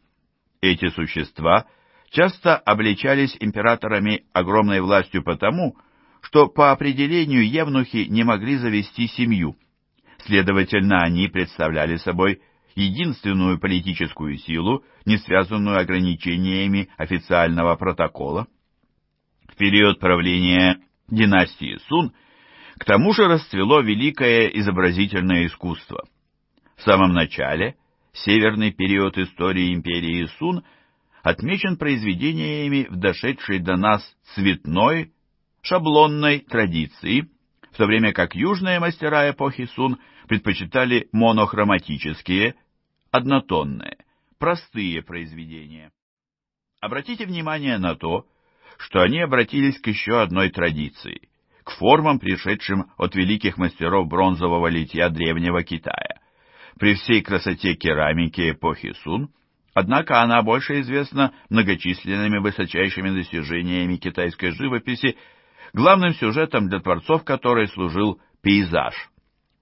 Эти существа часто обличались императорами огромной властью потому, что по определению евнухи не могли завести семью – Следовательно, они представляли собой единственную политическую силу, не связанную ограничениями официального протокола. В период правления династии Сун к тому же расцвело великое изобразительное искусство. В самом начале северный период истории империи Сун отмечен произведениями в дошедшей до нас цветной, шаблонной традиции, в то время как южные мастера эпохи Сун предпочитали монохроматические, однотонные, простые произведения. Обратите внимание на то, что они обратились к еще одной традиции, к формам, пришедшим от великих мастеров бронзового литья Древнего Китая. При всей красоте керамики эпохи Сун, однако она больше известна многочисленными высочайшими достижениями китайской живописи главным сюжетом для творцов которой служил пейзаж.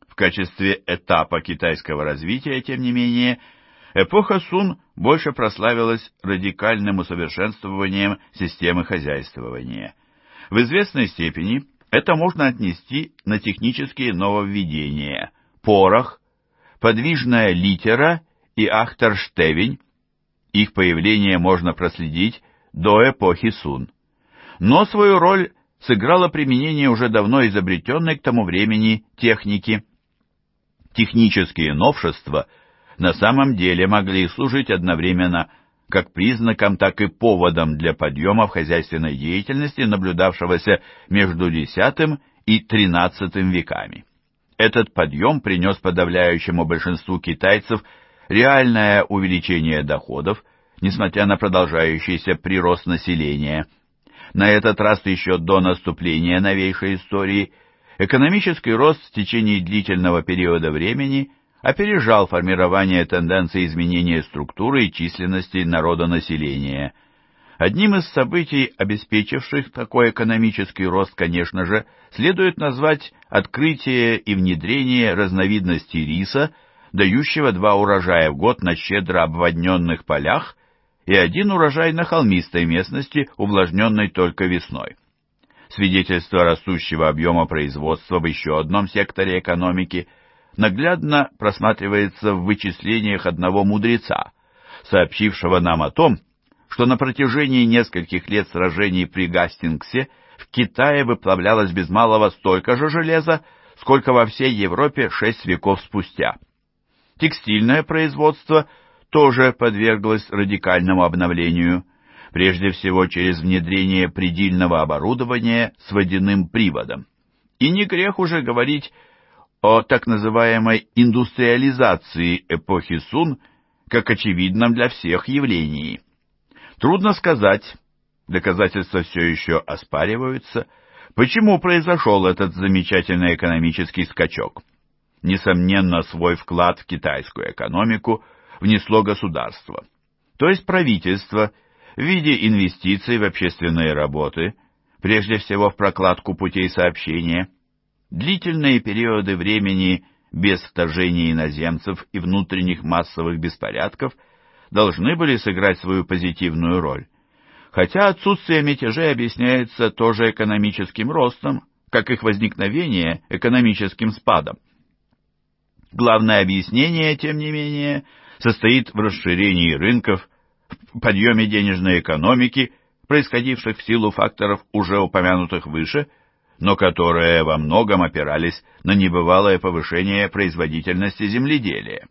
В качестве этапа китайского развития, тем не менее, эпоха Сун больше прославилась радикальным усовершенствованием системы хозяйствования. В известной степени это можно отнести на технические нововведения – порох, подвижная литера и ахтерштевень. Их появление можно проследить до эпохи Сун. Но свою роль сыграло применение уже давно изобретенной к тому времени техники. Технические новшества на самом деле могли служить одновременно как признаком, так и поводом для подъема в хозяйственной деятельности, наблюдавшегося между X и XIII веками. Этот подъем принес подавляющему большинству китайцев реальное увеличение доходов, несмотря на продолжающийся прирост населения – на этот раз еще до наступления новейшей истории, экономический рост в течение длительного периода времени опережал формирование тенденции изменения структуры и численности народонаселения. Одним из событий, обеспечивших такой экономический рост, конечно же, следует назвать открытие и внедрение разновидностей риса, дающего два урожая в год на щедро обводненных полях и один урожай на холмистой местности, увлажненной только весной. Свидетельство растущего объема производства в еще одном секторе экономики наглядно просматривается в вычислениях одного мудреца, сообщившего нам о том, что на протяжении нескольких лет сражений при Гастингсе в Китае выплавлялось без малого столько же железа, сколько во всей Европе шесть веков спустя. Текстильное производство – тоже подверглась радикальному обновлению, прежде всего через внедрение предельного оборудования с водяным приводом. И не грех уже говорить о так называемой индустриализации эпохи Сун как очевидном для всех явлении. Трудно сказать, доказательства все еще оспариваются, почему произошел этот замечательный экономический скачок. Несомненно, свой вклад в китайскую экономику – внесло государство, то есть правительство, в виде инвестиций в общественные работы, прежде всего в прокладку путей сообщения, длительные периоды времени без вторжения иноземцев и внутренних массовых беспорядков должны были сыграть свою позитивную роль. Хотя отсутствие мятежей объясняется тоже экономическим ростом, как их возникновение экономическим спадом. Главное объяснение, тем не менее, состоит в расширении рынков, в подъеме денежной экономики, происходивших в силу факторов, уже упомянутых выше, но которые во многом опирались на небывалое повышение производительности земледелия,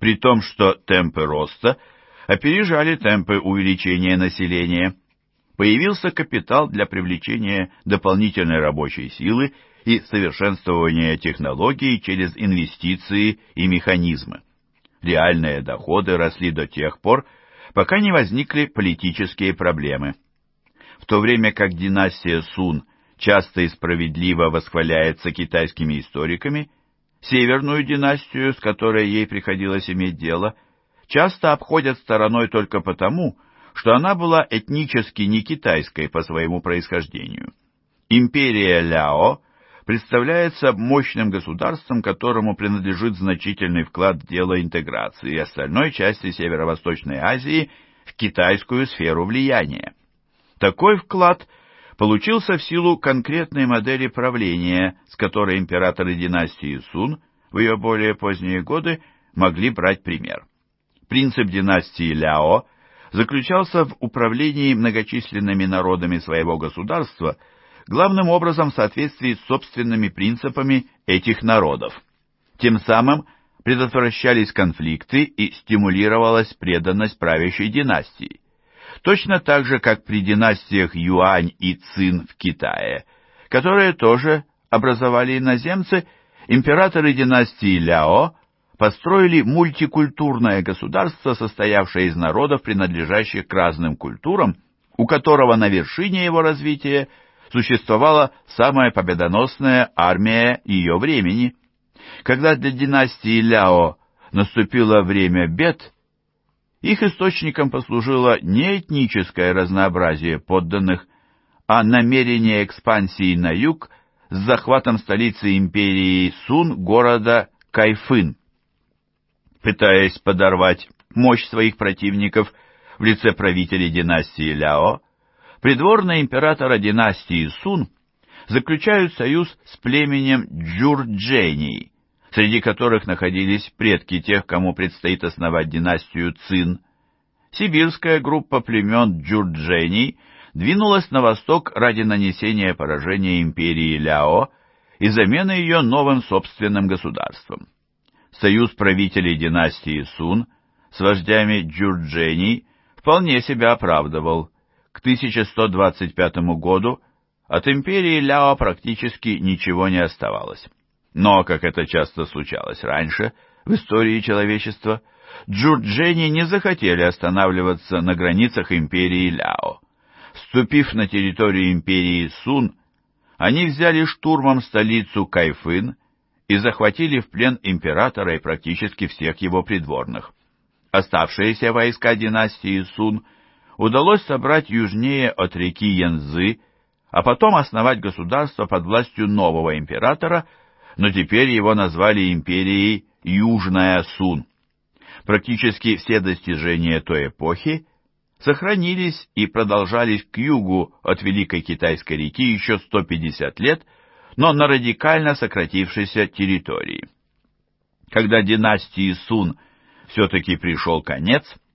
при том, что темпы роста опережали темпы увеличения населения. Появился капитал для привлечения дополнительной рабочей силы и совершенствования технологий через инвестиции и механизмы реальные доходы росли до тех пор, пока не возникли политические проблемы. В то время как династия Сун часто и справедливо восхваляется китайскими историками, северную династию, с которой ей приходилось иметь дело, часто обходят стороной только потому, что она была этнически не китайской по своему происхождению. Империя Ляо представляется мощным государством, которому принадлежит значительный вклад в дело интеграции остальной части Северо-Восточной Азии в китайскую сферу влияния. Такой вклад получился в силу конкретной модели правления, с которой императоры династии Сун в ее более поздние годы могли брать пример. Принцип династии Ляо заключался в управлении многочисленными народами своего государства – главным образом в соответствии с собственными принципами этих народов. Тем самым предотвращались конфликты и стимулировалась преданность правящей династии. Точно так же, как при династиях Юань и Цин в Китае, которые тоже образовали иноземцы, императоры династии Ляо построили мультикультурное государство, состоявшее из народов, принадлежащих к разным культурам, у которого на вершине его развития – существовала самая победоносная армия ее времени. Когда для династии Ляо наступило время бед, их источником послужило не этническое разнообразие подданных, а намерение экспансии на юг с захватом столицы империи Сун города Кайфын. Пытаясь подорвать мощь своих противников в лице правителей династии Ляо, Придворные императора династии Сун заключают союз с племенем Джурджений, среди которых находились предки тех, кому предстоит основать династию Цин. Сибирская группа племен Джурджений двинулась на восток ради нанесения поражения империи Ляо и замены ее новым собственным государством. Союз правителей династии Сун с вождями Джурджений вполне себя оправдывал – к 1125 году от империи Ляо практически ничего не оставалось. Но, как это часто случалось раньше, в истории человечества, джурджени не захотели останавливаться на границах империи Ляо. Вступив на территорию империи Сун, они взяли штурмом столицу Кайфын и захватили в плен императора и практически всех его придворных. Оставшиеся войска династии Сун – удалось собрать южнее от реки Янзы, а потом основать государство под властью нового императора, но теперь его назвали империей Южная Сун. Практически все достижения той эпохи сохранились и продолжались к югу от Великой Китайской реки еще 150 лет, но на радикально сократившейся территории. Когда династии Сун все-таки пришел конец –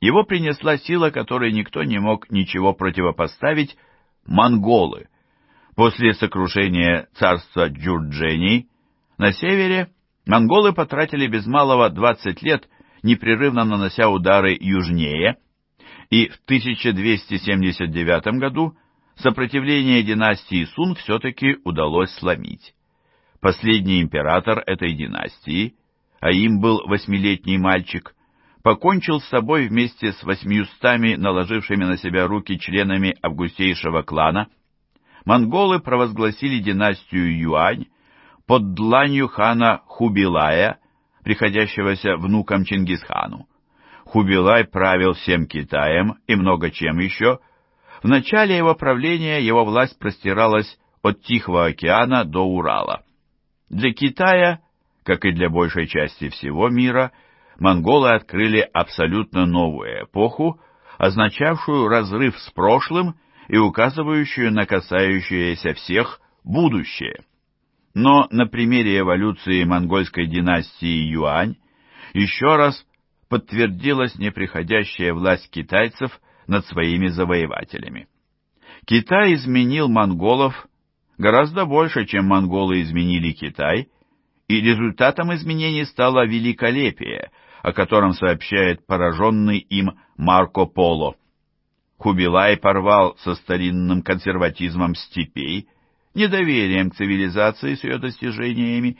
его принесла сила, которой никто не мог ничего противопоставить, монголы. После сокрушения царства Джурджений на севере монголы потратили без малого 20 лет, непрерывно нанося удары южнее, и в 1279 году сопротивление династии Сун все-таки удалось сломить. Последний император этой династии, а им был восьмилетний мальчик, покончил с собой вместе с восьмьюстами, наложившими на себя руки членами августейшего клана, монголы провозгласили династию Юань под дланью хана Хубилая, приходящегося внуком Чингисхану. Хубилай правил всем Китаем и много чем еще. В начале его правления его власть простиралась от Тихого океана до Урала. Для Китая, как и для большей части всего мира – монголы открыли абсолютно новую эпоху, означавшую разрыв с прошлым и указывающую на касающееся всех будущее. Но на примере эволюции монгольской династии Юань еще раз подтвердилась неприходящая власть китайцев над своими завоевателями. Китай изменил монголов гораздо больше, чем монголы изменили Китай, и результатом изменений стало великолепие, о котором сообщает пораженный им Марко Поло. Хубилай порвал со старинным консерватизмом степей, недоверием к цивилизации с ее достижениями,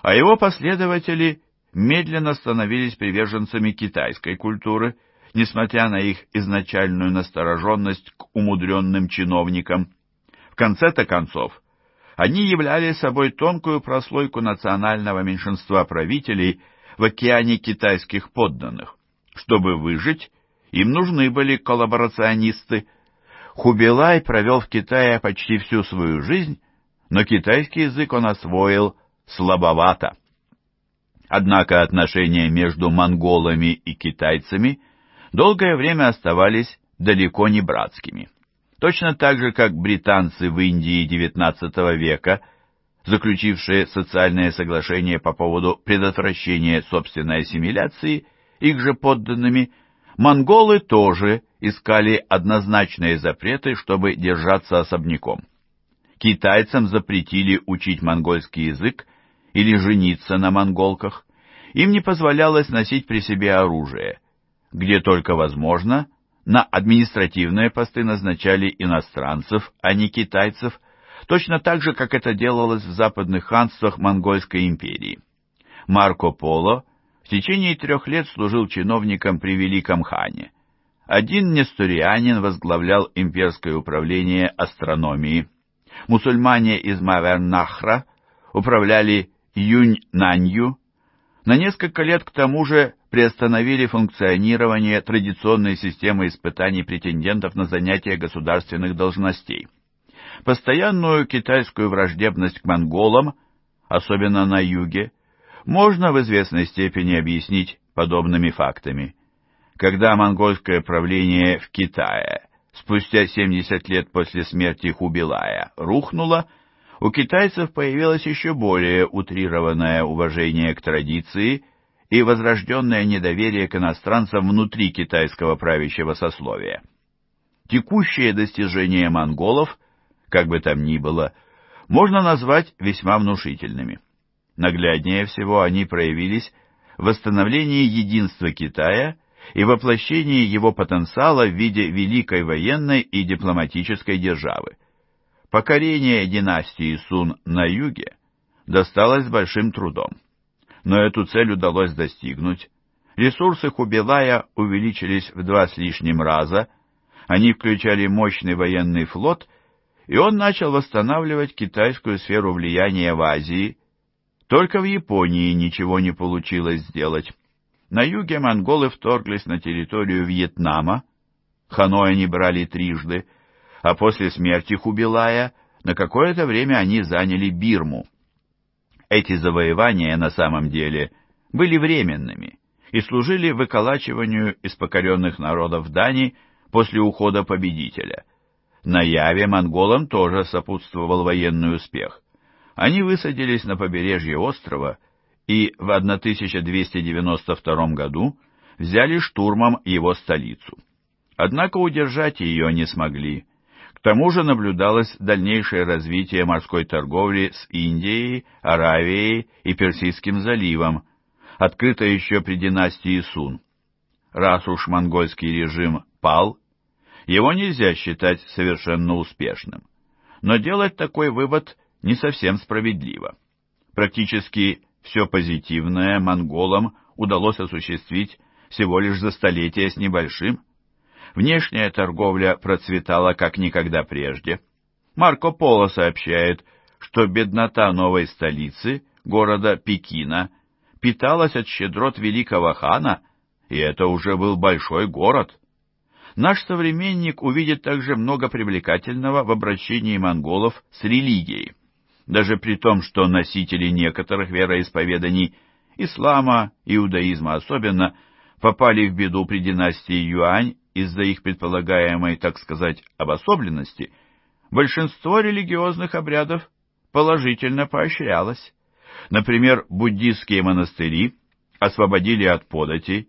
а его последователи медленно становились приверженцами китайской культуры, несмотря на их изначальную настороженность к умудренным чиновникам. В конце-то концов, они являли собой тонкую прослойку национального меньшинства правителей – в океане китайских подданных. Чтобы выжить, им нужны были коллаборационисты. Хубилай провел в Китае почти всю свою жизнь, но китайский язык он освоил слабовато. Однако отношения между монголами и китайцами долгое время оставались далеко не братскими. Точно так же, как британцы в Индии XIX века – заключившие социальное соглашение по поводу предотвращения собственной ассимиляции, их же подданными, монголы тоже искали однозначные запреты, чтобы держаться особняком. Китайцам запретили учить монгольский язык или жениться на монголках. Им не позволялось носить при себе оружие. Где только возможно, на административные посты назначали иностранцев, а не китайцев – точно так же, как это делалось в западных ханствах Монгольской империи. Марко Поло в течение трех лет служил чиновником при Великом хане. Один несторианин возглавлял имперское управление астрономии. Мусульмане из Мавернахра управляли Юньнанью. На несколько лет к тому же приостановили функционирование традиционной системы испытаний претендентов на занятия государственных должностей. Постоянную китайскую враждебность к монголам, особенно на юге, можно в известной степени объяснить подобными фактами. Когда монгольское правление в Китае спустя 70 лет после смерти Хубилая рухнуло, у китайцев появилось еще более утрированное уважение к традиции и возрожденное недоверие к иностранцам внутри китайского правящего сословия. Текущие достижения монголов как бы там ни было, можно назвать весьма внушительными. Нагляднее всего они проявились в восстановлении единства Китая и воплощении его потенциала в виде великой военной и дипломатической державы. Покорение династии Сун на юге досталось большим трудом, но эту цель удалось достигнуть. Ресурсы Хубилая увеличились в два с лишним раза, они включали мощный военный флот и он начал восстанавливать китайскую сферу влияния в Азии. Только в Японии ничего не получилось сделать. На юге монголы вторглись на территорию Вьетнама, Ханой они брали трижды, а после смерти Хубилая на какое-то время они заняли Бирму. Эти завоевания на самом деле были временными и служили выколачиванию из покоренных народов Дани после ухода победителя — на Яве монголам тоже сопутствовал военный успех. Они высадились на побережье острова и в 1292 году взяли штурмом его столицу. Однако удержать ее не смогли. К тому же наблюдалось дальнейшее развитие морской торговли с Индией, Аравией и Персидским заливом, открыто еще при династии Сун. Раз уж монгольский режим пал его нельзя считать совершенно успешным. Но делать такой вывод не совсем справедливо. Практически все позитивное монголам удалось осуществить всего лишь за столетие с небольшим. Внешняя торговля процветала как никогда прежде. Марко Поло сообщает, что беднота новой столицы, города Пекина, питалась от щедрот великого хана, и это уже был большой город. Наш современник увидит также много привлекательного в обращении монголов с религией. Даже при том, что носители некоторых вероисповеданий, ислама, иудаизма особенно, попали в беду при династии Юань из-за их предполагаемой, так сказать, обособленности, большинство религиозных обрядов положительно поощрялось. Например, буддистские монастыри освободили от податей,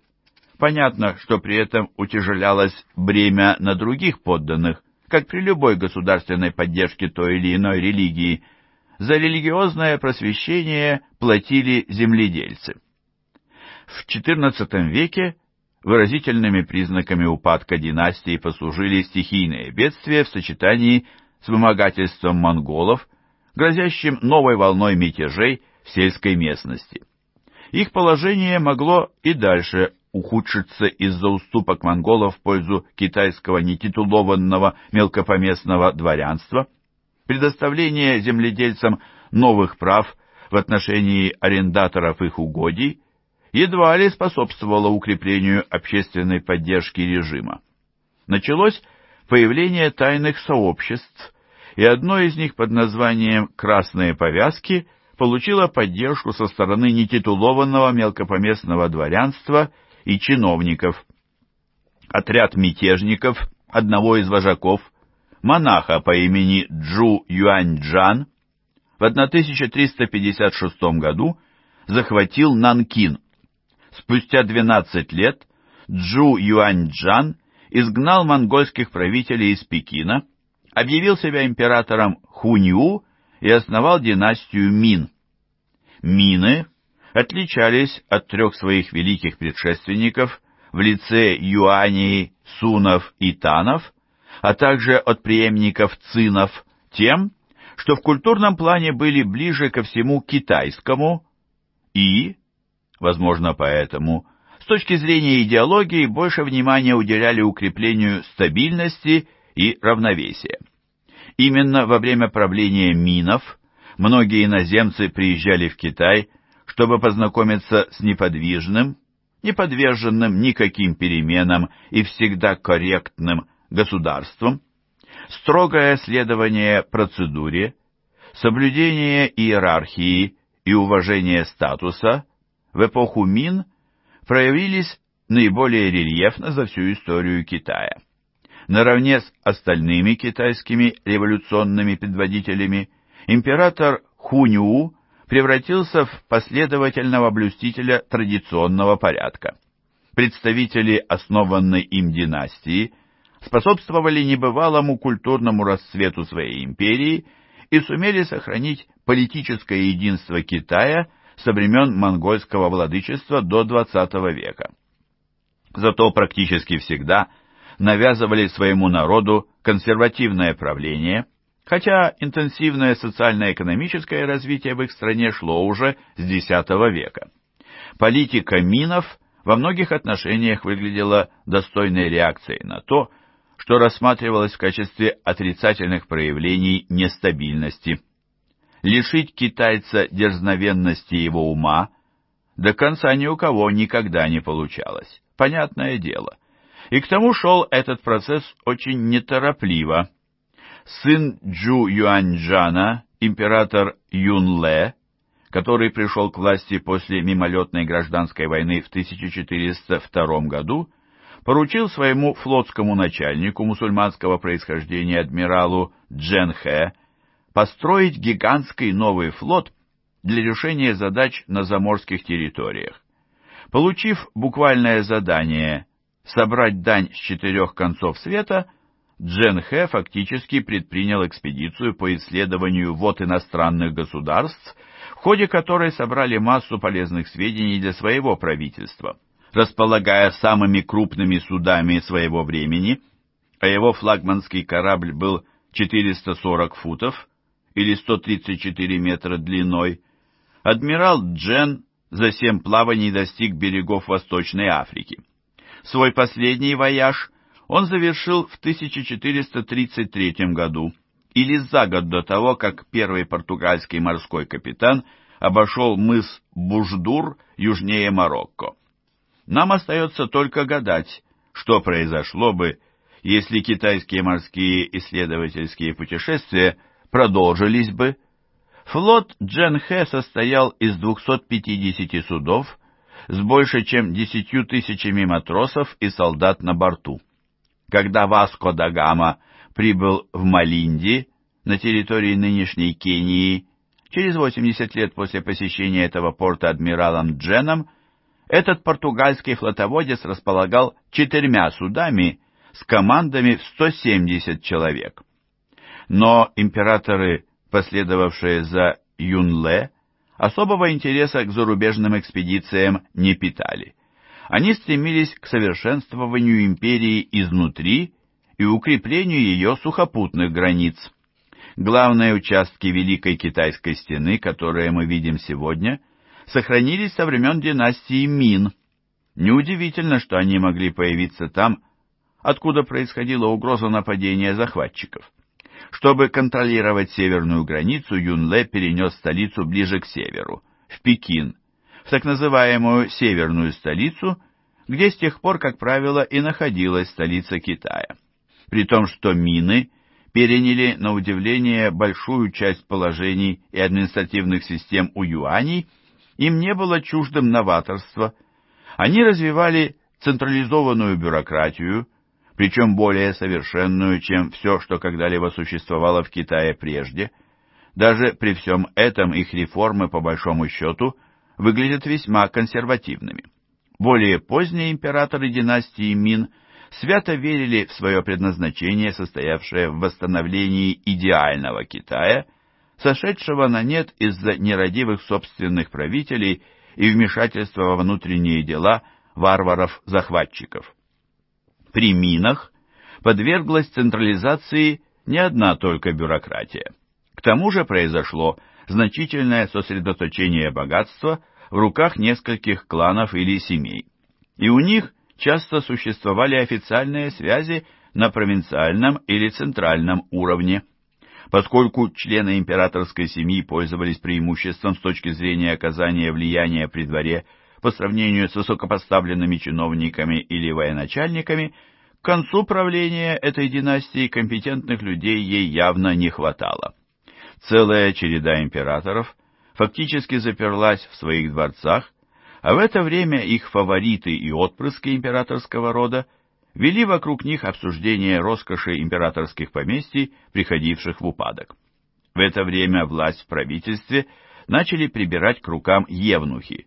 Понятно, что при этом утяжелялось бремя на других подданных, как при любой государственной поддержке той или иной религии. За религиозное просвещение платили земледельцы. В XIV веке выразительными признаками упадка династии послужили стихийные бедствия в сочетании с вымогательством монголов, грозящим новой волной мятежей в сельской местности. Их положение могло и дальше ухудшится из-за уступок монголов в пользу китайского нетитулованного мелкопоместного дворянства, предоставление земледельцам новых прав в отношении арендаторов их угодий едва ли способствовало укреплению общественной поддержки режима. Началось появление тайных сообществ, и одно из них под названием «Красные повязки» получило поддержку со стороны нетитулованного мелкопоместного дворянства – и чиновников. Отряд мятежников, одного из вожаков, монаха по имени Джу Юаньджан, в 1356 году захватил Нанкин. Спустя 12 лет Джу Юаньджан изгнал монгольских правителей из Пекина, объявил себя императором Хунью и основал династию Мин. Мины отличались от трех своих великих предшественников в лице Юаней, Сунов и Танов, а также от преемников Цинов тем, что в культурном плане были ближе ко всему китайскому и, возможно поэтому, с точки зрения идеологии больше внимания уделяли укреплению стабильности и равновесия. Именно во время правления Минов многие иноземцы приезжали в Китай чтобы познакомиться с неподвижным, не никаким переменам и всегда корректным государством, строгое следование процедуре, соблюдение иерархии и уважение статуса в эпоху Мин проявились наиболее рельефно за всю историю Китая. Наравне с остальными китайскими революционными предводителями император Хуню превратился в последовательного блюстителя традиционного порядка. Представители основанной им династии способствовали небывалому культурному расцвету своей империи и сумели сохранить политическое единство Китая со времен монгольского владычества до XX века. Зато практически всегда навязывали своему народу консервативное правление – хотя интенсивное социально-экономическое развитие в их стране шло уже с X века. Политика Минов во многих отношениях выглядела достойной реакцией на то, что рассматривалось в качестве отрицательных проявлений нестабильности. Лишить китайца дерзновенности его ума до конца ни у кого никогда не получалось, понятное дело. И к тому шел этот процесс очень неторопливо, сын Джу Юаньджана, император Юнле, который пришел к власти после мимолетной гражданской войны в 1402 году, поручил своему флотскому начальнику мусульманского происхождения адмиралу Дженхе построить гигантский новый флот для решения задач на заморских территориях. Получив буквальное задание собрать дань с четырех концов света, Джен Хэ фактически предпринял экспедицию по исследованию вод иностранных государств, в ходе которой собрали массу полезных сведений для своего правительства. Располагая самыми крупными судами своего времени, а его флагманский корабль был 440 футов или 134 метра длиной, адмирал Джен за семь плаваний достиг берегов Восточной Африки. Свой последний вояж – он завершил в 1433 году или за год до того, как первый португальский морской капитан обошел мыс Буждур южнее Марокко. Нам остается только гадать, что произошло бы, если китайские морские исследовательские путешествия продолжились бы. Флот Хэ состоял из 250 судов с больше чем 10 тысячами матросов и солдат на борту когда Васко да Гама прибыл в Малинди, на территории нынешней Кении, через 80 лет после посещения этого порта адмиралом Дженом, этот португальский флотоводец располагал четырьмя судами с командами в 170 человек. Но императоры, последовавшие за Юнле, особого интереса к зарубежным экспедициям не питали они стремились к совершенствованию империи изнутри и укреплению ее сухопутных границ. Главные участки Великой Китайской стены, которые мы видим сегодня, сохранились со времен династии Мин. Неудивительно, что они могли появиться там, откуда происходила угроза нападения захватчиков. Чтобы контролировать северную границу, Юнле перенес столицу ближе к северу, в Пекин, в так называемую северную столицу, где с тех пор, как правило, и находилась столица Китая. При том, что мины переняли, на удивление, большую часть положений и административных систем у юаней, им не было чуждым новаторство. Они развивали централизованную бюрократию, причем более совершенную, чем все, что когда-либо существовало в Китае прежде. Даже при всем этом их реформы, по большому счету, выглядят весьма консервативными. Более поздние императоры династии Мин свято верили в свое предназначение, состоявшее в восстановлении идеального Китая, сошедшего на нет из-за нерадивых собственных правителей и вмешательства во внутренние дела варваров-захватчиков. При Минах подверглась централизации не одна только бюрократия. К тому же произошло значительное сосредоточение богатства в руках нескольких кланов или семей, и у них часто существовали официальные связи на провинциальном или центральном уровне. Поскольку члены императорской семьи пользовались преимуществом с точки зрения оказания влияния при дворе по сравнению с высокопоставленными чиновниками или военачальниками, к концу правления этой династии компетентных людей ей явно не хватало целая череда императоров фактически заперлась в своих дворцах, а в это время их фавориты и отпрыски императорского рода вели вокруг них обсуждение роскоши императорских поместий, приходивших в упадок. В это время власть в правительстве начали прибирать к рукам евнухи.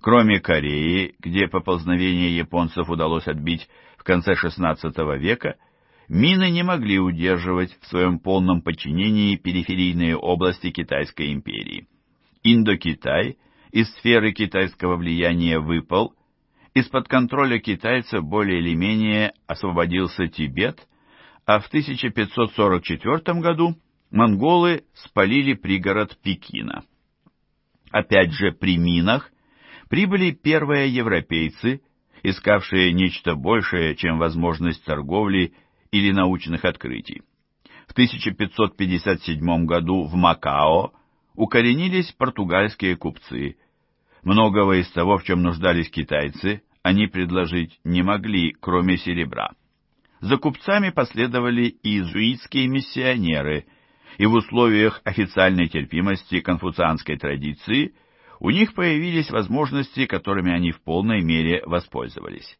Кроме Кореи, где поползновение японцев удалось отбить в конце XVI века, мины не могли удерживать в своем полном подчинении периферийные области Китайской империи. Индокитай из сферы китайского влияния выпал, из-под контроля китайцев более или менее освободился Тибет, а в 1544 году монголы спалили пригород Пекина. Опять же при минах прибыли первые европейцы, искавшие нечто большее, чем возможность торговли или научных открытий. В 1557 году в Макао укоренились португальские купцы. Многого из того, в чем нуждались китайцы, они предложить не могли, кроме серебра. За купцами последовали и иезуитские миссионеры, и в условиях официальной терпимости конфуцианской традиции у них появились возможности, которыми они в полной мере воспользовались.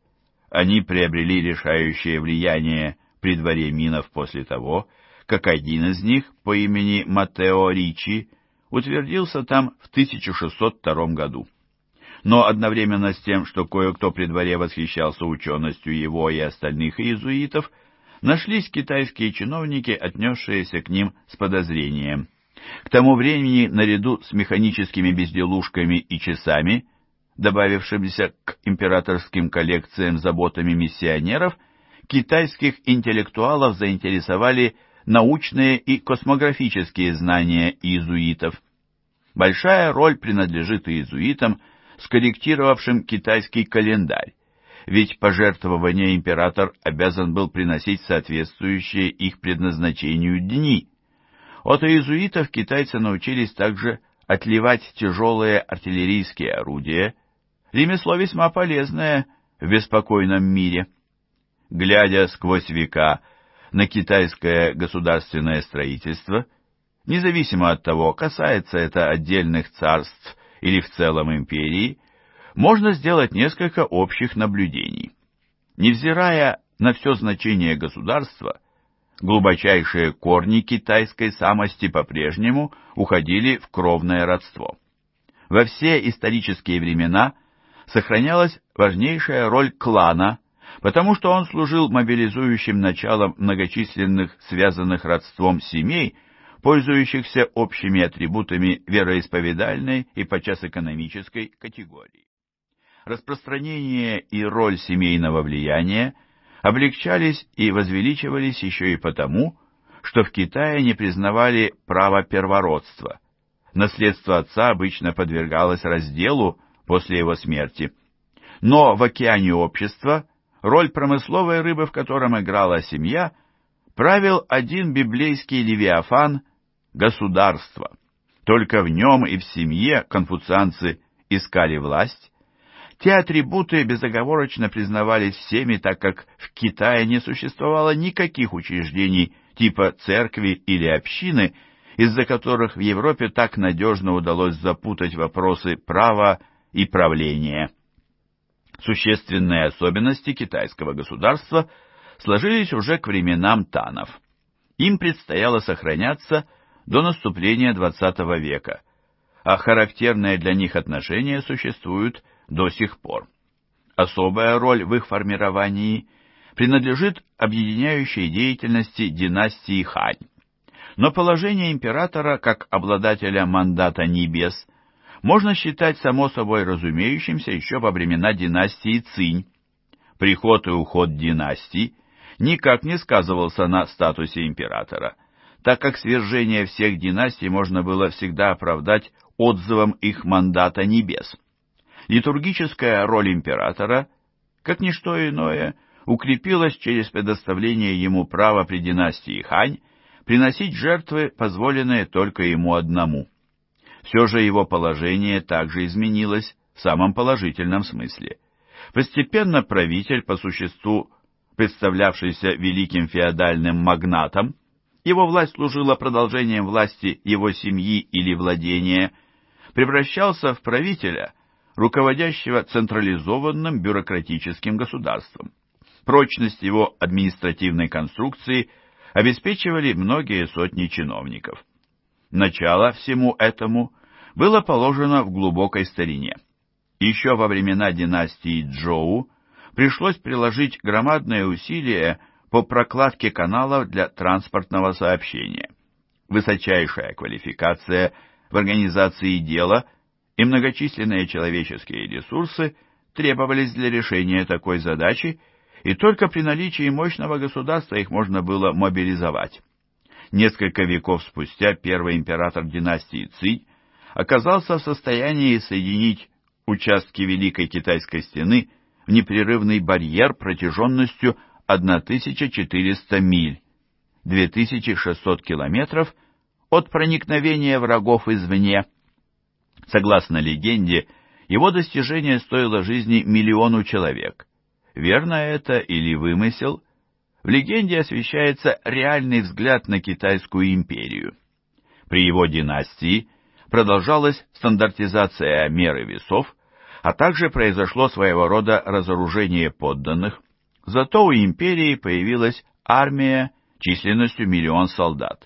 Они приобрели решающее влияние при дворе Минов после того, как один из них по имени Матео Ричи утвердился там в 1602 году. Но одновременно с тем, что кое-кто при дворе восхищался ученостью его и остальных иезуитов, нашлись китайские чиновники, отнесшиеся к ним с подозрением. К тому времени, наряду с механическими безделушками и часами, добавившимися к императорским коллекциям заботами миссионеров, китайских интеллектуалов заинтересовали научные и космографические знания иезуитов. Большая роль принадлежит иезуитам, скорректировавшим китайский календарь, ведь пожертвования император обязан был приносить соответствующие их предназначению дни. От иезуитов китайцы научились также отливать тяжелые артиллерийские орудия, ремесло весьма полезное в беспокойном мире глядя сквозь века на китайское государственное строительство, независимо от того, касается это отдельных царств или в целом империи, можно сделать несколько общих наблюдений. Невзирая на все значение государства, глубочайшие корни китайской самости по-прежнему уходили в кровное родство. Во все исторические времена сохранялась важнейшая роль клана потому что он служил мобилизующим началом многочисленных связанных родством семей, пользующихся общими атрибутами вероисповедальной и подчас экономической категории. Распространение и роль семейного влияния облегчались и возвеличивались еще и потому, что в Китае не признавали право первородства. Наследство отца обычно подвергалось разделу после его смерти. Но в океане общества роль промысловой рыбы, в котором играла семья, правил один библейский левиафан – государство. Только в нем и в семье конфуцианцы искали власть. Те атрибуты безоговорочно признавались всеми, так как в Китае не существовало никаких учреждений типа церкви или общины, из-за которых в Европе так надежно удалось запутать вопросы права и правления. Существенные особенности китайского государства сложились уже к временам танов. Им предстояло сохраняться до наступления XX века, а характерные для них отношения существуют до сих пор. Особая роль в их формировании принадлежит объединяющей деятельности династии Хань. Но положение императора как обладателя мандата небес – можно считать само собой разумеющимся еще во времена династии Цинь. Приход и уход династий никак не сказывался на статусе императора, так как свержение всех династий можно было всегда оправдать отзывом их мандата небес. Литургическая роль императора, как ничто иное, укрепилась через предоставление ему права при династии Хань приносить жертвы, позволенные только ему одному все же его положение также изменилось в самом положительном смысле. Постепенно правитель, по существу представлявшийся великим феодальным магнатом, его власть служила продолжением власти его семьи или владения, превращался в правителя, руководящего централизованным бюрократическим государством. Прочность его административной конструкции обеспечивали многие сотни чиновников. Начало всему этому было положено в глубокой старине. Еще во времена династии Джоу пришлось приложить громадные усилия по прокладке каналов для транспортного сообщения. Высочайшая квалификация в организации дела и многочисленные человеческие ресурсы требовались для решения такой задачи, и только при наличии мощного государства их можно было мобилизовать. Несколько веков спустя первый император династии Ци оказался в состоянии соединить участки Великой Китайской стены в непрерывный барьер протяженностью 1400 миль, 2600 километров от проникновения врагов извне. Согласно легенде, его достижение стоило жизни миллиону человек. Верно это или вымысел? В легенде освещается реальный взгляд на Китайскую империю. При его династии – продолжалась стандартизация меры весов, а также произошло своего рода разоружение подданных, зато у империи появилась армия численностью миллион солдат.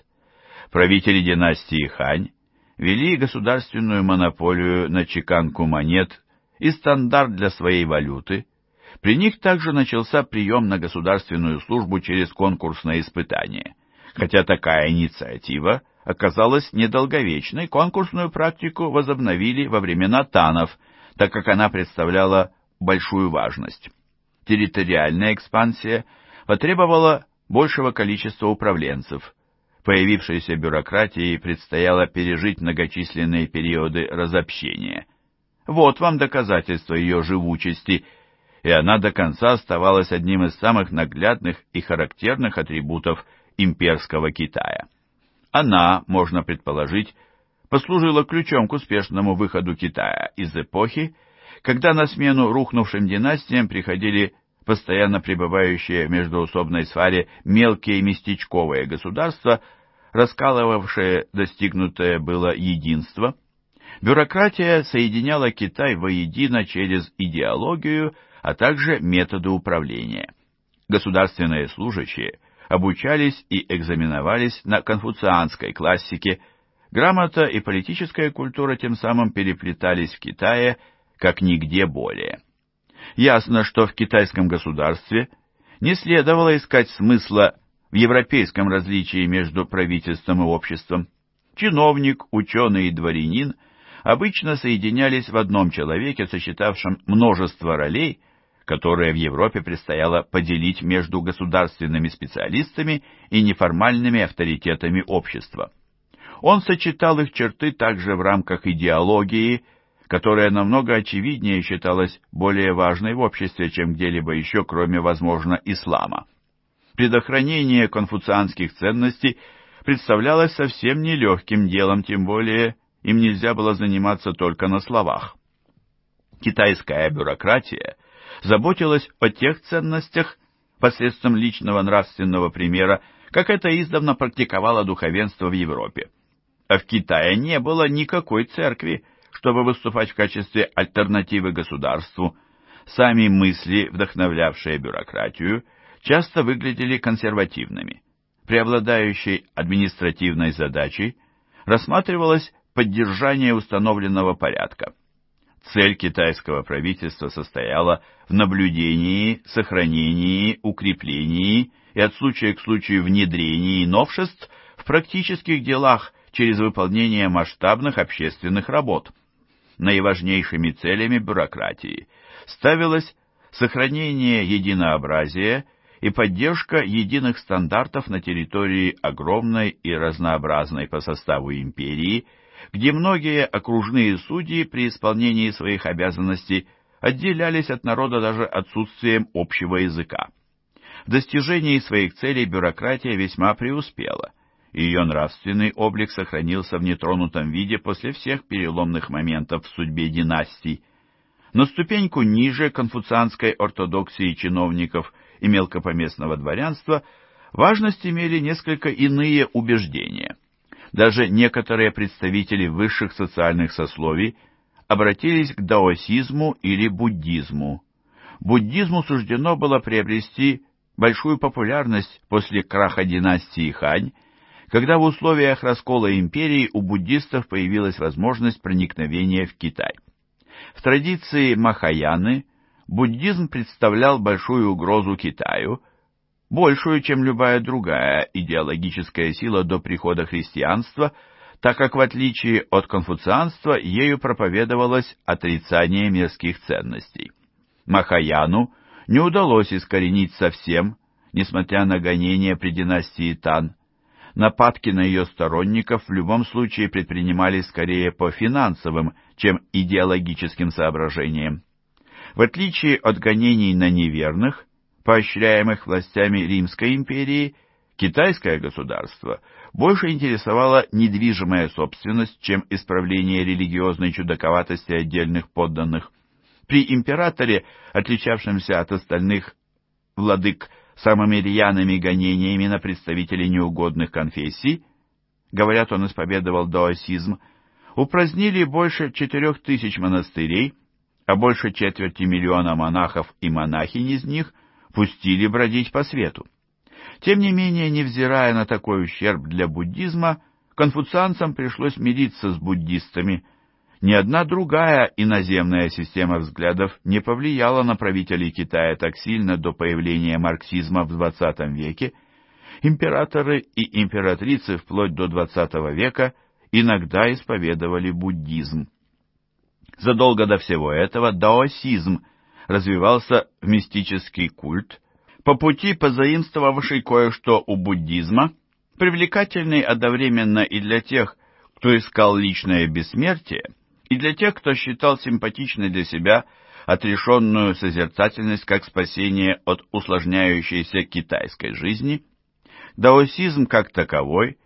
Правители династии Хань вели государственную монополию на чеканку монет и стандарт для своей валюты. При них также начался прием на государственную службу через конкурсное испытание, хотя такая инициатива оказалась недолговечной, конкурсную практику возобновили во времена Танов, так как она представляла большую важность. Территориальная экспансия потребовала большего количества управленцев. Появившейся бюрократии предстояло пережить многочисленные периоды разобщения. Вот вам доказательство ее живучести, и она до конца оставалась одним из самых наглядных и характерных атрибутов имперского Китая. Она, можно предположить, послужила ключом к успешному выходу Китая из эпохи, когда на смену рухнувшим династиям приходили постоянно пребывающие в междоусобной сфере мелкие местечковые государства, раскалывавшие достигнутое было единство. Бюрократия соединяла Китай воедино через идеологию, а также методы управления. Государственные служащие – обучались и экзаменовались на конфуцианской классике, грамота и политическая культура тем самым переплетались в Китае как нигде более. Ясно, что в китайском государстве не следовало искать смысла в европейском различии между правительством и обществом. Чиновник, ученый и дворянин обычно соединялись в одном человеке, сочетавшем множество ролей – которое в Европе предстояло поделить между государственными специалистами и неформальными авторитетами общества. Он сочетал их черты также в рамках идеологии, которая намного очевиднее считалась более важной в обществе, чем где-либо еще, кроме, возможно, ислама. Предохранение конфуцианских ценностей представлялось совсем нелегким делом, тем более им нельзя было заниматься только на словах. Китайская бюрократия заботилась о тех ценностях посредством личного нравственного примера, как это издавна практиковало духовенство в Европе. А в Китае не было никакой церкви, чтобы выступать в качестве альтернативы государству. Сами мысли, вдохновлявшие бюрократию, часто выглядели консервативными. Преобладающей административной задачей рассматривалось поддержание установленного порядка. Цель китайского правительства состояла в наблюдении, сохранении, укреплении и от случая к случаю внедрении новшеств в практических делах через выполнение масштабных общественных работ. Наиважнейшими целями бюрократии ставилось сохранение единообразия и поддержка единых стандартов на территории огромной и разнообразной по составу империи – где многие окружные судьи при исполнении своих обязанностей отделялись от народа даже отсутствием общего языка. В достижении своих целей бюрократия весьма преуспела, и ее нравственный облик сохранился в нетронутом виде после всех переломных моментов в судьбе династий. На ступеньку ниже конфуцианской ортодоксии чиновников и мелкопоместного дворянства важность имели несколько иные убеждения – даже некоторые представители высших социальных сословий обратились к даосизму или буддизму. Буддизму суждено было приобрести большую популярность после краха династии Хань, когда в условиях раскола империи у буддистов появилась возможность проникновения в Китай. В традиции Махаяны буддизм представлял большую угрозу Китаю – большую, чем любая другая идеологическая сила до прихода христианства, так как, в отличие от конфуцианства, ею проповедовалось отрицание мирских ценностей. Махаяну не удалось искоренить совсем, несмотря на гонения при династии Тан. Нападки на ее сторонников в любом случае предпринимались скорее по финансовым, чем идеологическим соображениям. В отличие от гонений на неверных, поощряемых властями Римской империи, китайское государство больше интересовало недвижимая собственность, чем исправление религиозной чудаковатости отдельных подданных. При императоре, отличавшемся от остальных владык самыми рьяными гонениями на представителей неугодных конфессий, говорят, он исповедовал даосизм, упразднили больше четырех тысяч монастырей, а больше четверти миллиона монахов и монахинь из них – пустили бродить по свету. Тем не менее, невзирая на такой ущерб для буддизма, конфуцианцам пришлось мириться с буддистами. Ни одна другая иноземная система взглядов не повлияла на правителей Китая так сильно до появления марксизма в XX веке. Императоры и императрицы вплоть до XX века иногда исповедовали буддизм. Задолго до всего этого даосизм развивался в мистический культ, по пути позаимствовавший кое-что у буддизма, привлекательный одновременно и для тех, кто искал личное бессмертие, и для тех, кто считал симпатичной для себя отрешенную созерцательность как спасение от усложняющейся китайской жизни, даосизм как таковой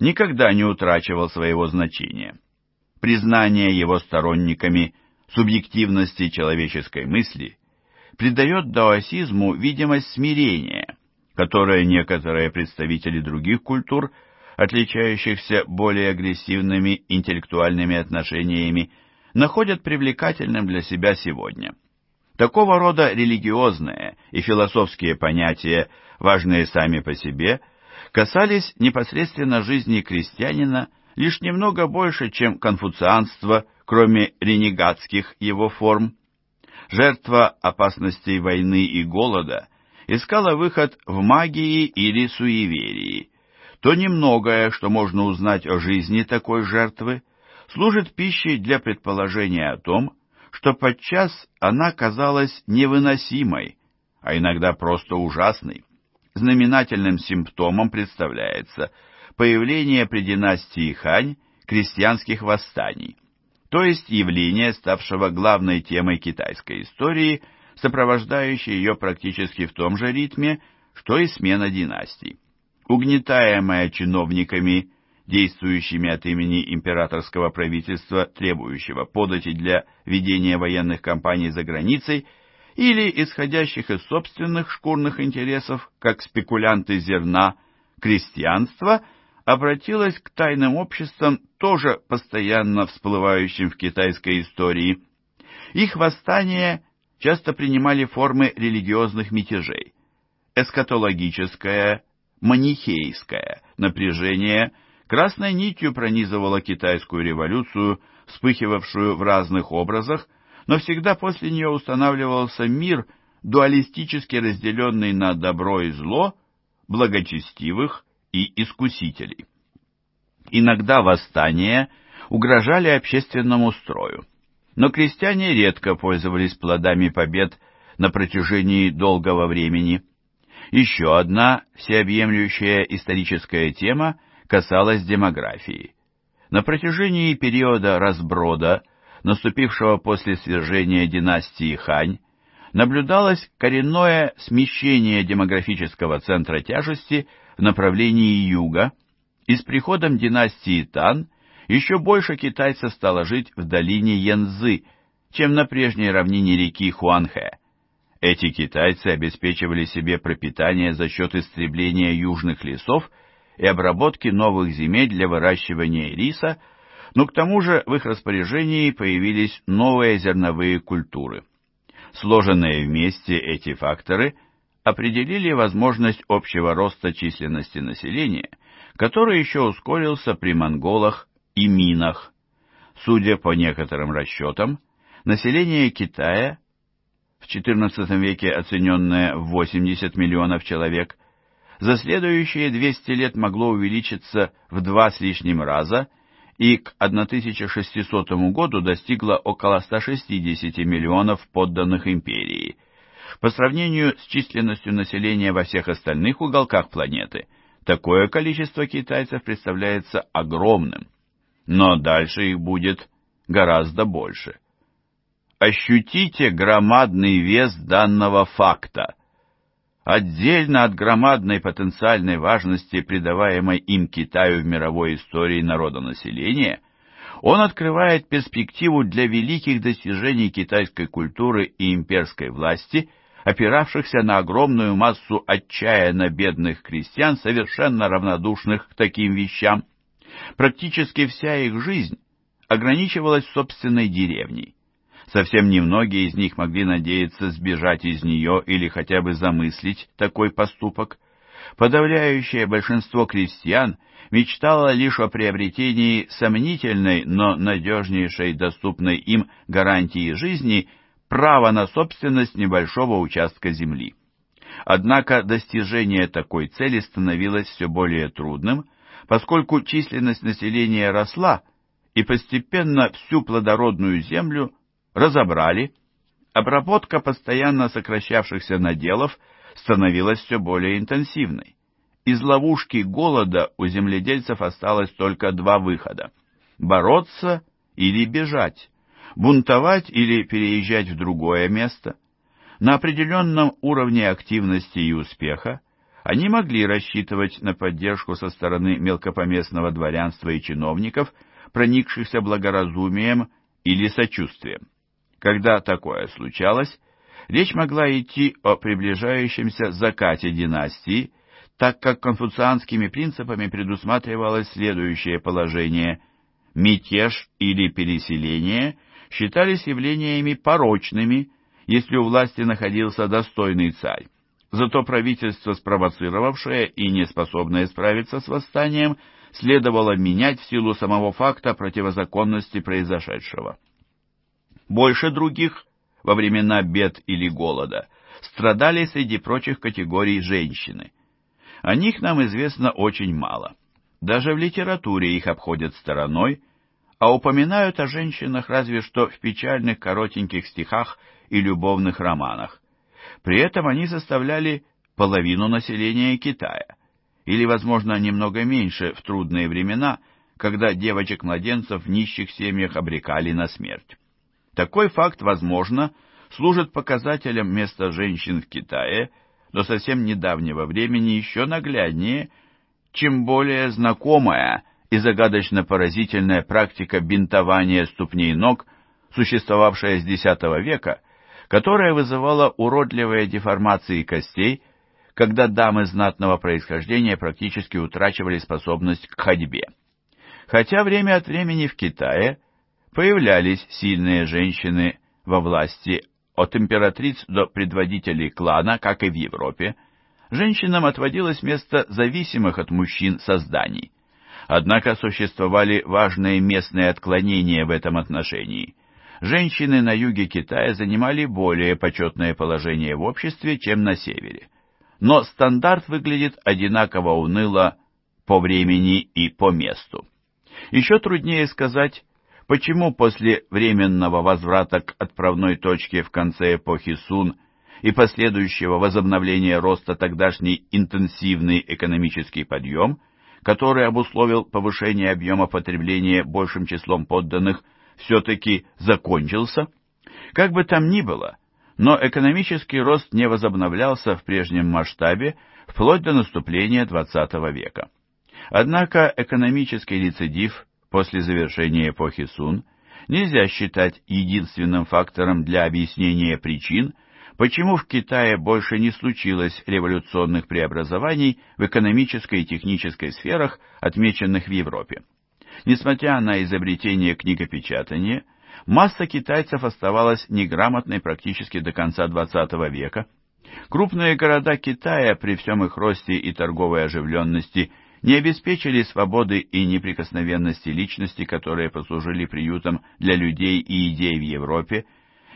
никогда не утрачивал своего значения. Признание его сторонниками субъективности человеческой мысли, придает даосизму видимость смирения, которое некоторые представители других культур, отличающихся более агрессивными интеллектуальными отношениями, находят привлекательным для себя сегодня. Такого рода религиозные и философские понятия, важные сами по себе, касались непосредственно жизни крестьянина лишь немного больше, чем конфуцианство кроме ренегатских его форм. Жертва опасностей войны и голода искала выход в магии или суеверии. То немногое, что можно узнать о жизни такой жертвы, служит пищей для предположения о том, что подчас она казалась невыносимой, а иногда просто ужасной. Знаменательным симптомом представляется появление при династии Хань крестьянских восстаний то есть явление, ставшего главной темой китайской истории, сопровождающей ее практически в том же ритме, что и смена династий. Угнетаемая чиновниками, действующими от имени императорского правительства, требующего подати для ведения военных кампаний за границей, или исходящих из собственных шкурных интересов, как спекулянты зерна, крестьянства – обратилась к тайным обществам, тоже постоянно всплывающим в китайской истории. Их восстания часто принимали формы религиозных мятежей. Эскатологическое, манихейское напряжение красной нитью пронизывало китайскую революцию, вспыхивавшую в разных образах, но всегда после нее устанавливался мир, дуалистически разделенный на добро и зло, благочестивых и искусителей. Иногда восстания угрожали общественному строю, но крестьяне редко пользовались плодами побед на протяжении долгого времени. Еще одна всеобъемлющая историческая тема касалась демографии. На протяжении периода разброда, наступившего после свержения династии Хань, наблюдалось коренное смещение демографического центра тяжести – в направлении юга, и с приходом династии Тан еще больше китайцев стало жить в долине Янзы, чем на прежней равнине реки Хуанхэ. Эти китайцы обеспечивали себе пропитание за счет истребления южных лесов и обработки новых земель для выращивания риса, но к тому же в их распоряжении появились новые зерновые культуры. Сложенные вместе эти факторы определили возможность общего роста численности населения, который еще ускорился при монголах и минах. Судя по некоторым расчетам, население Китая, в XIV веке оцененное в 80 миллионов человек, за следующие 200 лет могло увеличиться в два с лишним раза и к 1600 году достигло около 160 миллионов подданных империи. По сравнению с численностью населения во всех остальных уголках планеты, такое количество китайцев представляется огромным. Но дальше их будет гораздо больше. Ощутите громадный вес данного факта. Отдельно от громадной потенциальной важности, придаваемой им Китаю в мировой истории народонаселения, он открывает перспективу для великих достижений китайской культуры и имперской власти – опиравшихся на огромную массу отчаянно бедных крестьян, совершенно равнодушных к таким вещам. Практически вся их жизнь ограничивалась собственной деревней. Совсем немногие из них могли надеяться сбежать из нее или хотя бы замыслить такой поступок. Подавляющее большинство крестьян мечтало лишь о приобретении сомнительной, но надежнейшей доступной им гарантии жизни – право на собственность небольшого участка земли. Однако достижение такой цели становилось все более трудным, поскольку численность населения росла, и постепенно всю плодородную землю разобрали, обработка постоянно сокращавшихся наделов становилась все более интенсивной. Из ловушки голода у земледельцев осталось только два выхода – бороться или бежать бунтовать или переезжать в другое место. На определенном уровне активности и успеха они могли рассчитывать на поддержку со стороны мелкопоместного дворянства и чиновников, проникшихся благоразумием или сочувствием. Когда такое случалось, речь могла идти о приближающемся закате династии, так как конфуцианскими принципами предусматривалось следующее положение – мятеж или переселение считались явлениями порочными, если у власти находился достойный царь. Зато правительство, спровоцировавшее и неспособное справиться с восстанием, следовало менять в силу самого факта противозаконности произошедшего. Больше других во времена бед или голода страдали среди прочих категорий женщины. О них нам известно очень мало. Даже в литературе их обходят стороной – а упоминают о женщинах разве что в печальных коротеньких стихах и любовных романах. При этом они составляли половину населения Китая, или, возможно, немного меньше в трудные времена, когда девочек-младенцев в нищих семьях обрекали на смерть. Такой факт, возможно, служит показателем места женщин в Китае до совсем недавнего времени еще нагляднее, чем более знакомая – и загадочно поразительная практика бинтования ступней ног, существовавшая с X века, которая вызывала уродливые деформации костей, когда дамы знатного происхождения практически утрачивали способность к ходьбе. Хотя время от времени в Китае появлялись сильные женщины во власти от императриц до предводителей клана, как и в Европе, женщинам отводилось место зависимых от мужчин созданий. Однако существовали важные местные отклонения в этом отношении. Женщины на юге Китая занимали более почетное положение в обществе, чем на севере. Но стандарт выглядит одинаково уныло по времени и по месту. Еще труднее сказать, почему после временного возврата к отправной точке в конце эпохи Сун и последующего возобновления роста тогдашний интенсивный экономический подъем – который обусловил повышение объема потребления большим числом подданных, все-таки закончился? Как бы там ни было, но экономический рост не возобновлялся в прежнем масштабе вплоть до наступления XX века. Однако экономический рецидив после завершения эпохи Сун нельзя считать единственным фактором для объяснения причин, почему в Китае больше не случилось революционных преобразований в экономической и технической сферах, отмеченных в Европе. Несмотря на изобретение книгопечатания, масса китайцев оставалась неграмотной практически до конца XX века. Крупные города Китая при всем их росте и торговой оживленности не обеспечили свободы и неприкосновенности личности, которые послужили приютом для людей и идей в Европе,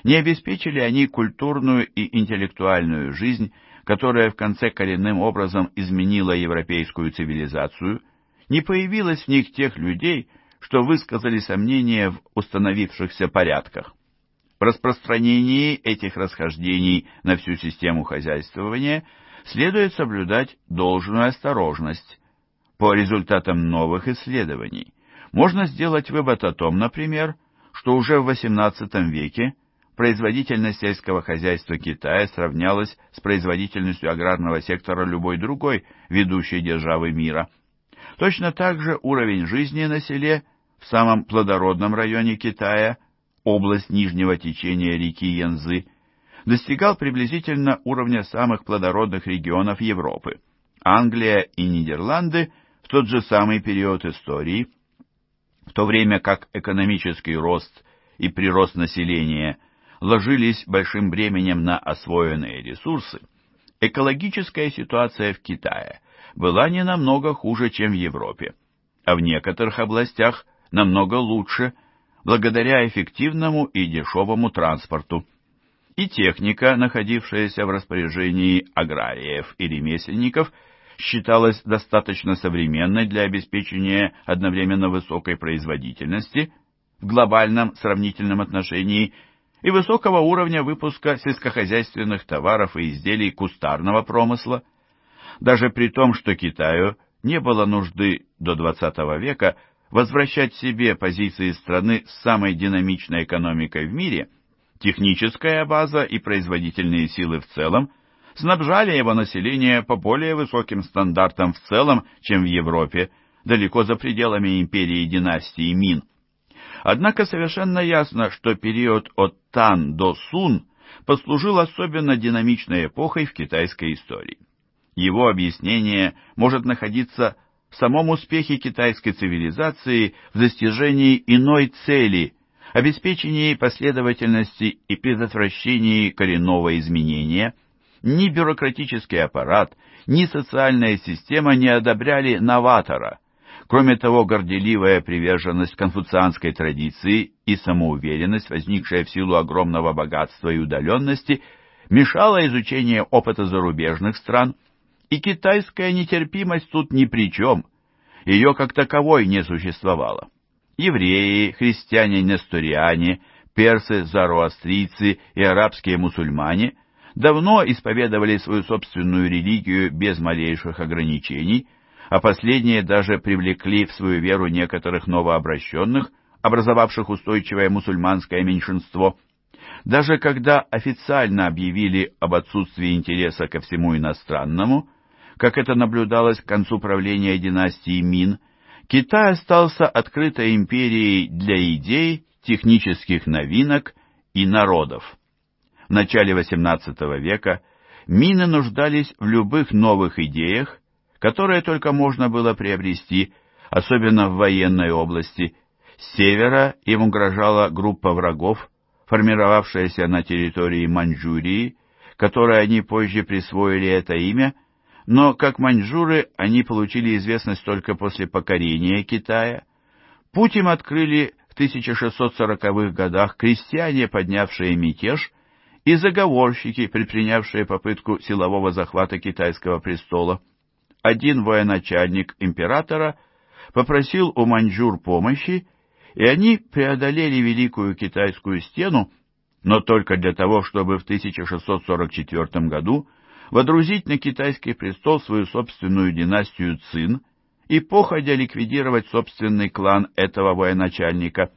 не обеспечили они культурную и интеллектуальную жизнь, которая в конце коренным образом изменила европейскую цивилизацию, не появилось в них тех людей, что высказали сомнения в установившихся порядках. В распространении этих расхождений на всю систему хозяйствования следует соблюдать должную осторожность. По результатам новых исследований можно сделать вывод о том, например, что уже в XVIII веке производительность сельского хозяйства Китая сравнялась с производительностью аграрного сектора любой другой ведущей державы мира. Точно так же уровень жизни на селе в самом плодородном районе Китая, область нижнего течения реки Янзы, достигал приблизительно уровня самых плодородных регионов Европы. Англия и Нидерланды в тот же самый период истории, в то время как экономический рост и прирост населения – ложились большим бременем на освоенные ресурсы, экологическая ситуация в Китае была не намного хуже, чем в Европе, а в некоторых областях намного лучше, благодаря эффективному и дешевому транспорту. И техника, находившаяся в распоряжении аграриев и ремесленников, считалась достаточно современной для обеспечения одновременно высокой производительности в глобальном сравнительном отношении и высокого уровня выпуска сельскохозяйственных товаров и изделий кустарного промысла, даже при том, что Китаю не было нужды до XX века возвращать себе позиции страны с самой динамичной экономикой в мире, техническая база и производительные силы в целом снабжали его население по более высоким стандартам в целом, чем в Европе, далеко за пределами империи и династии Мин. Однако совершенно ясно, что период от Тан до Сун послужил особенно динамичной эпохой в китайской истории. Его объяснение может находиться в самом успехе китайской цивилизации в достижении иной цели, обеспечении последовательности и предотвращении коренного изменения. Ни бюрократический аппарат, ни социальная система не одобряли новатора – Кроме того, горделивая приверженность конфуцианской традиции и самоуверенность, возникшая в силу огромного богатства и удаленности, мешала изучение опыта зарубежных стран, и китайская нетерпимость тут ни при чем, ее как таковой не существовало. Евреи, христиане-несториане, персы, зороастрийцы и арабские мусульмане давно исповедовали свою собственную религию без малейших ограничений – а последние даже привлекли в свою веру некоторых новообращенных, образовавших устойчивое мусульманское меньшинство. Даже когда официально объявили об отсутствии интереса ко всему иностранному, как это наблюдалось к концу правления династии Мин, Китай остался открытой империей для идей, технических новинок и народов. В начале XVIII века мины нуждались в любых новых идеях, которое только можно было приобрести, особенно в военной области. С севера им угрожала группа врагов, формировавшаяся на территории Маньчжурии, которой они позже присвоили это имя, но как маньчжуры они получили известность только после покорения Китая. Путь им открыли в 1640-х годах крестьяне, поднявшие мятеж, и заговорщики, предпринявшие попытку силового захвата китайского престола один военачальник императора попросил у маньчжур помощи, и они преодолели Великую Китайскую стену, но только для того, чтобы в 1644 году водрузить на китайский престол свою собственную династию Цин и походя ликвидировать собственный клан этого военачальника.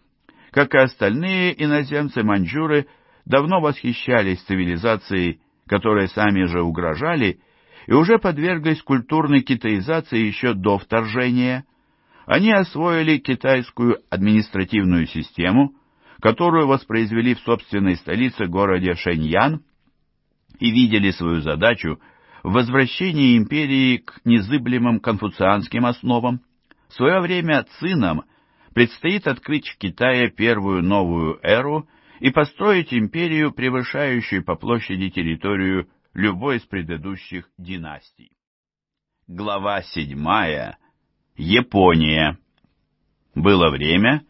Как и остальные иноземцы-маньчжуры, давно восхищались цивилизацией, которой сами же угрожали – и уже подверглись культурной китаизации еще до вторжения. Они освоили китайскую административную систему, которую воспроизвели в собственной столице городе Шэньян и видели свою задачу в возвращении империи к незыблемым конфуцианским основам. В свое время цинам предстоит открыть в Китае первую новую эру и построить империю, превышающую по площади территорию любой из предыдущих династий. Глава 7. Япония. Было время,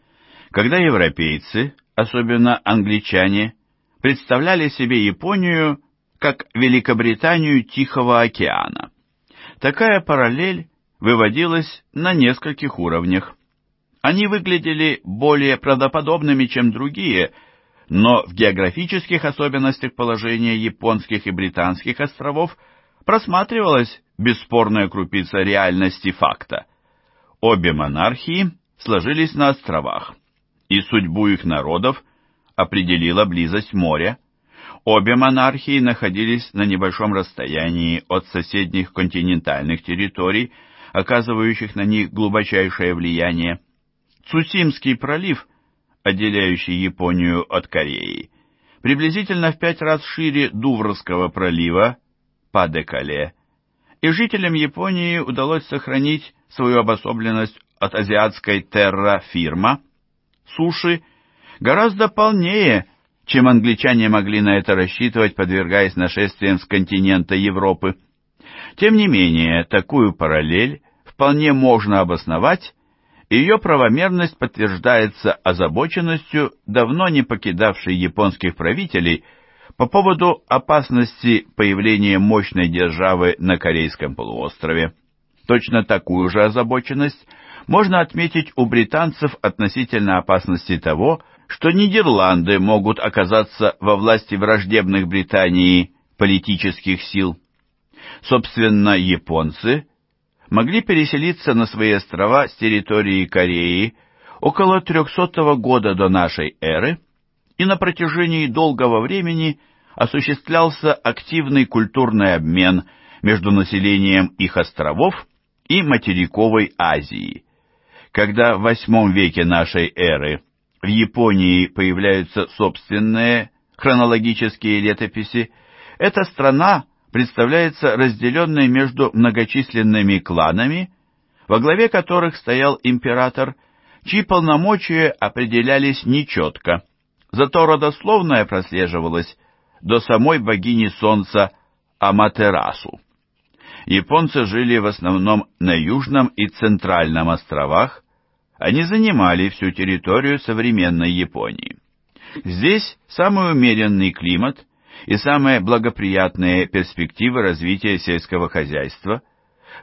когда европейцы, особенно англичане, представляли себе Японию как Великобританию Тихого океана. Такая параллель выводилась на нескольких уровнях. Они выглядели более правдоподобными, чем другие – но в географических особенностях положения японских и британских островов просматривалась бесспорная крупица реальности факта. Обе монархии сложились на островах, и судьбу их народов определила близость моря. Обе монархии находились на небольшом расстоянии от соседних континентальных территорий, оказывающих на них глубочайшее влияние. Цусимский пролив отделяющий Японию от Кореи, приблизительно в пять раз шире Дувровского пролива, Падекале, и жителям Японии удалось сохранить свою обособленность от азиатской терра-фирма, суши, гораздо полнее, чем англичане могли на это рассчитывать, подвергаясь нашествиям с континента Европы. Тем не менее, такую параллель вполне можно обосновать ее правомерность подтверждается озабоченностью, давно не покидавшей японских правителей, по поводу опасности появления мощной державы на Корейском полуострове. Точно такую же озабоченность можно отметить у британцев относительно опасности того, что Нидерланды могут оказаться во власти враждебных Британии политических сил. Собственно, японцы могли переселиться на свои острова с территории Кореи около 300 года до нашей эры, и на протяжении долгого времени осуществлялся активный культурный обмен между населением их островов и материковой Азии. Когда в VIII веке нашей эры в Японии появляются собственные хронологические летописи, эта страна представляется разделенной между многочисленными кланами, во главе которых стоял император, чьи полномочия определялись нечетко, зато родословная прослеживалась до самой богини солнца Аматерасу. Японцы жили в основном на южном и центральном островах, они занимали всю территорию современной Японии. Здесь самый умеренный климат – и самые благоприятные перспективы развития сельского хозяйства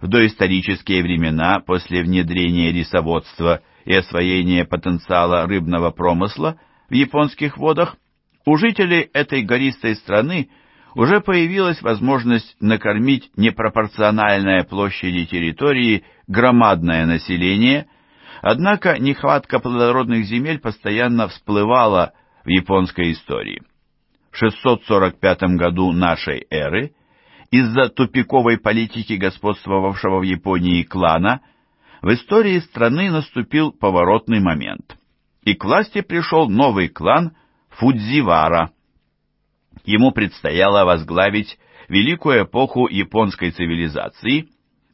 в доисторические времена после внедрения рисоводства и освоения потенциала рыбного промысла в японских водах, у жителей этой гористой страны уже появилась возможность накормить непропорциональные площади территории громадное население, однако нехватка плодородных земель постоянно всплывала в японской истории. 645 году нашей эры из-за тупиковой политики господствовавшего в Японии клана в истории страны наступил поворотный момент, и к власти пришел новый клан Фудзивара. Ему предстояло возглавить великую эпоху японской цивилизации,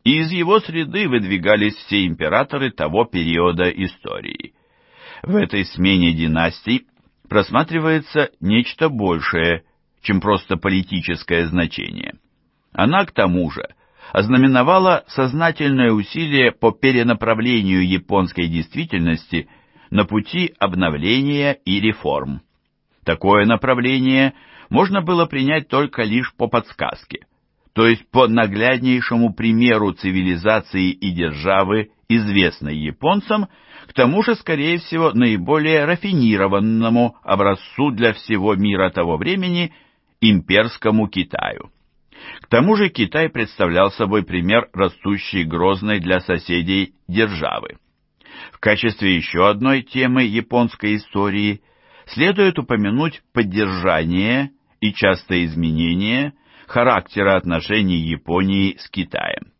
и из его среды выдвигались все императоры того периода истории. В этой смене династий просматривается нечто большее, чем просто политическое значение. Она, к тому же, ознаменовала сознательное усилие по перенаправлению японской действительности на пути обновления и реформ. Такое направление можно было принять только лишь по подсказке – то есть по нагляднейшему примеру цивилизации и державы, известной японцам, к тому же, скорее всего, наиболее рафинированному образцу для всего мира того времени – имперскому Китаю. К тому же Китай представлял собой пример растущей грозной для соседей державы. В качестве еще одной темы японской истории следует упомянуть поддержание и частое изменение – характера отношений Японии с Китаем.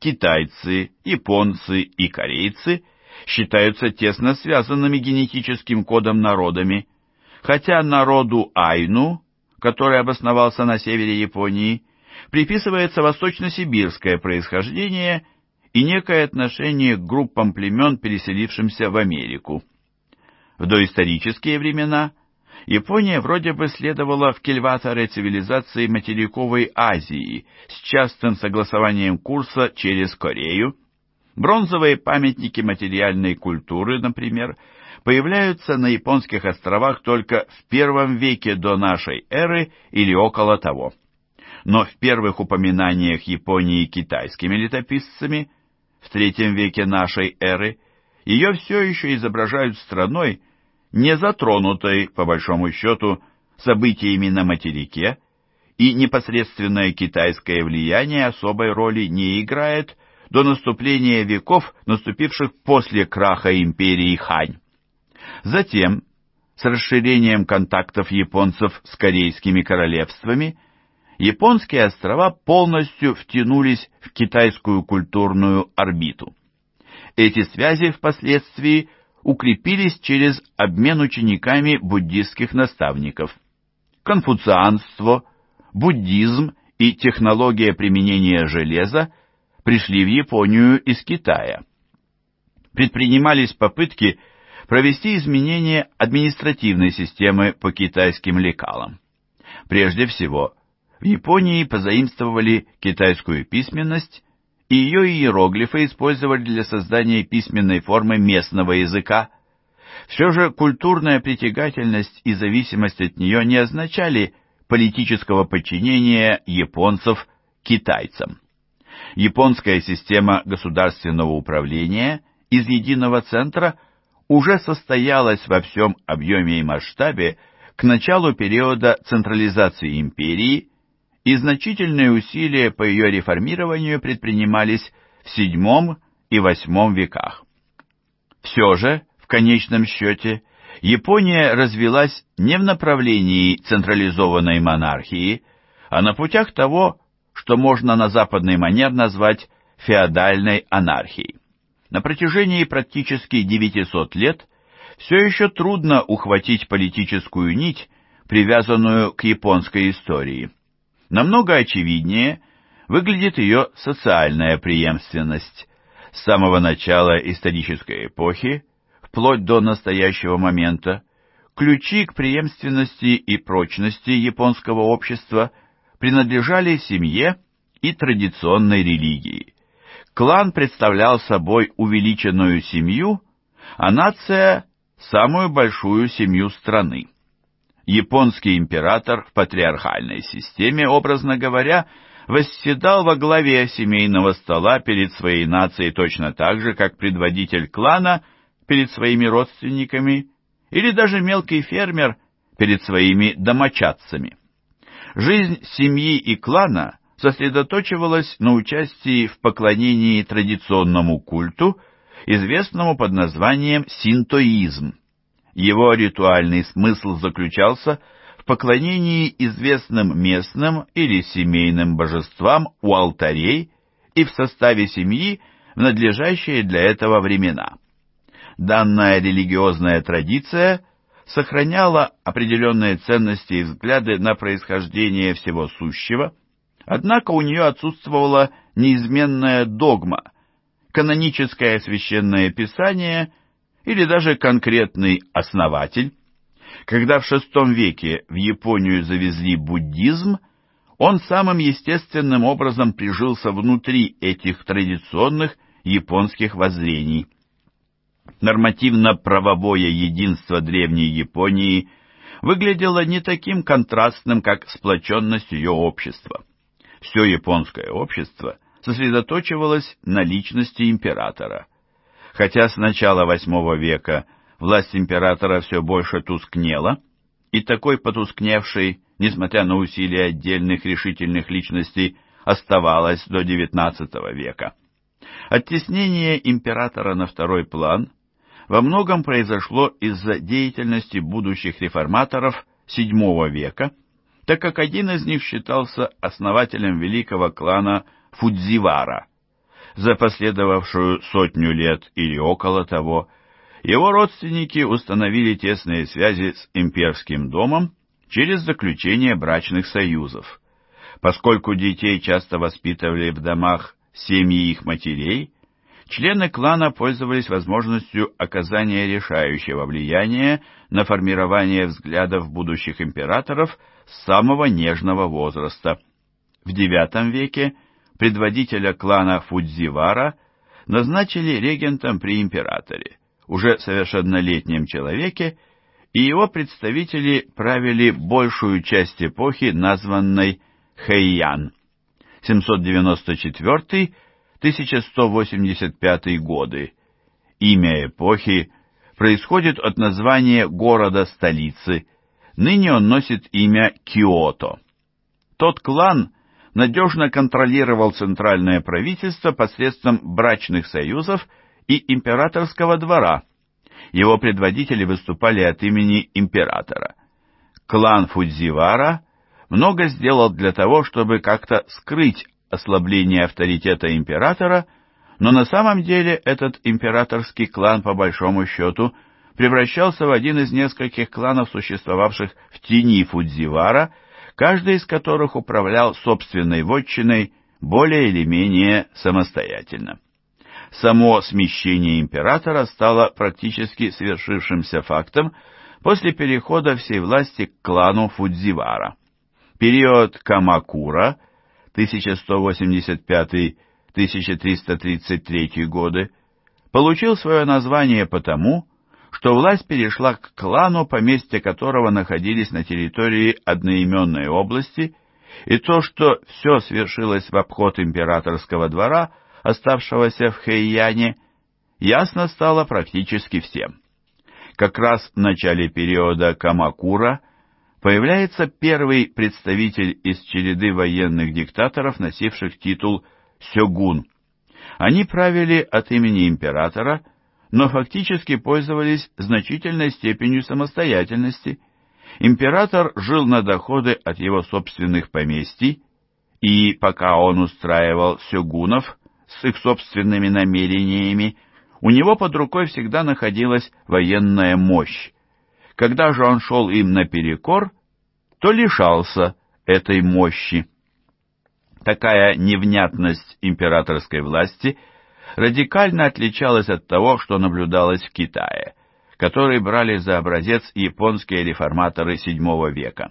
Китайцы, японцы и корейцы считаются тесно связанными генетическим кодом народами, хотя народу Айну, который обосновался на севере Японии, приписывается восточно-сибирское происхождение и некое отношение к группам племен, переселившимся в Америку. В доисторические времена Япония вроде бы следовала в кильваторе цивилизации материковой Азии с частым согласованием курса через Корею. Бронзовые памятники материальной культуры, например, появляются на японских островах только в первом веке до нашей эры или около того. Но в первых упоминаниях Японии китайскими летописцами в третьем веке нашей эры ее все еще изображают страной, не затронутой, по большому счету, событиями на материке, и непосредственное китайское влияние особой роли не играет до наступления веков, наступивших после краха империи Хань. Затем, с расширением контактов японцев с корейскими королевствами, японские острова полностью втянулись в китайскую культурную орбиту. Эти связи впоследствии укрепились через обмен учениками буддистских наставников. Конфуцианство, буддизм и технология применения железа пришли в Японию из Китая. Предпринимались попытки провести изменения административной системы по китайским лекалам. Прежде всего, в Японии позаимствовали китайскую письменность и ее иероглифы использовали для создания письменной формы местного языка. Все же культурная притягательность и зависимость от нее не означали политического подчинения японцев китайцам. Японская система государственного управления из единого центра уже состоялась во всем объеме и масштабе к началу периода централизации империи и значительные усилия по ее реформированию предпринимались в VII и VIII веках. Все же, в конечном счете, Япония развилась не в направлении централизованной монархии, а на путях того, что можно на западный манер назвать феодальной анархией. На протяжении практически 900 лет все еще трудно ухватить политическую нить, привязанную к японской истории. Намного очевиднее выглядит ее социальная преемственность. С самого начала исторической эпохи, вплоть до настоящего момента, ключи к преемственности и прочности японского общества принадлежали семье и традиционной религии. Клан представлял собой увеличенную семью, а нация – самую большую семью страны японский император в патриархальной системе, образно говоря, восседал во главе семейного стола перед своей нацией точно так же, как предводитель клана перед своими родственниками или даже мелкий фермер перед своими домочадцами. Жизнь семьи и клана сосредоточивалась на участии в поклонении традиционному культу, известному под названием синтоизм. Его ритуальный смысл заключался в поклонении известным местным или семейным божествам у алтарей и в составе семьи в надлежащие для этого времена. Данная религиозная традиция сохраняла определенные ценности и взгляды на происхождение всего сущего, однако у нее отсутствовала неизменная догма, каноническое священное писание или даже конкретный основатель. Когда в VI веке в Японию завезли буддизм, он самым естественным образом прижился внутри этих традиционных японских воззрений. Нормативно-правовое единство древней Японии выглядело не таким контрастным, как сплоченность ее общества. Все японское общество сосредоточивалось на личности императора – Хотя с начала VIII века власть императора все больше тускнела, и такой потускневший, несмотря на усилия отдельных решительных личностей, оставалась до XIX века. Оттеснение императора на второй план во многом произошло из-за деятельности будущих реформаторов VII века, так как один из них считался основателем великого клана Фудзивара, за последовавшую сотню лет или около того, его родственники установили тесные связи с имперским домом через заключение брачных союзов. Поскольку детей часто воспитывали в домах семьи их матерей, члены клана пользовались возможностью оказания решающего влияния на формирование взглядов будущих императоров с самого нежного возраста. В IX веке – предводителя клана Фудзивара, назначили регентом при императоре, уже совершеннолетнем человеке, и его представители правили большую часть эпохи, названной Хэйян 794-1185 годы. Имя эпохи происходит от названия города-столицы, ныне он носит имя Киото. Тот клан – надежно контролировал центральное правительство посредством брачных союзов и императорского двора. Его предводители выступали от имени императора. Клан Фудзивара много сделал для того, чтобы как-то скрыть ослабление авторитета императора, но на самом деле этот императорский клан, по большому счету, превращался в один из нескольких кланов, существовавших в тени Фудзивара – каждый из которых управлял собственной вотчиной более или менее самостоятельно. Само смещение императора стало практически свершившимся фактом после перехода всей власти к клану Фудзивара. Период Камакура 1185-1333 годы получил свое название потому, что власть перешла к клану, поместья которого находились на территории одноименной области, и то, что все свершилось в обход императорского двора, оставшегося в Хэйяне, ясно стало практически всем. Как раз в начале периода Камакура появляется первый представитель из череды военных диктаторов, носивших титул «сёгун». Они правили от имени императора – но фактически пользовались значительной степенью самостоятельности. Император жил на доходы от его собственных поместий, и пока он устраивал сёгунов с их собственными намерениями, у него под рукой всегда находилась военная мощь. Когда же он шел им наперекор, то лишался этой мощи. Такая невнятность императорской власти – радикально отличалась от того, что наблюдалось в Китае, который брали за образец японские реформаторы VII века.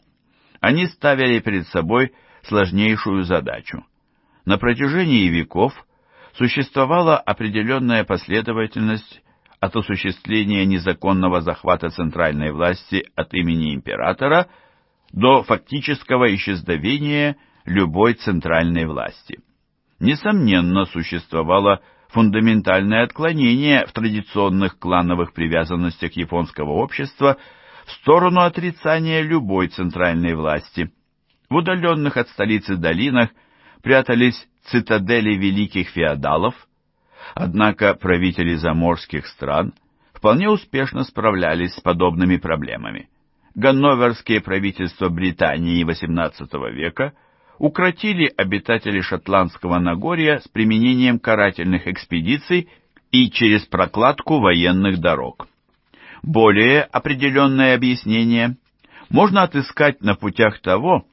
Они ставили перед собой сложнейшую задачу. На протяжении веков существовала определенная последовательность от осуществления незаконного захвата центральной власти от имени императора до фактического исчезновения любой центральной власти. Несомненно, существовала фундаментальное отклонение в традиционных клановых привязанностях японского общества в сторону отрицания любой центральной власти. В удаленных от столицы долинах прятались цитадели великих феодалов, однако правители заморских стран вполне успешно справлялись с подобными проблемами. Ганноверские правительства Британии XVIII века – укротили обитатели Шотландского Нагорья с применением карательных экспедиций и через прокладку военных дорог. Более определенное объяснение можно отыскать на путях того,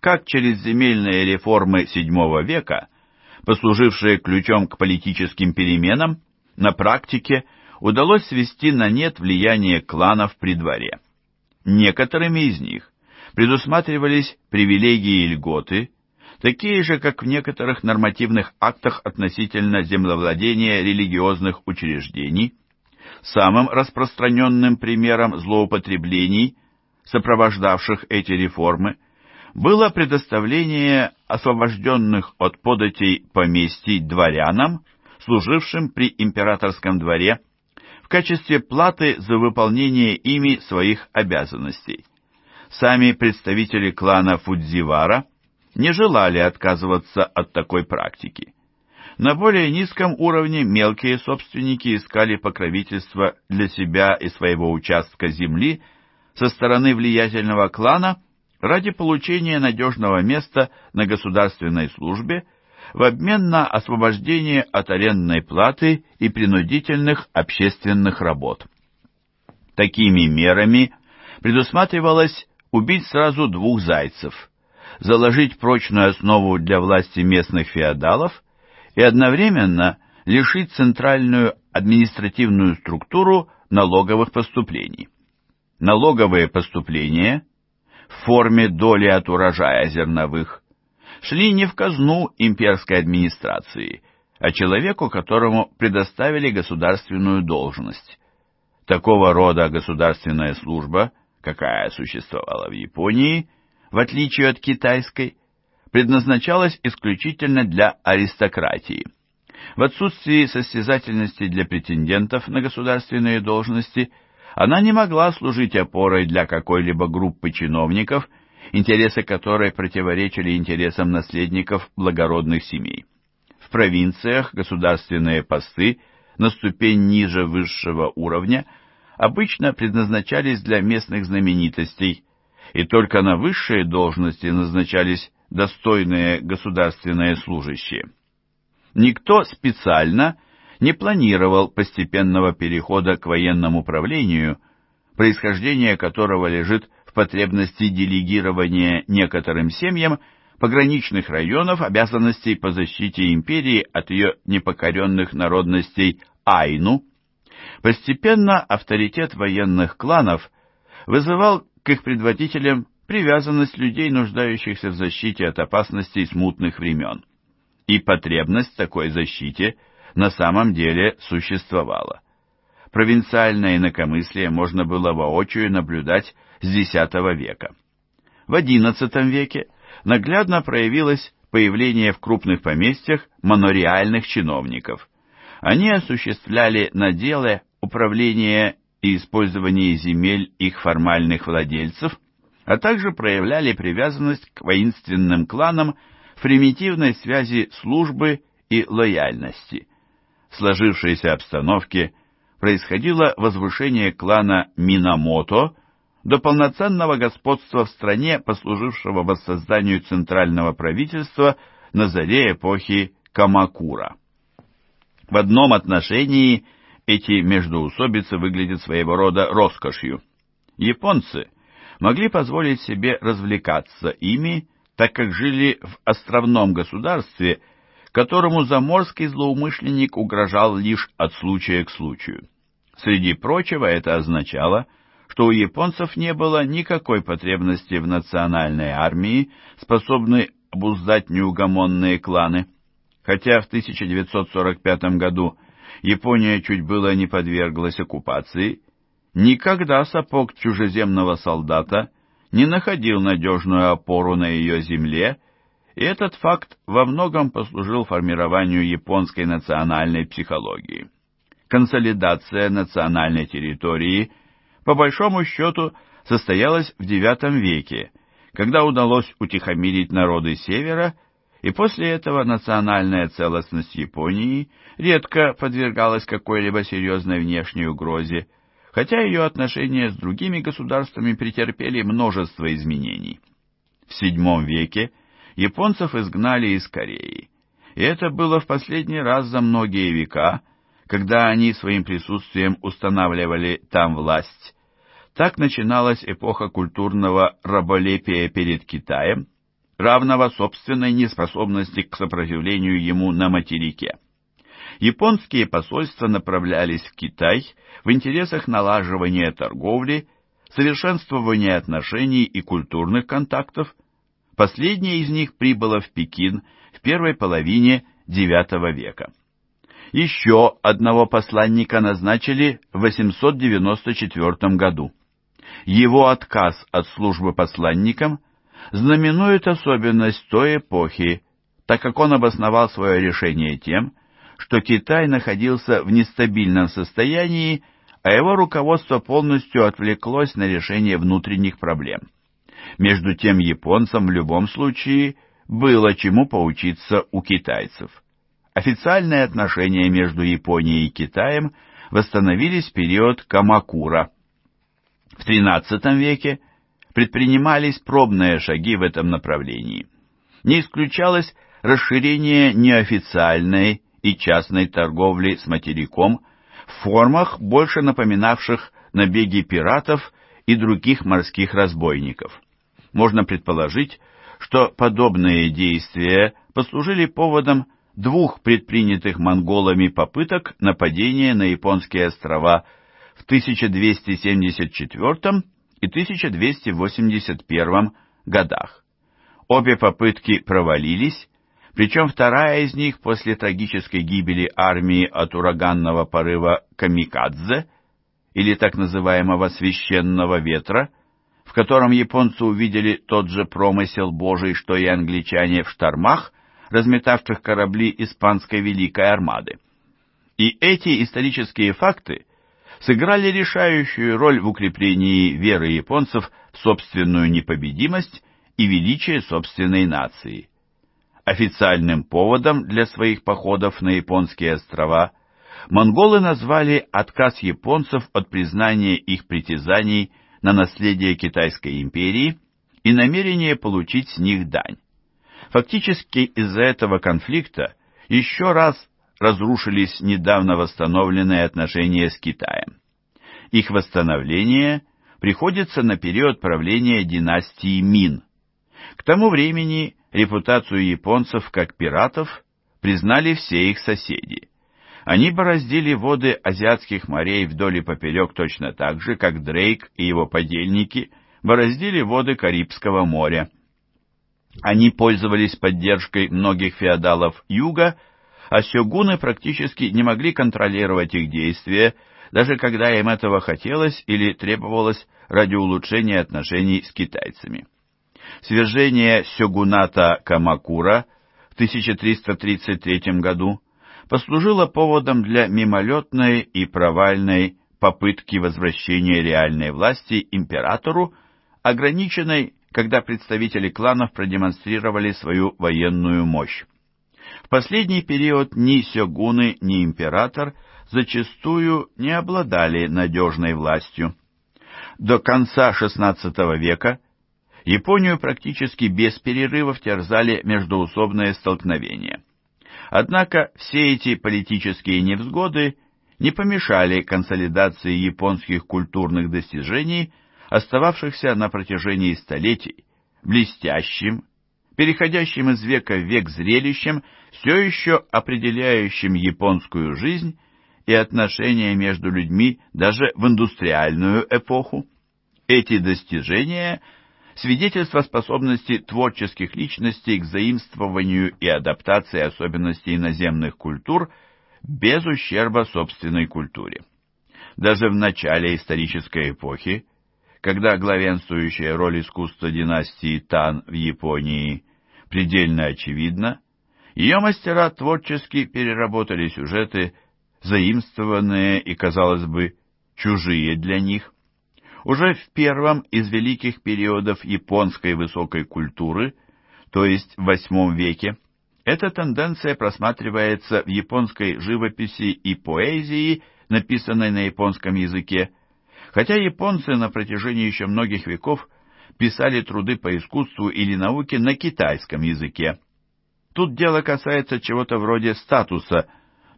как через земельные реформы VII века, послужившие ключом к политическим переменам, на практике удалось свести на нет влияние кланов при дворе. Некоторыми из них предусматривались привилегии и льготы, такие же, как в некоторых нормативных актах относительно землевладения религиозных учреждений. Самым распространенным примером злоупотреблений, сопровождавших эти реформы, было предоставление освобожденных от податей поместий дворянам, служившим при императорском дворе, в качестве платы за выполнение ими своих обязанностей. Сами представители клана Фудзивара не желали отказываться от такой практики. На более низком уровне мелкие собственники искали покровительство для себя и своего участка земли со стороны влиятельного клана ради получения надежного места на государственной службе в обмен на освобождение от арендной платы и принудительных общественных работ. Такими мерами предусматривалось убить сразу двух зайцев, заложить прочную основу для власти местных феодалов и одновременно лишить центральную административную структуру налоговых поступлений. Налоговые поступления в форме доли от урожая зерновых шли не в казну имперской администрации, а человеку, которому предоставили государственную должность. Такого рода государственная служба – какая существовала в Японии, в отличие от китайской, предназначалась исключительно для аристократии. В отсутствии состязательности для претендентов на государственные должности она не могла служить опорой для какой-либо группы чиновников, интересы которой противоречили интересам наследников благородных семей. В провинциях государственные посты на ступень ниже высшего уровня – обычно предназначались для местных знаменитостей, и только на высшие должности назначались достойные государственные служащие. Никто специально не планировал постепенного перехода к военному правлению, происхождение которого лежит в потребности делегирования некоторым семьям пограничных районов обязанностей по защите империи от ее непокоренных народностей Айну, Постепенно авторитет военных кланов вызывал к их предводителям привязанность людей, нуждающихся в защите от опасностей смутных времен. И потребность в такой защите на самом деле существовала. Провинциальное инакомыслие можно было воочию наблюдать с X века. В XI веке наглядно проявилось появление в крупных поместьях монориальных чиновников. Они осуществляли наделы управления и использования земель их формальных владельцев, а также проявляли привязанность к воинственным кланам в примитивной связи службы и лояльности. В сложившейся обстановке происходило возвышение клана Минамото до полноценного господства в стране, послужившего воссозданию центрального правительства на заре эпохи Камакура. В одном отношении – эти междоусобицы выглядят своего рода роскошью. Японцы могли позволить себе развлекаться ими, так как жили в островном государстве, которому заморский злоумышленник угрожал лишь от случая к случаю. Среди прочего это означало, что у японцев не было никакой потребности в национальной армии, способной обуздать неугомонные кланы. Хотя в 1945 году Япония чуть было не подверглась оккупации, никогда сапог чужеземного солдата не находил надежную опору на ее земле, и этот факт во многом послужил формированию японской национальной психологии. Консолидация национальной территории, по большому счету, состоялась в IX веке, когда удалось утихомирить народы Севера – и после этого национальная целостность Японии редко подвергалась какой-либо серьезной внешней угрозе, хотя ее отношения с другими государствами претерпели множество изменений. В VII веке японцев изгнали из Кореи, и это было в последний раз за многие века, когда они своим присутствием устанавливали там власть. Так начиналась эпоха культурного раболепия перед Китаем, равного собственной неспособности к сопротивлению ему на материке. Японские посольства направлялись в Китай в интересах налаживания торговли, совершенствования отношений и культурных контактов. Последнее из них прибыло в Пекин в первой половине IX века. Еще одного посланника назначили в 894 году. Его отказ от службы посланником – знаменует особенность той эпохи, так как он обосновал свое решение тем, что Китай находился в нестабильном состоянии, а его руководство полностью отвлеклось на решение внутренних проблем. Между тем японцам в любом случае было чему поучиться у китайцев. Официальные отношения между Японией и Китаем восстановились в период Камакура. В XIII веке предпринимались пробные шаги в этом направлении. Не исключалось расширение неофициальной и частной торговли с материком в формах, больше напоминавших набеги пиратов и других морских разбойников. Можно предположить, что подобные действия послужили поводом двух предпринятых монголами попыток нападения на японские острова в 1274 и 1281 годах. Обе попытки провалились, причем вторая из них после трагической гибели армии от ураганного порыва «Камикадзе» или так называемого «священного ветра», в котором японцы увидели тот же промысел Божий, что и англичане в штормах, разметавших корабли Испанской Великой Армады. И эти исторические факты сыграли решающую роль в укреплении веры японцев в собственную непобедимость и величие собственной нации. Официальным поводом для своих походов на японские острова монголы назвали отказ японцев от признания их притязаний на наследие Китайской империи и намерение получить с них дань. Фактически из-за этого конфликта еще раз разрушились недавно восстановленные отношения с Китаем. Их восстановление приходится на период правления династии Мин. К тому времени репутацию японцев как пиратов признали все их соседи. Они бороздили воды азиатских морей вдоль и поперек точно так же, как Дрейк и его подельники бороздили воды Карибского моря. Они пользовались поддержкой многих феодалов юга – а сёгуны практически не могли контролировать их действия, даже когда им этого хотелось или требовалось ради улучшения отношений с китайцами. Свержение сёгуната Камакура в 1333 году послужило поводом для мимолетной и провальной попытки возвращения реальной власти императору, ограниченной, когда представители кланов продемонстрировали свою военную мощь последний период ни сёгуны, ни император зачастую не обладали надежной властью. До конца XVI века Японию практически без перерывов терзали междоусобные столкновения. Однако все эти политические невзгоды не помешали консолидации японских культурных достижений, остававшихся на протяжении столетий блестящим переходящим из века в век зрелищем, все еще определяющим японскую жизнь и отношения между людьми даже в индустриальную эпоху. Эти достижения – свидетельство способности творческих личностей к заимствованию и адаптации особенностей наземных культур без ущерба собственной культуре. Даже в начале исторической эпохи когда главенствующая роль искусства династии Тан в Японии предельно очевидна, ее мастера творчески переработали сюжеты, заимствованные и, казалось бы, чужие для них. Уже в первом из великих периодов японской высокой культуры, то есть в восьмом веке, эта тенденция просматривается в японской живописи и поэзии, написанной на японском языке, Хотя японцы на протяжении еще многих веков писали труды по искусству или науке на китайском языке. Тут дело касается чего-то вроде статуса,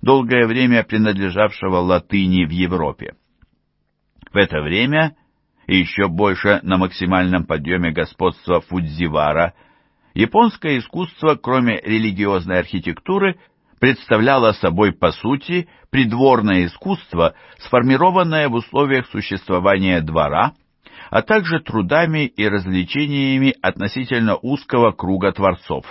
долгое время принадлежавшего латыни в Европе. В это время, и еще больше на максимальном подъеме господства Фудзивара, японское искусство, кроме религиозной архитектуры – представляло собой, по сути, придворное искусство, сформированное в условиях существования двора, а также трудами и развлечениями относительно узкого круга творцов.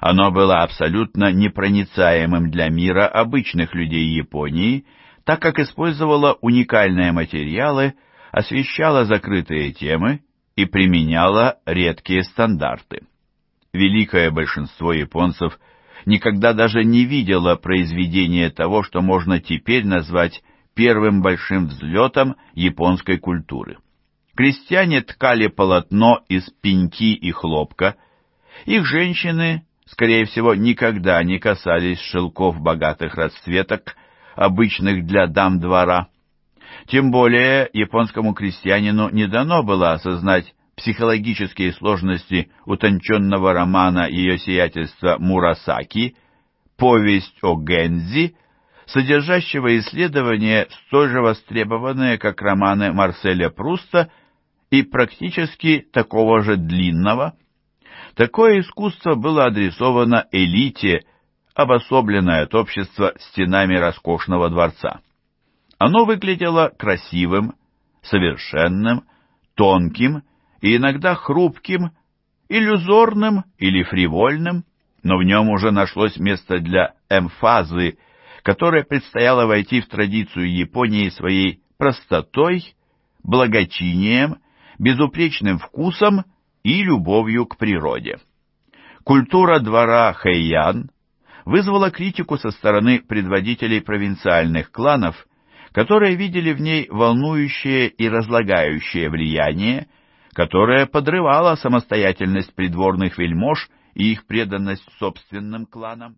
Оно было абсолютно непроницаемым для мира обычных людей Японии, так как использовало уникальные материалы, освещало закрытые темы и применяло редкие стандарты. Великое большинство японцев – никогда даже не видела произведения того, что можно теперь назвать первым большим взлетом японской культуры. Крестьяне ткали полотно из пеньки и хлопка. Их женщины, скорее всего, никогда не касались шелков богатых расцветок, обычных для дам двора. Тем более японскому крестьянину не дано было осознать психологические сложности утонченного романа ее сиятельства Мурасаки «Повесть о Гэнзи, содержащего исследования, столь же востребованные, как романы Марселя Пруста и практически такого же длинного. Такое искусство было адресовано элите, обособленное от общества стенами роскошного дворца. Оно выглядело красивым, совершенным, тонким и иногда хрупким, иллюзорным или фривольным, но в нем уже нашлось место для эмфазы, которая предстояла войти в традицию Японии своей простотой, благочинием, безупречным вкусом и любовью к природе. Культура двора Хэйян вызвала критику со стороны предводителей провинциальных кланов, которые видели в ней волнующее и разлагающее влияние – которое подрывало самостоятельность придворных вельмож и их преданность собственным кланам.